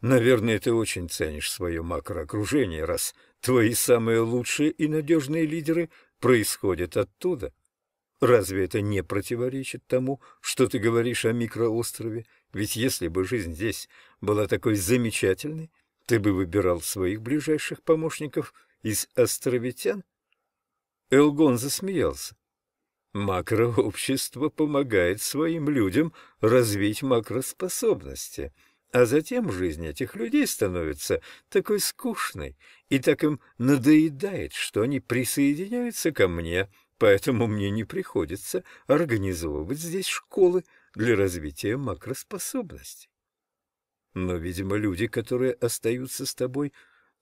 Наверное, ты очень ценишь свое макроокружение, раз твои самые лучшие и надежные лидеры происходят оттуда. Разве это не противоречит тому, что ты говоришь о микроострове? Ведь если бы жизнь здесь была такой замечательной, ты бы выбирал своих ближайших помощников из островитян? Элгон засмеялся. Макрообщество помогает своим людям развить макроспособности — а затем жизнь этих людей становится такой скучной, и так им надоедает, что они присоединяются ко мне, поэтому мне не приходится организовывать здесь школы для развития макроспособностей. Но, видимо, люди, которые остаются с тобой,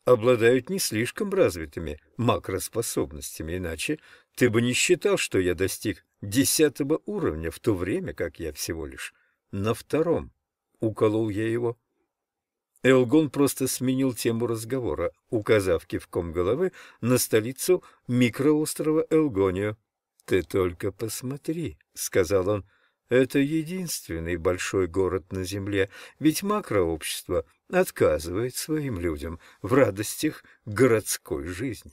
обладают не слишком развитыми макроспособностями, иначе ты бы не считал, что я достиг десятого уровня, в то время как я всего лишь на втором уколол я его. Элгон просто сменил тему разговора, указав кивком головы на столицу микроострова Элгонию. «Ты только посмотри», — сказал он, — «это единственный большой город на Земле, ведь макрообщество отказывает своим людям в радостях городской жизни».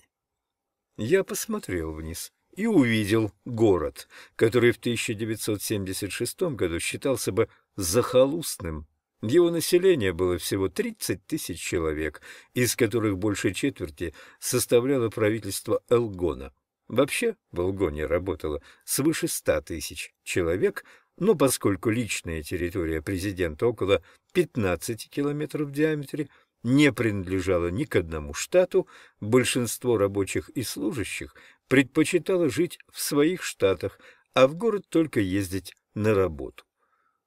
Я посмотрел вниз и увидел город, который в 1976 году считался бы захолустным. Его население было всего 30 тысяч человек, из которых больше четверти составляло правительство Элгона. Вообще в Элгоне работало свыше 100 тысяч человек, но поскольку личная территория президента около 15 километров в диаметре – не принадлежала ни к одному штату, большинство рабочих и служащих предпочитало жить в своих штатах, а в город только ездить на работу.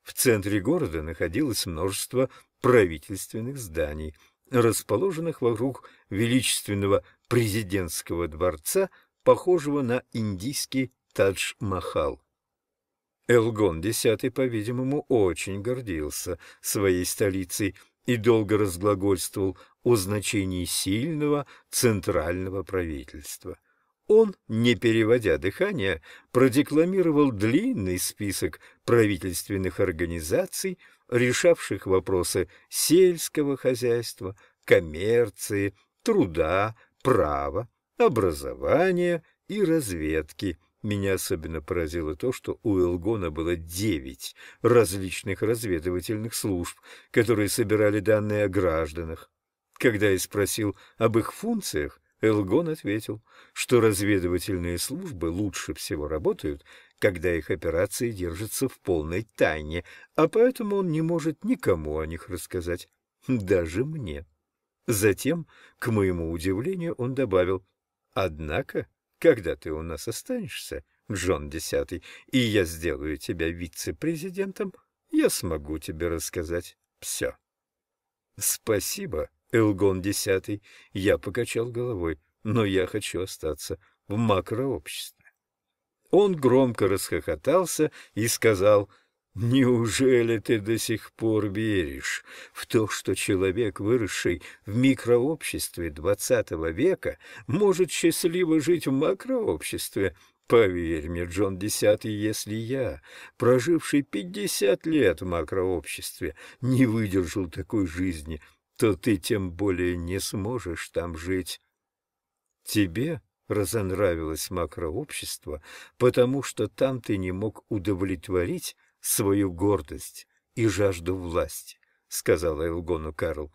В центре города находилось множество правительственных зданий, расположенных вокруг величественного президентского дворца, похожего на индийский Тадж-Махал. Элгон X, по-видимому, очень гордился своей столицей – и долго разглагольствовал о значении сильного центрального правительства. Он, не переводя дыхания, продекламировал длинный список правительственных организаций, решавших вопросы сельского хозяйства, коммерции, труда, права, образования и разведки – меня особенно поразило то, что у Элгона было девять различных разведывательных служб, которые собирали данные о гражданах. Когда я спросил об их функциях, Элгон ответил, что разведывательные службы лучше всего работают, когда их операции держатся в полной тайне, а поэтому он не может никому о них рассказать, даже мне. Затем, к моему удивлению, он добавил, «Однако когда ты у нас останешься, Джон Десятый, и я сделаю тебя вице-президентом, я смогу тебе рассказать все. Спасибо, Элгон Десятый. Я покачал головой, но я хочу остаться в макрообществе. Он громко расхохотался и сказал — Неужели ты до сих пор веришь в то, что человек, выросший в микрообществе XX века, может счастливо жить в макрообществе? Поверь мне, Джон Десятый, если я, проживший пятьдесят лет в макрообществе, не выдержал такой жизни, то ты тем более не сможешь там жить. Тебе разонравилось макрообщество, потому что там ты не мог удовлетворить свою гордость и жажду власти, — сказала Элгону Карл.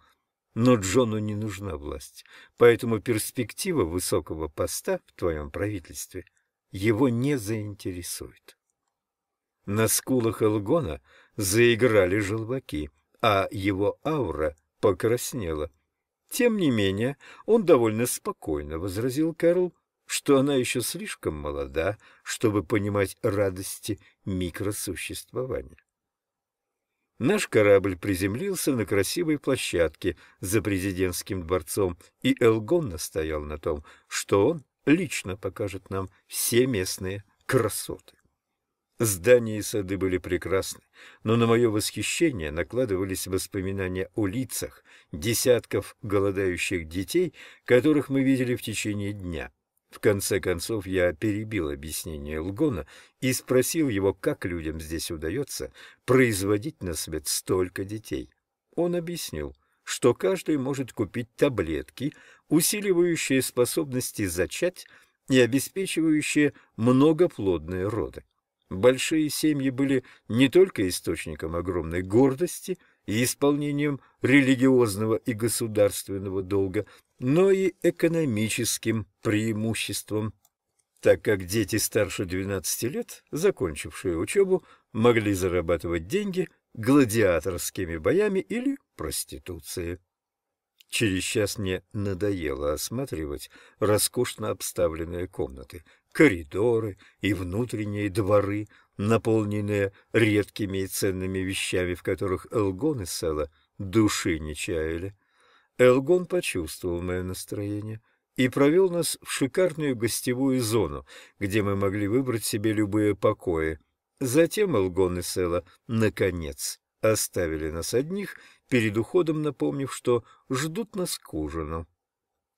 Но Джону не нужна власть, поэтому перспектива высокого поста в твоем правительстве его не заинтересует. На скулах Элгона заиграли желваки, а его аура покраснела. Тем не менее, он довольно спокойно возразил Карл что она еще слишком молода, чтобы понимать радости микросуществования. Наш корабль приземлился на красивой площадке за президентским дворцом, и Элгон настоял на том, что он лично покажет нам все местные красоты. Здания и сады были прекрасны, но на мое восхищение накладывались воспоминания о лицах десятков голодающих детей, которых мы видели в течение дня. В конце концов, я перебил объяснение Лгона и спросил его, как людям здесь удается производить на свет столько детей. Он объяснил, что каждый может купить таблетки, усиливающие способности зачать и обеспечивающие многоплодные роды. Большие семьи были не только источником огромной гордости и исполнением религиозного и государственного долга, но и экономическим преимуществом, так как дети старше 12 лет, закончившие учебу, могли зарабатывать деньги гладиаторскими боями или проституцией. Через час мне надоело осматривать роскошно обставленные комнаты, коридоры и внутренние дворы, наполненные редкими и ценными вещами, в которых Элгон и Села души не чаяли. Элгон почувствовал мое настроение и провел нас в шикарную гостевую зону, где мы могли выбрать себе любые покои. Затем Элгон и Села, наконец, оставили нас одних, перед уходом напомнив, что ждут нас к ужину.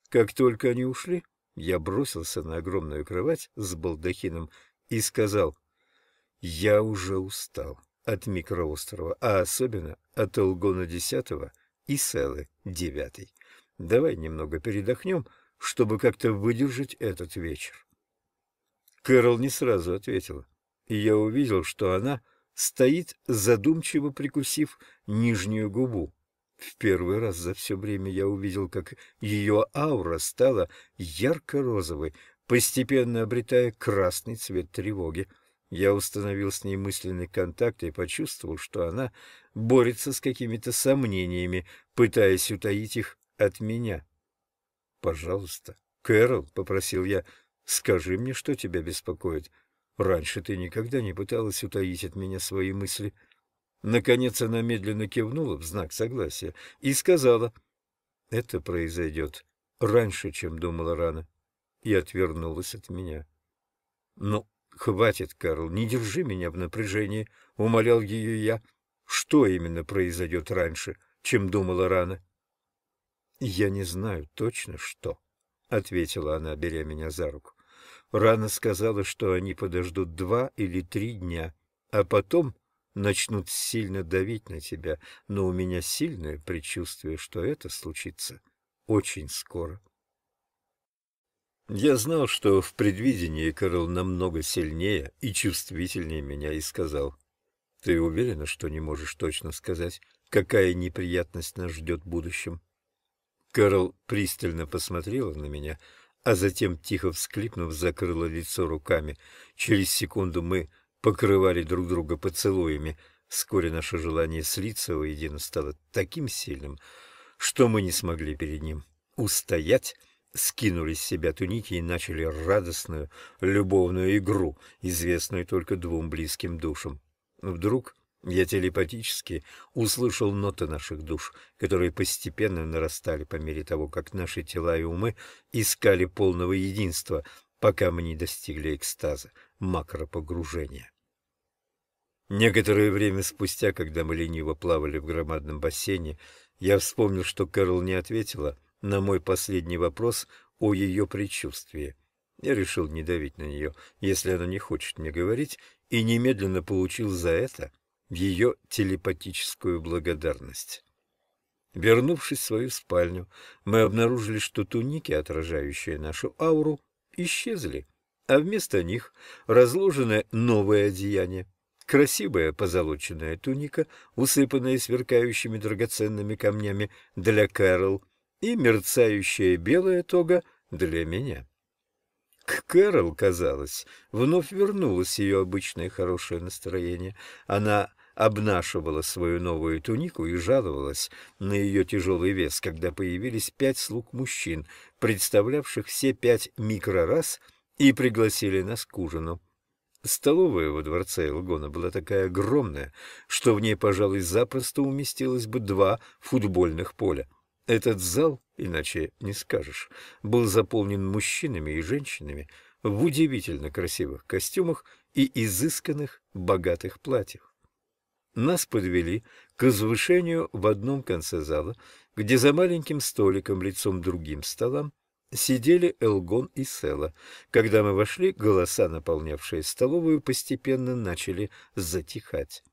Как только они ушли, я бросился на огромную кровать с балдахином и сказал, «Я уже устал» от микроострова, а особенно от Элгона Десятого и Селы девятый. Давай немного передохнем, чтобы как-то выдержать этот вечер. Кэрол не сразу ответила, и я увидел, что она стоит, задумчиво прикусив нижнюю губу. В первый раз за все время я увидел, как ее аура стала ярко-розовой, постепенно обретая красный цвет тревоги — я установил с ней мысленный контакт и почувствовал, что она борется с какими-то сомнениями, пытаясь утаить их от меня. «Пожалуйста, Кэрол», — попросил я, — «скажи мне, что тебя беспокоит. Раньше ты никогда не пыталась утаить от меня свои мысли». Наконец она медленно кивнула в знак согласия и сказала, «Это произойдет раньше, чем думала рано», и отвернулась от меня. Но. Ну, «Хватит, Карл, не держи меня в напряжении», — умолял ее я. «Что именно произойдет раньше, чем думала рано?» «Я не знаю точно, что», — ответила она, беря меня за руку. Рана сказала, что они подождут два или три дня, а потом начнут сильно давить на тебя, но у меня сильное предчувствие, что это случится очень скоро. Я знал, что в предвидении Карл намного сильнее и чувствительнее меня и сказал. «Ты уверена, что не можешь точно сказать, какая неприятность нас ждет в будущем?» Карл пристально посмотрела на меня, а затем, тихо всклипнув, закрыла лицо руками. Через секунду мы покрывали друг друга поцелуями. Вскоре наше желание слиться воедино стало таким сильным, что мы не смогли перед ним устоять, скинули с себя туники и начали радостную любовную игру, известную только двум близким душам. Вдруг я телепатически услышал ноты наших душ, которые постепенно нарастали по мере того, как наши тела и умы искали полного единства, пока мы не достигли экстаза, макропогружения. Некоторое время спустя, когда мы лениво плавали в громадном бассейне, я вспомнил, что Кэрол не ответила — на мой последний вопрос о ее предчувствии. Я решил не давить на нее, если она не хочет мне говорить, и немедленно получил за это ее телепатическую благодарность. Вернувшись в свою спальню, мы обнаружили, что туники, отражающие нашу ауру, исчезли, а вместо них разложены новые одеяния. Красивая позолоченная туника, усыпанная сверкающими драгоценными камнями для Кэрол, и мерцающая белая тога для меня. К Кэрол, казалось, вновь вернулось ее обычное хорошее настроение. Она обнашивала свою новую тунику и жаловалась на ее тяжелый вес, когда появились пять слуг мужчин, представлявших все пять микрорас, и пригласили нас к ужину. Столовая во дворце Элгона была такая огромная, что в ней, пожалуй, запросто уместилось бы два футбольных поля. Этот зал, иначе не скажешь, был заполнен мужчинами и женщинами в удивительно красивых костюмах и изысканных богатых платьях. Нас подвели к возвышению в одном конце зала, где за маленьким столиком лицом другим столам сидели Элгон и Села. Когда мы вошли, голоса, наполнявшие столовую, постепенно начали затихать.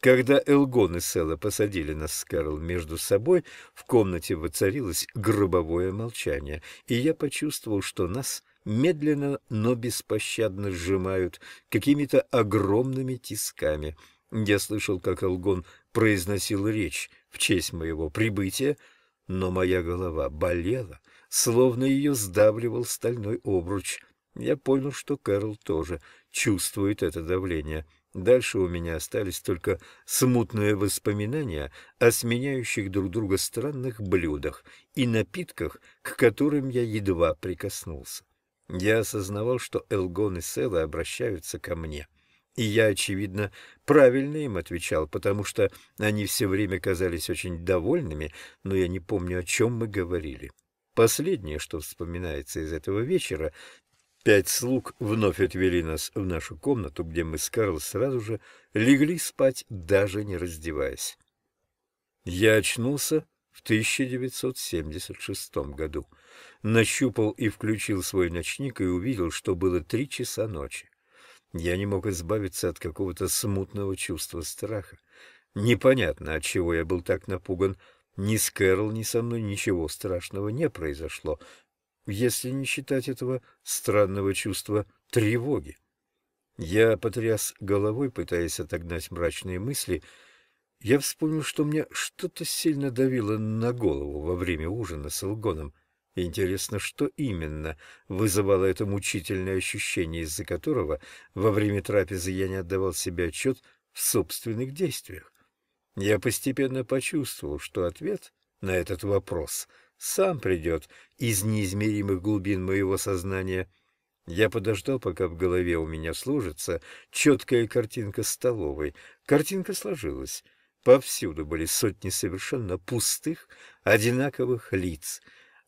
Когда Элгон и Села посадили нас с Карл между собой, в комнате воцарилось гробовое молчание, и я почувствовал, что нас медленно, но беспощадно сжимают какими-то огромными тисками. Я слышал, как Элгон произносил речь в честь моего прибытия, но моя голова болела, словно ее сдавливал стальной обруч. Я понял, что Карл тоже чувствует это давление — Дальше у меня остались только смутные воспоминания о сменяющих друг друга странных блюдах и напитках, к которым я едва прикоснулся. Я осознавал, что Элгон и Селла обращаются ко мне. И я, очевидно, правильно им отвечал, потому что они все время казались очень довольными, но я не помню, о чем мы говорили. Последнее, что вспоминается из этого вечера, Пять слуг вновь отвели нас в нашу комнату, где мы с Карл сразу же легли спать, даже не раздеваясь. Я очнулся в 1976 году, нащупал и включил свой ночник и увидел, что было три часа ночи. Я не мог избавиться от какого-то смутного чувства страха. Непонятно, от чего я был так напуган. Ни с Кэрол, ни со мной ничего страшного не произошло, если не считать этого странного чувства тревоги. Я потряс головой, пытаясь отогнать мрачные мысли. Я вспомнил, что мне что-то сильно давило на голову во время ужина с Алгоном. Интересно, что именно вызывало это мучительное ощущение, из-за которого во время трапезы я не отдавал себе отчет в собственных действиях. Я постепенно почувствовал, что ответ на этот вопрос — сам придет из неизмеримых глубин моего сознания. Я подождал, пока в голове у меня служится четкая картинка столовой. Картинка сложилась. Повсюду были сотни совершенно пустых, одинаковых лиц.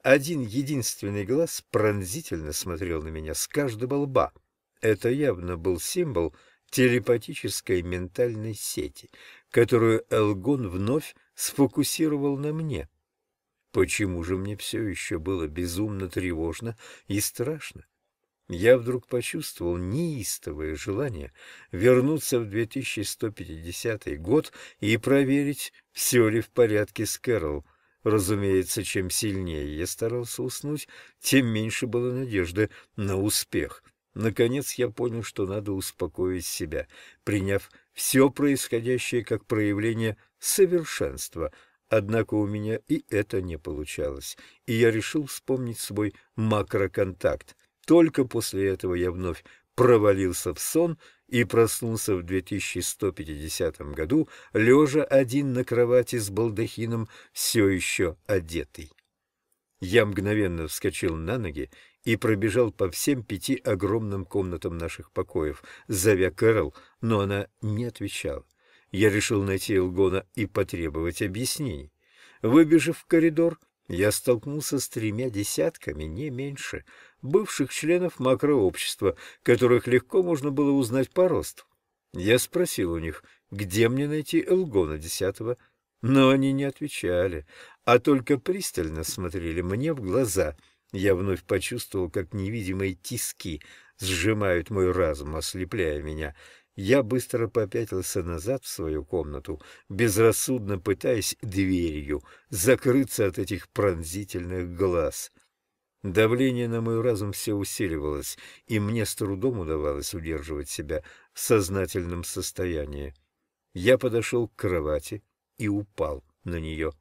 Один единственный глаз пронзительно смотрел на меня с каждого лба. Это явно был символ телепатической ментальной сети, которую Элгон вновь сфокусировал на мне. Почему же мне все еще было безумно тревожно и страшно? Я вдруг почувствовал неистовое желание вернуться в 2150 год и проверить, все ли в порядке с Кэрол. Разумеется, чем сильнее я старался уснуть, тем меньше было надежды на успех. Наконец я понял, что надо успокоить себя, приняв все происходящее как проявление совершенства — Однако у меня и это не получалось, и я решил вспомнить свой макроконтакт. Только после этого я вновь провалился в сон и проснулся в 2150 году, лежа один на кровати с балдахином, все еще одетый. Я мгновенно вскочил на ноги и пробежал по всем пяти огромным комнатам наших покоев, зовя Кэрол, но она не отвечала. Я решил найти Элгона и потребовать объяснений. Выбежав в коридор, я столкнулся с тремя десятками, не меньше, бывших членов макрообщества, которых легко можно было узнать по росту. Я спросил у них, где мне найти Элгона десятого, но они не отвечали, а только пристально смотрели мне в глаза. Я вновь почувствовал, как невидимые тиски сжимают мой разум, ослепляя меня. Я быстро попятился назад в свою комнату, безрассудно пытаясь дверью закрыться от этих пронзительных глаз. Давление на мой разум все усиливалось, и мне с трудом удавалось удерживать себя в сознательном состоянии. Я подошел к кровати и упал на нее.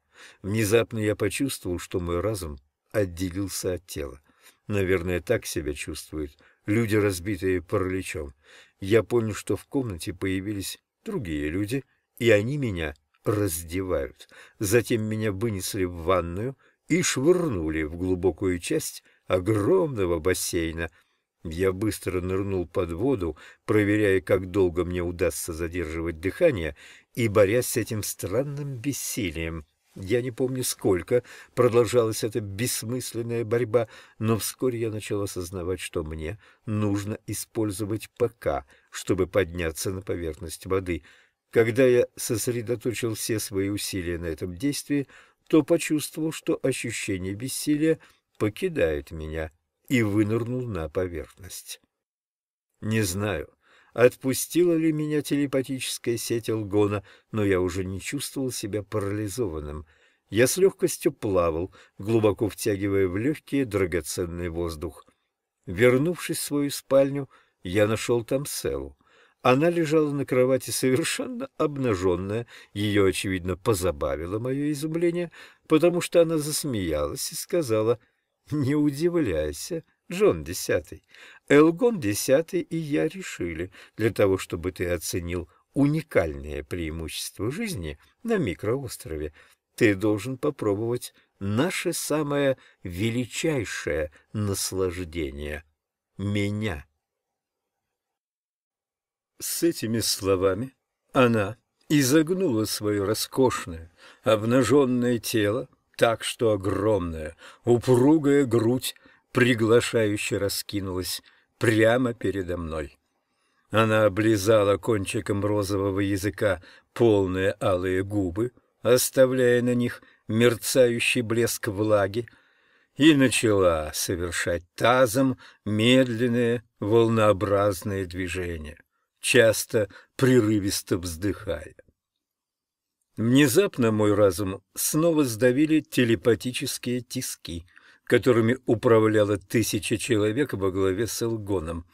Внезапно я почувствовал, что мой разум отделился от тела. Наверное, так себя чувствуют люди, разбитые параличом. Я понял, что в комнате появились другие люди, и они меня раздевают. Затем меня вынесли в ванную и швырнули в глубокую часть огромного бассейна. Я быстро нырнул под воду, проверяя, как долго мне удастся задерживать дыхание и борясь с этим странным бессилием. Я не помню, сколько продолжалась эта бессмысленная борьба, но вскоре я начал осознавать, что мне нужно использовать ПК, чтобы подняться на поверхность воды. Когда я сосредоточил все свои усилия на этом действии, то почувствовал, что ощущение бессилия покидает меня и вынырнул на поверхность. Не знаю, отпустила ли меня телепатическая сеть Алгона, но я уже не чувствовал себя парализованным. Я с легкостью плавал, глубоко втягивая в легкие драгоценный воздух. Вернувшись в свою спальню, я нашел там Селу. Она лежала на кровати совершенно обнаженная, ее, очевидно, позабавило мое изумление, потому что она засмеялась и сказала, «Не удивляйся, Джон Десятый, Элгон Десятый и я решили, для того, чтобы ты оценил уникальное преимущество жизни на микроострове, ты должен попробовать наше самое величайшее наслаждение — меня. С этими словами она изогнула свое роскошное, обнаженное тело так, что огромная, упругая грудь приглашающе раскинулась прямо передо мной. Она облизала кончиком розового языка полные алые губы, оставляя на них мерцающий блеск влаги, и начала совершать тазом медленные волнообразные движения, часто прерывисто вздыхая. Внезапно мой разум снова сдавили телепатические тиски — которыми управляло тысяча человек во главе с Элгоном.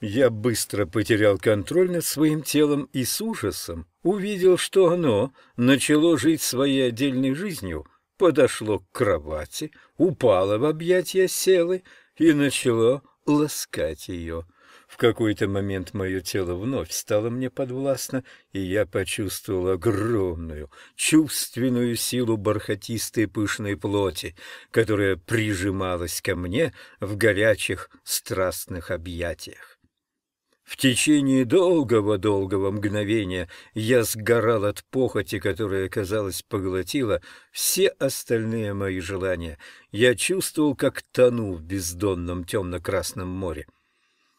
Я быстро потерял контроль над своим телом и с ужасом увидел, что оно начало жить своей отдельной жизнью, подошло к кровати, упало в объятия селы и начало ласкать ее. В какой-то момент мое тело вновь стало мне подвластно, и я почувствовал огромную, чувственную силу бархатистой пышной плоти, которая прижималась ко мне в горячих страстных объятиях. В течение долгого-долгого мгновения я сгорал от похоти, которая, казалось, поглотила все остальные мои желания. Я чувствовал, как тону в бездонном темно-красном море.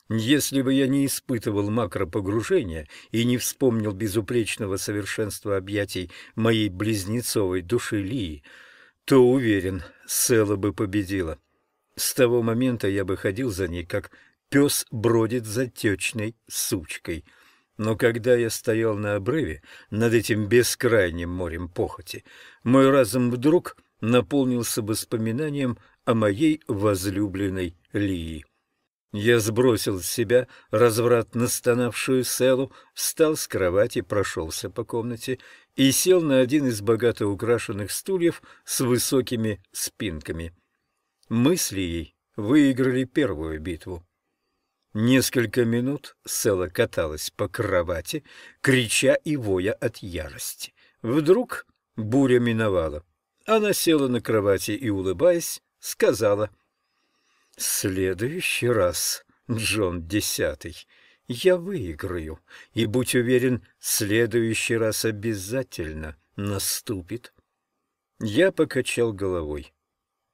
Если бы я не испытывал макропогружения и не вспомнил безупречного совершенства объятий моей близнецовой души Лии, то, уверен, Села бы победила. С того момента я бы ходил за ней, как пес бродит за течной сучкой. Но когда я стоял на обрыве над этим бескрайним морем похоти, мой разум вдруг наполнился воспоминанием о моей возлюбленной Лии. Я сбросил с себя развратно стонавшую селу, встал с кровати, прошелся по комнате и сел на один из богато украшенных стульев с высокими спинками. Мысли ей выиграли первую битву. Несколько минут Села каталась по кровати, крича и воя от ярости. Вдруг буря миновала. Она села на кровати и, улыбаясь, сказала — «Следующий раз, Джон Десятый, я выиграю, и, будь уверен, следующий раз обязательно наступит». Я покачал головой.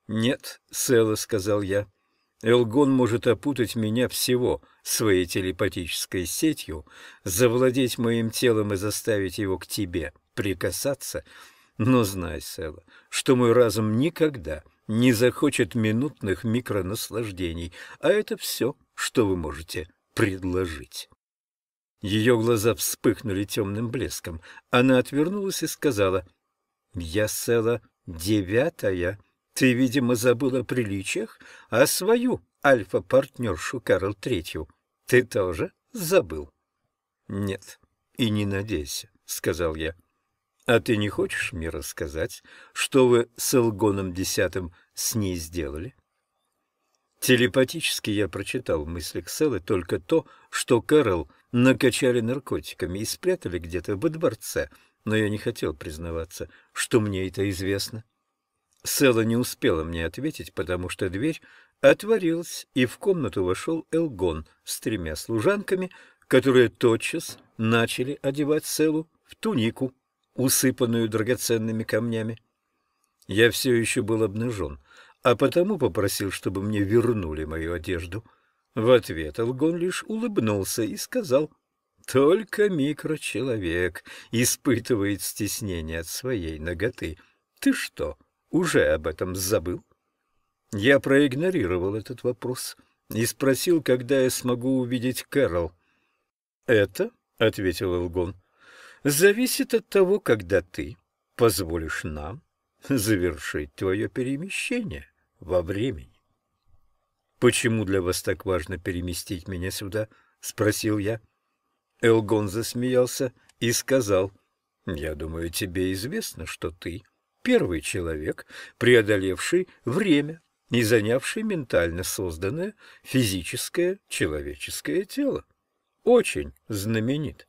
«Нет, Сэла», — сказал я, — «Элгон может опутать меня всего своей телепатической сетью, завладеть моим телом и заставить его к тебе прикасаться». Но знай, Сэла, что мой разум никогда не захочет минутных микронаслаждений, а это все, что вы можете предложить. Ее глаза вспыхнули темным блеском. Она отвернулась и сказала, «Я села девятая. Ты, видимо, забыл о приличиях, а свою альфа-партнершу Карл Третью ты тоже забыл». «Нет, и не надейся», — сказал я. А ты не хочешь мне рассказать, что вы с Элгоном Десятым с ней сделали? Телепатически я прочитал в мыслях Селы только то, что Кэрол накачали наркотиками и спрятали где-то во дворце, но я не хотел признаваться, что мне это известно. Села не успела мне ответить, потому что дверь отворилась, и в комнату вошел Элгон с тремя служанками, которые тотчас начали одевать Селу в тунику усыпанную драгоценными камнями. Я все еще был обнажен, а потому попросил, чтобы мне вернули мою одежду. В ответ Алгон лишь улыбнулся и сказал, «Только микрочеловек испытывает стеснение от своей ноготы. Ты что, уже об этом забыл?» Я проигнорировал этот вопрос и спросил, когда я смогу увидеть Кэрол. «Это?» — ответил Элгон зависит от того, когда ты позволишь нам завершить твое перемещение во времени. «Почему для вас так важно переместить меня сюда?» — спросил я. Элгон засмеялся и сказал, «Я думаю, тебе известно, что ты первый человек, преодолевший время и занявший ментально созданное физическое человеческое тело. Очень знаменит.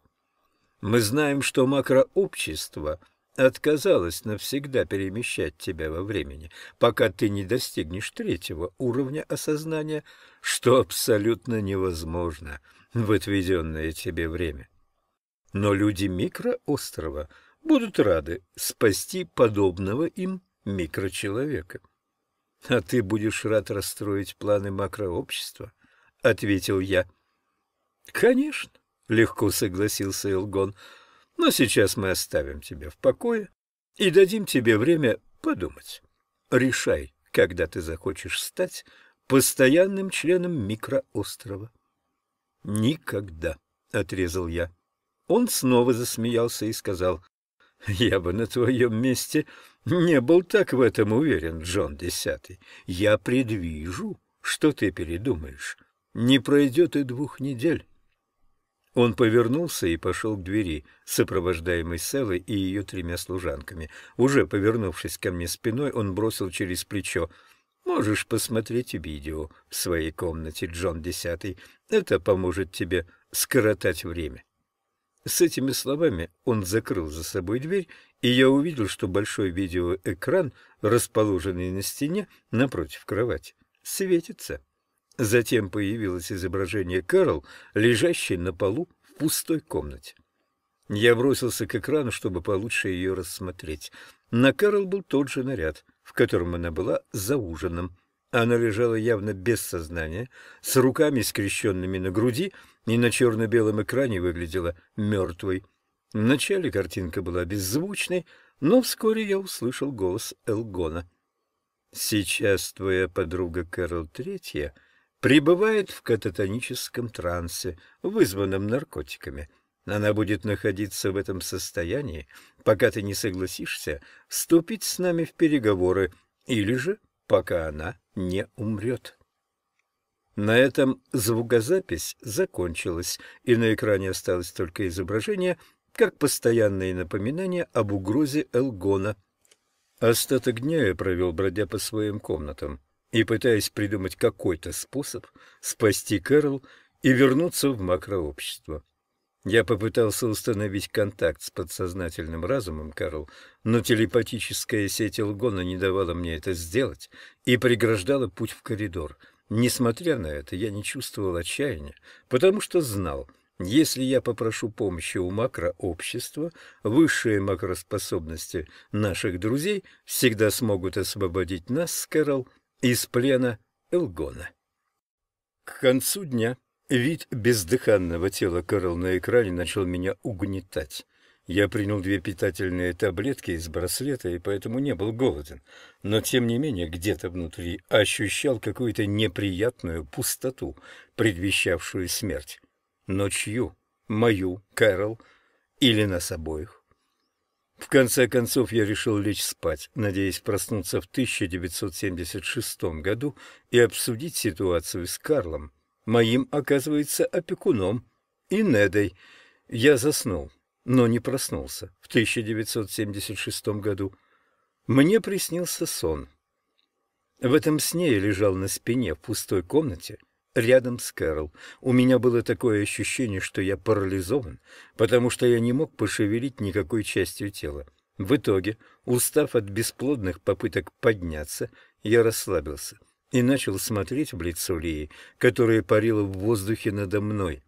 Мы знаем, что макрообщество отказалось навсегда перемещать тебя во времени, пока ты не достигнешь третьего уровня осознания, что абсолютно невозможно в отведенное тебе время. Но люди микроострова будут рады спасти подобного им микрочеловека. — А ты будешь рад расстроить планы макрообщества? — ответил я. — Конечно. — легко согласился Элгон, Но сейчас мы оставим тебя в покое и дадим тебе время подумать. Решай, когда ты захочешь стать постоянным членом микроострова. — Никогда, — отрезал я. Он снова засмеялся и сказал, — Я бы на твоем месте не был так в этом уверен, Джон Десятый. Я предвижу, что ты передумаешь. Не пройдет и двух недель он повернулся и пошел к двери, сопровождаемый Селой и ее тремя служанками. Уже повернувшись ко мне спиной, он бросил через плечо. «Можешь посмотреть видео в своей комнате, Джон Десятый. Это поможет тебе скоротать время». С этими словами он закрыл за собой дверь, и я увидел, что большой видеоэкран, расположенный на стене напротив кровати, светится. Затем появилось изображение Кэрол, лежащей на полу в пустой комнате. Я бросился к экрану, чтобы получше ее рассмотреть. На Кэрол был тот же наряд, в котором она была за ужином. Она лежала явно без сознания, с руками скрещенными на груди, и на черно-белом экране выглядела мертвой. Вначале картинка была беззвучной, но вскоре я услышал голос Элгона. «Сейчас твоя подруга Кэрол Третья...» пребывает в кататоническом трансе, вызванном наркотиками. Она будет находиться в этом состоянии, пока ты не согласишься вступить с нами в переговоры, или же пока она не умрет. На этом звукозапись закончилась, и на экране осталось только изображение, как постоянные напоминания об угрозе Элгона. Остаток дня я провел, бродя по своим комнатам и пытаясь придумать какой-то способ спасти Кэрол и вернуться в макрообщество. Я попытался установить контакт с подсознательным разумом, Карл, но телепатическая сеть Элгона не давала мне это сделать и преграждала путь в коридор. Несмотря на это, я не чувствовал отчаяния, потому что знал, если я попрошу помощи у макрообщества, высшие макроспособности наших друзей всегда смогут освободить нас, Кэрол, из плена Элгона. К концу дня вид бездыханного тела Карл на экране начал меня угнетать. Я принял две питательные таблетки из браслета и поэтому не был голоден, но тем не менее где-то внутри ощущал какую-то неприятную пустоту, предвещавшую смерть. Но чью? Мою, Кэрол или нас обоих? В конце концов я решил лечь спать, надеясь проснуться в 1976 году и обсудить ситуацию с Карлом, моим, оказывается, опекуном, и Недой. Я заснул, но не проснулся в 1976 году. Мне приснился сон. В этом сне я лежал на спине в пустой комнате — рядом с Кэрол. У меня было такое ощущение, что я парализован, потому что я не мог пошевелить никакой частью тела. В итоге, устав от бесплодных попыток подняться, я расслабился и начал смотреть в лицо Лии, которая парила в воздухе надо мной.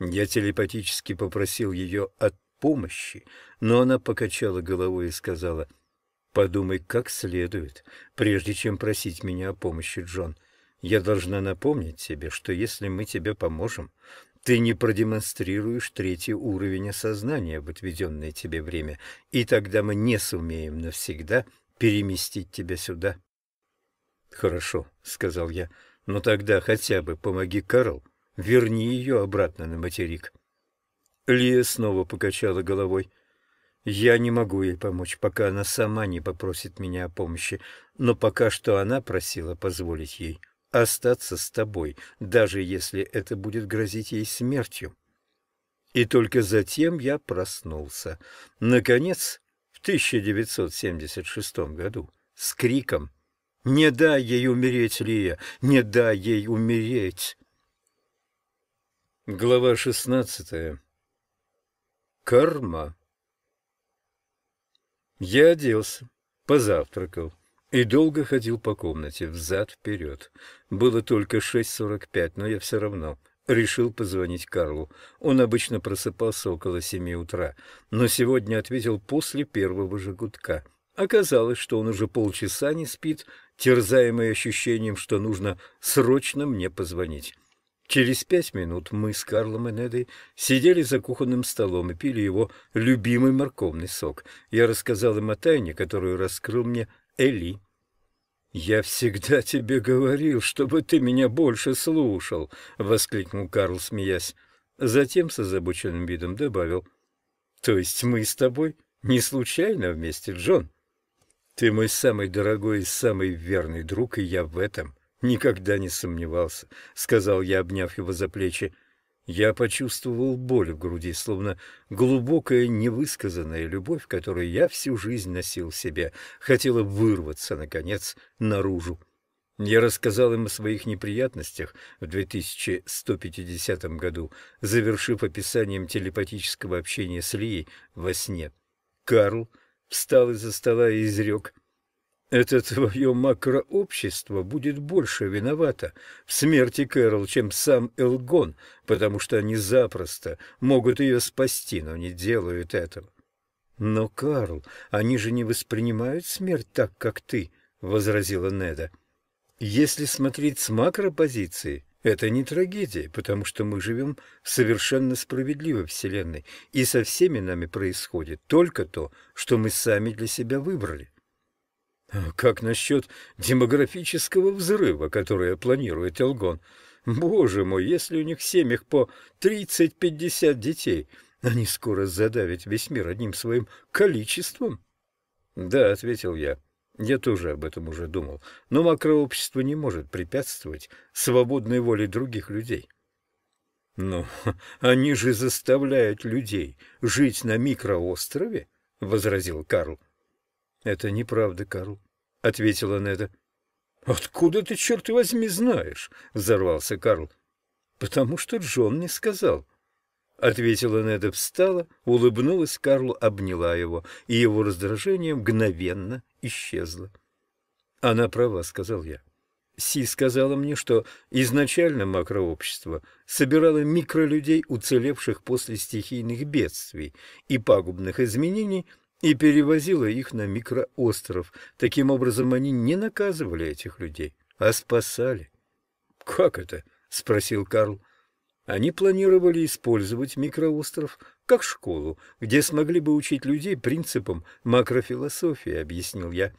Я телепатически попросил ее от помощи, но она покачала головой и сказала, «Подумай как следует, прежде чем просить меня о помощи, Джон». Я должна напомнить тебе, что если мы тебе поможем, ты не продемонстрируешь третий уровень осознания в отведенное тебе время, и тогда мы не сумеем навсегда переместить тебя сюда. — Хорошо, — сказал я, — но тогда хотя бы помоги Карл, верни ее обратно на материк. Лия снова покачала головой. — Я не могу ей помочь, пока она сама не попросит меня о помощи, но пока что она просила позволить ей остаться с тобой, даже если это будет грозить ей смертью. И только затем я проснулся. Наконец, в 1976 году, с криком «Не дай ей умереть, Лия! Не дай ей умереть!» Глава шестнадцатая. Карма. Я оделся, позавтракал. И долго ходил по комнате, взад-вперед. Было только 6.45, но я все равно решил позвонить Карлу. Он обычно просыпался около семи утра, но сегодня ответил после первого же гудка. Оказалось, что он уже полчаса не спит, терзаемый ощущением, что нужно срочно мне позвонить. Через пять минут мы с Карлом и Недой сидели за кухонным столом и пили его любимый морковный сок. Я рассказал им о тайне, которую раскрыл мне Эли. «Я всегда тебе говорил, чтобы ты меня больше слушал», — воскликнул Карл, смеясь. Затем с озабоченным видом добавил. «То есть мы с тобой не случайно вместе, Джон? Ты мой самый дорогой и самый верный друг, и я в этом никогда не сомневался», — сказал я, обняв его за плечи. Я почувствовал боль в груди, словно глубокая невысказанная любовь, которую я всю жизнь носил в себе, хотела вырваться, наконец, наружу. Я рассказал им о своих неприятностях в 2150 году, завершив описанием телепатического общения с Лией во сне. Карл встал из-за стола и изрек это твое макрообщество будет больше виновато в смерти Кэрол, чем сам Элгон, потому что они запросто могут ее спасти, но не делают этого. Но, Карл, они же не воспринимают смерть так, как ты, — возразила Неда. Если смотреть с макропозиции, это не трагедия, потому что мы живем в совершенно справедливой Вселенной, и со всеми нами происходит только то, что мы сами для себя выбрали. — как насчет демографического взрыва, который планирует Элгон? Боже мой, если у них в семьях по 30-50 детей, они скоро задавят весь мир одним своим количеством. Да, ответил я. Я тоже об этом уже думал. Но макрообщество не может препятствовать свободной воле других людей. Ну, они же заставляют людей жить на микроострове, возразил Карл. — Это неправда, Карл, — ответила Неда. — Откуда ты, черт возьми, знаешь? — взорвался Карл. — Потому что Джон не сказал. — ответила Неда, встала, улыбнулась Карлу, обняла его, и его раздражение мгновенно исчезло. — Она права, — сказал я. Си сказала мне, что изначально макрообщество собирало микролюдей, уцелевших после стихийных бедствий и пагубных изменений, и перевозила их на микроостров. Таким образом, они не наказывали этих людей, а спасали. «Как это?» — спросил Карл. Они планировали использовать микроостров как школу, где смогли бы учить людей принципам макрофилософии, объяснил я.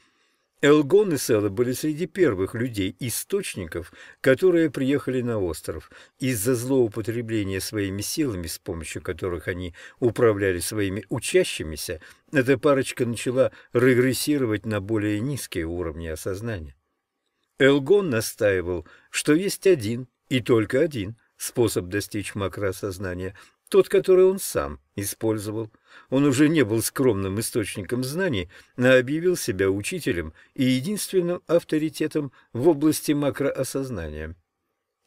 Элгон и Села были среди первых людей-источников, которые приехали на остров. Из-за злоупотребления своими силами, с помощью которых они управляли своими учащимися, эта парочка начала регрессировать на более низкие уровни осознания. Элгон настаивал, что есть один и только один способ достичь макросознания, тот, который он сам использовал – он уже не был скромным источником знаний, а объявил себя учителем и единственным авторитетом в области макроосознания.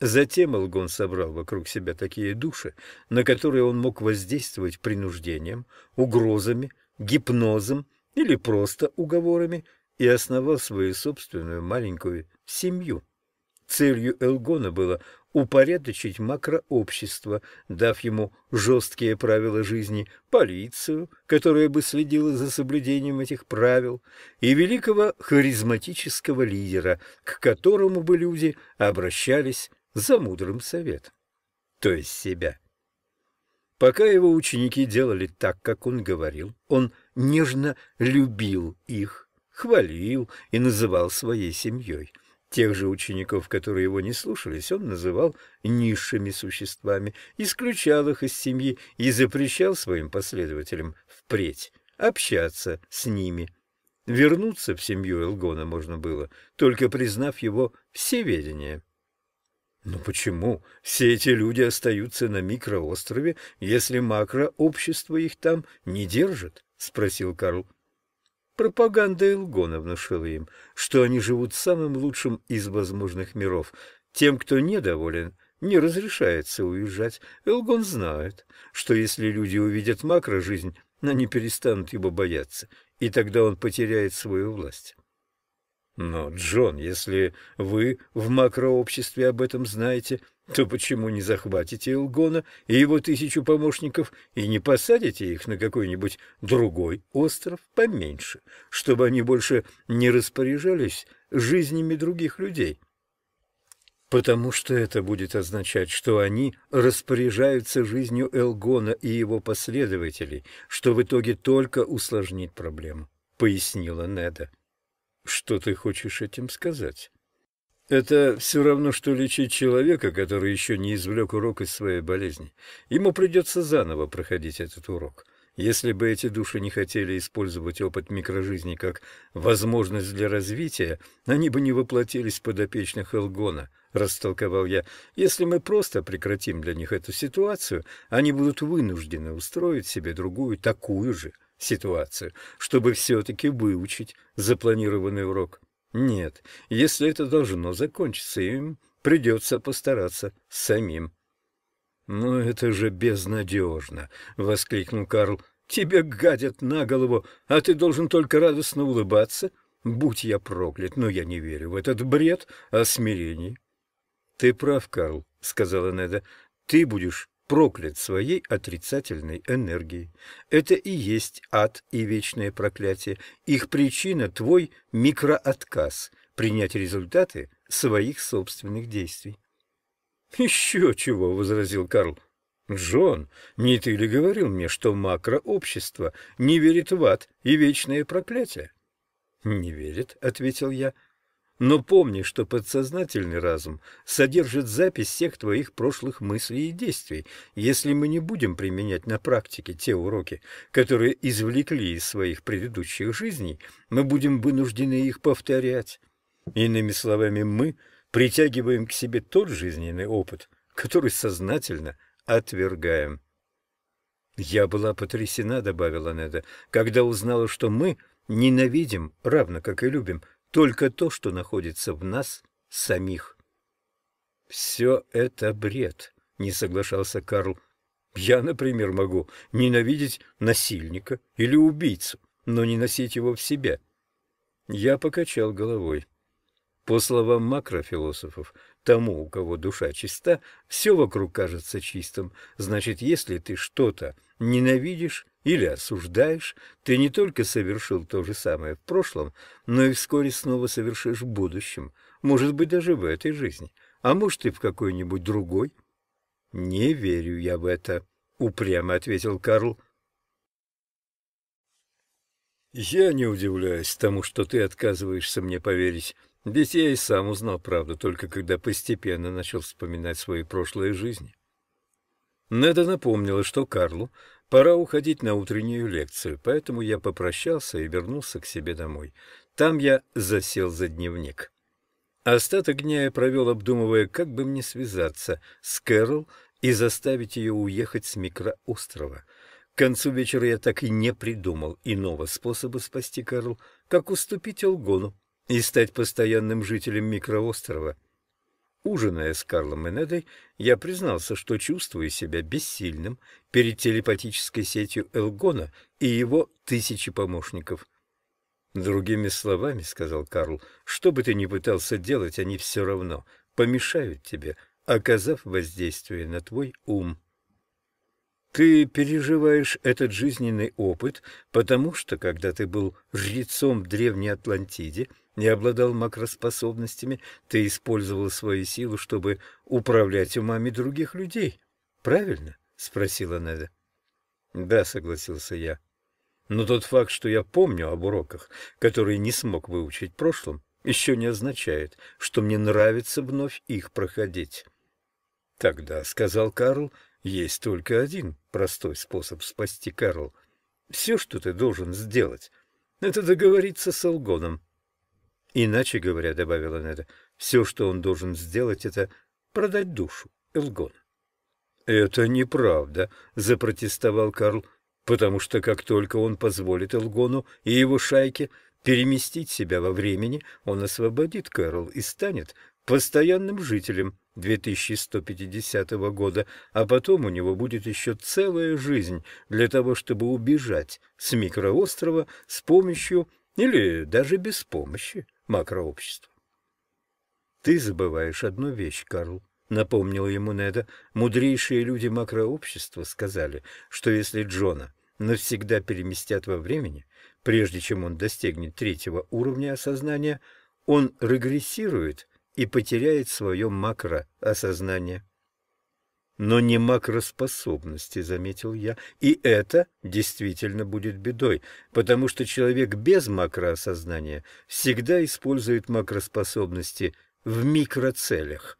Затем Алгон собрал вокруг себя такие души, на которые он мог воздействовать принуждением, угрозами, гипнозом или просто уговорами, и основал свою собственную маленькую семью. Целью Элгона было упорядочить макрообщество, дав ему жесткие правила жизни, полицию, которая бы следила за соблюдением этих правил, и великого харизматического лидера, к которому бы люди обращались за мудрым советом, то есть себя. Пока его ученики делали так, как он говорил, он нежно любил их, хвалил и называл своей семьей – Тех же учеников, которые его не слушались, он называл низшими существами, исключал их из семьи и запрещал своим последователям впредь общаться с ними. Вернуться в семью Элгона можно было, только признав его всеведение. Но почему все эти люди остаются на микроострове, если макрообщество их там не держит? — спросил Карл. Пропаганда Илгона внушила им, что они живут самым лучшим из возможных миров. Тем, кто недоволен, не разрешается уезжать. Элгон знает, что если люди увидят макрожизнь, они перестанут его бояться, и тогда он потеряет свою власть. Но, Джон, если вы в макрообществе об этом знаете, то почему не захватите Элгона и его тысячу помощников и не посадите их на какой-нибудь другой остров поменьше, чтобы они больше не распоряжались жизнями других людей? Потому что это будет означать, что они распоряжаются жизнью Элгона и его последователей, что в итоге только усложнит проблему, — пояснила Неда. — Что ты хочешь этим сказать? Это все равно, что лечить человека, который еще не извлек урок из своей болезни. Ему придется заново проходить этот урок. Если бы эти души не хотели использовать опыт микрожизни как возможность для развития, они бы не воплотились в подопечных Элгона, растолковал я. Если мы просто прекратим для них эту ситуацию, они будут вынуждены устроить себе другую, такую же ситуацию, чтобы все-таки выучить запланированный урок. Нет, если это должно закончиться, им придется постараться самим. «Но это же безнадежно!» — воскликнул Карл. Тебя гадят на голову, а ты должен только радостно улыбаться. Будь я проклят, но я не верю в этот бред о смирении». «Ты прав, Карл», — сказала Неда. «Ты будешь проклят своей отрицательной энергией. Это и есть ад и вечное проклятие. Их причина – твой микроотказ принять результаты своих собственных действий. «Еще чего!» – возразил Карл. «Джон, не ты ли говорил мне, что макрообщество не верит в ад и вечное проклятие?» «Не верит», — ответил я, но помни, что подсознательный разум содержит запись всех твоих прошлых мыслей и действий. Если мы не будем применять на практике те уроки, которые извлекли из своих предыдущих жизней, мы будем вынуждены их повторять. Иными словами, мы притягиваем к себе тот жизненный опыт, который сознательно отвергаем. «Я была потрясена», — добавила Неда, — «когда узнала, что мы ненавидим, равно как и любим, только то, что находится в нас самих. «Все это бред», — не соглашался Карл. «Я, например, могу ненавидеть насильника или убийцу, но не носить его в себя. Я покачал головой. По словам макрофилософов, тому, у кого душа чиста, все вокруг кажется чистым. Значит, если ты что-то ненавидишь или осуждаешь, ты не только совершил то же самое в прошлом, но и вскоре снова совершишь в будущем, может быть, даже в этой жизни, а может и в какой-нибудь другой. — Не верю я в это, — упрямо ответил Карл. — Я не удивляюсь тому, что ты отказываешься мне поверить, ведь я и сам узнал правду, только когда постепенно начал вспоминать свои прошлые жизни. Неда напомнила, что Карлу Пора уходить на утреннюю лекцию, поэтому я попрощался и вернулся к себе домой. Там я засел за дневник. Остаток дня я провел, обдумывая, как бы мне связаться с Кэрол и заставить ее уехать с микроострова. К концу вечера я так и не придумал иного способа спасти Кэрол, как уступить Алгону и стать постоянным жителем микроострова. Ужиная с Карлом и я признался, что чувствую себя бессильным перед телепатической сетью Элгона и его тысячи помощников. «Другими словами, — сказал Карл, — что бы ты ни пытался делать, они все равно помешают тебе, оказав воздействие на твой ум». Ты переживаешь этот жизненный опыт, потому что, когда ты был жрецом в Древней Атлантиде, — не обладал макроспособностями, ты использовал свою силу, чтобы управлять умами других людей. Правильно? — спросила Неда. — Да, — согласился я. Но тот факт, что я помню об уроках, которые не смог выучить в прошлом, еще не означает, что мне нравится вновь их проходить. — Тогда, — сказал Карл, — есть только один простой способ спасти Карл. Все, что ты должен сделать, — это договориться с Алгоном. Иначе говоря, добавила Неда, все, что он должен сделать, это продать душу Элгона. «Это неправда», — запротестовал Карл, «потому что как только он позволит Элгону и его шайке переместить себя во времени, он освободит Карл и станет постоянным жителем 2150 года, а потом у него будет еще целая жизнь для того, чтобы убежать с микроострова с помощью или даже без помощи макрообщества. «Ты забываешь одну вещь, Карл», — напомнила ему Неда. «Мудрейшие люди макрообщества сказали, что если Джона навсегда переместят во времени, прежде чем он достигнет третьего уровня осознания, он регрессирует и потеряет свое макроосознание» но не макроспособности, заметил я. И это действительно будет бедой, потому что человек без макроосознания всегда использует макроспособности в микроцелях.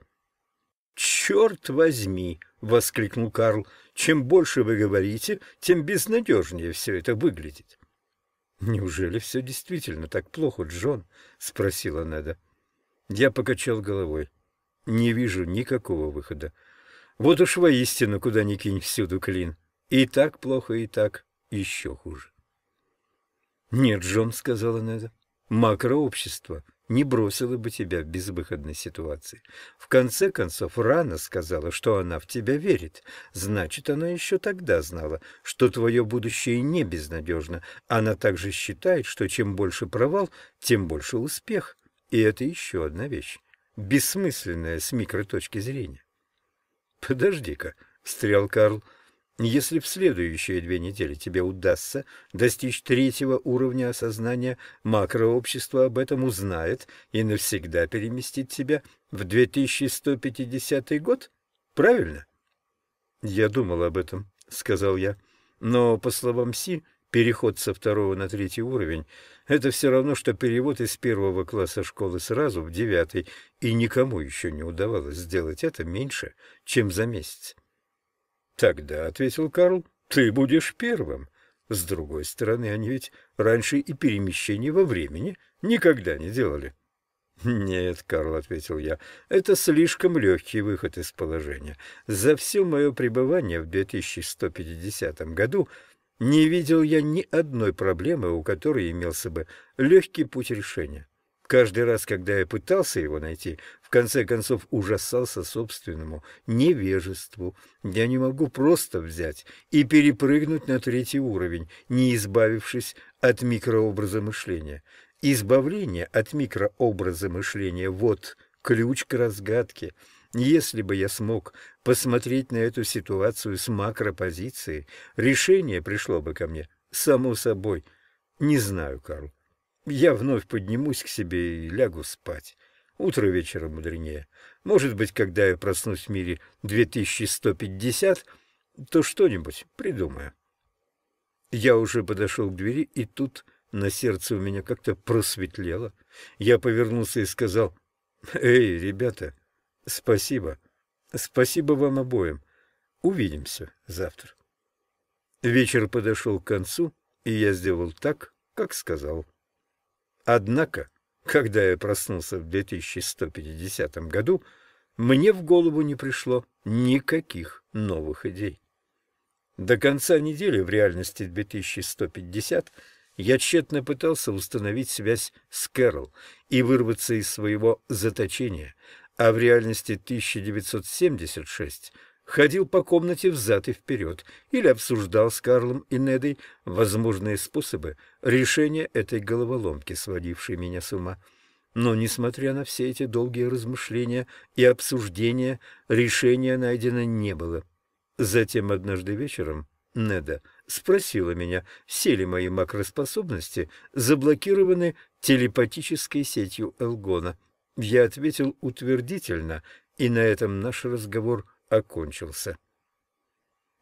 «Черт возьми!» — воскликнул Карл. «Чем больше вы говорите, тем безнадежнее все это выглядит». «Неужели все действительно так плохо, Джон?» — спросила Неда. Я покачал головой. «Не вижу никакого выхода. Вот уж воистину, куда ни кинь, всюду клин. И так плохо, и так еще хуже. «Нет, Джон», — сказала Неда, — «макрообщество не бросило бы тебя в безвыходной ситуации. В конце концов, рано сказала, что она в тебя верит. Значит, она еще тогда знала, что твое будущее не безнадежно. Она также считает, что чем больше провал, тем больше успех. И это еще одна вещь, бессмысленная с микроточки зрения. «Подожди-ка», — встрял Карл, — «если в следующие две недели тебе удастся достичь третьего уровня осознания, макрообщество об этом узнает и навсегда переместит тебя в 2150 год, правильно?» «Я думал об этом», — сказал я, — «но, по словам Си, переход со второго на третий уровень — это все равно, что перевод из первого класса школы сразу в девятый, и никому еще не удавалось сделать это меньше, чем за месяц. «Тогда», — ответил Карл, — «ты будешь первым». С другой стороны, они ведь раньше и перемещений во времени никогда не делали. «Нет», — Карл ответил я, — «это слишком легкий выход из положения. За все мое пребывание в 2150 году не видел я ни одной проблемы, у которой имелся бы легкий путь решения. Каждый раз, когда я пытался его найти, в конце концов ужасался собственному невежеству. Я не могу просто взять и перепрыгнуть на третий уровень, не избавившись от микрообраза мышления. Избавление от микрообраза мышления — вот ключ к разгадке — если бы я смог посмотреть на эту ситуацию с макропозиции, решение пришло бы ко мне, само собой. Не знаю, Карл. Я вновь поднимусь к себе и лягу спать. Утро вечера мудренее. Может быть, когда я проснусь в мире 2150, то что-нибудь придумаю. Я уже подошел к двери, и тут на сердце у меня как-то просветлело. Я повернулся и сказал, «Эй, ребята!» Спасибо. Спасибо вам обоим. Увидимся завтра. Вечер подошел к концу, и я сделал так, как сказал. Однако, когда я проснулся в 2150 году, мне в голову не пришло никаких новых идей. До конца недели в реальности 2150 я тщетно пытался установить связь с Кэрол и вырваться из своего заточения, а в реальности 1976 ходил по комнате взад и вперед или обсуждал с Карлом и Недой возможные способы решения этой головоломки, сводившей меня с ума. Но, несмотря на все эти долгие размышления и обсуждения, решения найдено не было. Затем однажды вечером Неда спросила меня, все ли мои макроспособности заблокированы телепатической сетью Элгона — я ответил утвердительно, и на этом наш разговор окончился.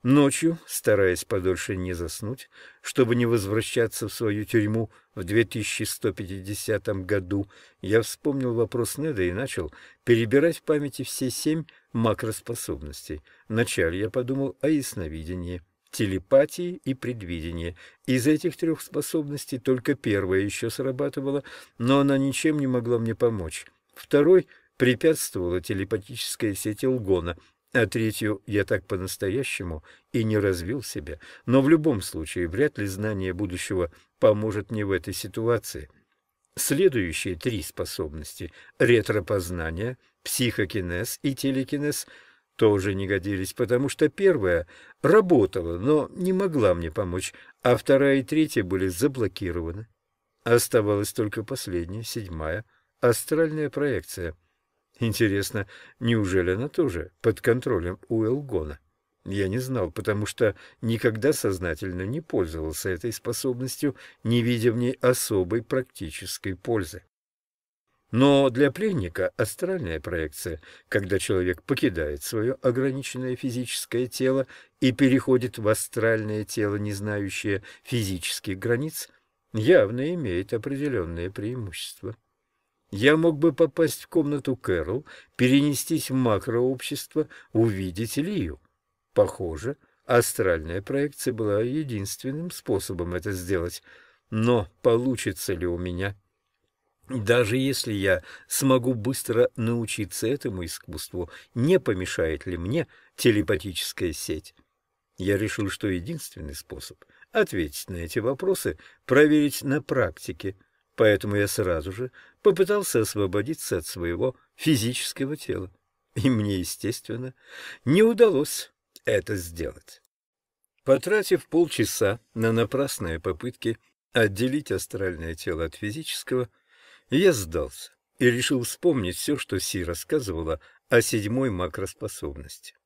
Ночью, стараясь подольше не заснуть, чтобы не возвращаться в свою тюрьму в 2150 году, я вспомнил вопрос Неда и начал перебирать в памяти все семь макроспособностей. Вначале я подумал о ясновидении, телепатии и предвидении. Из этих трех способностей только первая еще срабатывала, но она ничем не могла мне помочь. Второй препятствовала телепатическая сеть Илгона, а третью я так по-настоящему и не развил себя. Но в любом случае вряд ли знание будущего поможет мне в этой ситуации. Следующие три способности — ретропознание, психокинез и телекинез — тоже не годились, потому что первая работала, но не могла мне помочь, а вторая и третья были заблокированы. Оставалась только последняя, седьмая — астральная проекция. Интересно, неужели она тоже под контролем у Элгона? Я не знал, потому что никогда сознательно не пользовался этой способностью, не видя в ней особой практической пользы. Но для пленника астральная проекция, когда человек покидает свое ограниченное физическое тело и переходит в астральное тело, не знающее физических границ, явно имеет определенные преимущества. Я мог бы попасть в комнату Кэрол, перенестись в макрообщество, увидеть Лию. Похоже, астральная проекция была единственным способом это сделать. Но получится ли у меня? Даже если я смогу быстро научиться этому искусству, не помешает ли мне телепатическая сеть? Я решил, что единственный способ ответить на эти вопросы — проверить на практике – поэтому я сразу же попытался освободиться от своего физического тела. И мне, естественно, не удалось это сделать. Потратив полчаса на напрасные попытки отделить астральное тело от физического, я сдался и решил вспомнить все, что Си рассказывала о седьмой макроспособности.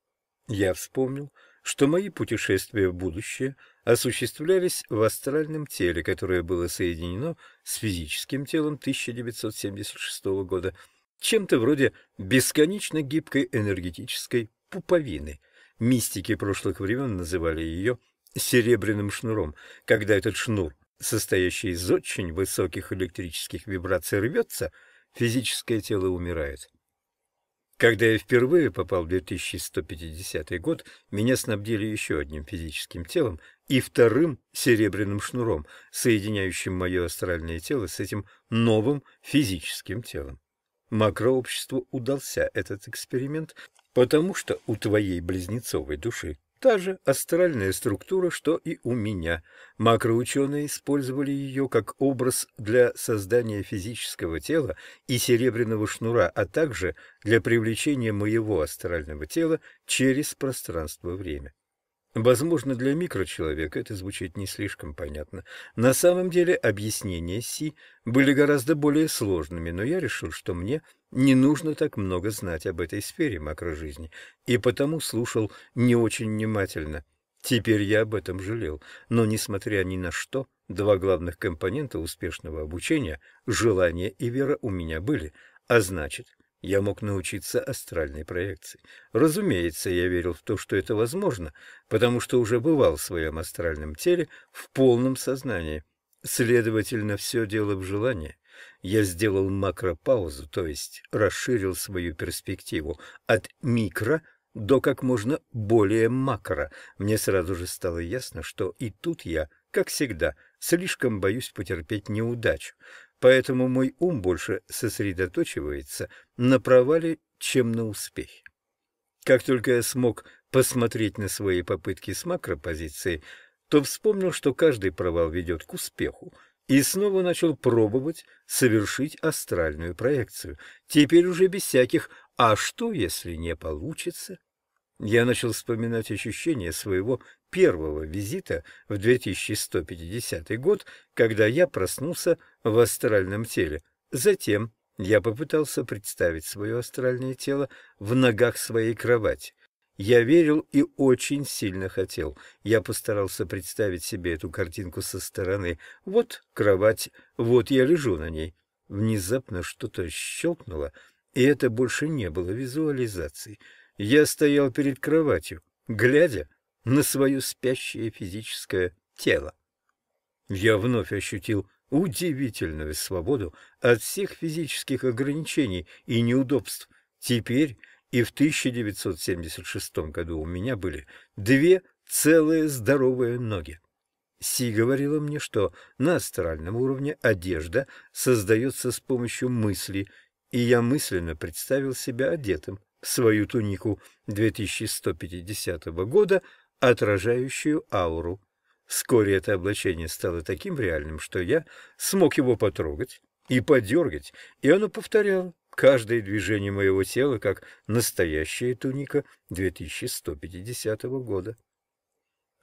Я вспомнил, что мои путешествия в будущее — осуществлялись в астральном теле, которое было соединено с физическим телом 1976 года, чем-то вроде бесконечно гибкой энергетической пуповины. Мистики прошлых времен называли ее «серебряным шнуром», когда этот шнур, состоящий из очень высоких электрических вибраций, рвется, физическое тело умирает. Когда я впервые попал в 2150 год, меня снабдили еще одним физическим телом, и вторым серебряным шнуром, соединяющим мое астральное тело с этим новым физическим телом. Макрообществу удался этот эксперимент, потому что у твоей близнецовой души та же астральная структура, что и у меня. Макроученые использовали ее как образ для создания физического тела и серебряного шнура, а также для привлечения моего астрального тела через пространство-время. Возможно, для микрочеловека это звучит не слишком понятно. На самом деле объяснения Си были гораздо более сложными, но я решил, что мне не нужно так много знать об этой сфере макрожизни, и потому слушал не очень внимательно. Теперь я об этом жалел, но, несмотря ни на что, два главных компонента успешного обучения — желание и вера — у меня были, а значит, я мог научиться астральной проекции. Разумеется, я верил в то, что это возможно, потому что уже бывал в своем астральном теле в полном сознании. Следовательно, все дело в желании. Я сделал макропаузу, то есть расширил свою перспективу от микро до как можно более макро. Мне сразу же стало ясно, что и тут я, как всегда, слишком боюсь потерпеть неудачу. Поэтому мой ум больше сосредоточивается на провале, чем на успехе. Как только я смог посмотреть на свои попытки с макропозиции, то вспомнил, что каждый провал ведет к успеху, и снова начал пробовать совершить астральную проекцию. Теперь уже без всяких «а что, если не получится?» Я начал вспоминать ощущения своего первого визита в 2150 год, когда я проснулся в астральном теле. Затем я попытался представить свое астральное тело в ногах своей кровати. Я верил и очень сильно хотел. Я постарался представить себе эту картинку со стороны. Вот кровать, вот я лежу на ней. Внезапно что-то щелкнуло, и это больше не было визуализацией. Я стоял перед кроватью, глядя на свое спящее физическое тело. Я вновь ощутил удивительную свободу от всех физических ограничений и неудобств. Теперь и в 1976 году у меня были две целые здоровые ноги. Си говорила мне, что на астральном уровне одежда создается с помощью мысли, и я мысленно представил себя одетым в свою тунику 2150 года, отражающую ауру. Вскоре это облачение стало таким реальным, что я смог его потрогать и подергать, и оно повторяло каждое движение моего тела, как настоящая туника 2150 года.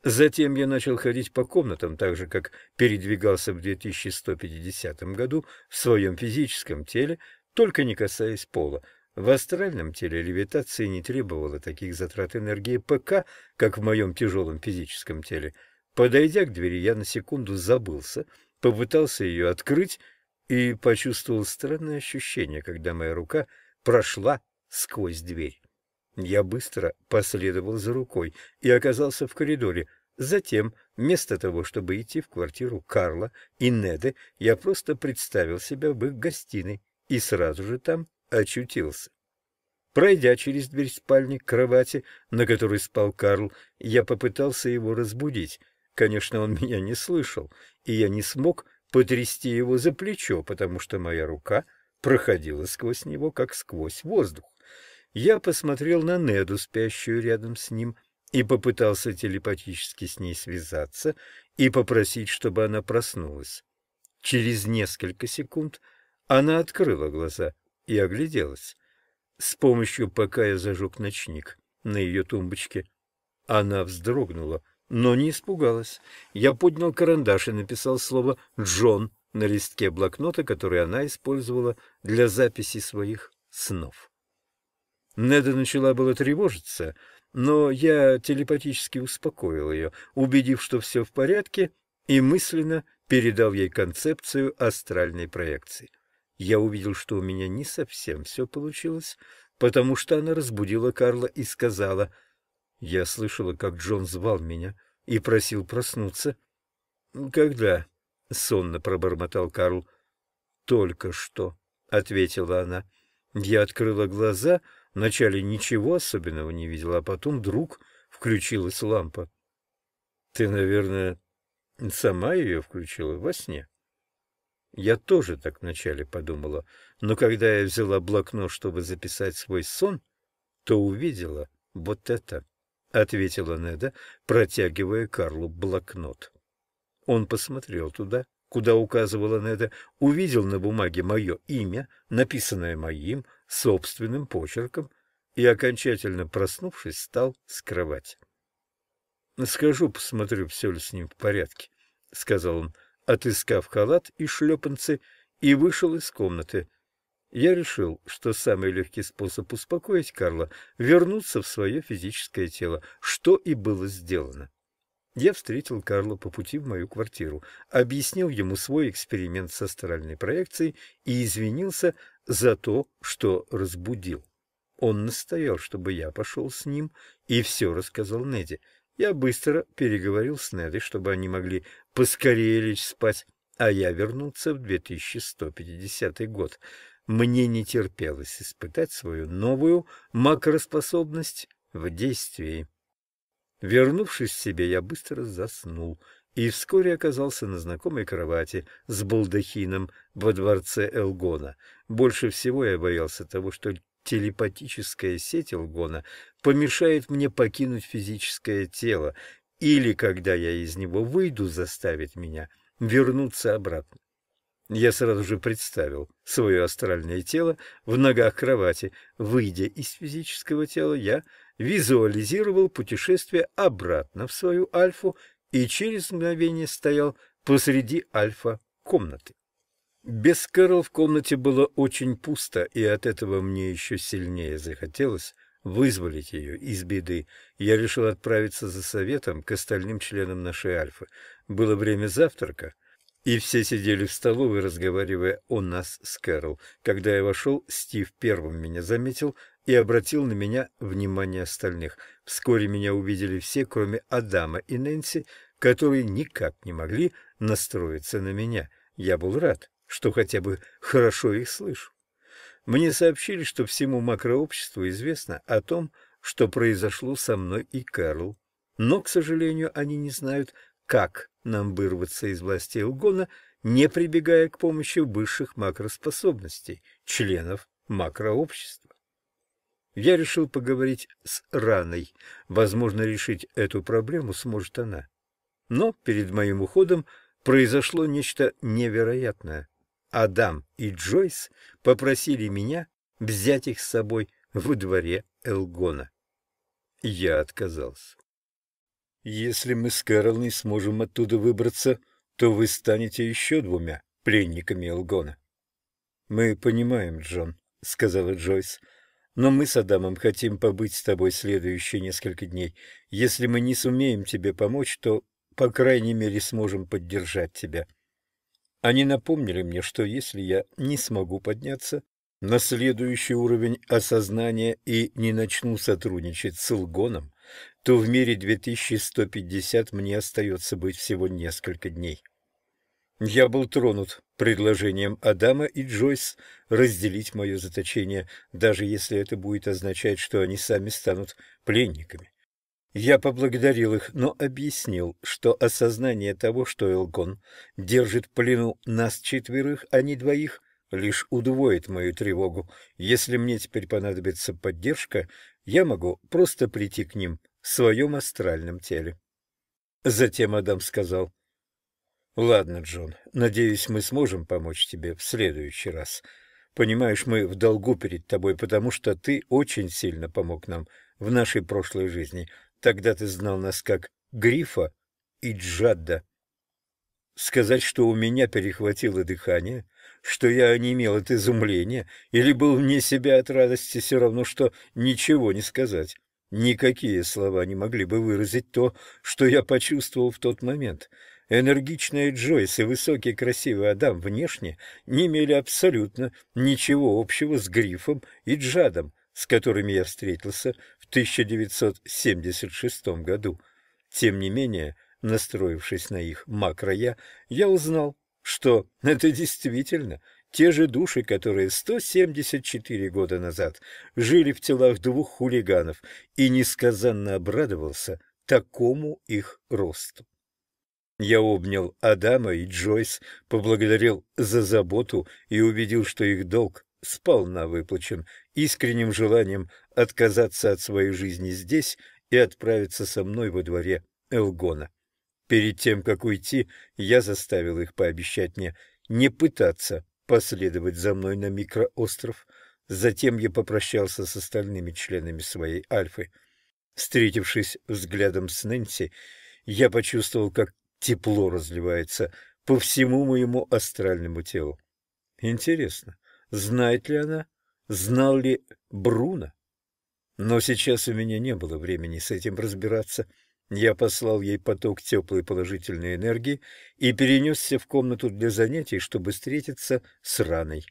Затем я начал ходить по комнатам, так же, как передвигался в 2150 году в своем физическом теле, только не касаясь пола. В астральном теле левитация не требовала таких затрат энергии ПК, как в моем тяжелом физическом теле. Подойдя к двери, я на секунду забылся, попытался ее открыть и почувствовал странное ощущение, когда моя рука прошла сквозь дверь. Я быстро последовал за рукой и оказался в коридоре. Затем, вместо того, чтобы идти в квартиру Карла и Неды, я просто представил себя в их гостиной и сразу же там очутился. Пройдя через дверь спальни к кровати, на которой спал Карл, я попытался его разбудить. Конечно, он меня не слышал, и я не смог потрясти его за плечо, потому что моя рука проходила сквозь него, как сквозь воздух. Я посмотрел на Неду, спящую рядом с ним, и попытался телепатически с ней связаться и попросить, чтобы она проснулась. Через несколько секунд она открыла глаза — и огляделась. С помощью пока я зажег ночник на ее тумбочке. Она вздрогнула, но не испугалась. Я поднял карандаш и написал слово «Джон» на листке блокнота, который она использовала для записи своих снов. Неда начала было тревожиться, но я телепатически успокоил ее, убедив, что все в порядке, и мысленно передал ей концепцию астральной проекции. Я увидел, что у меня не совсем все получилось, потому что она разбудила Карла и сказала. Я слышала, как Джон звал меня и просил проснуться. «Когда?» — сонно пробормотал Карл. «Только что», — ответила она. Я открыла глаза, вначале ничего особенного не видела, а потом вдруг включилась лампа. «Ты, наверное, сама ее включила во сне?» Я тоже так вначале подумала, но когда я взяла блокнот, чтобы записать свой сон, то увидела вот это, — ответила Неда, протягивая Карлу блокнот. Он посмотрел туда, куда указывала Неда, увидел на бумаге мое имя, написанное моим собственным почерком, и, окончательно проснувшись, стал с кровати. — Скажу, посмотрю, все ли с ним в порядке, — сказал он отыскав халат и шлепанцы, и вышел из комнаты. Я решил, что самый легкий способ успокоить Карла — вернуться в свое физическое тело, что и было сделано. Я встретил Карла по пути в мою квартиру, объяснил ему свой эксперимент с астральной проекцией и извинился за то, что разбудил. Он настоял, чтобы я пошел с ним и все рассказал Неди. Я быстро переговорил с Неди, чтобы они могли поскорее лечь спать, а я вернуться в 2150 год. Мне не терпелось испытать свою новую макроспособность в действии. Вернувшись в себе, я быстро заснул и вскоре оказался на знакомой кровати с балдахином во дворце Элгона. Больше всего я боялся того, что телепатическая сеть Элгона помешает мне покинуть физическое тело или, когда я из него выйду, заставит меня вернуться обратно. Я сразу же представил свое астральное тело в ногах кровати. Выйдя из физического тела, я визуализировал путешествие обратно в свою альфу и через мгновение стоял посреди альфа-комнаты. Без Кэрол в комнате было очень пусто, и от этого мне еще сильнее захотелось вызволить ее из беды, я решил отправиться за советом к остальным членам нашей Альфы. Было время завтрака, и все сидели в столовой, разговаривая о нас с Кэрол. Когда я вошел, Стив первым меня заметил и обратил на меня внимание остальных. Вскоре меня увидели все, кроме Адама и Нэнси, которые никак не могли настроиться на меня. Я был рад, что хотя бы хорошо их слышу. Мне сообщили, что всему макрообществу известно о том, что произошло со мной и Кэрл. Но, к сожалению, они не знают, как нам вырваться из власти угона, не прибегая к помощи высших макроспособностей, членов макрообщества. Я решил поговорить с Раной. Возможно, решить эту проблему сможет она. Но перед моим уходом произошло нечто невероятное. Адам и Джойс попросили меня взять их с собой во дворе Элгона. Я отказался. Если мы с Кэрол не сможем оттуда выбраться, то вы станете еще двумя пленниками Элгона. Мы понимаем, Джон, — сказала Джойс, — но мы с Адамом хотим побыть с тобой следующие несколько дней. Если мы не сумеем тебе помочь, то, по крайней мере, сможем поддержать тебя. — они напомнили мне, что если я не смогу подняться на следующий уровень осознания и не начну сотрудничать с Лгоном, то в мире 2150 мне остается быть всего несколько дней. Я был тронут предложением Адама и Джойс разделить мое заточение, даже если это будет означать, что они сами станут пленниками. Я поблагодарил их, но объяснил, что осознание того, что Элгон держит в плену нас четверых, а не двоих, лишь удвоит мою тревогу. Если мне теперь понадобится поддержка, я могу просто прийти к ним в своем астральном теле. Затем Адам сказал, «Ладно, Джон, надеюсь, мы сможем помочь тебе в следующий раз. Понимаешь, мы в долгу перед тобой, потому что ты очень сильно помог нам» в нашей прошлой жизни, Тогда ты знал нас как Грифа и Джадда. Сказать, что у меня перехватило дыхание, что я онемел от изумления или был вне себя от радости, все равно, что ничего не сказать. Никакие слова не могли бы выразить то, что я почувствовал в тот момент. Энергичная Джойс и высокий красивый Адам внешне не имели абсолютно ничего общего с Грифом и Джадом, с которыми я встретился 1976 году. Тем не менее, настроившись на их макроя, я узнал, что это действительно те же души, которые 174 года назад жили в телах двух хулиганов, и несказанно обрадовался такому их росту. Я обнял Адама и Джойс, поблагодарил за заботу и убедил, что их долг сполна выплачен искренним желанием отказаться от своей жизни здесь и отправиться со мной во дворе Элгона. Перед тем, как уйти, я заставил их пообещать мне не пытаться последовать за мной на микроостров. Затем я попрощался с остальными членами своей Альфы. Встретившись взглядом с Нэнси, я почувствовал, как тепло разливается по всему моему астральному телу. Интересно, Знает ли она? Знал ли Бруно? Но сейчас у меня не было времени с этим разбираться. Я послал ей поток теплой положительной энергии и перенесся в комнату для занятий, чтобы встретиться с Раной.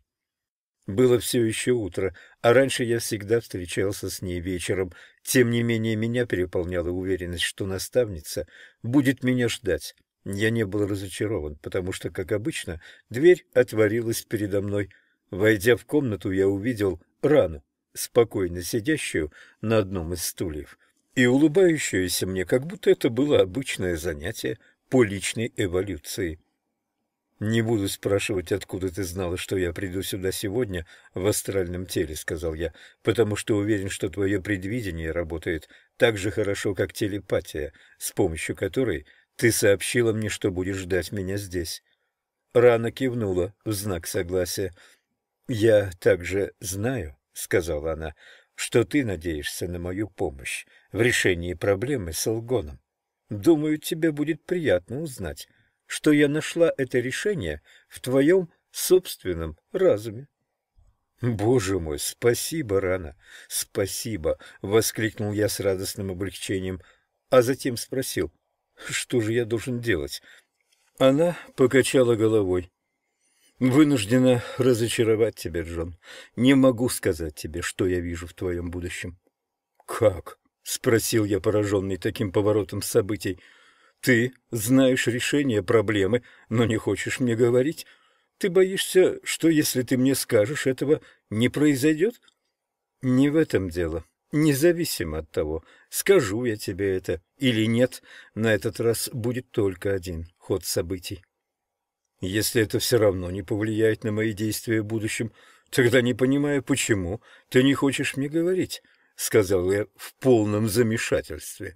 Было все еще утро, а раньше я всегда встречался с ней вечером. Тем не менее, меня переполняла уверенность, что наставница будет меня ждать. Я не был разочарован, потому что, как обычно, дверь отворилась передо мной — Войдя в комнату, я увидел рану, спокойно сидящую на одном из стульев и улыбающуюся мне, как будто это было обычное занятие по личной эволюции. «Не буду спрашивать, откуда ты знала, что я приду сюда сегодня в астральном теле», — сказал я, «потому что уверен, что твое предвидение работает так же хорошо, как телепатия, с помощью которой ты сообщила мне, что будешь ждать меня здесь». Рана кивнула в знак согласия. «Я также знаю», — сказала она, — «что ты надеешься на мою помощь в решении проблемы с Алгоном. Думаю, тебе будет приятно узнать, что я нашла это решение в твоем собственном разуме». «Боже мой, спасибо, Рана, спасибо!» — воскликнул я с радостным облегчением, а затем спросил, «Что же я должен делать?» Она покачала головой. Вынуждена разочаровать тебя, Джон. Не могу сказать тебе, что я вижу в твоем будущем. Как? — спросил я, пораженный таким поворотом событий. «Ты знаешь решение проблемы, но не хочешь мне говорить. Ты боишься, что если ты мне скажешь, этого не произойдет?» «Не в этом дело. Независимо от того, скажу я тебе это или нет, на этот раз будет только один ход событий». Если это все равно не повлияет на мои действия в будущем, тогда не понимаю, почему ты не хочешь мне говорить, — сказал я в полном замешательстве.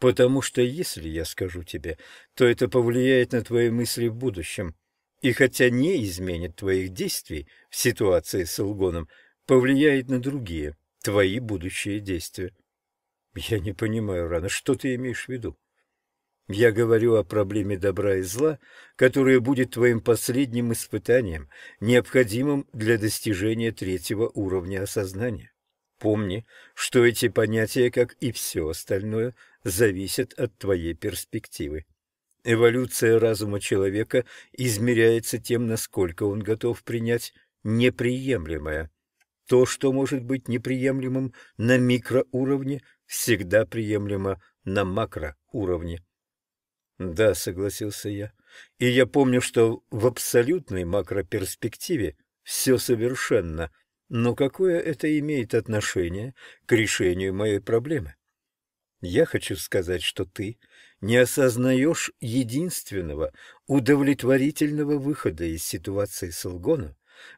Потому что если я скажу тебе, то это повлияет на твои мысли в будущем. И хотя не изменит твоих действий в ситуации с Илгоном, повлияет на другие, твои будущие действия. Я не понимаю, Рана, что ты имеешь в виду? Я говорю о проблеме добра и зла, которая будет твоим последним испытанием, необходимым для достижения третьего уровня осознания. Помни, что эти понятия, как и все остальное, зависят от твоей перспективы. Эволюция разума человека измеряется тем, насколько он готов принять неприемлемое. То, что может быть неприемлемым на микроуровне, всегда приемлемо на макроуровне. Да, согласился я. И я помню, что в абсолютной макроперспективе все совершенно. Но какое это имеет отношение к решению моей проблемы? Я хочу сказать, что ты не осознаешь единственного удовлетворительного выхода из ситуации с Лгоном,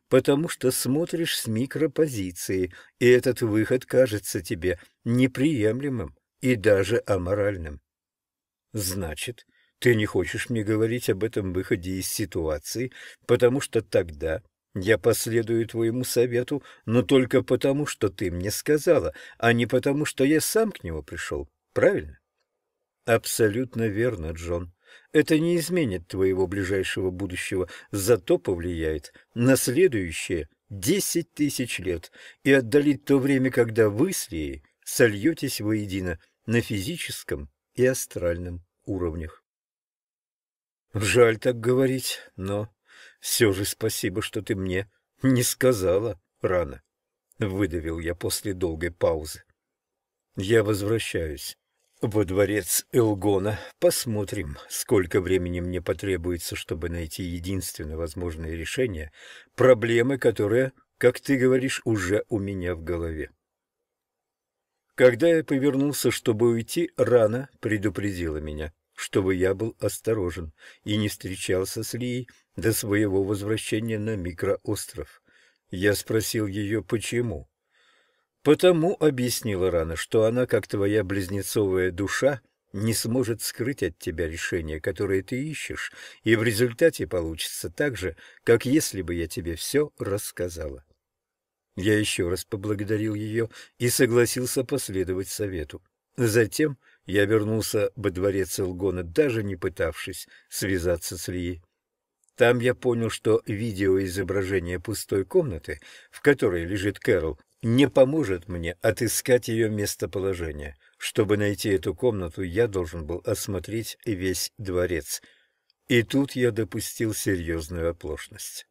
потому что смотришь с микропозиции, и этот выход кажется тебе неприемлемым и даже аморальным. Значит, ты не хочешь мне говорить об этом выходе из ситуации, потому что тогда я последую твоему совету, но только потому, что ты мне сказала, а не потому, что я сам к нему пришел. Правильно? Абсолютно верно, Джон. Это не изменит твоего ближайшего будущего, зато повлияет на следующие десять тысяч лет и отдалит то время, когда вы с Леей сольетесь воедино на физическом и астральном уровнях. Жаль так говорить, но все же спасибо, что ты мне не сказала рано, — выдавил я после долгой паузы. Я возвращаюсь во дворец Элгона. Посмотрим, сколько времени мне потребуется, чтобы найти единственное возможное решение проблемы, которая, как ты говоришь, уже у меня в голове. Когда я повернулся, чтобы уйти, рана предупредила меня, чтобы я был осторожен и не встречался с Лией до своего возвращения на микроостров. Я спросил ее, почему. «Потому», — объяснила рана, — «что она, как твоя близнецовая душа, не сможет скрыть от тебя решение, которое ты ищешь, и в результате получится так же, как если бы я тебе все рассказала. Я еще раз поблагодарил ее и согласился последовать совету. Затем я вернулся во дворец Элгона, даже не пытавшись связаться с Лией. Там я понял, что видеоизображение пустой комнаты, в которой лежит Кэрол, не поможет мне отыскать ее местоположение. Чтобы найти эту комнату, я должен был осмотреть весь дворец. И тут я допустил серьезную оплошность.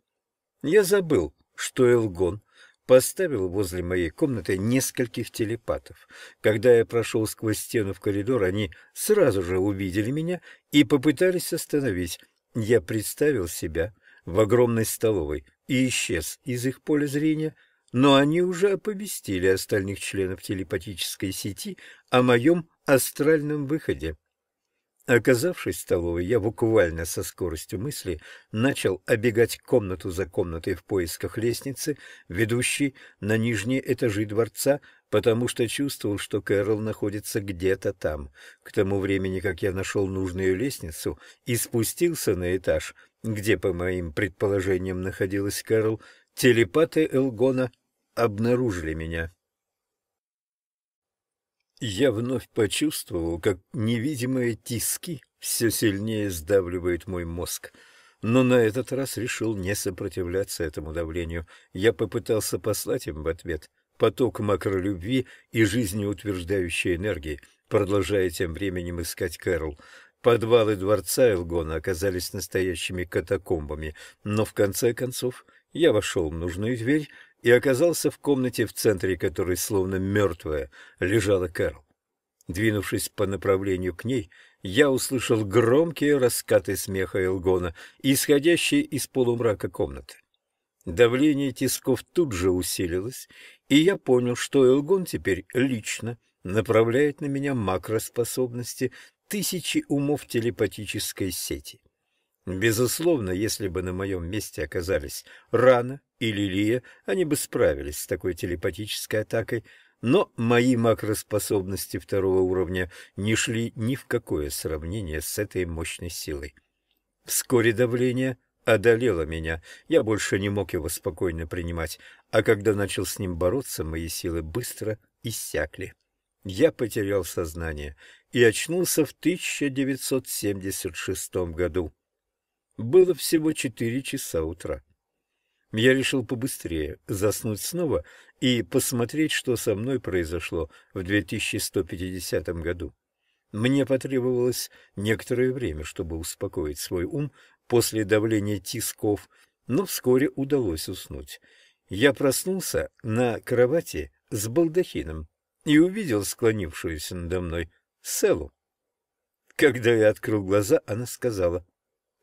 Я забыл, что Элгон поставил возле моей комнаты нескольких телепатов. Когда я прошел сквозь стену в коридор, они сразу же увидели меня и попытались остановить. Я представил себя в огромной столовой и исчез из их поля зрения, но они уже оповестили остальных членов телепатической сети о моем астральном выходе. Оказавшись в столовой, я буквально со скоростью мысли начал обегать комнату за комнатой в поисках лестницы, ведущей на нижние этажи дворца, потому что чувствовал, что Кэрол находится где-то там. К тому времени, как я нашел нужную лестницу и спустился на этаж, где, по моим предположениям, находилась Кэрол, телепаты Элгона обнаружили меня. Я вновь почувствовал, как невидимые тиски все сильнее сдавливают мой мозг. Но на этот раз решил не сопротивляться этому давлению. Я попытался послать им в ответ поток макролюбви и жизнеутверждающей энергии, продолжая тем временем искать Кэрол. Подвалы дворца Элгона оказались настоящими катакомбами, но в конце концов я вошел в нужную дверь и оказался в комнате, в центре которой, словно мертвая, лежала Кэрол. Двинувшись по направлению к ней, я услышал громкие раскаты смеха Элгона, исходящие из полумрака комнаты. Давление тисков тут же усилилось, и я понял, что Элгон теперь лично направляет на меня макроспособности тысячи умов телепатической сети. Безусловно, если бы на моем месте оказались Рана и Лилия, они бы справились с такой телепатической атакой, но мои макроспособности второго уровня не шли ни в какое сравнение с этой мощной силой. Вскоре давление одолело меня, я больше не мог его спокойно принимать, а когда начал с ним бороться, мои силы быстро иссякли. Я потерял сознание и очнулся в 1976 году. Было всего четыре часа утра. Я решил побыстрее заснуть снова и посмотреть, что со мной произошло в 2150 году. Мне потребовалось некоторое время, чтобы успокоить свой ум после давления тисков, но вскоре удалось уснуть. Я проснулся на кровати с балдахином и увидел склонившуюся надо мной Селу. Когда я открыл глаза, она сказала,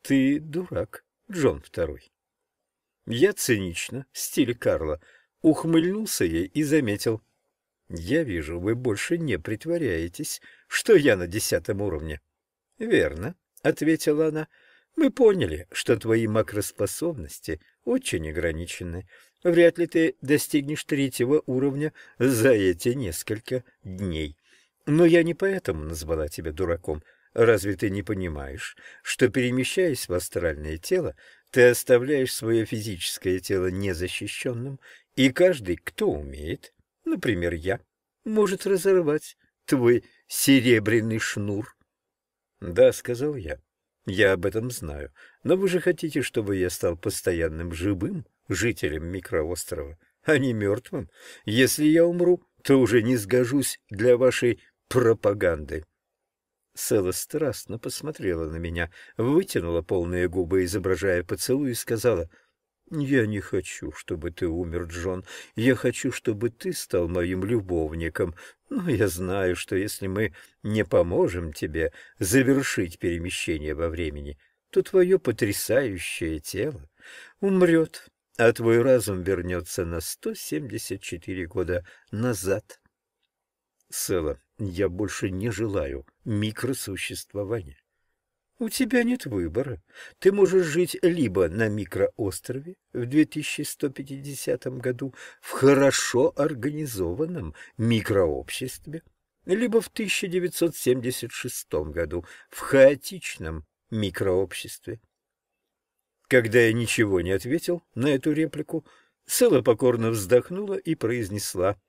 ты дурак, Джон Второй. Я цинично, в стиле Карла, ухмыльнулся ей и заметил. Я вижу, вы больше не притворяетесь, что я на десятом уровне. Верно, ответила она. Мы поняли, что твои макроспособности очень ограничены. Вряд ли ты достигнешь третьего уровня за эти несколько дней. Но я не поэтому назвала тебя дураком. Разве ты не понимаешь, что, перемещаясь в астральное тело, ты оставляешь свое физическое тело незащищенным, и каждый, кто умеет, например, я, может разорвать твой серебряный шнур? — Да, — сказал я, — я об этом знаю, но вы же хотите, чтобы я стал постоянным живым жителем микроострова, а не мертвым. Если я умру, то уже не сгожусь для вашей пропаганды. — Села страстно посмотрела на меня, вытянула полные губы, изображая поцелуй, и сказала, «Я не хочу, чтобы ты умер, Джон. Я хочу, чтобы ты стал моим любовником. Но я знаю, что если мы не поможем тебе завершить перемещение во времени, то твое потрясающее тело умрет, а твой разум вернется на 174 года назад». Села, я больше не желаю микросуществования. У тебя нет выбора. Ты можешь жить либо на микроострове в 2150 году в хорошо организованном микрообществе, либо в 1976 году в хаотичном микрообществе. Когда я ничего не ответил на эту реплику, Села покорно вздохнула и произнесла —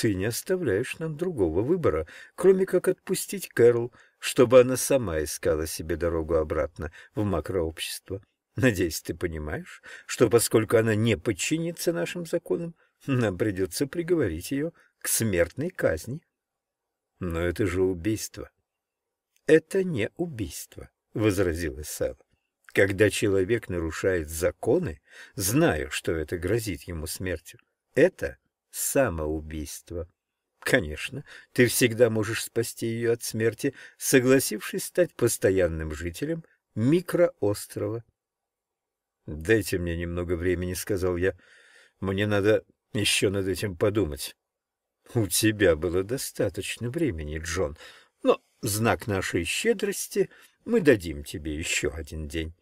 ты не оставляешь нам другого выбора, кроме как отпустить Кэрол, чтобы она сама искала себе дорогу обратно в макрообщество. Надеюсь, ты понимаешь, что поскольку она не подчинится нашим законам, нам придется приговорить ее к смертной казни. Но это же убийство. Это не убийство, — возразила Сэл. Когда человек нарушает законы, зная, что это грозит ему смертью, это — самоубийство. Конечно, ты всегда можешь спасти ее от смерти, согласившись стать постоянным жителем микроострова. «Дайте мне немного времени», — сказал я. «Мне надо еще над этим подумать». «У тебя было достаточно времени, Джон, но знак нашей щедрости мы дадим тебе еще один день.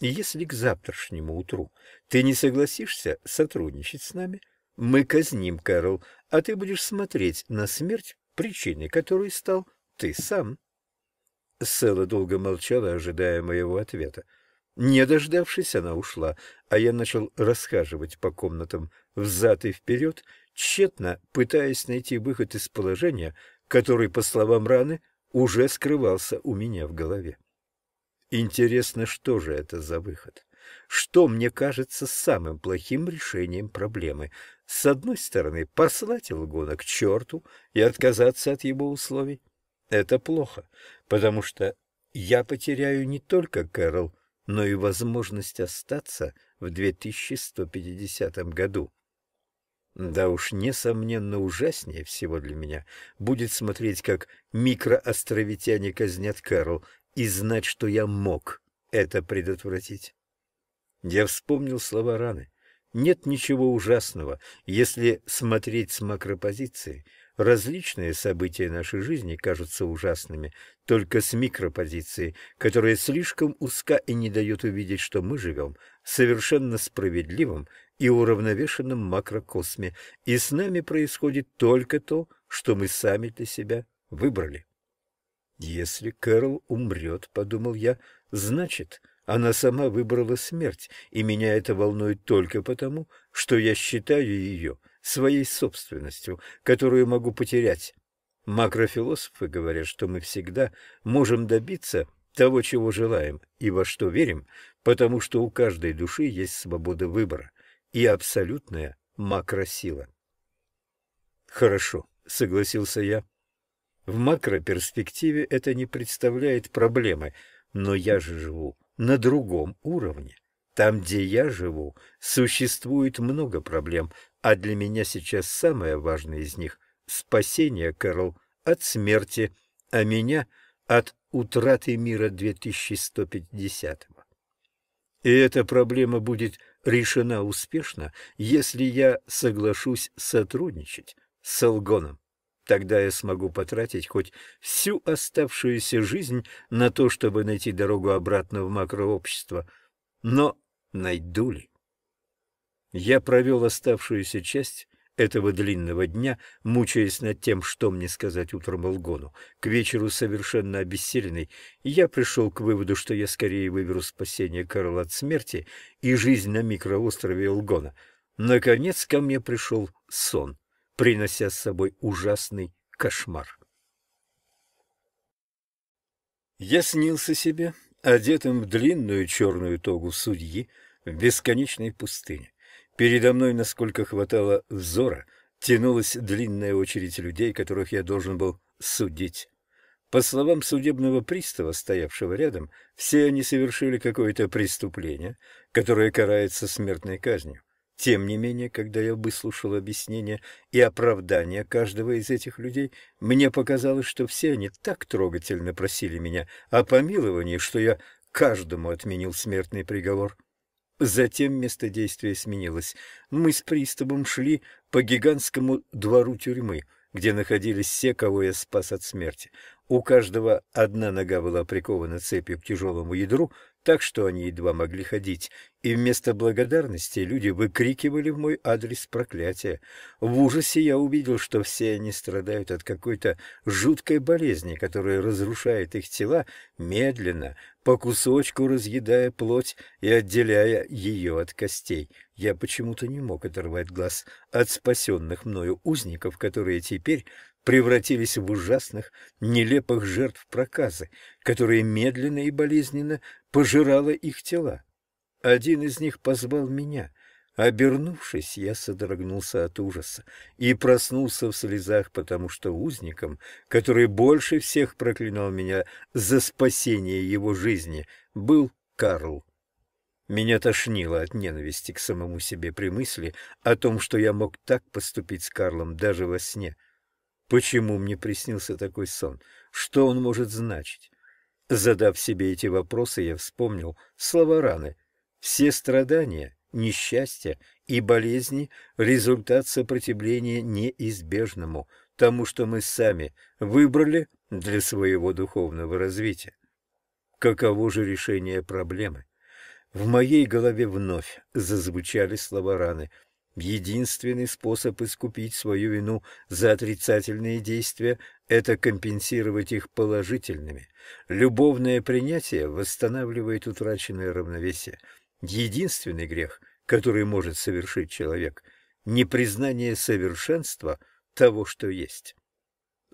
если к завтрашнему утру ты не согласишься сотрудничать с нами, — мы казним, Кэрол, а ты будешь смотреть на смерть, причиной которой стал ты сам. Села долго молчала, ожидая моего ответа. Не дождавшись, она ушла, а я начал расхаживать по комнатам взад и вперед, тщетно пытаясь найти выход из положения, который, по словам Раны, уже скрывался у меня в голове. Интересно, что же это за выход? что мне кажется самым плохим решением проблемы. С одной стороны, послать Илгона к черту и отказаться от его условий — это плохо, потому что я потеряю не только Кэрол, но и возможность остаться в 2150 году. Да уж, несомненно, ужаснее всего для меня будет смотреть, как микроостровитяне казнят Кэрол, и знать, что я мог это предотвратить. Я вспомнил слова Раны. Нет ничего ужасного, если смотреть с макропозиции. Различные события нашей жизни кажутся ужасными только с микропозиции, которая слишком узка и не дает увидеть, что мы живем в совершенно справедливом и уравновешенном макрокосме, и с нами происходит только то, что мы сами для себя выбрали. «Если Кэрол умрет, — подумал я, — значит, — она сама выбрала смерть, и меня это волнует только потому, что я считаю ее своей собственностью, которую могу потерять. Макрофилософы говорят, что мы всегда можем добиться того, чего желаем и во что верим, потому что у каждой души есть свобода выбора и абсолютная макросила. Хорошо, согласился я. В макроперспективе это не представляет проблемы, но я же живу на другом уровне. Там, где я живу, существует много проблем, а для меня сейчас самое важное из них — спасение, Кэрол, от смерти, а меня — от утраты мира 2150-го. И эта проблема будет решена успешно, если я соглашусь сотрудничать с Алгоном. Тогда я смогу потратить хоть всю оставшуюся жизнь на то, чтобы найти дорогу обратно в макрообщество. Но найду ли? Я провел оставшуюся часть этого длинного дня, мучаясь над тем, что мне сказать утром Элгону. К вечеру совершенно обессиленный, я пришел к выводу, что я скорее выберу спасение Карла от смерти и жизнь на микроострове Элгона. Наконец ко мне пришел сон принося с собой ужасный кошмар. Я снился себе, одетым в длинную черную тогу судьи в бесконечной пустыне. Передо мной, насколько хватало взора, тянулась длинная очередь людей, которых я должен был судить. По словам судебного пристава, стоявшего рядом, все они совершили какое-то преступление, которое карается смертной казнью. Тем не менее, когда я выслушал объяснения и оправдания каждого из этих людей, мне показалось, что все они так трогательно просили меня о помиловании, что я каждому отменил смертный приговор. Затем место действия сменилось. Мы с приставом шли по гигантскому двору тюрьмы, где находились все, кого я спас от смерти. У каждого одна нога была прикована цепью к тяжелому ядру, так что они едва могли ходить, и вместо благодарности люди выкрикивали в мой адрес проклятия. В ужасе я увидел, что все они страдают от какой-то жуткой болезни, которая разрушает их тела медленно, по кусочку разъедая плоть и отделяя ее от костей. Я почему-то не мог оторвать глаз от спасенных мною узников, которые теперь превратились в ужасных, нелепых жертв проказы, которая медленно и болезненно пожирала их тела. Один из них позвал меня. Обернувшись, я содрогнулся от ужаса и проснулся в слезах, потому что узником, который больше всех проклинал меня за спасение его жизни, был Карл. Меня тошнило от ненависти к самому себе при мысли о том, что я мог так поступить с Карлом даже во сне. Почему мне приснился такой сон? Что он может значить? Задав себе эти вопросы, я вспомнил слова раны. Все страдания, несчастья и болезни — результат сопротивления неизбежному, тому, что мы сами выбрали для своего духовного развития. Каково же решение проблемы? В моей голове вновь зазвучали слова раны — Единственный способ искупить свою вину за отрицательные действия – это компенсировать их положительными. Любовное принятие восстанавливает утраченное равновесие. Единственный грех, который может совершить человек – непризнание совершенства того, что есть.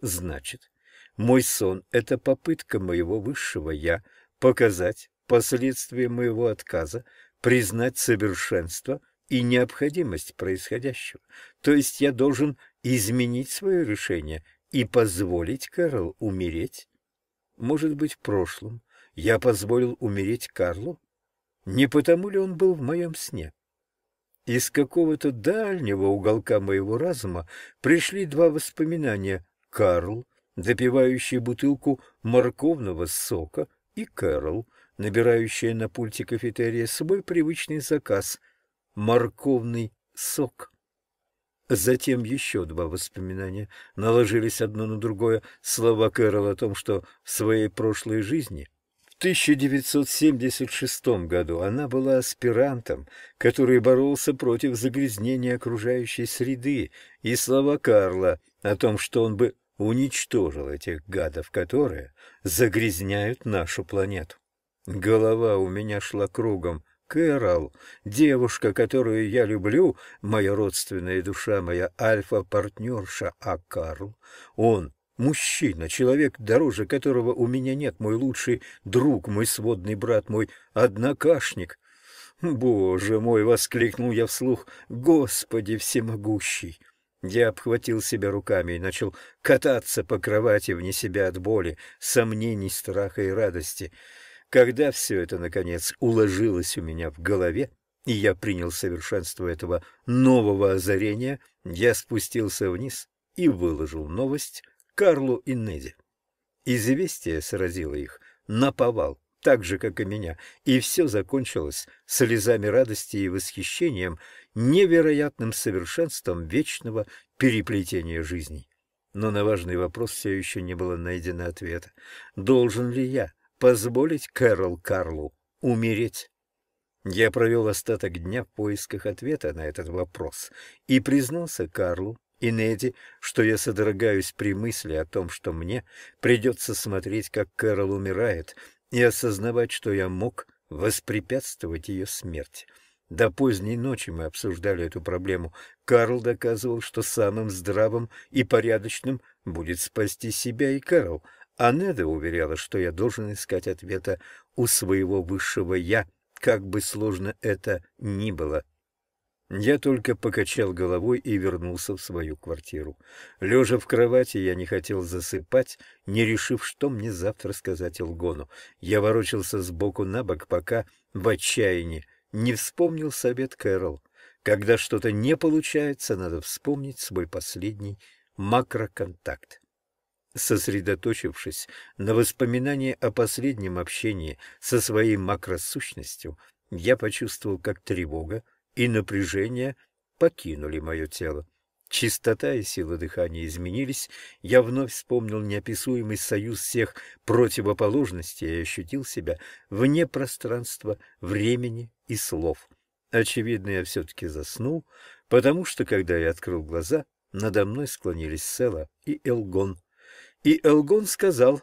Значит, мой сон – это попытка моего высшего «я» показать последствия моего отказа, признать совершенство – и необходимость происходящего. То есть я должен изменить свое решение и позволить Карл умереть. Может быть, в прошлом я позволил умереть Карлу? Не потому ли он был в моем сне? Из какого-то дальнего уголка моего разума пришли два воспоминания «Карл», допивающий бутылку морковного сока, и Кэрол, набирающая на пульте кафетерия свой привычный заказ морковный сок. Затем еще два воспоминания наложились одно на другое. Слова Кэрол о том, что в своей прошлой жизни, в 1976 году, она была аспирантом, который боролся против загрязнения окружающей среды, и слова Карла о том, что он бы уничтожил этих гадов, которые загрязняют нашу планету. Голова у меня шла кругом. Кэрол, девушка, которую я люблю, моя родственная душа, моя альфа-партнерша, а Карл, он мужчина, человек, дороже которого у меня нет, мой лучший друг, мой сводный брат, мой однокашник. «Боже мой!» — воскликнул я вслух. «Господи всемогущий!» Я обхватил себя руками и начал кататься по кровати вне себя от боли, сомнений, страха и радости. Когда все это, наконец, уложилось у меня в голове, и я принял совершенство этого нового озарения, я спустился вниз и выложил новость Карлу и Неди. Известие сразило их, наповал, так же, как и меня, и все закончилось слезами радости и восхищением, невероятным совершенством вечного переплетения жизней. Но на важный вопрос все еще не было найдено ответа. Должен ли я позволить Кэрол Карлу умереть. Я провел остаток дня в поисках ответа на этот вопрос и признался Карлу и Неди, что я содрогаюсь при мысли о том, что мне придется смотреть, как Кэрол умирает, и осознавать, что я мог воспрепятствовать ее смерти. До поздней ночи мы обсуждали эту проблему. Карл доказывал, что самым здравым и порядочным будет спасти себя и Кэрол — Анеда уверяла, что я должен искать ответа у своего высшего «я», как бы сложно это ни было. Я только покачал головой и вернулся в свою квартиру. Лежа в кровати, я не хотел засыпать, не решив, что мне завтра сказать Илгону. Я ворочался сбоку на бок, пока в отчаянии не вспомнил совет Кэрол. Когда что-то не получается, надо вспомнить свой последний макроконтакт сосредоточившись на воспоминании о последнем общении со своей макросущностью, я почувствовал, как тревога и напряжение покинули мое тело. Чистота и сила дыхания изменились, я вновь вспомнил неописуемый союз всех противоположностей и ощутил себя вне пространства, времени и слов. Очевидно, я все-таки заснул, потому что, когда я открыл глаза, надо мной склонились Села и Элгон. И Элгон сказал,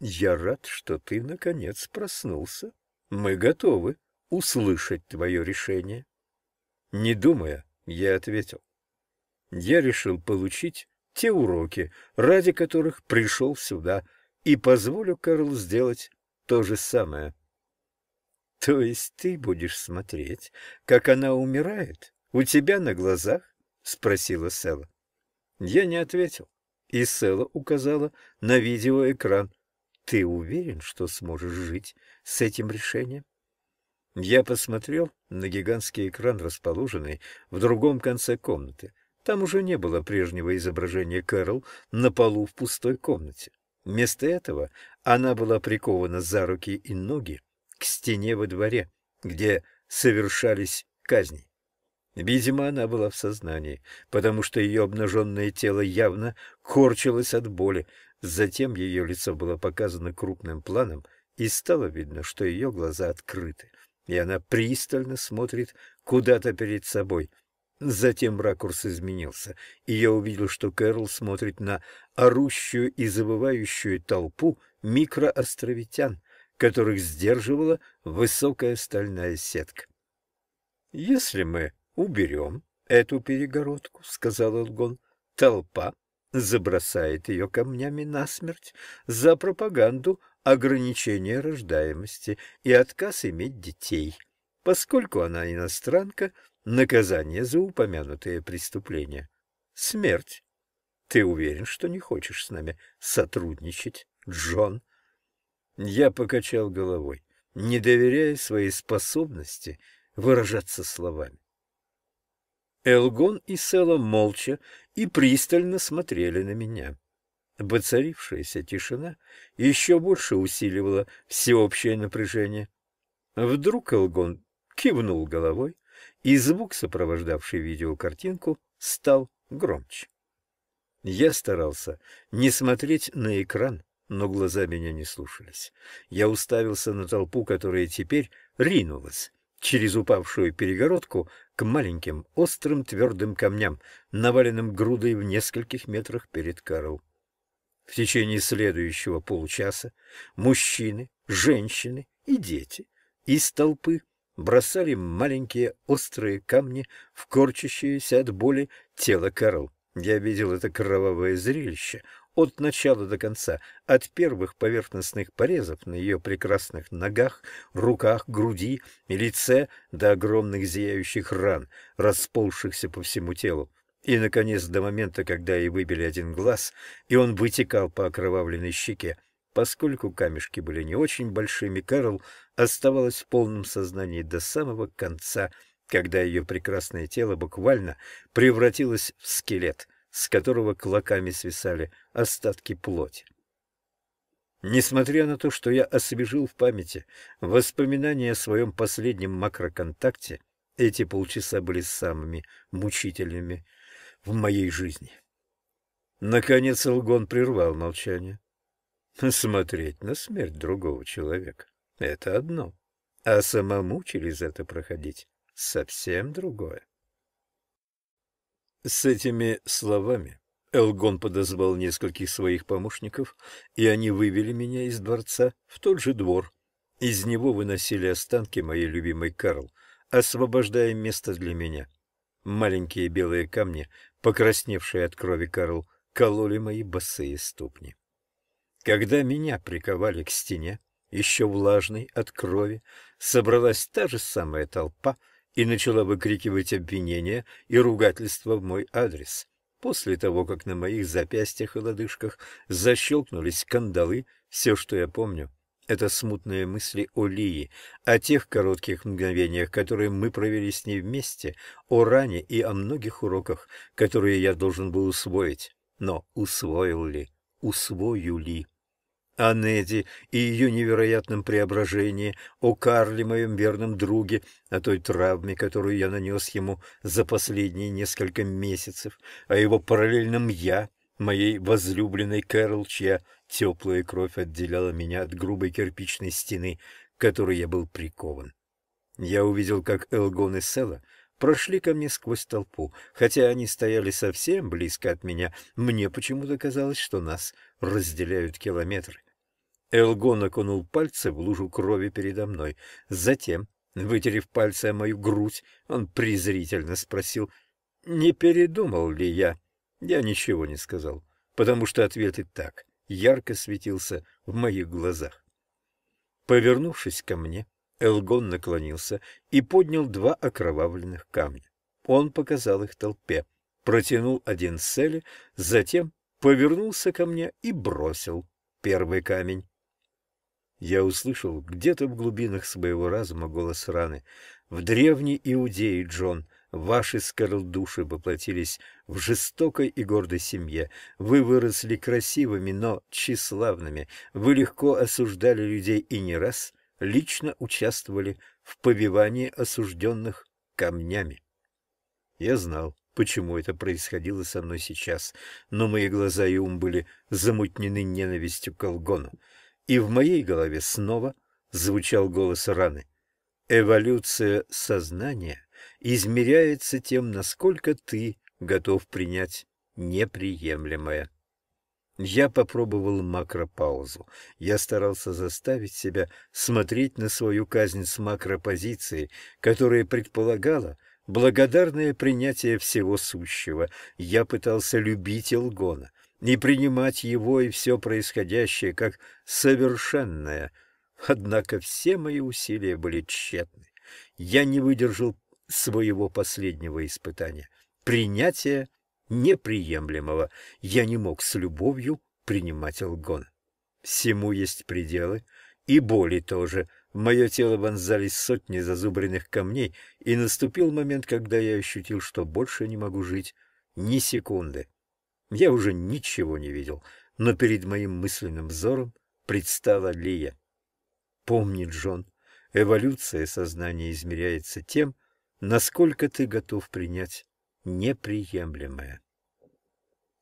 «Я рад, что ты, наконец, проснулся. Мы готовы услышать твое решение». «Не думая», — я ответил, — «я решил получить те уроки, ради которых пришел сюда, и позволю Карлу сделать то же самое». «То есть ты будешь смотреть, как она умирает? У тебя на глазах?» — спросила Села. Я не ответил. И Села указала на видеоэкран. «Ты уверен, что сможешь жить с этим решением?» Я посмотрел на гигантский экран, расположенный в другом конце комнаты. Там уже не было прежнего изображения Кэрол на полу в пустой комнате. Вместо этого она была прикована за руки и ноги к стене во дворе, где совершались казни. Видимо, она была в сознании, потому что ее обнаженное тело явно корчилось от боли. Затем ее лицо было показано крупным планом, и стало видно, что ее глаза открыты, и она пристально смотрит куда-то перед собой. Затем ракурс изменился, и я увидел, что Кэрол смотрит на орущую и забывающую толпу микроостровитян, которых сдерживала высокая стальная сетка. Если мы уберем эту перегородку, — сказал Элгон. Толпа забросает ее камнями насмерть за пропаганду ограничения рождаемости и отказ иметь детей. Поскольку она иностранка, наказание за упомянутые преступления — смерть. Ты уверен, что не хочешь с нами сотрудничать, Джон? Я покачал головой, не доверяя своей способности выражаться словами. Элгон и Села молча и пристально смотрели на меня. Воцарившаяся тишина еще больше усиливала всеобщее напряжение. Вдруг Элгон кивнул головой, и звук, сопровождавший видеокартинку, стал громче. Я старался не смотреть на экран, но глаза меня не слушались. Я уставился на толпу, которая теперь ринулась через упавшую перегородку к маленьким острым твердым камням, наваленным грудой в нескольких метрах перед Карл. В течение следующего получаса мужчины, женщины и дети из толпы бросали маленькие острые камни в корчащееся от боли тело Карл. Я видел это кровавое зрелище от начала до конца, от первых поверхностных порезов на ее прекрасных ногах, руках, груди и лице до огромных зияющих ран, расползшихся по всему телу. И, наконец, до момента, когда ей выбили один глаз, и он вытекал по окровавленной щеке. Поскольку камешки были не очень большими, Карл оставалась в полном сознании до самого конца, когда ее прекрасное тело буквально превратилось в скелет — с которого клоками свисали остатки плоти. Несмотря на то, что я освежил в памяти воспоминания о своем последнем макроконтакте, эти полчаса были самыми мучительными в моей жизни. Наконец Лгон прервал молчание. Смотреть на смерть другого человека — это одно, а самому через это проходить — совсем другое. С этими словами Элгон подозвал нескольких своих помощников, и они вывели меня из дворца в тот же двор. Из него выносили останки моей любимой Карл, освобождая место для меня. Маленькие белые камни, покрасневшие от крови Карл, кололи мои босые ступни. Когда меня приковали к стене, еще влажной от крови, собралась та же самая толпа — и начала выкрикивать обвинения и ругательства в мой адрес. После того, как на моих запястьях и лодыжках защелкнулись кандалы, все, что я помню, это смутные мысли о Лии, о тех коротких мгновениях, которые мы провели с ней вместе, о ране и о многих уроках, которые я должен был усвоить. Но усвоил ли? Усвою ли? о Неди и ее невероятном преображении, о Карле, моем верном друге, о той травме, которую я нанес ему за последние несколько месяцев, о его параллельном «я», моей возлюбленной Кэрол, чья теплая кровь отделяла меня от грубой кирпичной стены, к которой я был прикован. Я увидел, как Элгон и Села прошли ко мне сквозь толпу. Хотя они стояли совсем близко от меня, мне почему-то казалось, что нас разделяют километры. Элгон окунул пальцы в лужу крови передо мной. Затем, вытерев пальцы о мою грудь, он презрительно спросил, не передумал ли я. Я ничего не сказал, потому что ответ и так ярко светился в моих глазах. Повернувшись ко мне, Элгон наклонился и поднял два окровавленных камня. Он показал их толпе, протянул один Селе, затем повернулся ко мне и бросил первый камень. Я услышал где-то в глубинах своего разума голос раны. «В древней Иудее, Джон, ваши скорлдуши воплотились в жестокой и гордой семье. Вы выросли красивыми, но тщеславными. Вы легко осуждали людей и не раз лично участвовали в побивании осужденных камнями». Я знал, почему это происходило со мной сейчас, но мои глаза и ум были замутнены ненавистью к Алгону. И в моей голове снова звучал голос раны. Эволюция сознания измеряется тем, насколько ты готов принять неприемлемое. Я попробовал макропаузу. Я старался заставить себя смотреть на свою казнь с макропозиции, которая предполагала благодарное принятие всего сущего. Я пытался любить Элгона, не принимать его и все происходящее как совершенное. Однако все мои усилия были тщетны. Я не выдержал своего последнего испытания. Принятие неприемлемого. Я не мог с любовью принимать лгон. Всему есть пределы, и боли тоже. В мое тело вонзались сотни зазубренных камней, и наступил момент, когда я ощутил, что больше не могу жить ни секунды. Я уже ничего не видел, но перед моим мысленным взором предстала Лия. Помнит Джон, эволюция сознания измеряется тем, насколько ты готов принять неприемлемое.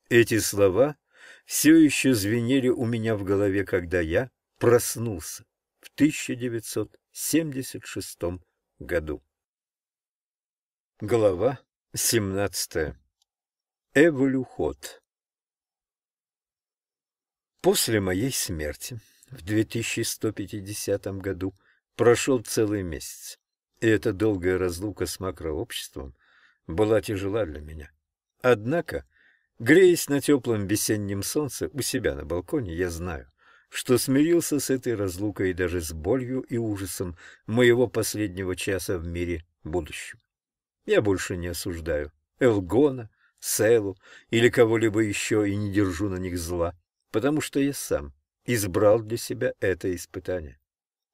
Эти слова все еще звенели у меня в голове, когда я проснулся в 1976 году. Глава 17 Эволюход. После моей смерти в 2150 году прошел целый месяц, и эта долгая разлука с макрообществом была тяжела для меня. Однако, греясь на теплом весеннем солнце у себя на балконе, я знаю, что смирился с этой разлукой даже с болью и ужасом моего последнего часа в мире будущем. Я больше не осуждаю Элгона, Селу или кого-либо еще и не держу на них зла, потому что я сам избрал для себя это испытание.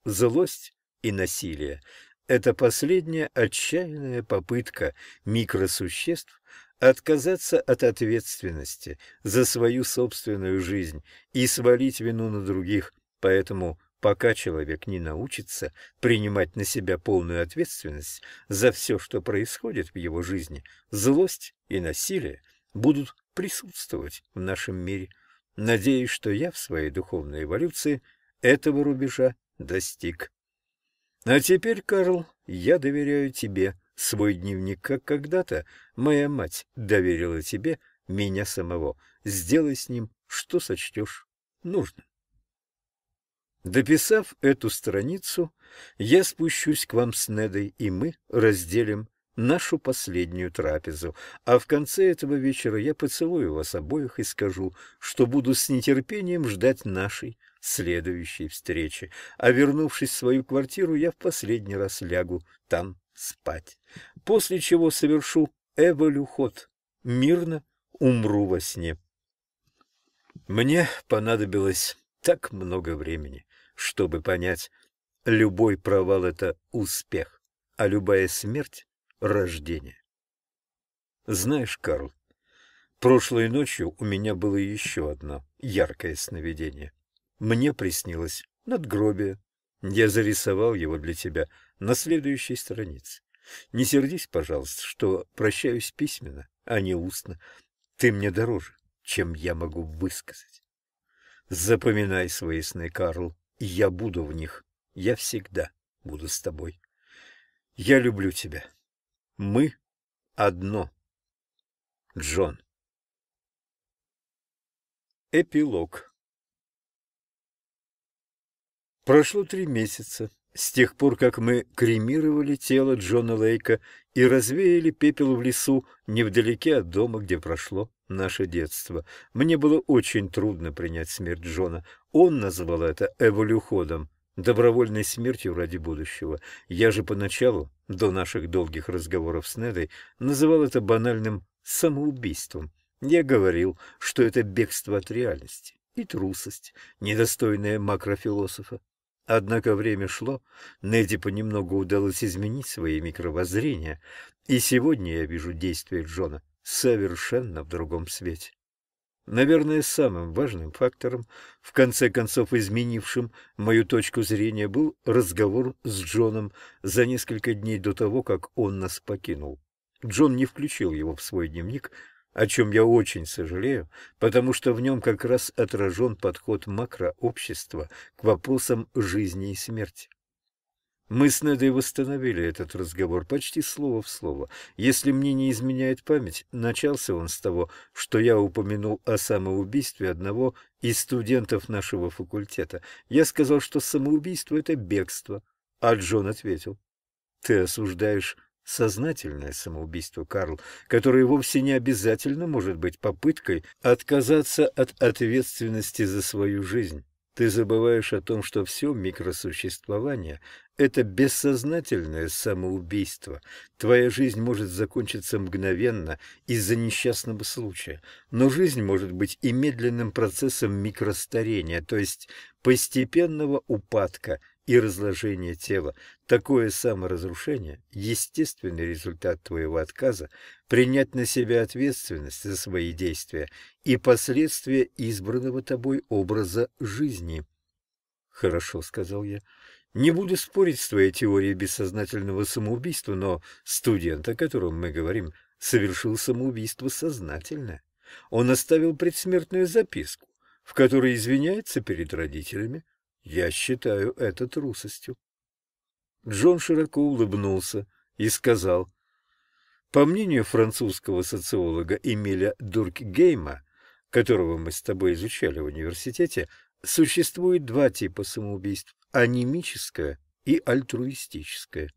Злость и насилие — это последняя отчаянная попытка микросуществ отказаться от ответственности за свою собственную жизнь и свалить вину на других, поэтому пока человек не научится принимать на себя полную ответственность за все, что происходит в его жизни, злость и насилие будут присутствовать в нашем мире. Надеюсь, что я в своей духовной эволюции этого рубежа достиг. А теперь, Карл, я доверяю тебе свой дневник, как когда-то моя мать доверила тебе меня самого. Сделай с ним, что сочтешь нужным. Дописав эту страницу, я спущусь к вам с Недой, и мы разделим нашу последнюю трапезу, а в конце этого вечера я поцелую вас обоих и скажу, что буду с нетерпением ждать нашей следующей встречи, а вернувшись в свою квартиру, я в последний раз лягу там спать, после чего совершу эволюход, мирно умру во сне. Мне понадобилось так много времени чтобы понять, любой провал — это успех, а любая смерть — рождение. Знаешь, Карл, прошлой ночью у меня было еще одно яркое сновидение. Мне приснилось надгробие. Я зарисовал его для тебя на следующей странице. Не сердись, пожалуйста, что прощаюсь письменно, а не устно. Ты мне дороже, чем я могу высказать. Запоминай свои сны, Карл я буду в них. Я всегда буду с тобой. Я люблю тебя. Мы одно. Джон. Эпилог. Прошло три месяца с тех пор, как мы кремировали тело Джона Лейка и развеяли пепел в лесу невдалеке от дома, где прошло наше детство. Мне было очень трудно принять смерть Джона. Он называл это эволюходом, добровольной смертью ради будущего. Я же поначалу, до наших долгих разговоров с Недой, называл это банальным самоубийством. Я говорил, что это бегство от реальности и трусость, недостойная макрофилософа. Однако время шло, Неди понемногу удалось изменить свои микровоззрения, и сегодня я вижу действия Джона совершенно в другом свете. Наверное, самым важным фактором, в конце концов изменившим мою точку зрения, был разговор с Джоном за несколько дней до того, как он нас покинул. Джон не включил его в свой дневник, о чем я очень сожалею, потому что в нем как раз отражен подход макрообщества к вопросам жизни и смерти. Мы с Недой восстановили этот разговор почти слово в слово. Если мне не изменяет память, начался он с того, что я упомянул о самоубийстве одного из студентов нашего факультета. Я сказал, что самоубийство — это бегство, а Джон ответил. «Ты осуждаешь сознательное самоубийство, Карл, которое вовсе не обязательно может быть попыткой отказаться от ответственности за свою жизнь». Ты забываешь о том, что все микросуществование — это бессознательное самоубийство. Твоя жизнь может закончиться мгновенно из-за несчастного случая, но жизнь может быть и медленным процессом микростарения, то есть постепенного упадка и разложение тела. Такое саморазрушение – естественный результат твоего отказа принять на себя ответственность за свои действия и последствия избранного тобой образа жизни. «Хорошо», — сказал я. «Не буду спорить с твоей теорией бессознательного самоубийства, но студент, о котором мы говорим, совершил самоубийство сознательно. Он оставил предсмертную записку, в которой извиняется перед родителями, я считаю это трусостью. Джон широко улыбнулся и сказал, «По мнению французского социолога Эмиля Дуркгейма, которого мы с тобой изучали в университете, существует два типа самоубийств – анемическое и альтруистическое.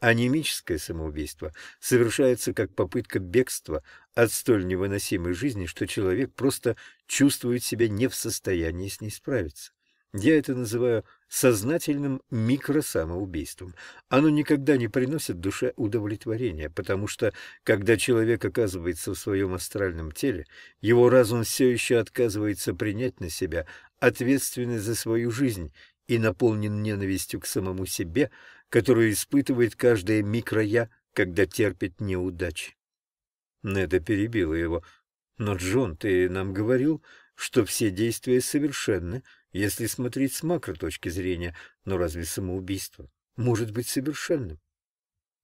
Анемическое самоубийство совершается как попытка бегства от столь невыносимой жизни, что человек просто чувствует себя не в состоянии с ней справиться. Я это называю сознательным микросамоубийством. Оно никогда не приносит душе удовлетворения, потому что, когда человек оказывается в своем астральном теле, его разум все еще отказывается принять на себя ответственность за свою жизнь и наполнен ненавистью к самому себе, которую испытывает каждое микро-я, когда терпит неудачи. Неда перебила его. «Но, Джон, ты нам говорил, что все действия совершенны, если смотреть с макроточки зрения, но разве самоубийство может быть совершенным?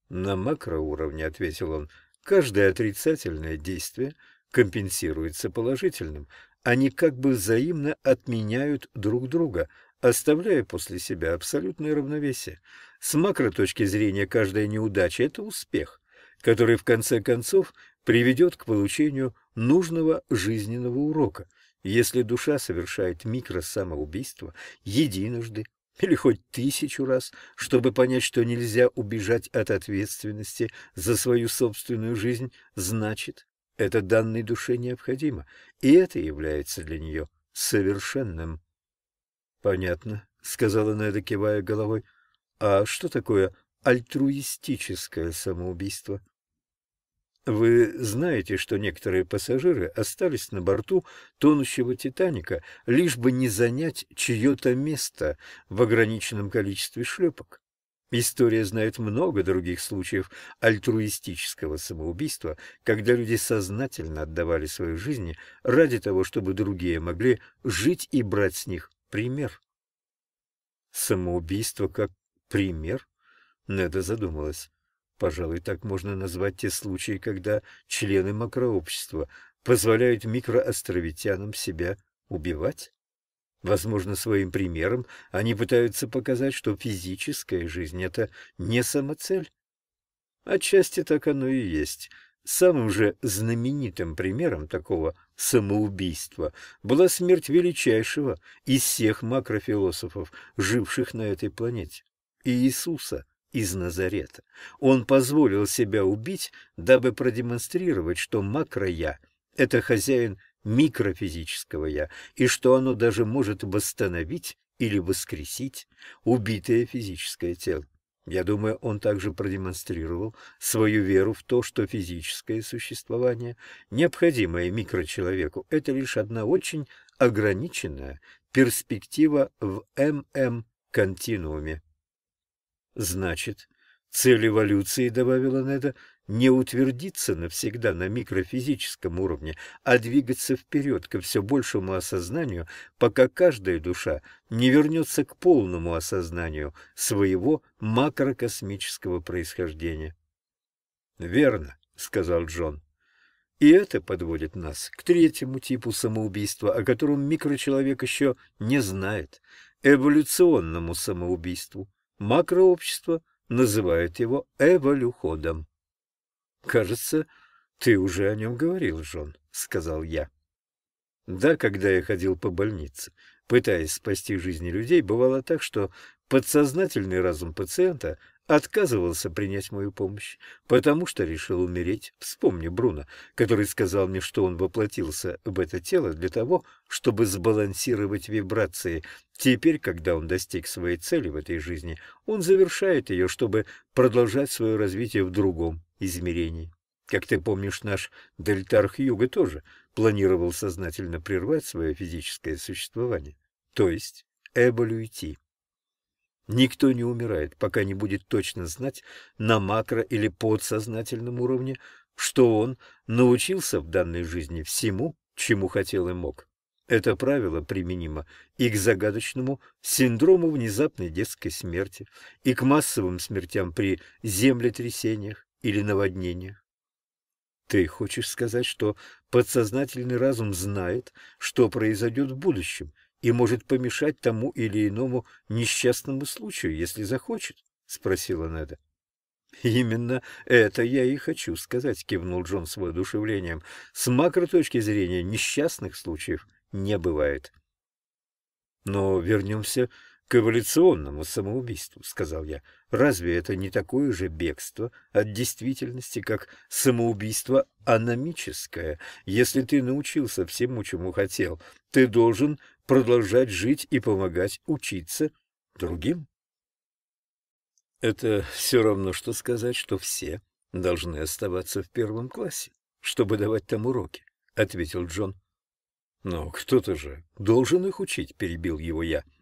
На макроуровне, ответил он, каждое отрицательное действие компенсируется положительным. Они как бы взаимно отменяют друг друга, оставляя после себя абсолютное равновесие. С макроточки зрения каждая неудача – это успех, который в конце концов приведет к получению нужного жизненного урока – если душа совершает микросамоубийство единожды или хоть тысячу раз, чтобы понять, что нельзя убежать от ответственности за свою собственную жизнь, значит, это данной душе необходимо, и это является для нее совершенным. — Понятно, — сказала Неда, кивая головой. — А что такое альтруистическое самоубийство? — вы знаете, что некоторые пассажиры остались на борту тонущего «Титаника», лишь бы не занять чье-то место в ограниченном количестве шлепок. История знает много других случаев альтруистического самоубийства, когда люди сознательно отдавали свои жизни ради того, чтобы другие могли жить и брать с них пример. Самоубийство как пример? Неда задумалась. Пожалуй, так можно назвать те случаи, когда члены макрообщества позволяют микроостровитянам себя убивать. Возможно, своим примером они пытаются показать, что физическая жизнь — это не самоцель. Отчасти так оно и есть. Самым же знаменитым примером такого самоубийства была смерть величайшего из всех макрофилософов, живших на этой планете — Иисуса — из Назарета. Он позволил себя убить, дабы продемонстрировать, что макро-я — это хозяин микрофизического «я», и что оно даже может восстановить или воскресить убитое физическое тело. Я думаю, он также продемонстрировал свою веру в то, что физическое существование, необходимое микрочеловеку, это лишь одна очень ограниченная перспектива в ММ-континууме. Значит, цель эволюции, добавила Неда, не утвердиться навсегда на микрофизическом уровне, а двигаться вперед ко все большему осознанию, пока каждая душа не вернется к полному осознанию своего макрокосмического происхождения. «Верно», — сказал Джон. И это подводит нас к третьему типу самоубийства, о котором микрочеловек еще не знает, эволюционному самоубийству. Макрообщество называет его эволюходом. «Кажется, ты уже о нем говорил, Жон», — сказал я. Да, когда я ходил по больнице, пытаясь спасти жизни людей, бывало так, что подсознательный разум пациента отказывался принять мою помощь, потому что решил умереть. Вспомни Бруно, который сказал мне, что он воплотился в это тело для того, чтобы сбалансировать вибрации. Теперь, когда он достиг своей цели в этой жизни, он завершает ее, чтобы продолжать свое развитие в другом измерении. Как ты помнишь, наш дельтарх Юга тоже планировал сознательно прервать свое физическое существование, то есть эболюйти. Никто не умирает, пока не будет точно знать на макро- или подсознательном уровне, что он научился в данной жизни всему, чему хотел и мог. Это правило применимо и к загадочному синдрому внезапной детской смерти, и к массовым смертям при землетрясениях или наводнениях. Ты хочешь сказать, что подсознательный разум знает, что произойдет в будущем, и может помешать тому или иному несчастному случаю, если захочет? — спросила Неда. — Именно это я и хочу сказать, — кивнул Джон с воодушевлением. — С макроточки зрения несчастных случаев не бывает. — Но вернемся к эволюционному самоубийству, — сказал я. Разве это не такое же бегство от действительности, как самоубийство аномическое? Если ты научился всему, чему хотел, ты должен продолжать жить и помогать учиться другим. Это все равно, что сказать, что все должны оставаться в первом классе, чтобы давать там уроки, — ответил Джон. — Но кто-то же должен их учить, — перебил его я. —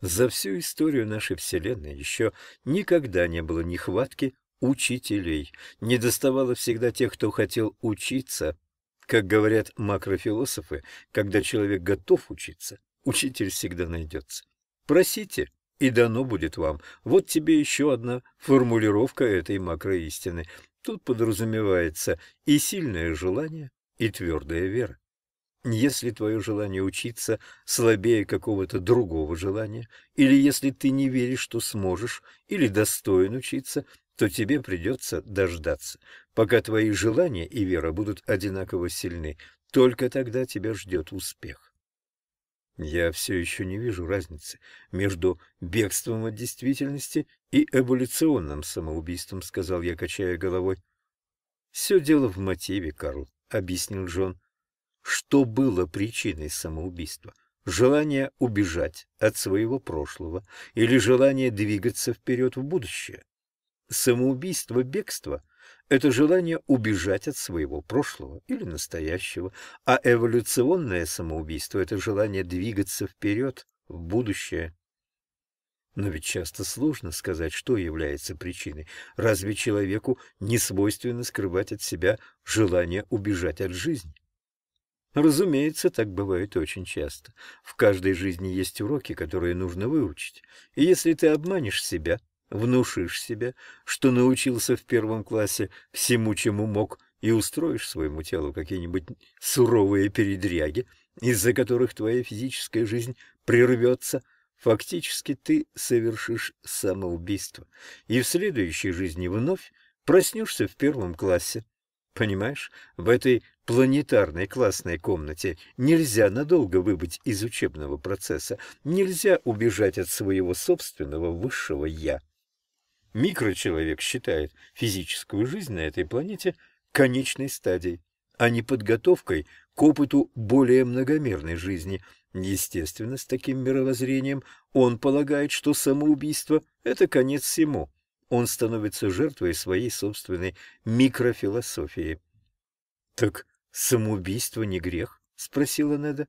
за всю историю нашей Вселенной еще никогда не было нехватки учителей. Не доставало всегда тех, кто хотел учиться. Как говорят макрофилософы, когда человек готов учиться, учитель всегда найдется. Просите, и дано будет вам. Вот тебе еще одна формулировка этой макроистины. Тут подразумевается и сильное желание, и твердая вера. Если твое желание учиться слабее какого-то другого желания, или если ты не веришь, что сможешь или достоин учиться, то тебе придется дождаться, пока твои желания и вера будут одинаково сильны. Только тогда тебя ждет успех. Я все еще не вижу разницы между бегством от действительности и эволюционным самоубийством, сказал я, качая головой. Все дело в мотиве, Карл, объяснил Джон. Что было причиной самоубийства? Желание убежать от своего прошлого или желание двигаться вперед в будущее? Самоубийство, бегство – это желание убежать от своего прошлого или настоящего, а эволюционное самоубийство – это желание двигаться вперед в будущее. Но ведь часто сложно сказать, что является причиной. Разве человеку не свойственно скрывать от себя желание убежать от жизни? Разумеется, так бывает очень часто. В каждой жизни есть уроки, которые нужно выучить. И если ты обманешь себя, внушишь себя, что научился в первом классе всему, чему мог, и устроишь своему телу какие-нибудь суровые передряги, из-за которых твоя физическая жизнь прервется, фактически ты совершишь самоубийство. И в следующей жизни вновь проснешься в первом классе, Понимаешь, в этой планетарной классной комнате нельзя надолго выбыть из учебного процесса, нельзя убежать от своего собственного высшего «я». Микрочеловек считает физическую жизнь на этой планете конечной стадией, а не подготовкой к опыту более многомерной жизни. Естественно, с таким мировоззрением он полагает, что самоубийство – это конец всему – он становится жертвой своей собственной микрофилософии. — Так самоубийство не грех? — спросила Неда.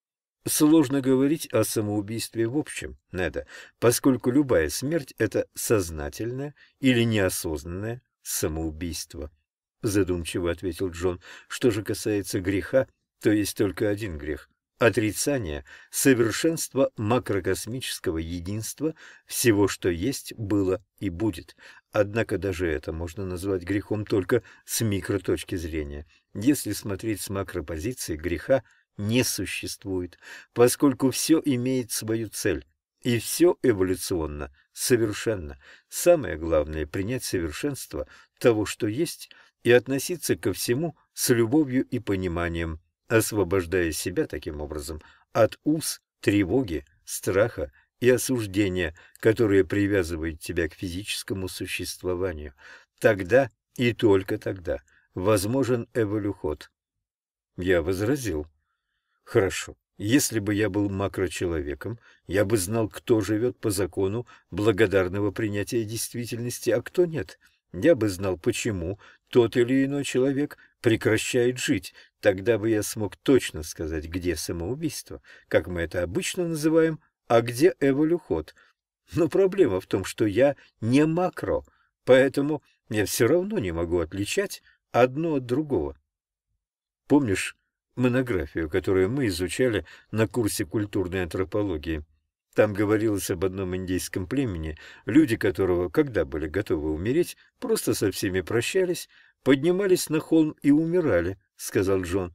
— Сложно говорить о самоубийстве в общем, Неда, поскольку любая смерть — это сознательное или неосознанное самоубийство. — задумчиво ответил Джон. — Что же касается греха, то есть только один грех отрицание совершенства макрокосмического единства всего, что есть, было и будет. Однако даже это можно назвать грехом только с микроточки зрения. Если смотреть с макропозиции, греха не существует, поскольку все имеет свою цель. И все эволюционно, совершенно. Самое главное – принять совершенство того, что есть, и относиться ко всему с любовью и пониманием – освобождая себя таким образом от уз, тревоги, страха и осуждения, которые привязывают тебя к физическому существованию. Тогда и только тогда возможен эволюход. Я возразил. Хорошо, если бы я был макрочеловеком, я бы знал, кто живет по закону благодарного принятия действительности, а кто нет. Я бы знал, почему тот или иной человек прекращает жить, Тогда бы я смог точно сказать, где самоубийство, как мы это обычно называем, а где эволюход. Но проблема в том, что я не макро, поэтому я все равно не могу отличать одно от другого. Помнишь монографию, которую мы изучали на курсе культурной антропологии? Там говорилось об одном индейском племени, люди которого, когда были готовы умереть, просто со всеми прощались, поднимались на холм и умирали, сказал Джон.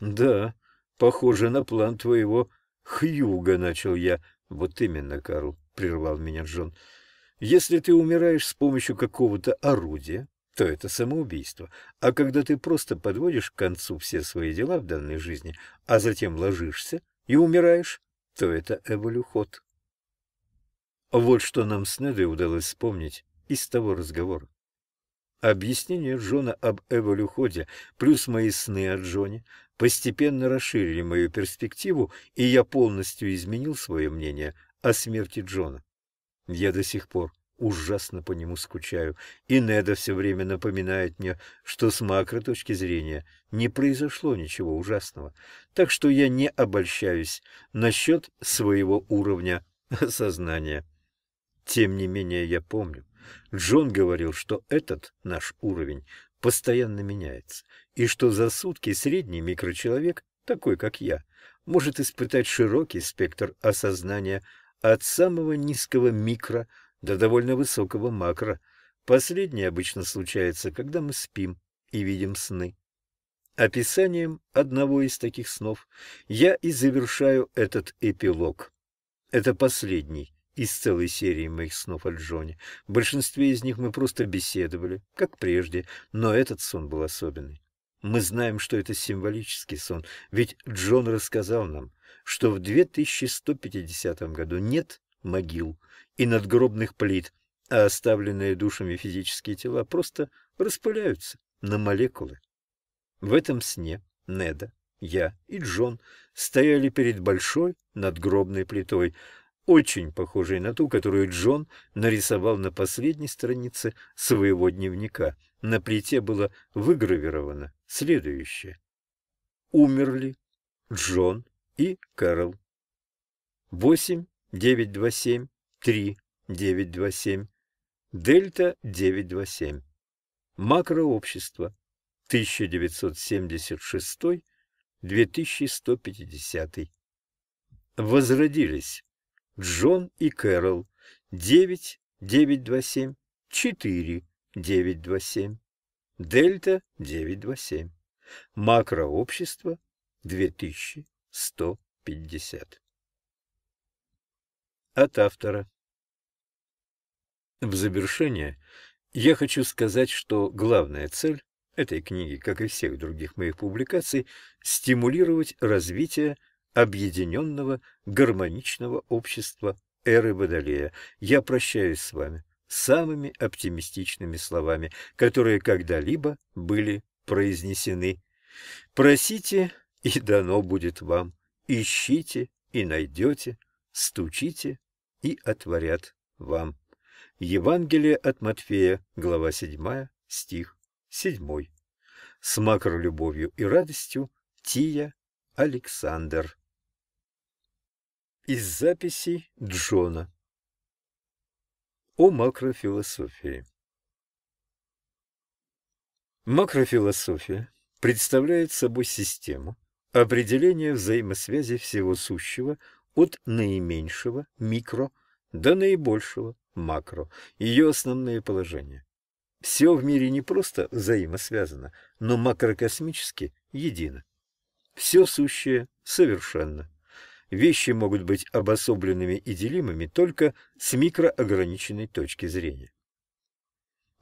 Да, похоже на план твоего Хьюга, начал я. Вот именно, Карл, прервал меня Джон. Если ты умираешь с помощью какого-то орудия, то это самоубийство. А когда ты просто подводишь к концу все свои дела в данной жизни, а затем ложишься и умираешь, то это эволюход. Вот что нам с Недой удалось вспомнить из того разговора. Объяснение Джона об Эволюходе плюс мои сны о Джоне постепенно расширили мою перспективу, и я полностью изменил свое мнение о смерти Джона. Я до сих пор ужасно по нему скучаю, и Неда все время напоминает мне, что с макро точки зрения не произошло ничего ужасного, так что я не обольщаюсь насчет своего уровня сознания. Тем не менее я помню, Джон говорил, что этот наш уровень постоянно меняется, и что за сутки средний микрочеловек, такой как я, может испытать широкий спектр осознания от самого низкого микро до довольно высокого макро. Последнее обычно случается, когда мы спим и видим сны. Описанием одного из таких снов я и завершаю этот эпилог. Это последний из целой серии моих снов о Джоне. В большинстве из них мы просто беседовали, как прежде, но этот сон был особенный. Мы знаем, что это символический сон, ведь Джон рассказал нам, что в 2150 году нет могил и надгробных плит, а оставленные душами физические тела просто распыляются на молекулы. В этом сне Неда, я и Джон стояли перед большой надгробной плитой, очень похожей на ту, которую Джон нарисовал на последней странице своего дневника. На плите было выгравировано следующее. Умерли Джон и Кэрол. 8 927 3 927 Дельта 927 Макрообщество 1976 2150 Возродились Джон и Кэрол. 9 927 4 927. Дельта 927. Макрообщество 2150. От автора. В завершение я хочу сказать, что главная цель этой книги, как и всех других моих публикаций, стимулировать развитие объединенного гармоничного общества эры Водолея. Я прощаюсь с вами самыми оптимистичными словами, которые когда-либо были произнесены. Просите, и дано будет вам. Ищите, и найдете. Стучите, и отворят вам. Евангелие от Матфея, глава 7, стих 7. С макролюбовью и радостью Тия Александр. Из записей Джона О макрофилософии Макрофилософия представляет собой систему определения взаимосвязи всего сущего от наименьшего микро до наибольшего макро, ее основные положения. Все в мире не просто взаимосвязано, но макрокосмически едино. Все сущее совершенно вещи могут быть обособленными и делимыми только с микроограниченной точки зрения.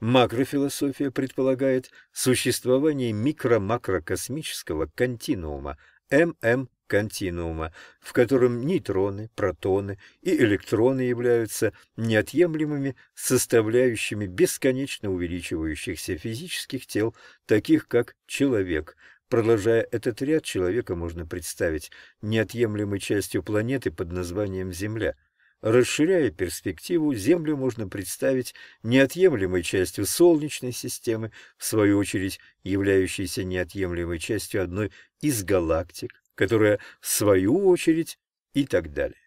Макрофилософия предполагает существование микро-макрокосмического континуума, ММ-континуума, в котором нейтроны, протоны и электроны являются неотъемлемыми составляющими бесконечно увеличивающихся физических тел, таких как человек, Продолжая этот ряд, человека можно представить неотъемлемой частью планеты под названием Земля. Расширяя перспективу, Землю можно представить неотъемлемой частью Солнечной системы, в свою очередь являющейся неотъемлемой частью одной из галактик, которая в свою очередь и так далее.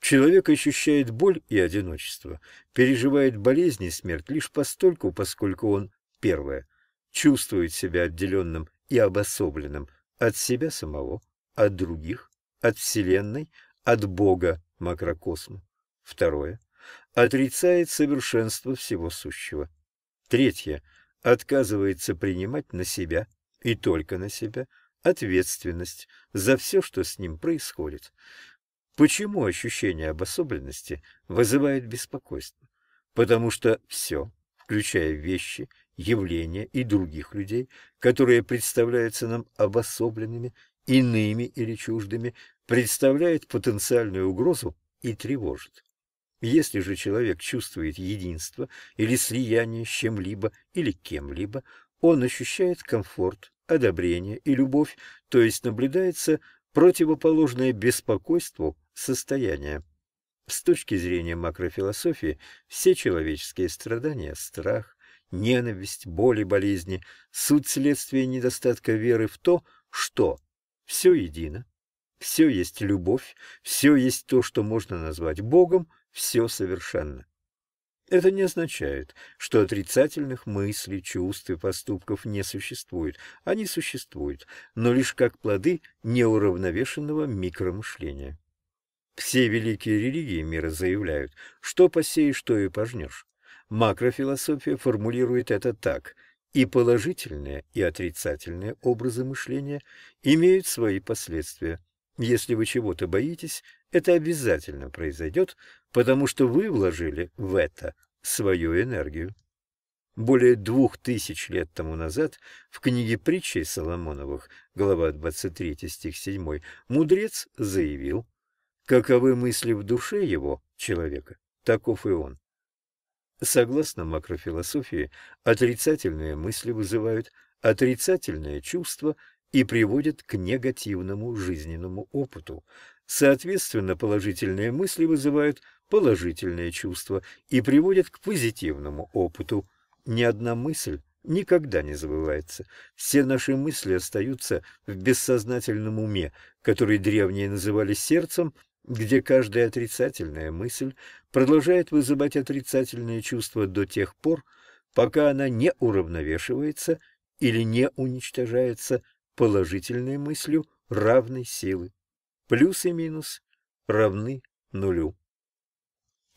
Человек ощущает боль и одиночество, переживает болезни и смерть лишь постольку, поскольку он, первое – чувствует себя отделенным и обособленным от себя самого, от других, от Вселенной, от Бога макрокосма. Второе. Отрицает совершенство всего сущего. Третье. Отказывается принимать на себя и только на себя ответственность за все, что с ним происходит. Почему ощущение обособленности вызывает беспокойство? Потому что все, включая вещи явления и других людей, которые представляются нам обособленными, иными или чуждыми, представляет потенциальную угрозу и тревожит. Если же человек чувствует единство или слияние с чем-либо или кем-либо, он ощущает комфорт, одобрение и любовь, то есть наблюдается противоположное беспокойству состояние. С точки зрения макрофилософии, все человеческие страдания – страх, ненависть, боль и болезни, суть следствия недостатка веры в то, что все едино, все есть любовь, все есть то, что можно назвать Богом, все совершенно. Это не означает, что отрицательных мыслей, чувств и поступков не существует. Они существуют, но лишь как плоды неуравновешенного микромышления. Все великие религии мира заявляют, что посеешь, то и пожнешь. Макрофилософия формулирует это так – и положительные, и отрицательные образы мышления имеют свои последствия. Если вы чего-то боитесь, это обязательно произойдет, потому что вы вложили в это свою энергию. Более двух тысяч лет тому назад в книге притчей Соломоновых, глава 23, стих 7, мудрец заявил, каковы мысли в душе его, человека, таков и он. Согласно макрофилософии, отрицательные мысли вызывают отрицательное чувство и приводят к негативному жизненному опыту. Соответственно, положительные мысли вызывают положительные чувства и приводят к позитивному опыту. Ни одна мысль никогда не забывается. Все наши мысли остаются в бессознательном уме, который древние называли сердцем, где каждая отрицательная мысль продолжает вызывать отрицательные чувства до тех пор, пока она не уравновешивается или не уничтожается положительной мыслью равной силы. Плюс и минус равны нулю.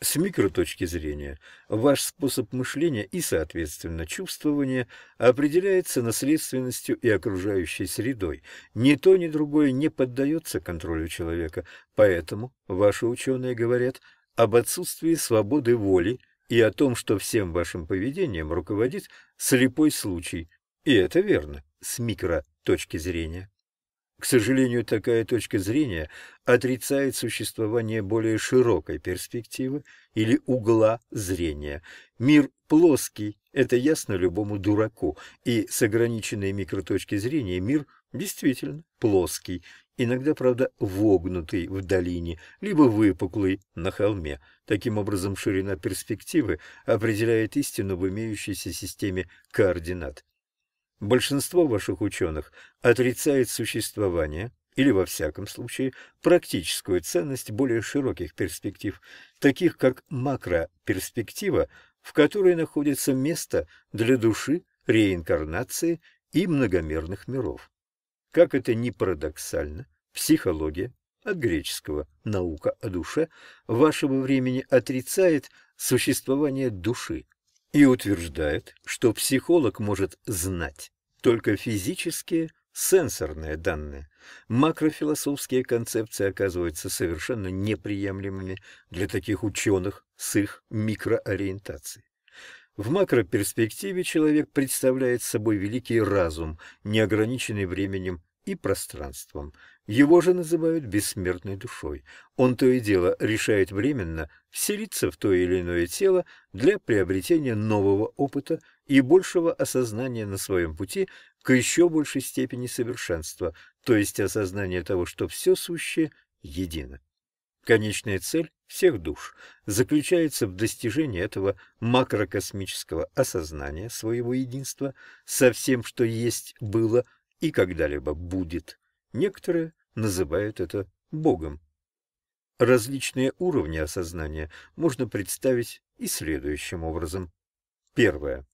С микроточки зрения ваш способ мышления и, соответственно, чувствования определяется наследственностью и окружающей средой. Ни то, ни другое не поддается контролю человека, поэтому ваши ученые говорят об отсутствии свободы воли и о том, что всем вашим поведением руководит слепой случай. И это верно с микроточки зрения. К сожалению, такая точка зрения отрицает существование более широкой перспективы или угла зрения. Мир плоский, это ясно любому дураку, и с ограниченной микроточки зрения мир действительно плоский, иногда, правда, вогнутый в долине, либо выпуклый на холме. Таким образом, ширина перспективы определяет истину в имеющейся системе координат. Большинство ваших ученых отрицает существование или, во всяком случае, практическую ценность более широких перспектив, таких как макроперспектива, в которой находится место для души, реинкарнации и многомерных миров. Как это ни парадоксально, психология, от греческого «наука о душе», вашего времени отрицает существование души, и утверждает, что психолог может знать только физические, сенсорные данные. Макрофилософские концепции оказываются совершенно неприемлемыми для таких ученых с их микроориентацией. В макроперспективе человек представляет собой великий разум, неограниченный временем и пространством – его же называют бессмертной душой. Он то и дело решает временно вселиться в то или иное тело для приобретения нового опыта и большего осознания на своем пути к еще большей степени совершенства, то есть осознания того, что все сущее едино. Конечная цель всех душ заключается в достижении этого макрокосмического осознания своего единства со всем, что есть, было и когда-либо будет. Некоторые называют это Богом. Различные уровни осознания можно представить и следующим образом. Первое.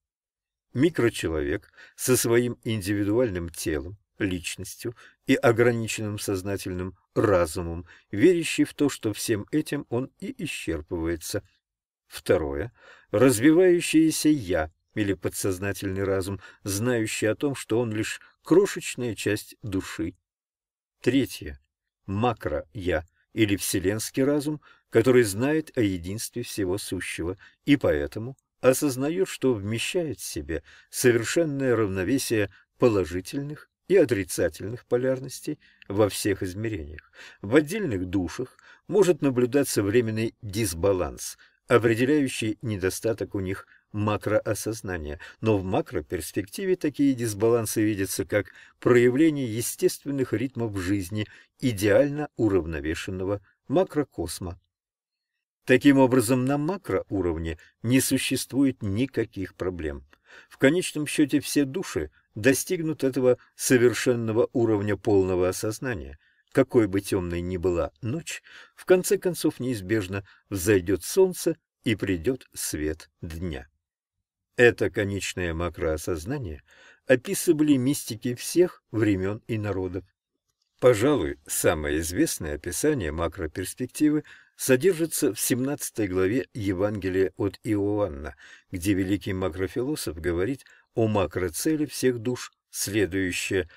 Микрочеловек со своим индивидуальным телом, личностью и ограниченным сознательным разумом, верящий в то, что всем этим он и исчерпывается. Второе. Развивающееся «я» или подсознательный разум, знающий о том, что он лишь крошечная часть души, Третье. Макро-я или вселенский разум, который знает о единстве всего сущего и поэтому осознает, что вмещает в себе совершенное равновесие положительных и отрицательных полярностей во всех измерениях. В отдельных душах может наблюдаться временный дисбаланс определяющий недостаток у них макроосознания. Но в макроперспективе такие дисбалансы видятся как проявление естественных ритмов жизни, идеально уравновешенного макрокосма. Таким образом, на макроуровне не существует никаких проблем. В конечном счете все души достигнут этого совершенного уровня полного осознания, какой бы темной ни была ночь, в конце концов неизбежно взойдет солнце и придет свет дня. Это конечное макроосознание описывали мистики всех времен и народов. Пожалуй, самое известное описание макроперспективы содержится в 17 главе Евангелия от Иоанна, где великий макрофилософ говорит о макроцели всех душ, следующее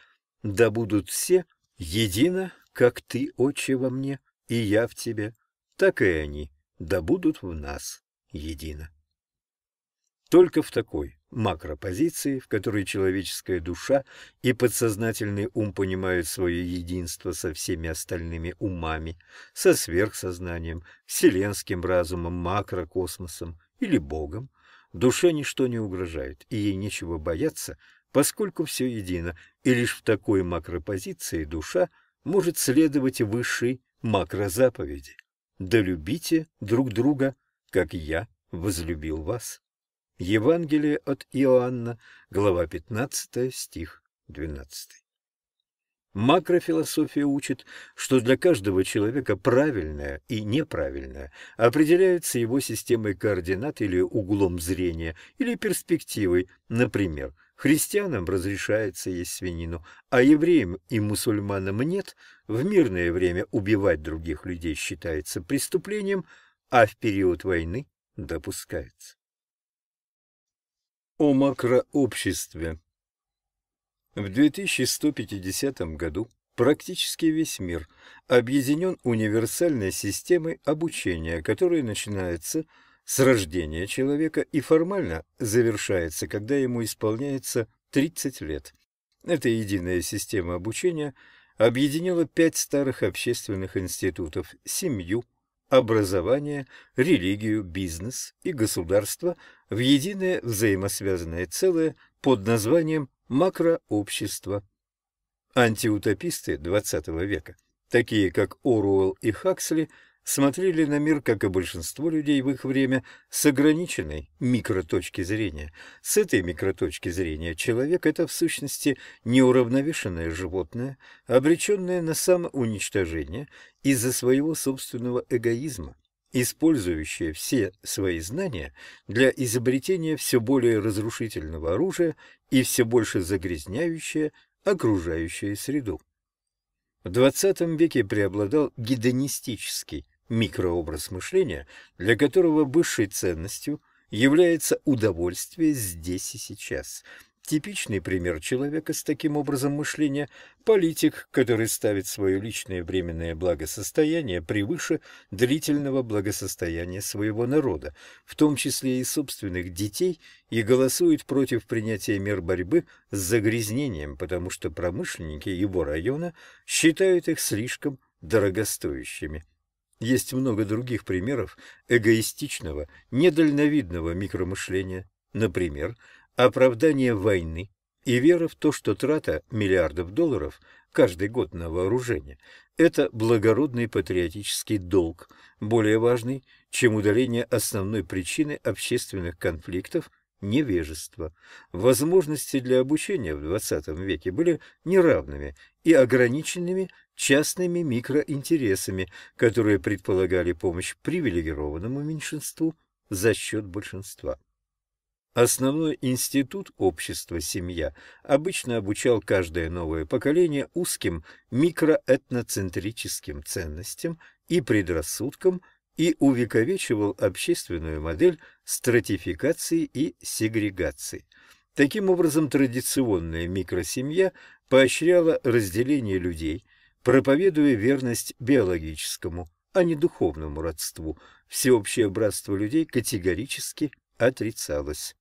«Да будут все едино как ты, отче, во мне, и я в тебе, так и они, да будут в нас едино. Только в такой макропозиции, в которой человеческая душа и подсознательный ум понимают свое единство со всеми остальными умами, со сверхсознанием, вселенским разумом, макрокосмосом или Богом, душе ничто не угрожает, и ей нечего бояться, поскольку все едино, и лишь в такой макропозиции душа может следовать высшей макрозаповеди. «Да любите друг друга, как я возлюбил вас». Евангелие от Иоанна, глава 15, стих 12. Макрофилософия учит, что для каждого человека правильное и неправильное определяются его системой координат или углом зрения, или перспективой, например – Христианам разрешается есть свинину, а евреям и мусульманам нет. В мирное время убивать других людей считается преступлением, а в период войны допускается. О макрообществе В 2150 году практически весь мир объединен универсальной системой обучения, которая начинается с с рождения человека и формально завершается, когда ему исполняется 30 лет. Эта единая система обучения объединила пять старых общественных институтов – семью, образование, религию, бизнес и государство в единое взаимосвязанное целое под названием макрообщество. Антиутописты XX века, такие как Оруэлл и Хаксли – смотрели на мир, как и большинство людей в их время, с ограниченной микроточки зрения. С этой микроточки зрения человек — это в сущности неуравновешенное животное, обреченное на самоуничтожение из-за своего собственного эгоизма использующее все свои знания для изобретения все более разрушительного оружия и все больше загрязняющее окружающую среду. В XX веке преобладал гедонистический микрообраз мышления, для которого высшей ценностью является удовольствие здесь и сейчас. Типичный пример человека с таким образом мышления – политик, который ставит свое личное временное благосостояние превыше длительного благосостояния своего народа, в том числе и собственных детей, и голосует против принятия мер борьбы с загрязнением, потому что промышленники его района считают их слишком дорогостоящими. Есть много других примеров эгоистичного, недальновидного микромышления. Например, оправдание войны и вера в то, что трата миллиардов долларов каждый год на вооружение – это благородный патриотический долг, более важный, чем удаление основной причины общественных конфликтов – невежества. Возможности для обучения в XX веке были неравными и ограниченными частными микроинтересами, которые предполагали помощь привилегированному меньшинству за счет большинства. Основной институт общества «Семья» обычно обучал каждое новое поколение узким микроэтноцентрическим ценностям и предрассудкам и увековечивал общественную модель стратификации и сегрегации. Таким образом, традиционная микросемья поощряла разделение людей проповедуя верность биологическому, а не духовному родству, всеобщее братство людей категорически отрицалось.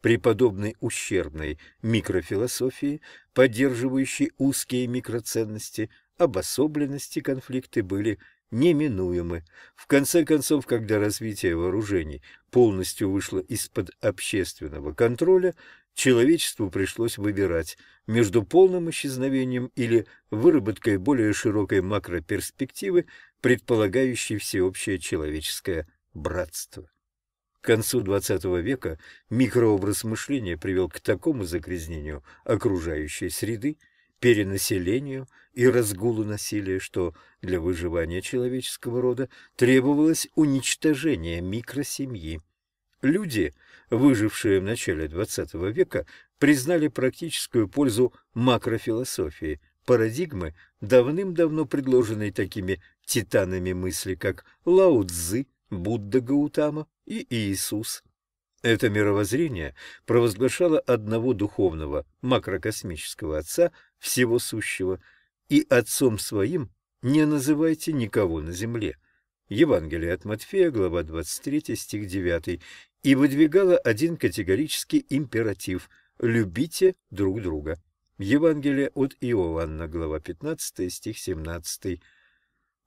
При подобной ущербной микрофилософии, поддерживающей узкие микроценности, обособленности конфликты были неминуемы. В конце концов, когда развитие вооружений полностью вышло из-под общественного контроля, человечеству пришлось выбирать между полным исчезновением или выработкой более широкой макроперспективы, предполагающей всеобщее человеческое братство. К концу XX века микрообраз мышления привел к такому загрязнению окружающей среды, перенаселению и разгулу насилия, что для выживания человеческого рода требовалось уничтожение микросемьи. Люди – выжившие в начале XX века, признали практическую пользу макрофилософии, парадигмы, давным-давно предложенной такими титанами мысли, как Лао Цзы, Будда Гаутама и Иисус. Это мировоззрение провозглашало одного духовного макрокосмического отца всего сущего, и отцом своим не называйте никого на земле. Евангелие от Матфея, глава 23, стих 9, и выдвигала один категорический императив «любите друг друга». Евангелие от Иоанна, глава 15, стих 17.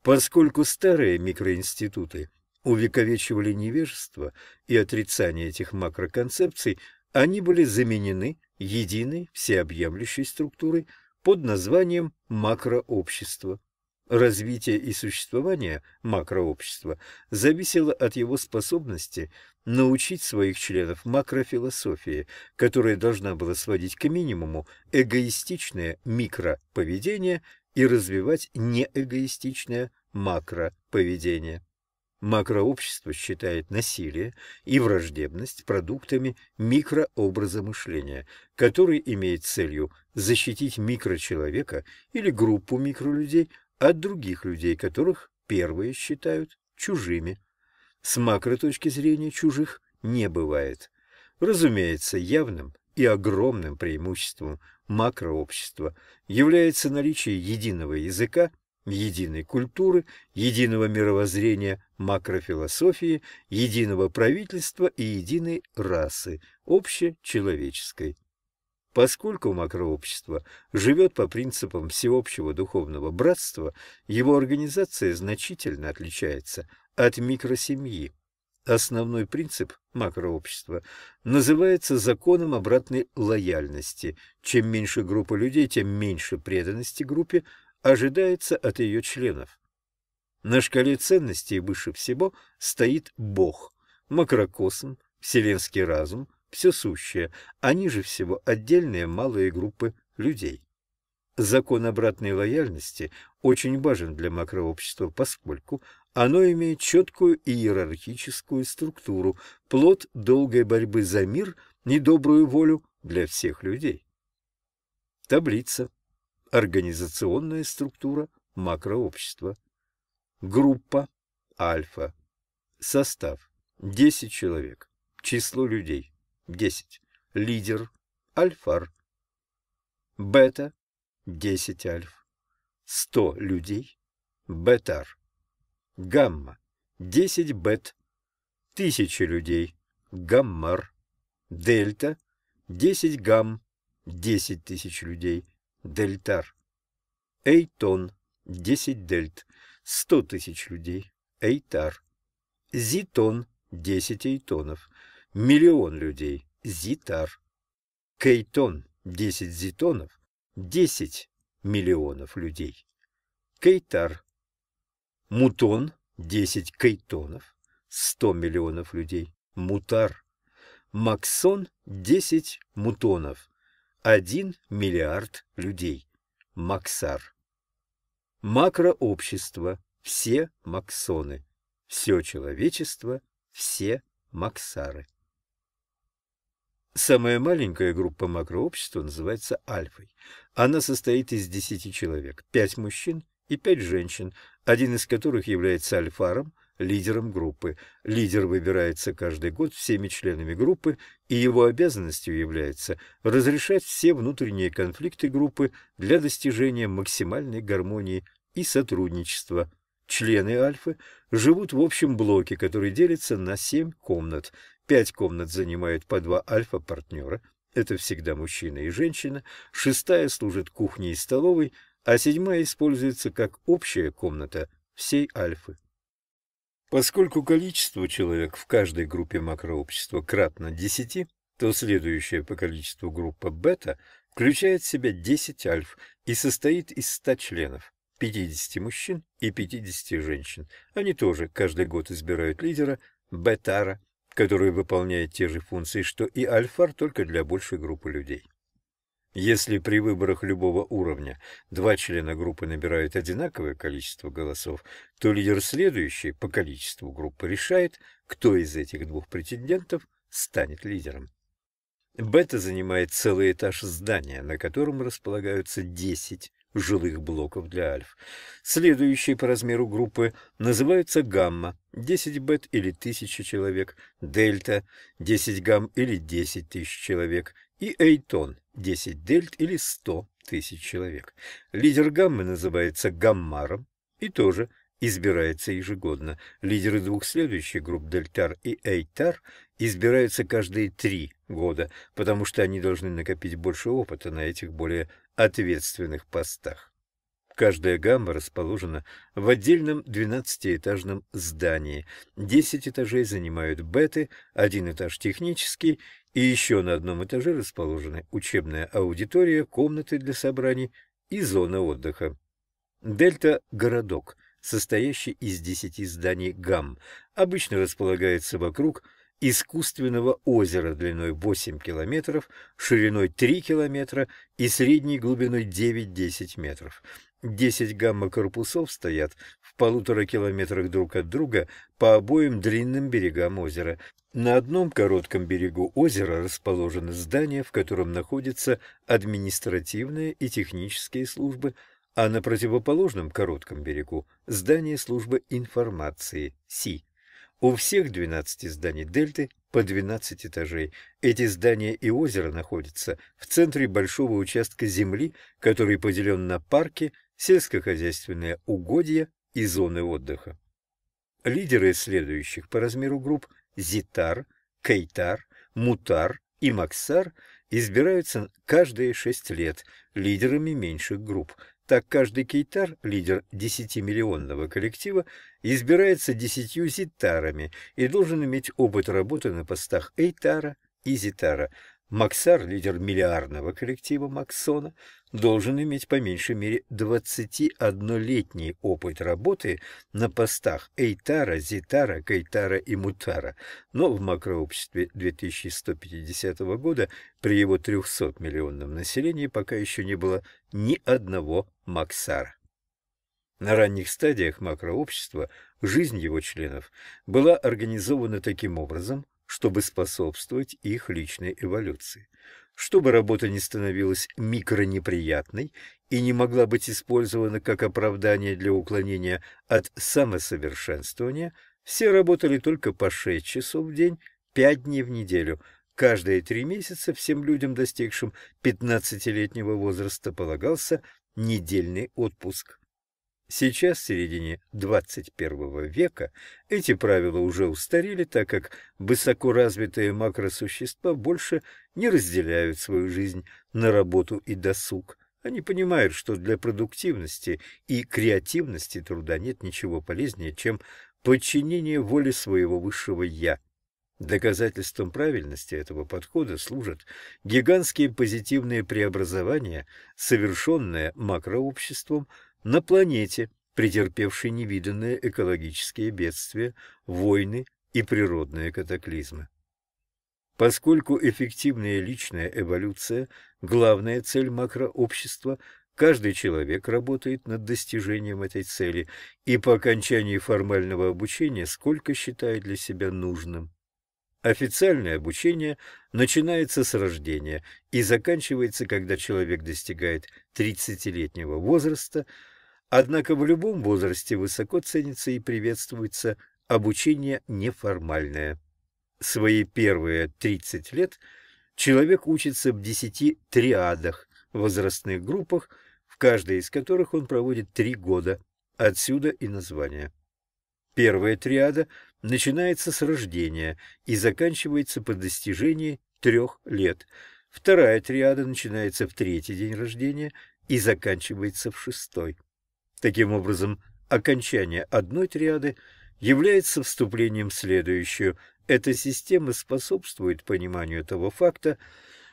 Поскольку старые микроинституты увековечивали невежество и отрицание этих макроконцепций, они были заменены единой всеобъемлющей структурой под названием макрообщество. Развитие и существование макрообщества зависело от его способности научить своих членов макрофилософии, которая должна была сводить к минимуму эгоистичное микроповедение и развивать неэгоистичное макроповедение. Макрообщество считает насилие и враждебность продуктами микрообраза мышления, который имеет целью защитить микрочеловека или группу микролюдей от других людей, которых первые считают чужими. С макроточки зрения чужих не бывает. Разумеется, явным и огромным преимуществом макрообщества является наличие единого языка, единой культуры, единого мировоззрения макрофилософии, единого правительства и единой расы, общечеловеческой. Поскольку макрообщество живет по принципам всеобщего духовного братства, его организация значительно отличается от микросемьи. Основной принцип макрообщества называется законом обратной лояльности. Чем меньше группа людей, тем меньше преданности группе ожидается от ее членов. На шкале ценностей выше всего стоит Бог, макрокосм, вселенский разум, все сущее, они же всего отдельные малые группы людей. Закон обратной лояльности очень важен для макрообщества, поскольку оно имеет четкую иерархическую структуру, плод долгой борьбы за мир и добрую волю для всех людей. Таблица. Организационная структура макрообщества. Группа. Альфа. Состав. 10 человек. Число людей. 10. Лидер Альфар. Бета 10 альф. 100 людей. Бетар. Гамма 10 бет. 1000 людей. Гаммар. Дельта 10 гам 10 тысяч людей. Дельтар. Эйтон 10 дельт. 100 тысяч людей. Эйтар. Зитон 10 эйтонов миллион людей, зитар. Кейтон – 10 зитонов, 10 миллионов людей. Кейтар. Мутон – 10 кейтонов, 100 миллионов людей. Мутар. Максон – 10 мутонов, 1 миллиард людей. Максар. Макрообщество – все максоны, все человечество – все максары. Самая маленькая группа макрообщества называется «Альфой». Она состоит из 10 человек, 5 мужчин и 5 женщин, один из которых является альфаром, лидером группы. Лидер выбирается каждый год всеми членами группы, и его обязанностью является разрешать все внутренние конфликты группы для достижения максимальной гармонии и сотрудничества. Члены Альфы живут в общем блоке, который делится на семь комнат. Пять комнат занимают по два альфа-партнера, это всегда мужчина и женщина, шестая служит кухней и столовой, а седьмая используется как общая комната всей альфы. Поскольку количество человек в каждой группе макрообщества кратно 10, то следующая по количеству группа бета включает в себя 10 альф и состоит из 100 членов, 50 мужчин и 50 женщин. Они тоже каждый год избирают лидера, бетара, который выполняет те же функции, что и альфар, только для большей группы людей. Если при выборах любого уровня два члена группы набирают одинаковое количество голосов, то лидер следующей по количеству группы решает, кто из этих двух претендентов станет лидером. Бета занимает целый этаж здания, на котором располагаются 10 жилых блоков для альф. Следующие по размеру группы называются гамма – 10 бет или 1000 человек, дельта – 10 гамм или 10 тысяч человек и эйтон – 10 дельт или 100 тысяч человек. Лидер гаммы называется гаммаром и тоже избирается ежегодно. Лидеры двух следующих групп Дельтар и Эйтар избираются каждые три года, потому что они должны накопить больше опыта на этих более ответственных постах. Каждая гамма расположена в отдельном 12-этажном здании. 10 этажей занимают беты, один этаж технический, и еще на одном этаже расположены учебная аудитория, комнаты для собраний и зона отдыха. Дельта – городок, состоящий из 10 зданий гамм, обычно располагается вокруг – искусственного озера длиной 8 километров, шириной 3 километра и средней глубиной 9-10 метров. 10 гамма-корпусов стоят в полутора километрах друг от друга по обоим длинным берегам озера. На одном коротком берегу озера расположено здание, в котором находятся административные и технические службы, а на противоположном коротком берегу – здание службы информации СИ. У всех 12 зданий дельты по 12 этажей. Эти здания и озеро находятся в центре большого участка земли, который поделен на парки, сельскохозяйственные угодья и зоны отдыха. Лидеры следующих по размеру групп Зитар, Кейтар, Мутар и Максар избираются каждые шесть лет лидерами меньших групп. Так каждый кейтар, лидер 10-миллионного коллектива, избирается десятью зитарами и должен иметь опыт работы на постах Эйтара и Зитара. Максар, лидер миллиардного коллектива Максона, должен иметь по меньшей мере 21-летний опыт работы на постах Эйтара, Зитара, Кайтара и Мутара, но в макрообществе 2150 года при его 300-миллионном населении пока еще не было ни одного Максара. На ранних стадиях макрообщества жизнь его членов была организована таким образом, чтобы способствовать их личной эволюции. Чтобы работа не становилась микронеприятной и не могла быть использована как оправдание для уклонения от самосовершенствования, все работали только по 6 часов в день, 5 дней в неделю. Каждые три месяца всем людям, достигшим 15-летнего возраста, полагался недельный отпуск. Сейчас, в середине 21 века, эти правила уже устарели, так как высокоразвитые макросущества больше не разделяют свою жизнь на работу и досуг. Они понимают, что для продуктивности и креативности труда нет ничего полезнее, чем подчинение воле своего высшего «я». Доказательством правильности этого подхода служат гигантские позитивные преобразования, совершенные макрообществом – на планете, претерпевшей невиданные экологические бедствия, войны и природные катаклизмы. Поскольку эффективная личная эволюция – главная цель макрообщества, каждый человек работает над достижением этой цели и по окончании формального обучения сколько считает для себя нужным. Официальное обучение начинается с рождения и заканчивается, когда человек достигает 30-летнего возраста – Однако в любом возрасте высоко ценится и приветствуется обучение неформальное. Свои первые 30 лет человек учится в 10 триадах, возрастных группах, в каждой из которых он проводит 3 года. Отсюда и название. Первая триада начинается с рождения и заканчивается по достижении трех лет. Вторая триада начинается в третий день рождения и заканчивается в шестой. Таким образом, окончание одной триады является вступлением в следующую. Эта система способствует пониманию того факта,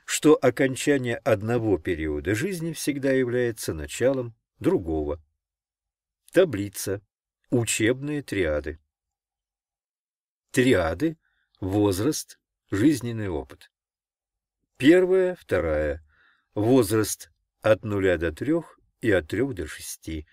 что окончание одного периода жизни всегда является началом другого. Таблица. Учебные триады. Триады. Возраст. Жизненный опыт. Первая, вторая. Возраст от 0 до 3 и от 3 до 6.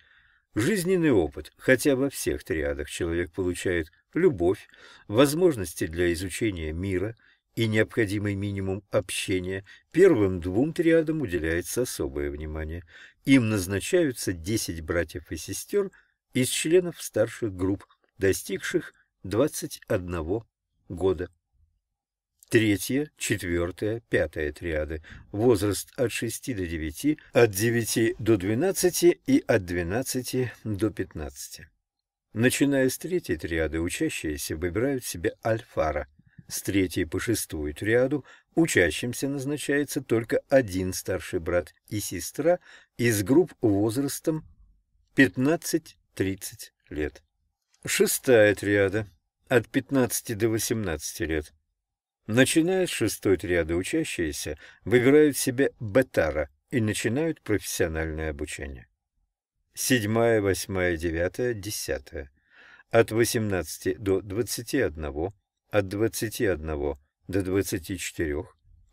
Жизненный опыт, хотя во всех триадах человек получает любовь, возможности для изучения мира и необходимый минимум общения, первым двум триадам уделяется особое внимание. Им назначаются 10 братьев и сестер из членов старших групп, достигших 21 года. Третья, четвертая, пятая триады. Возраст от 6 до 9, от 9 до 12 и от 12 до 15. Начиная с третьей триады, учащиеся выбирают себе альфара. С третьей по шестую триаду учащимся назначается только один старший брат и сестра из групп возрастом 15-30 лет. Шестая триада. От 15 до 18 лет. Начиная с шестой триады учащиеся выбирают себе бетара и начинают профессиональное обучение. Седьмая, восьмая, девятая, десятая. От 18 до 21, от 21 до 24,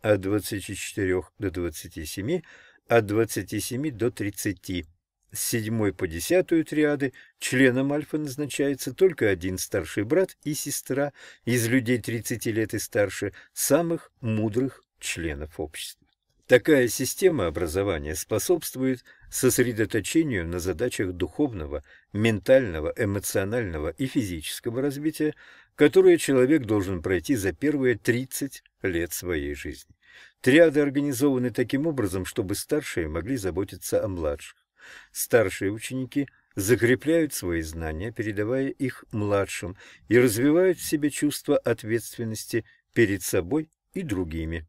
от 24 до 27, от 27 до 30. С седьмой по десятую триады членом Альфа назначается только один старший брат и сестра из людей 30 лет и старше, самых мудрых членов общества. Такая система образования способствует сосредоточению на задачах духовного, ментального, эмоционального и физического развития, которые человек должен пройти за первые 30 лет своей жизни. Триады организованы таким образом, чтобы старшие могли заботиться о младших старшие ученики закрепляют свои знания, передавая их младшим, и развивают в себе чувство ответственности перед собой и другими.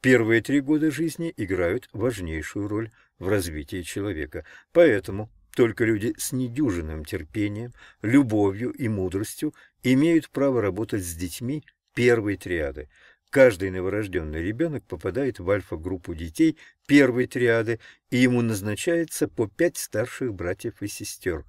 Первые три года жизни играют важнейшую роль в развитии человека, поэтому только люди с недюжинным терпением, любовью и мудростью имеют право работать с детьми первой триады – Каждый новорожденный ребенок попадает в альфа-группу детей первой триады, и ему назначается по пять старших братьев и сестер.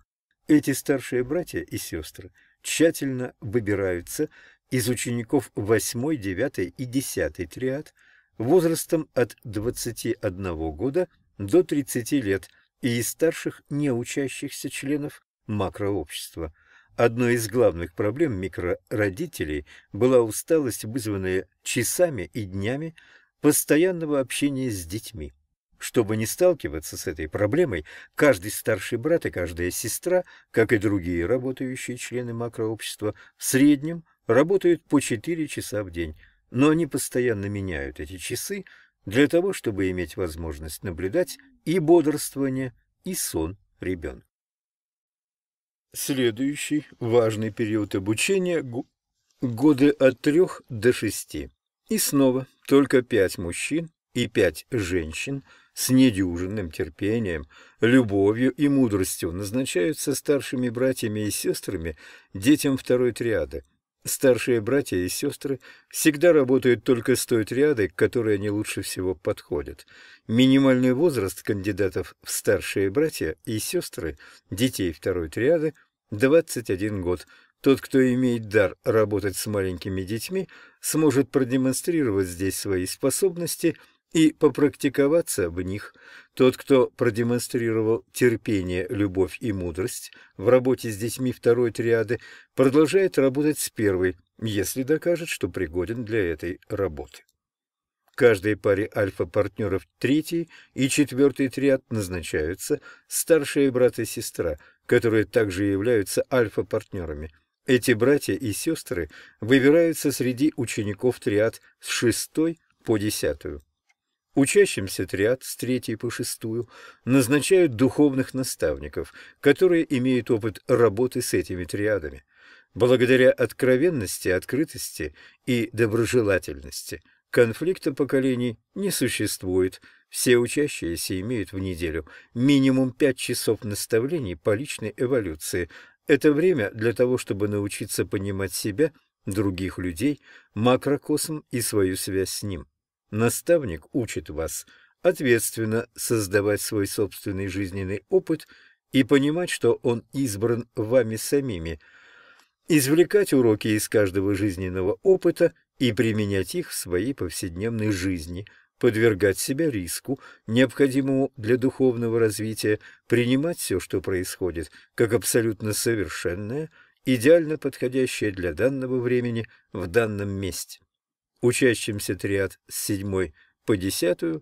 Эти старшие братья и сестры тщательно выбираются из учеников 8, 9 и 10 триад возрастом от 21 года до 30 лет и из старших неучащихся членов макрообщества – Одной из главных проблем микрородителей была усталость, вызванная часами и днями постоянного общения с детьми. Чтобы не сталкиваться с этой проблемой, каждый старший брат и каждая сестра, как и другие работающие члены макрообщества, в среднем работают по 4 часа в день, но они постоянно меняют эти часы для того, чтобы иметь возможность наблюдать и бодрствование, и сон ребенка. Следующий важный период обучения – годы от трех до шести. И снова только пять мужчин и пять женщин с недюжинным терпением, любовью и мудростью назначаются старшими братьями и сестрами детям второй триады Старшие братья и сестры всегда работают только с той триадой, к которой они лучше всего подходят. Минимальный возраст кандидатов в старшие братья и сестры, детей второй триады, 21 год. Тот, кто имеет дар работать с маленькими детьми, сможет продемонстрировать здесь свои способности – и попрактиковаться в них. Тот, кто продемонстрировал терпение, любовь и мудрость в работе с детьми второй триады, продолжает работать с первой, если докажет, что пригоден для этой работы. Каждой паре альфа-партнеров третий и четвертый триад назначаются старшие брат и сестра, которые также являются альфа-партнерами. Эти братья и сестры выбираются среди учеников триад с шестой по десятую. Учащимся триад с третьей по шестую назначают духовных наставников, которые имеют опыт работы с этими триадами. Благодаря откровенности, открытости и доброжелательности конфликта поколений не существует. Все учащиеся имеют в неделю минимум пять часов наставлений по личной эволюции. Это время для того, чтобы научиться понимать себя, других людей, макрокосм и свою связь с ним. Наставник учит вас ответственно создавать свой собственный жизненный опыт и понимать, что он избран вами самими, извлекать уроки из каждого жизненного опыта и применять их в своей повседневной жизни, подвергать себя риску, необходимому для духовного развития, принимать все, что происходит, как абсолютно совершенное, идеально подходящее для данного времени в данном месте учащимся триад с 7 по 10,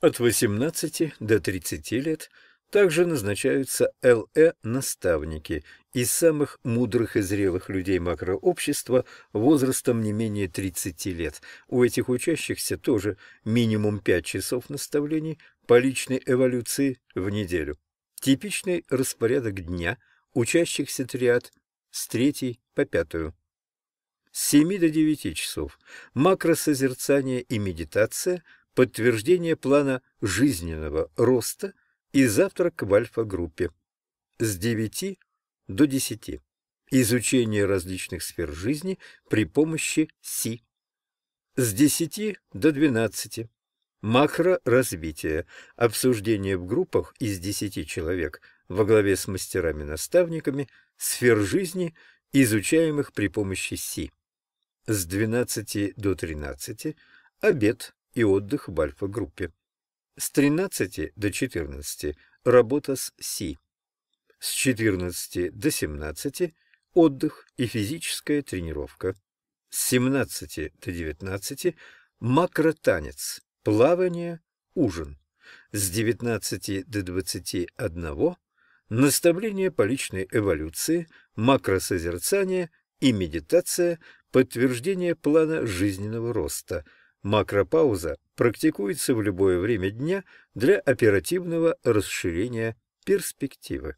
от 18 до 30 лет также назначаются ЛЭ-наставники из самых мудрых и зрелых людей макрообщества возрастом не менее 30 лет. У этих учащихся тоже минимум 5 часов наставлений по личной эволюции в неделю. Типичный распорядок дня учащихся триад с 3 по 5 с 7 до 9 часов, макросозерцание и медитация, подтверждение плана жизненного роста и завтрак в альфа-группе с 9 до 10, изучение различных сфер жизни при помощи СИ с 10 до 12, макро-развитие, обсуждение в группах из 10 человек во главе с мастерами-наставниками сфер жизни, изучаемых при помощи СИ с 12 до 13 – обед и отдых в альфа-группе. С 13 до 14 – работа с Си. С 14 до 17 – отдых и физическая тренировка. С 17 до 19 – макротанец, плавание, ужин. С 19 до 21 – наставление по личной эволюции, макросозерцание и медитация – подтверждение плана жизненного роста. Макропауза практикуется в любое время дня для оперативного расширения перспективы.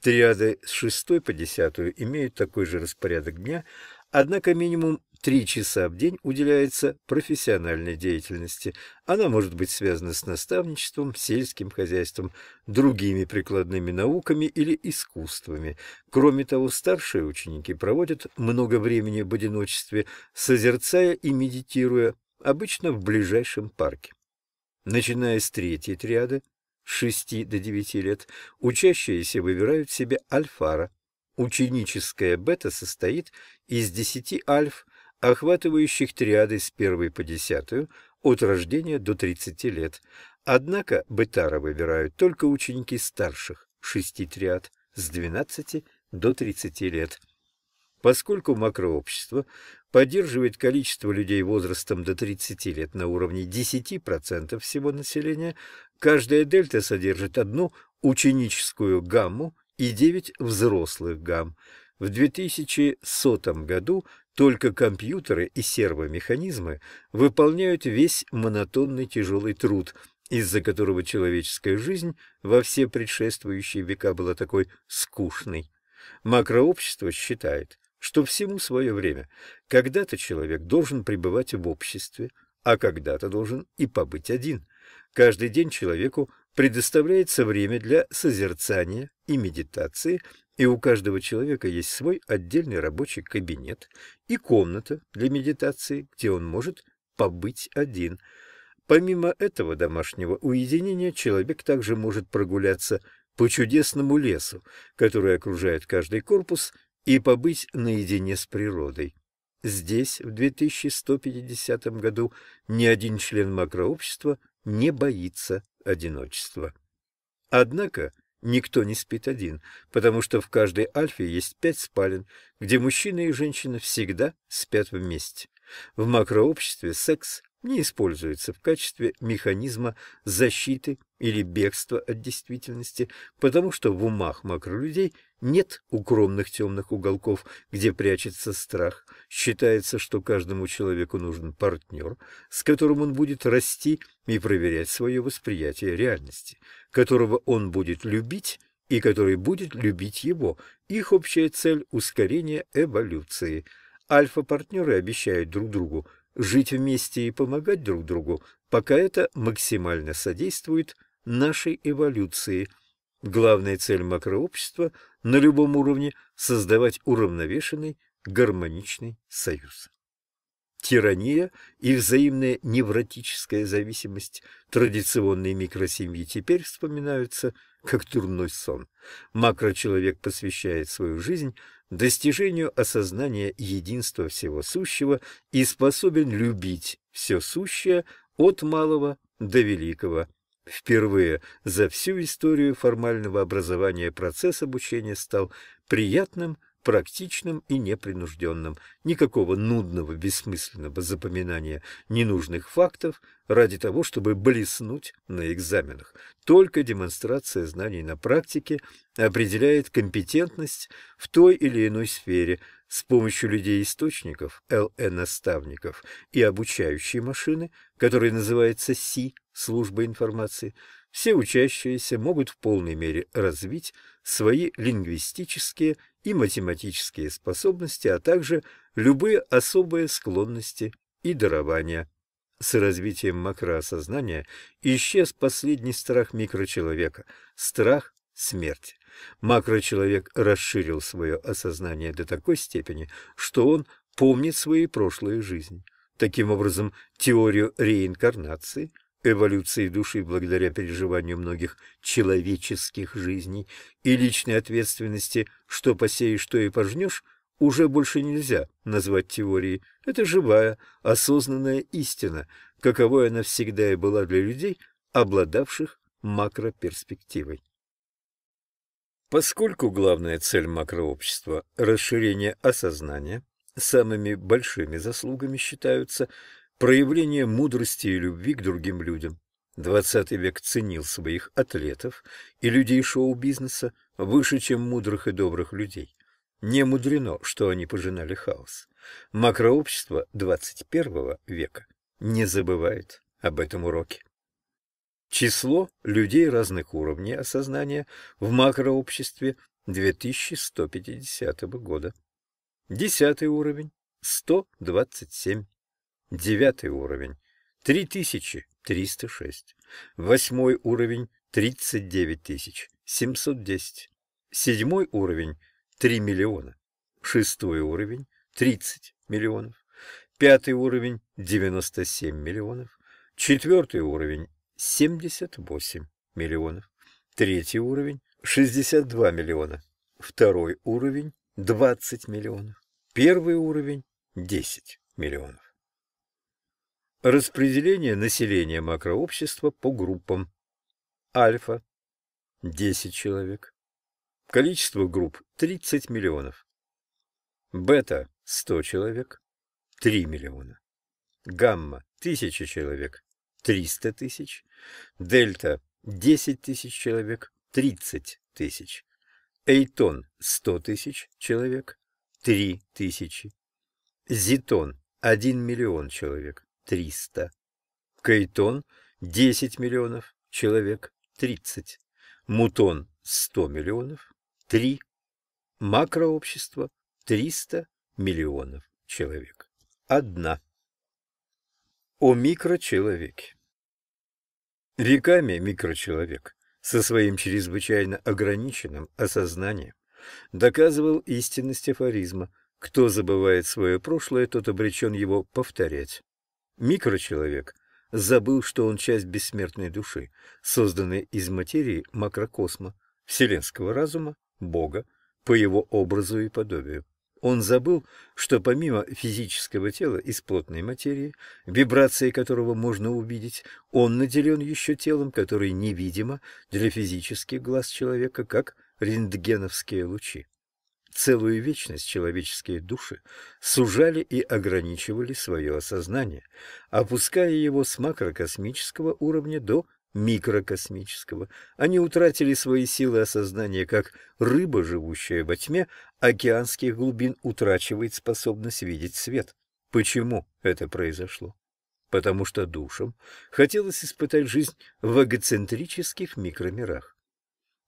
Триады с 6 по 10 имеют такой же распорядок дня, однако минимум Три часа в день уделяется профессиональной деятельности. Она может быть связана с наставничеством, сельским хозяйством, другими прикладными науками или искусствами. Кроме того, старшие ученики проводят много времени в одиночестве, созерцая и медитируя, обычно в ближайшем парке. Начиная с третьей триады, с 6 до 9 лет, учащиеся выбирают себе альфара. Ученическая бета состоит из 10 альф, охватывающих триады с первой по десятую от рождения до 30 лет. Однако Бетара выбирают только ученики старших, шести триад, с 12 до 30 лет. Поскольку макрообщество поддерживает количество людей возрастом до 30 лет на уровне 10% всего населения, каждая дельта содержит одну ученическую гамму и 9 взрослых гамм. В 2100 году только компьютеры и сервомеханизмы выполняют весь монотонный тяжелый труд, из-за которого человеческая жизнь во все предшествующие века была такой скучной. Макрообщество считает, что всему свое время. Когда-то человек должен пребывать в обществе, а когда-то должен и побыть один. Каждый день человеку предоставляется время для созерцания и медитации, и у каждого человека есть свой отдельный рабочий кабинет и комната для медитации, где он может побыть один. Помимо этого домашнего уединения человек также может прогуляться по чудесному лесу, который окружает каждый корпус, и побыть наедине с природой. Здесь в 2150 году ни один член макрообщества не боится одиночества. Однако никто не спит один, потому что в каждой альфе есть пять спален, где мужчина и женщина всегда спят вместе. В макрообществе секс не используется в качестве механизма защиты или бегства от действительности, потому что в умах макролюдей нет укромных темных уголков, где прячется страх. Считается, что каждому человеку нужен партнер, с которым он будет расти и проверять свое восприятие реальности, которого он будет любить и который будет любить его. Их общая цель – ускорение эволюции. Альфа-партнеры обещают друг другу жить вместе и помогать друг другу, пока это максимально содействует нашей эволюции. Главная цель макрообщества на любом уровне – создавать уравновешенный гармоничный союз тирания и взаимная невротическая зависимость традиционной микросемьи теперь вспоминаются как дурной сон. Макрочеловек посвящает свою жизнь достижению осознания единства всего сущего и способен любить все сущее от малого до великого. Впервые за всю историю формального образования процесс обучения стал приятным, практичным и непринужденным, никакого нудного, бессмысленного запоминания ненужных фактов ради того, чтобы блеснуть на экзаменах. Только демонстрация знаний на практике определяет компетентность в той или иной сфере с помощью людей-источников, ЛН-наставников и обучающей машины, которая называется СИ, служба информации, все учащиеся могут в полной мере развить свои лингвистические и математические способности, а также любые особые склонности и дарования. С развитием макроосознания исчез последний страх микрочеловека – страх смерти. Макрочеловек расширил свое осознание до такой степени, что он помнит свои прошлые жизни. Таким образом, теорию реинкарнации – эволюции души благодаря переживанию многих человеческих жизней и личной ответственности «что посеешь, что и пожнешь» уже больше нельзя назвать теорией. Это живая, осознанная истина, каковой она всегда и была для людей, обладавших макроперспективой. Поскольку главная цель макрообщества – расширение осознания, самыми большими заслугами считаются – проявление мудрости и любви к другим людям. Двадцатый век ценил своих атлетов и людей шоу-бизнеса выше, чем мудрых и добрых людей. Не мудрено, что они пожинали хаос. Макрообщество двадцать первого века не забывает об этом уроке. Число людей разных уровней осознания в макрообществе 2150 года. Десятый уровень – 127 Девятый уровень – 3306. Восьмой уровень – 39710. Седьмой уровень – 3 миллиона. Шестой уровень – 30 миллионов. Пятый уровень – 97 миллионов. Четвертый уровень – 78 миллионов. Третий уровень – 62 миллиона. Второй уровень – 20 миллионов. Первый уровень – 10 миллионов. Распределение населения макрообщества по группам. Альфа – 10 человек. Количество групп – 30 миллионов. Бета – 100 человек, 3 миллиона. Гамма – 1000 человек, 300 тысяч. Дельта – 10 тысяч человек, 30 тысяч. Эйтон – 100 тысяч человек, 3 тысячи. Зитон – 1 миллион человек. 300. Кайтон – 10 миллионов, человек – 30. Мутон – 100 миллионов, 3. Макрообщество – 300 миллионов человек. Одна. О микрочеловеке. Веками микрочеловек со своим чрезвычайно ограниченным осознанием доказывал истинность афоризма «Кто забывает свое прошлое, тот обречен его повторять». Микрочеловек забыл, что он часть бессмертной души, созданной из материи макрокосма, вселенского разума, Бога, по его образу и подобию. Он забыл, что помимо физического тела из плотной материи, вибрации которого можно увидеть, он наделен еще телом, которое невидимо для физических глаз человека, как рентгеновские лучи. Целую вечность человеческие души сужали и ограничивали свое осознание, опуская его с макрокосмического уровня до микрокосмического. Они утратили свои силы осознания, как рыба, живущая во тьме, океанских глубин утрачивает способность видеть свет. Почему это произошло? Потому что душам хотелось испытать жизнь в эгоцентрических микромирах.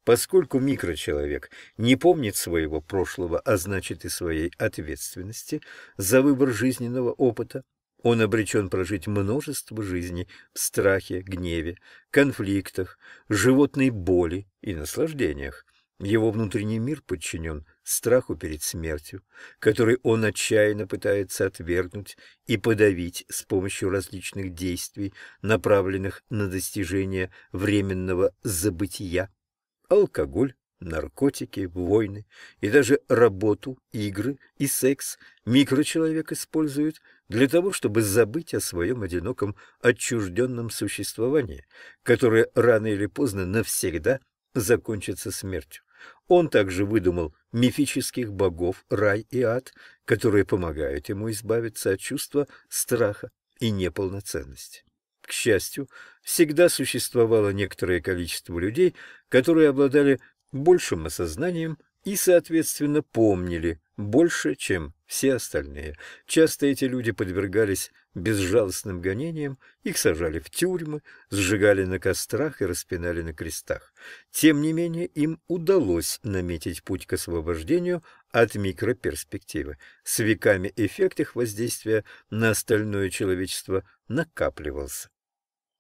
Поскольку микрочеловек не помнит своего прошлого, а значит и своей ответственности за выбор жизненного опыта, он обречен прожить множество жизней в страхе, гневе, конфликтах, животной боли и наслаждениях. Его внутренний мир подчинен страху перед смертью, который он отчаянно пытается отвергнуть и подавить с помощью различных действий, направленных на достижение временного забытия алкоголь, наркотики, войны и даже работу, игры и секс микрочеловек использует для того, чтобы забыть о своем одиноком отчужденном существовании, которое рано или поздно навсегда закончится смертью. Он также выдумал мифических богов рай и ад, которые помогают ему избавиться от чувства страха и неполноценности. К счастью, всегда существовало некоторое количество людей, которые обладали большим осознанием и, соответственно, помнили больше, чем все остальные. Часто эти люди подвергались безжалостным гонениям, их сажали в тюрьмы, сжигали на кострах и распинали на крестах. Тем не менее, им удалось наметить путь к освобождению от микроперспективы. С веками эффект их воздействия на остальное человечество накапливался.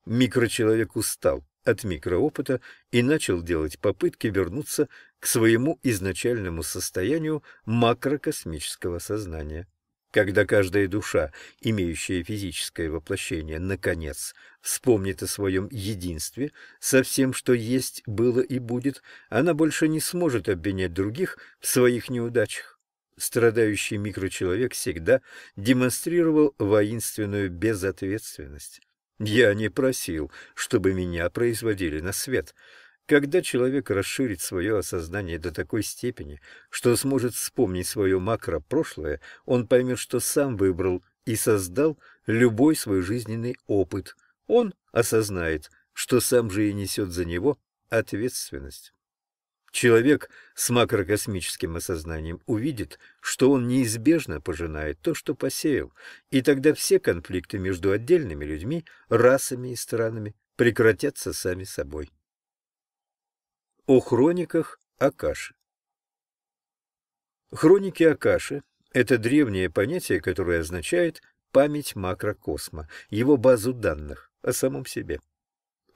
Микрочеловек устал от микроопыта и начал делать попытки вернуться к своему изначальному состоянию макрокосмического сознания. Когда каждая душа, имеющая физическое воплощение, наконец вспомнит о своем единстве со всем, что есть, было и будет, она больше не сможет обвинять других в своих неудачах. Страдающий микрочеловек всегда демонстрировал воинственную безответственность. Я не просил, чтобы меня производили на свет. Когда человек расширит свое осознание до такой степени, что сможет вспомнить свое макро-прошлое, он поймет, что сам выбрал и создал любой свой жизненный опыт. Он осознает, что сам же и несет за него ответственность. Человек с макрокосмическим осознанием увидит, что он неизбежно пожинает то, что посеял, и тогда все конфликты между отдельными людьми, расами и странами прекратятся сами собой. О хрониках Акаши Хроники Акаши – это древнее понятие, которое означает память макрокосма, его базу данных о самом себе.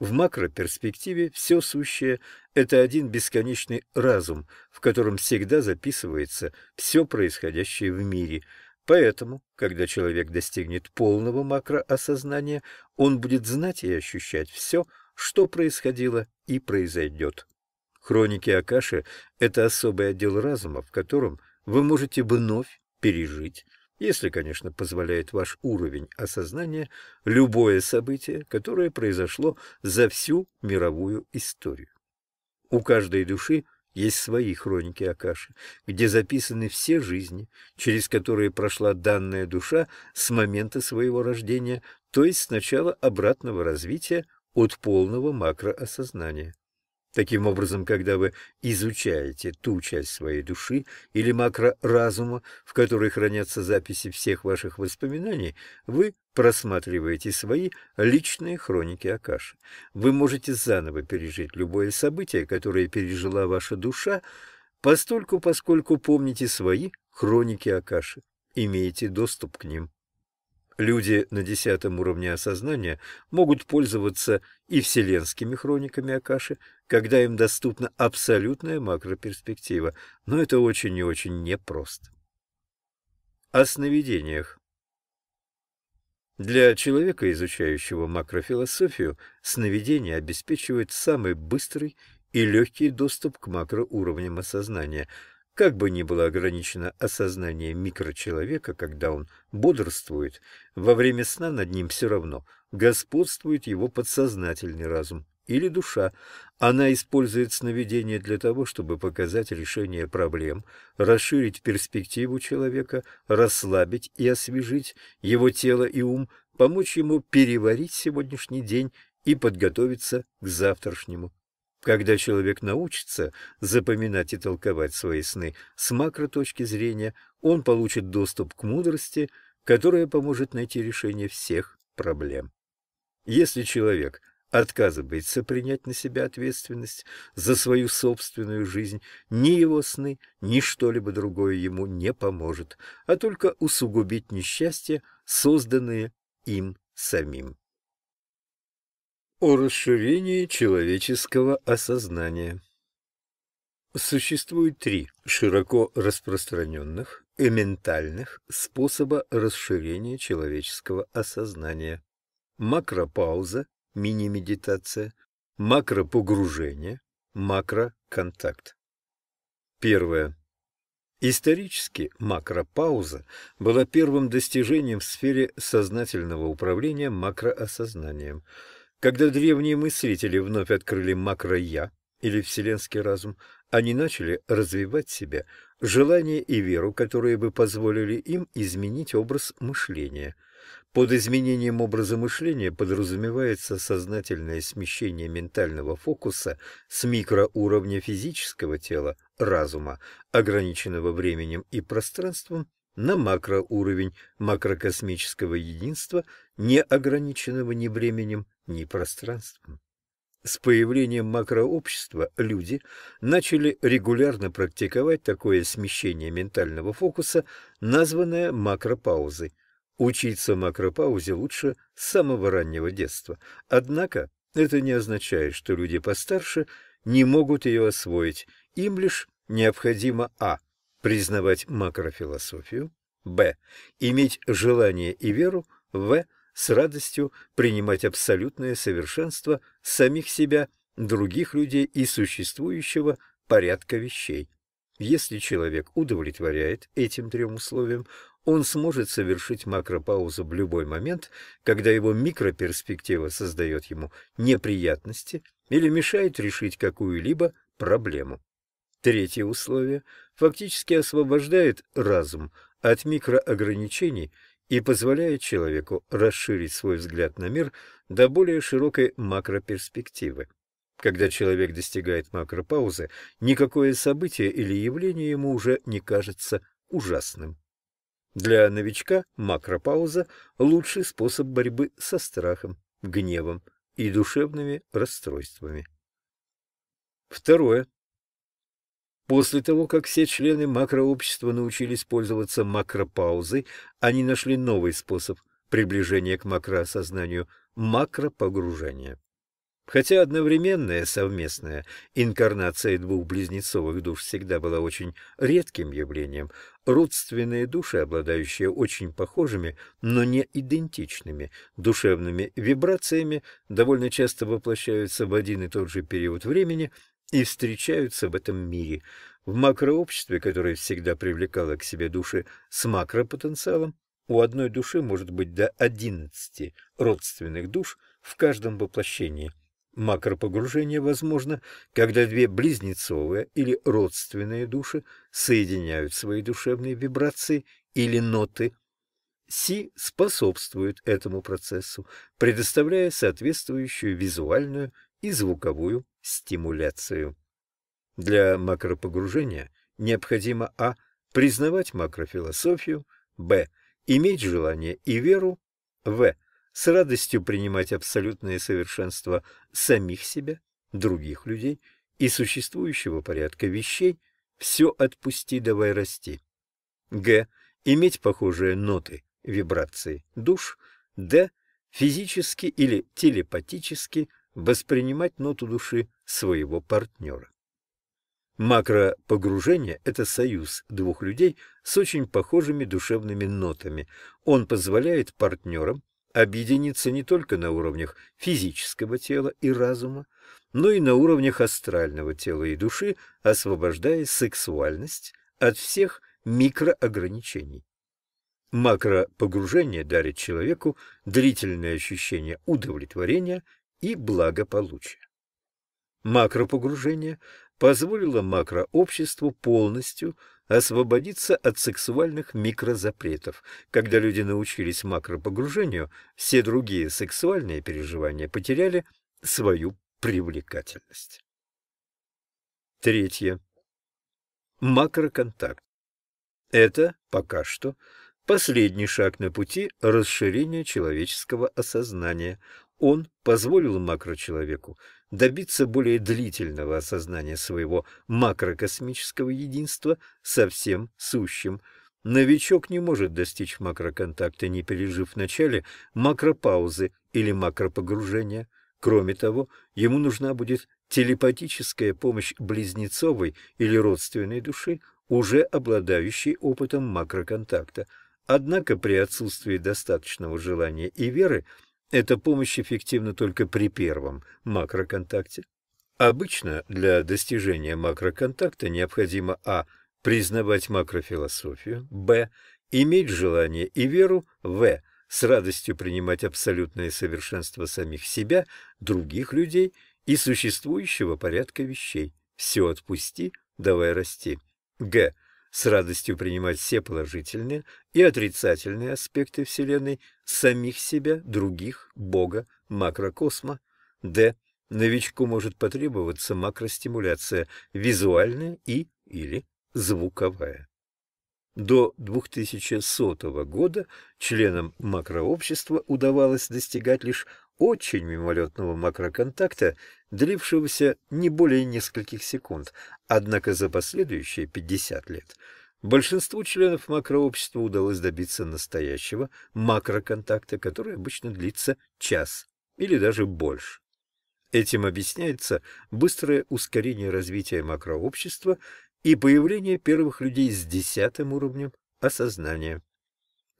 В макроперспективе все сущее – это один бесконечный разум, в котором всегда записывается все происходящее в мире. Поэтому, когда человек достигнет полного макроосознания, он будет знать и ощущать все, что происходило и произойдет. Хроники Акаши – это особый отдел разума, в котором вы можете вновь пережить если, конечно, позволяет ваш уровень осознания, любое событие, которое произошло за всю мировую историю. У каждой души есть свои хроники Акаши, где записаны все жизни, через которые прошла данная душа с момента своего рождения, то есть с начала обратного развития от полного макроосознания. Таким образом, когда вы изучаете ту часть своей души или макроразума, в которой хранятся записи всех ваших воспоминаний, вы просматриваете свои личные хроники Акаши. Вы можете заново пережить любое событие, которое пережила ваша душа, постольку, поскольку помните свои хроники Акаши, имеете доступ к ним. Люди на десятом уровне осознания могут пользоваться и вселенскими хрониками Акаши, когда им доступна абсолютная макроперспектива, но это очень и очень непросто. О сновидениях. Для человека, изучающего макрофилософию, сновидение обеспечивает самый быстрый и легкий доступ к макроуровням осознания – как бы ни было ограничено осознание микрочеловека, когда он бодрствует, во время сна над ним все равно господствует его подсознательный разум или душа. Она использует сновидение для того, чтобы показать решение проблем, расширить перспективу человека, расслабить и освежить его тело и ум, помочь ему переварить сегодняшний день и подготовиться к завтрашнему когда человек научится запоминать и толковать свои сны с макроточки зрения, он получит доступ к мудрости, которая поможет найти решение всех проблем. Если человек отказывается принять на себя ответственность за свою собственную жизнь, ни его сны, ни что-либо другое ему не поможет, а только усугубить несчастья, созданные им самим о расширении человеческого осознания. Существует три широко распространенных и ментальных способа расширения человеческого осознания. Макропауза, мини-медитация, макропогружение, макроконтакт. Первое. Исторически макропауза была первым достижением в сфере сознательного управления макроосознанием – когда древние мыслители вновь открыли макро-я, или вселенский разум, они начали развивать себя, желание и веру, которые бы позволили им изменить образ мышления. Под изменением образа мышления подразумевается сознательное смещение ментального фокуса с микроуровня физического тела, разума, ограниченного временем и пространством, на макроуровень макрокосмического единства, неограниченного ни временем, ни пространством. С появлением макрообщества люди начали регулярно практиковать такое смещение ментального фокуса, названное макропаузой. Учиться макропаузе лучше с самого раннего детства. Однако это не означает, что люди постарше не могут ее освоить. Им лишь необходимо а. признавать макрофилософию, б. иметь желание и веру, в с радостью принимать абсолютное совершенство самих себя, других людей и существующего порядка вещей. Если человек удовлетворяет этим трем условиям, он сможет совершить макропаузу в любой момент, когда его микроперспектива создает ему неприятности или мешает решить какую-либо проблему. Третье условие фактически освобождает разум от микроограничений и позволяет человеку расширить свой взгляд на мир до более широкой макроперспективы. Когда человек достигает макропаузы, никакое событие или явление ему уже не кажется ужасным. Для новичка макропауза – лучший способ борьбы со страхом, гневом и душевными расстройствами. Второе. После того, как все члены макрообщества научились пользоваться макропаузой, они нашли новый способ приближения к макроосознанию – макропогружение. Хотя одновременная совместная инкарнация двух близнецовых душ всегда была очень редким явлением, родственные души, обладающие очень похожими, но не идентичными душевными вибрациями, довольно часто воплощаются в один и тот же период времени – и встречаются в этом мире. В макрообществе, которое всегда привлекало к себе души с макропотенциалом, у одной души может быть до 11 родственных душ в каждом воплощении. Макропогружение возможно, когда две близнецовые или родственные души соединяют свои душевные вибрации или ноты. Си способствует этому процессу, предоставляя соответствующую визуальную и звуковую стимуляцию. Для макропогружения необходимо а. признавать макрофилософию, б. иметь желание и веру, в. с радостью принимать абсолютное совершенство самих себя, других людей и существующего порядка вещей, все отпусти, давай расти. Г. Иметь похожие ноты, вибрации душ. Д. Физически или телепатически – воспринимать ноту души своего партнера. Макропогружение – это союз двух людей с очень похожими душевными нотами. Он позволяет партнерам объединиться не только на уровнях физического тела и разума, но и на уровнях астрального тела и души, освобождая сексуальность от всех микроограничений. Макропогружение дарит человеку длительное ощущение удовлетворения и благополучия. Макропогружение позволило макрообществу полностью освободиться от сексуальных микрозапретов. Когда люди научились макропогружению, все другие сексуальные переживания потеряли свою привлекательность. Третье. Макроконтакт. Это пока что последний шаг на пути расширения человеческого осознания – он позволил макрочеловеку добиться более длительного осознания своего макрокосмического единства со всем сущим. Новичок не может достичь макроконтакта, не пережив в начале макропаузы или макропогружения. Кроме того, ему нужна будет телепатическая помощь близнецовой или родственной души, уже обладающей опытом макроконтакта. Однако при отсутствии достаточного желания и веры – эта помощь эффективна только при первом макроконтакте. Обычно для достижения макроконтакта необходимо а. признавать макрофилософию, б. иметь желание и веру, в. с радостью принимать абсолютное совершенство самих себя, других людей и существующего порядка вещей. Все отпусти, давай расти. г с радостью принимать все положительные и отрицательные аспекты Вселенной, самих себя, других, Бога, макрокосма. Д. Новичку может потребоваться макростимуляция визуальная и или звуковая. До 2100 года членам макрообщества удавалось достигать лишь очень мимолетного макроконтакта, длившегося не более нескольких секунд, однако за последующие 50 лет большинству членов макрообщества удалось добиться настоящего макроконтакта, который обычно длится час или даже больше. Этим объясняется быстрое ускорение развития макрообщества и появление первых людей с десятым уровнем осознания.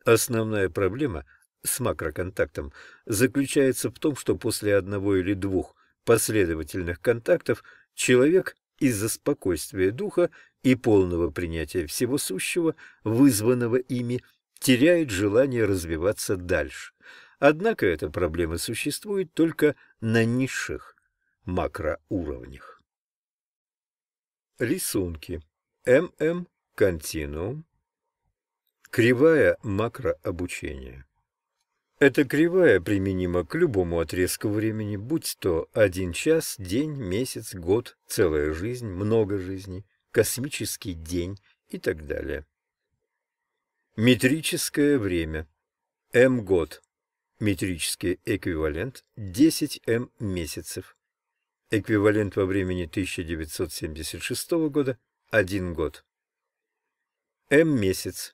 Основная проблема с макроконтактом заключается в том, что после одного или двух последовательных контактов человек из-за спокойствия духа и полного принятия всего сущего, вызванного ими, теряет желание развиваться дальше. Однако эта проблема существует только на низших макроуровнях. Рисунки. ММ континуум. Кривая макрообучения. Эта кривая применима к любому отрезку времени, будь то один час, день, месяц, год, целая жизнь, много жизней, космический день и так далее. Метрическое время. М-год. Метрический эквивалент 10М месяцев. Эквивалент во времени 1976 года 1 год. М-месяц.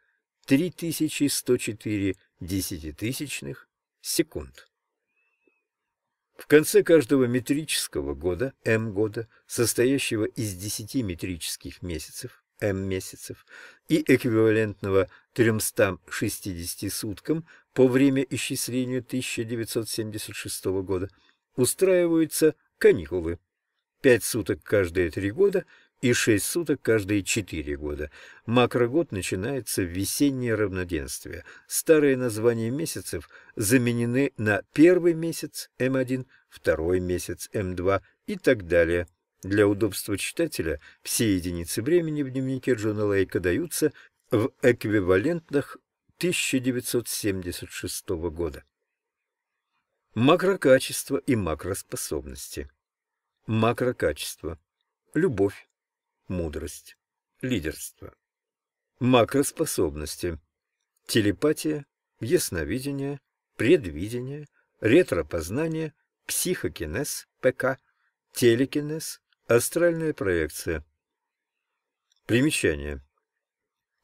3104 десятитысячных секунд. В конце каждого метрического года, М-года, состоящего из 10 метрических месяцев, М месяцев, и эквивалентного 360 суткам по время исчисления 1976 года, устраиваются каникулы. Пять суток каждые три года и 6 суток каждые 4 года. Макрогод начинается в весеннее равноденствие. Старые названия месяцев заменены на первый месяц М1, эм второй месяц М2 эм и так далее. Для удобства читателя все единицы времени в дневнике Джона Лейка даются в эквивалентных 1976 года. Макрокачество и макроспособности. Макрокачество. Любовь мудрость, лидерство, макроспособности, телепатия, ясновидение, предвидение, ретропознание, психокинез, ПК, телекинез, астральная проекция. Примечание.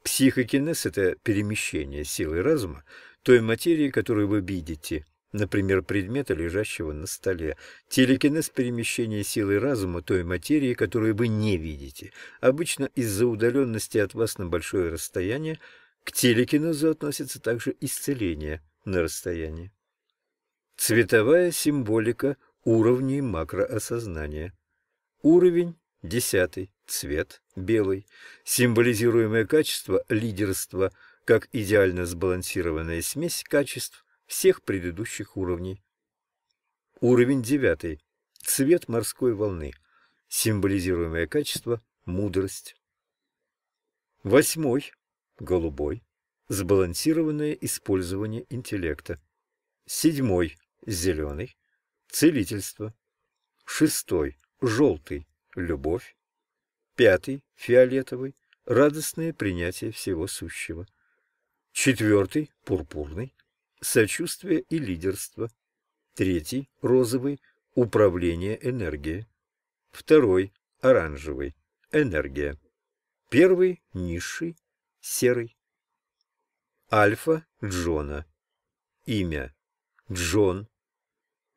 Психокинез – это перемещение силы разума той материи, которую вы видите – например, предмета, лежащего на столе. Телекинез перемещения силы разума той материи, которую вы не видите. Обычно из-за удаленности от вас на большое расстояние к телекинезу относится также исцеление на расстоянии. Цветовая символика уровней макроосознания. Уровень десятый, цвет белый, символизируемое качество лидерство как идеально сбалансированная смесь качеств, всех предыдущих уровней. Уровень девятый. Цвет морской волны. Символизируемое качество – мудрость. Восьмой. Голубой. Сбалансированное использование интеллекта. Седьмой. Зеленый. Целительство. Шестой. Желтый. Любовь. Пятый. Фиолетовый. Радостное принятие всего сущего. Четвертый. Пурпурный сочувствие и лидерство. Третий – розовый – управление энергией. Второй – оранжевый – энергия. Первый – низший – серый. Альфа Джона. Имя – Джон.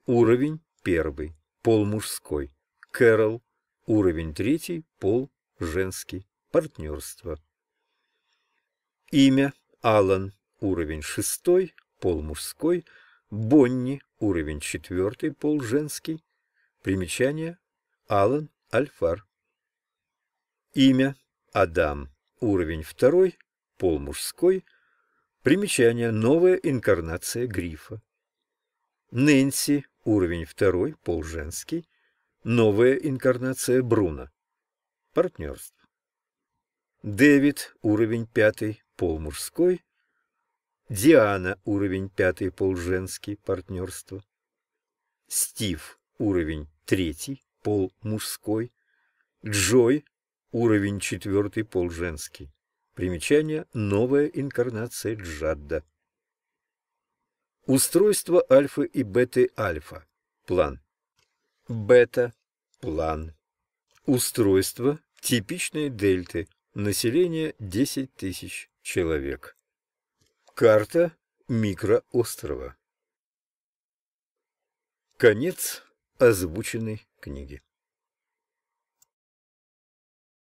Уровень – первый, пол мужской. Кэрол. Уровень третий, пол женский. Партнерство. Имя – Алан. Уровень шестой, пол мужской, Бонни, уровень четвертый, пол женский. Примечание. Алан Альфар. Имя. Адам, уровень второй, пол мужской. Примечание. Новая инкарнация грифа. Нэнси, уровень второй, пол женский. Новая инкарнация Бруно. Партнерство. Дэвид, уровень пятый, пол мужской. Диана – уровень пятый полженский, партнерство. Стив – уровень третий, пол мужской. Джой – уровень четвертый, пол женский. Примечание – новая инкарнация Джадда. Устройство Альфа и беты альфа. План. Бета. План. Устройство типичные дельты. Население 10 тысяч человек. Карта микроострова. Конец озвученной книги.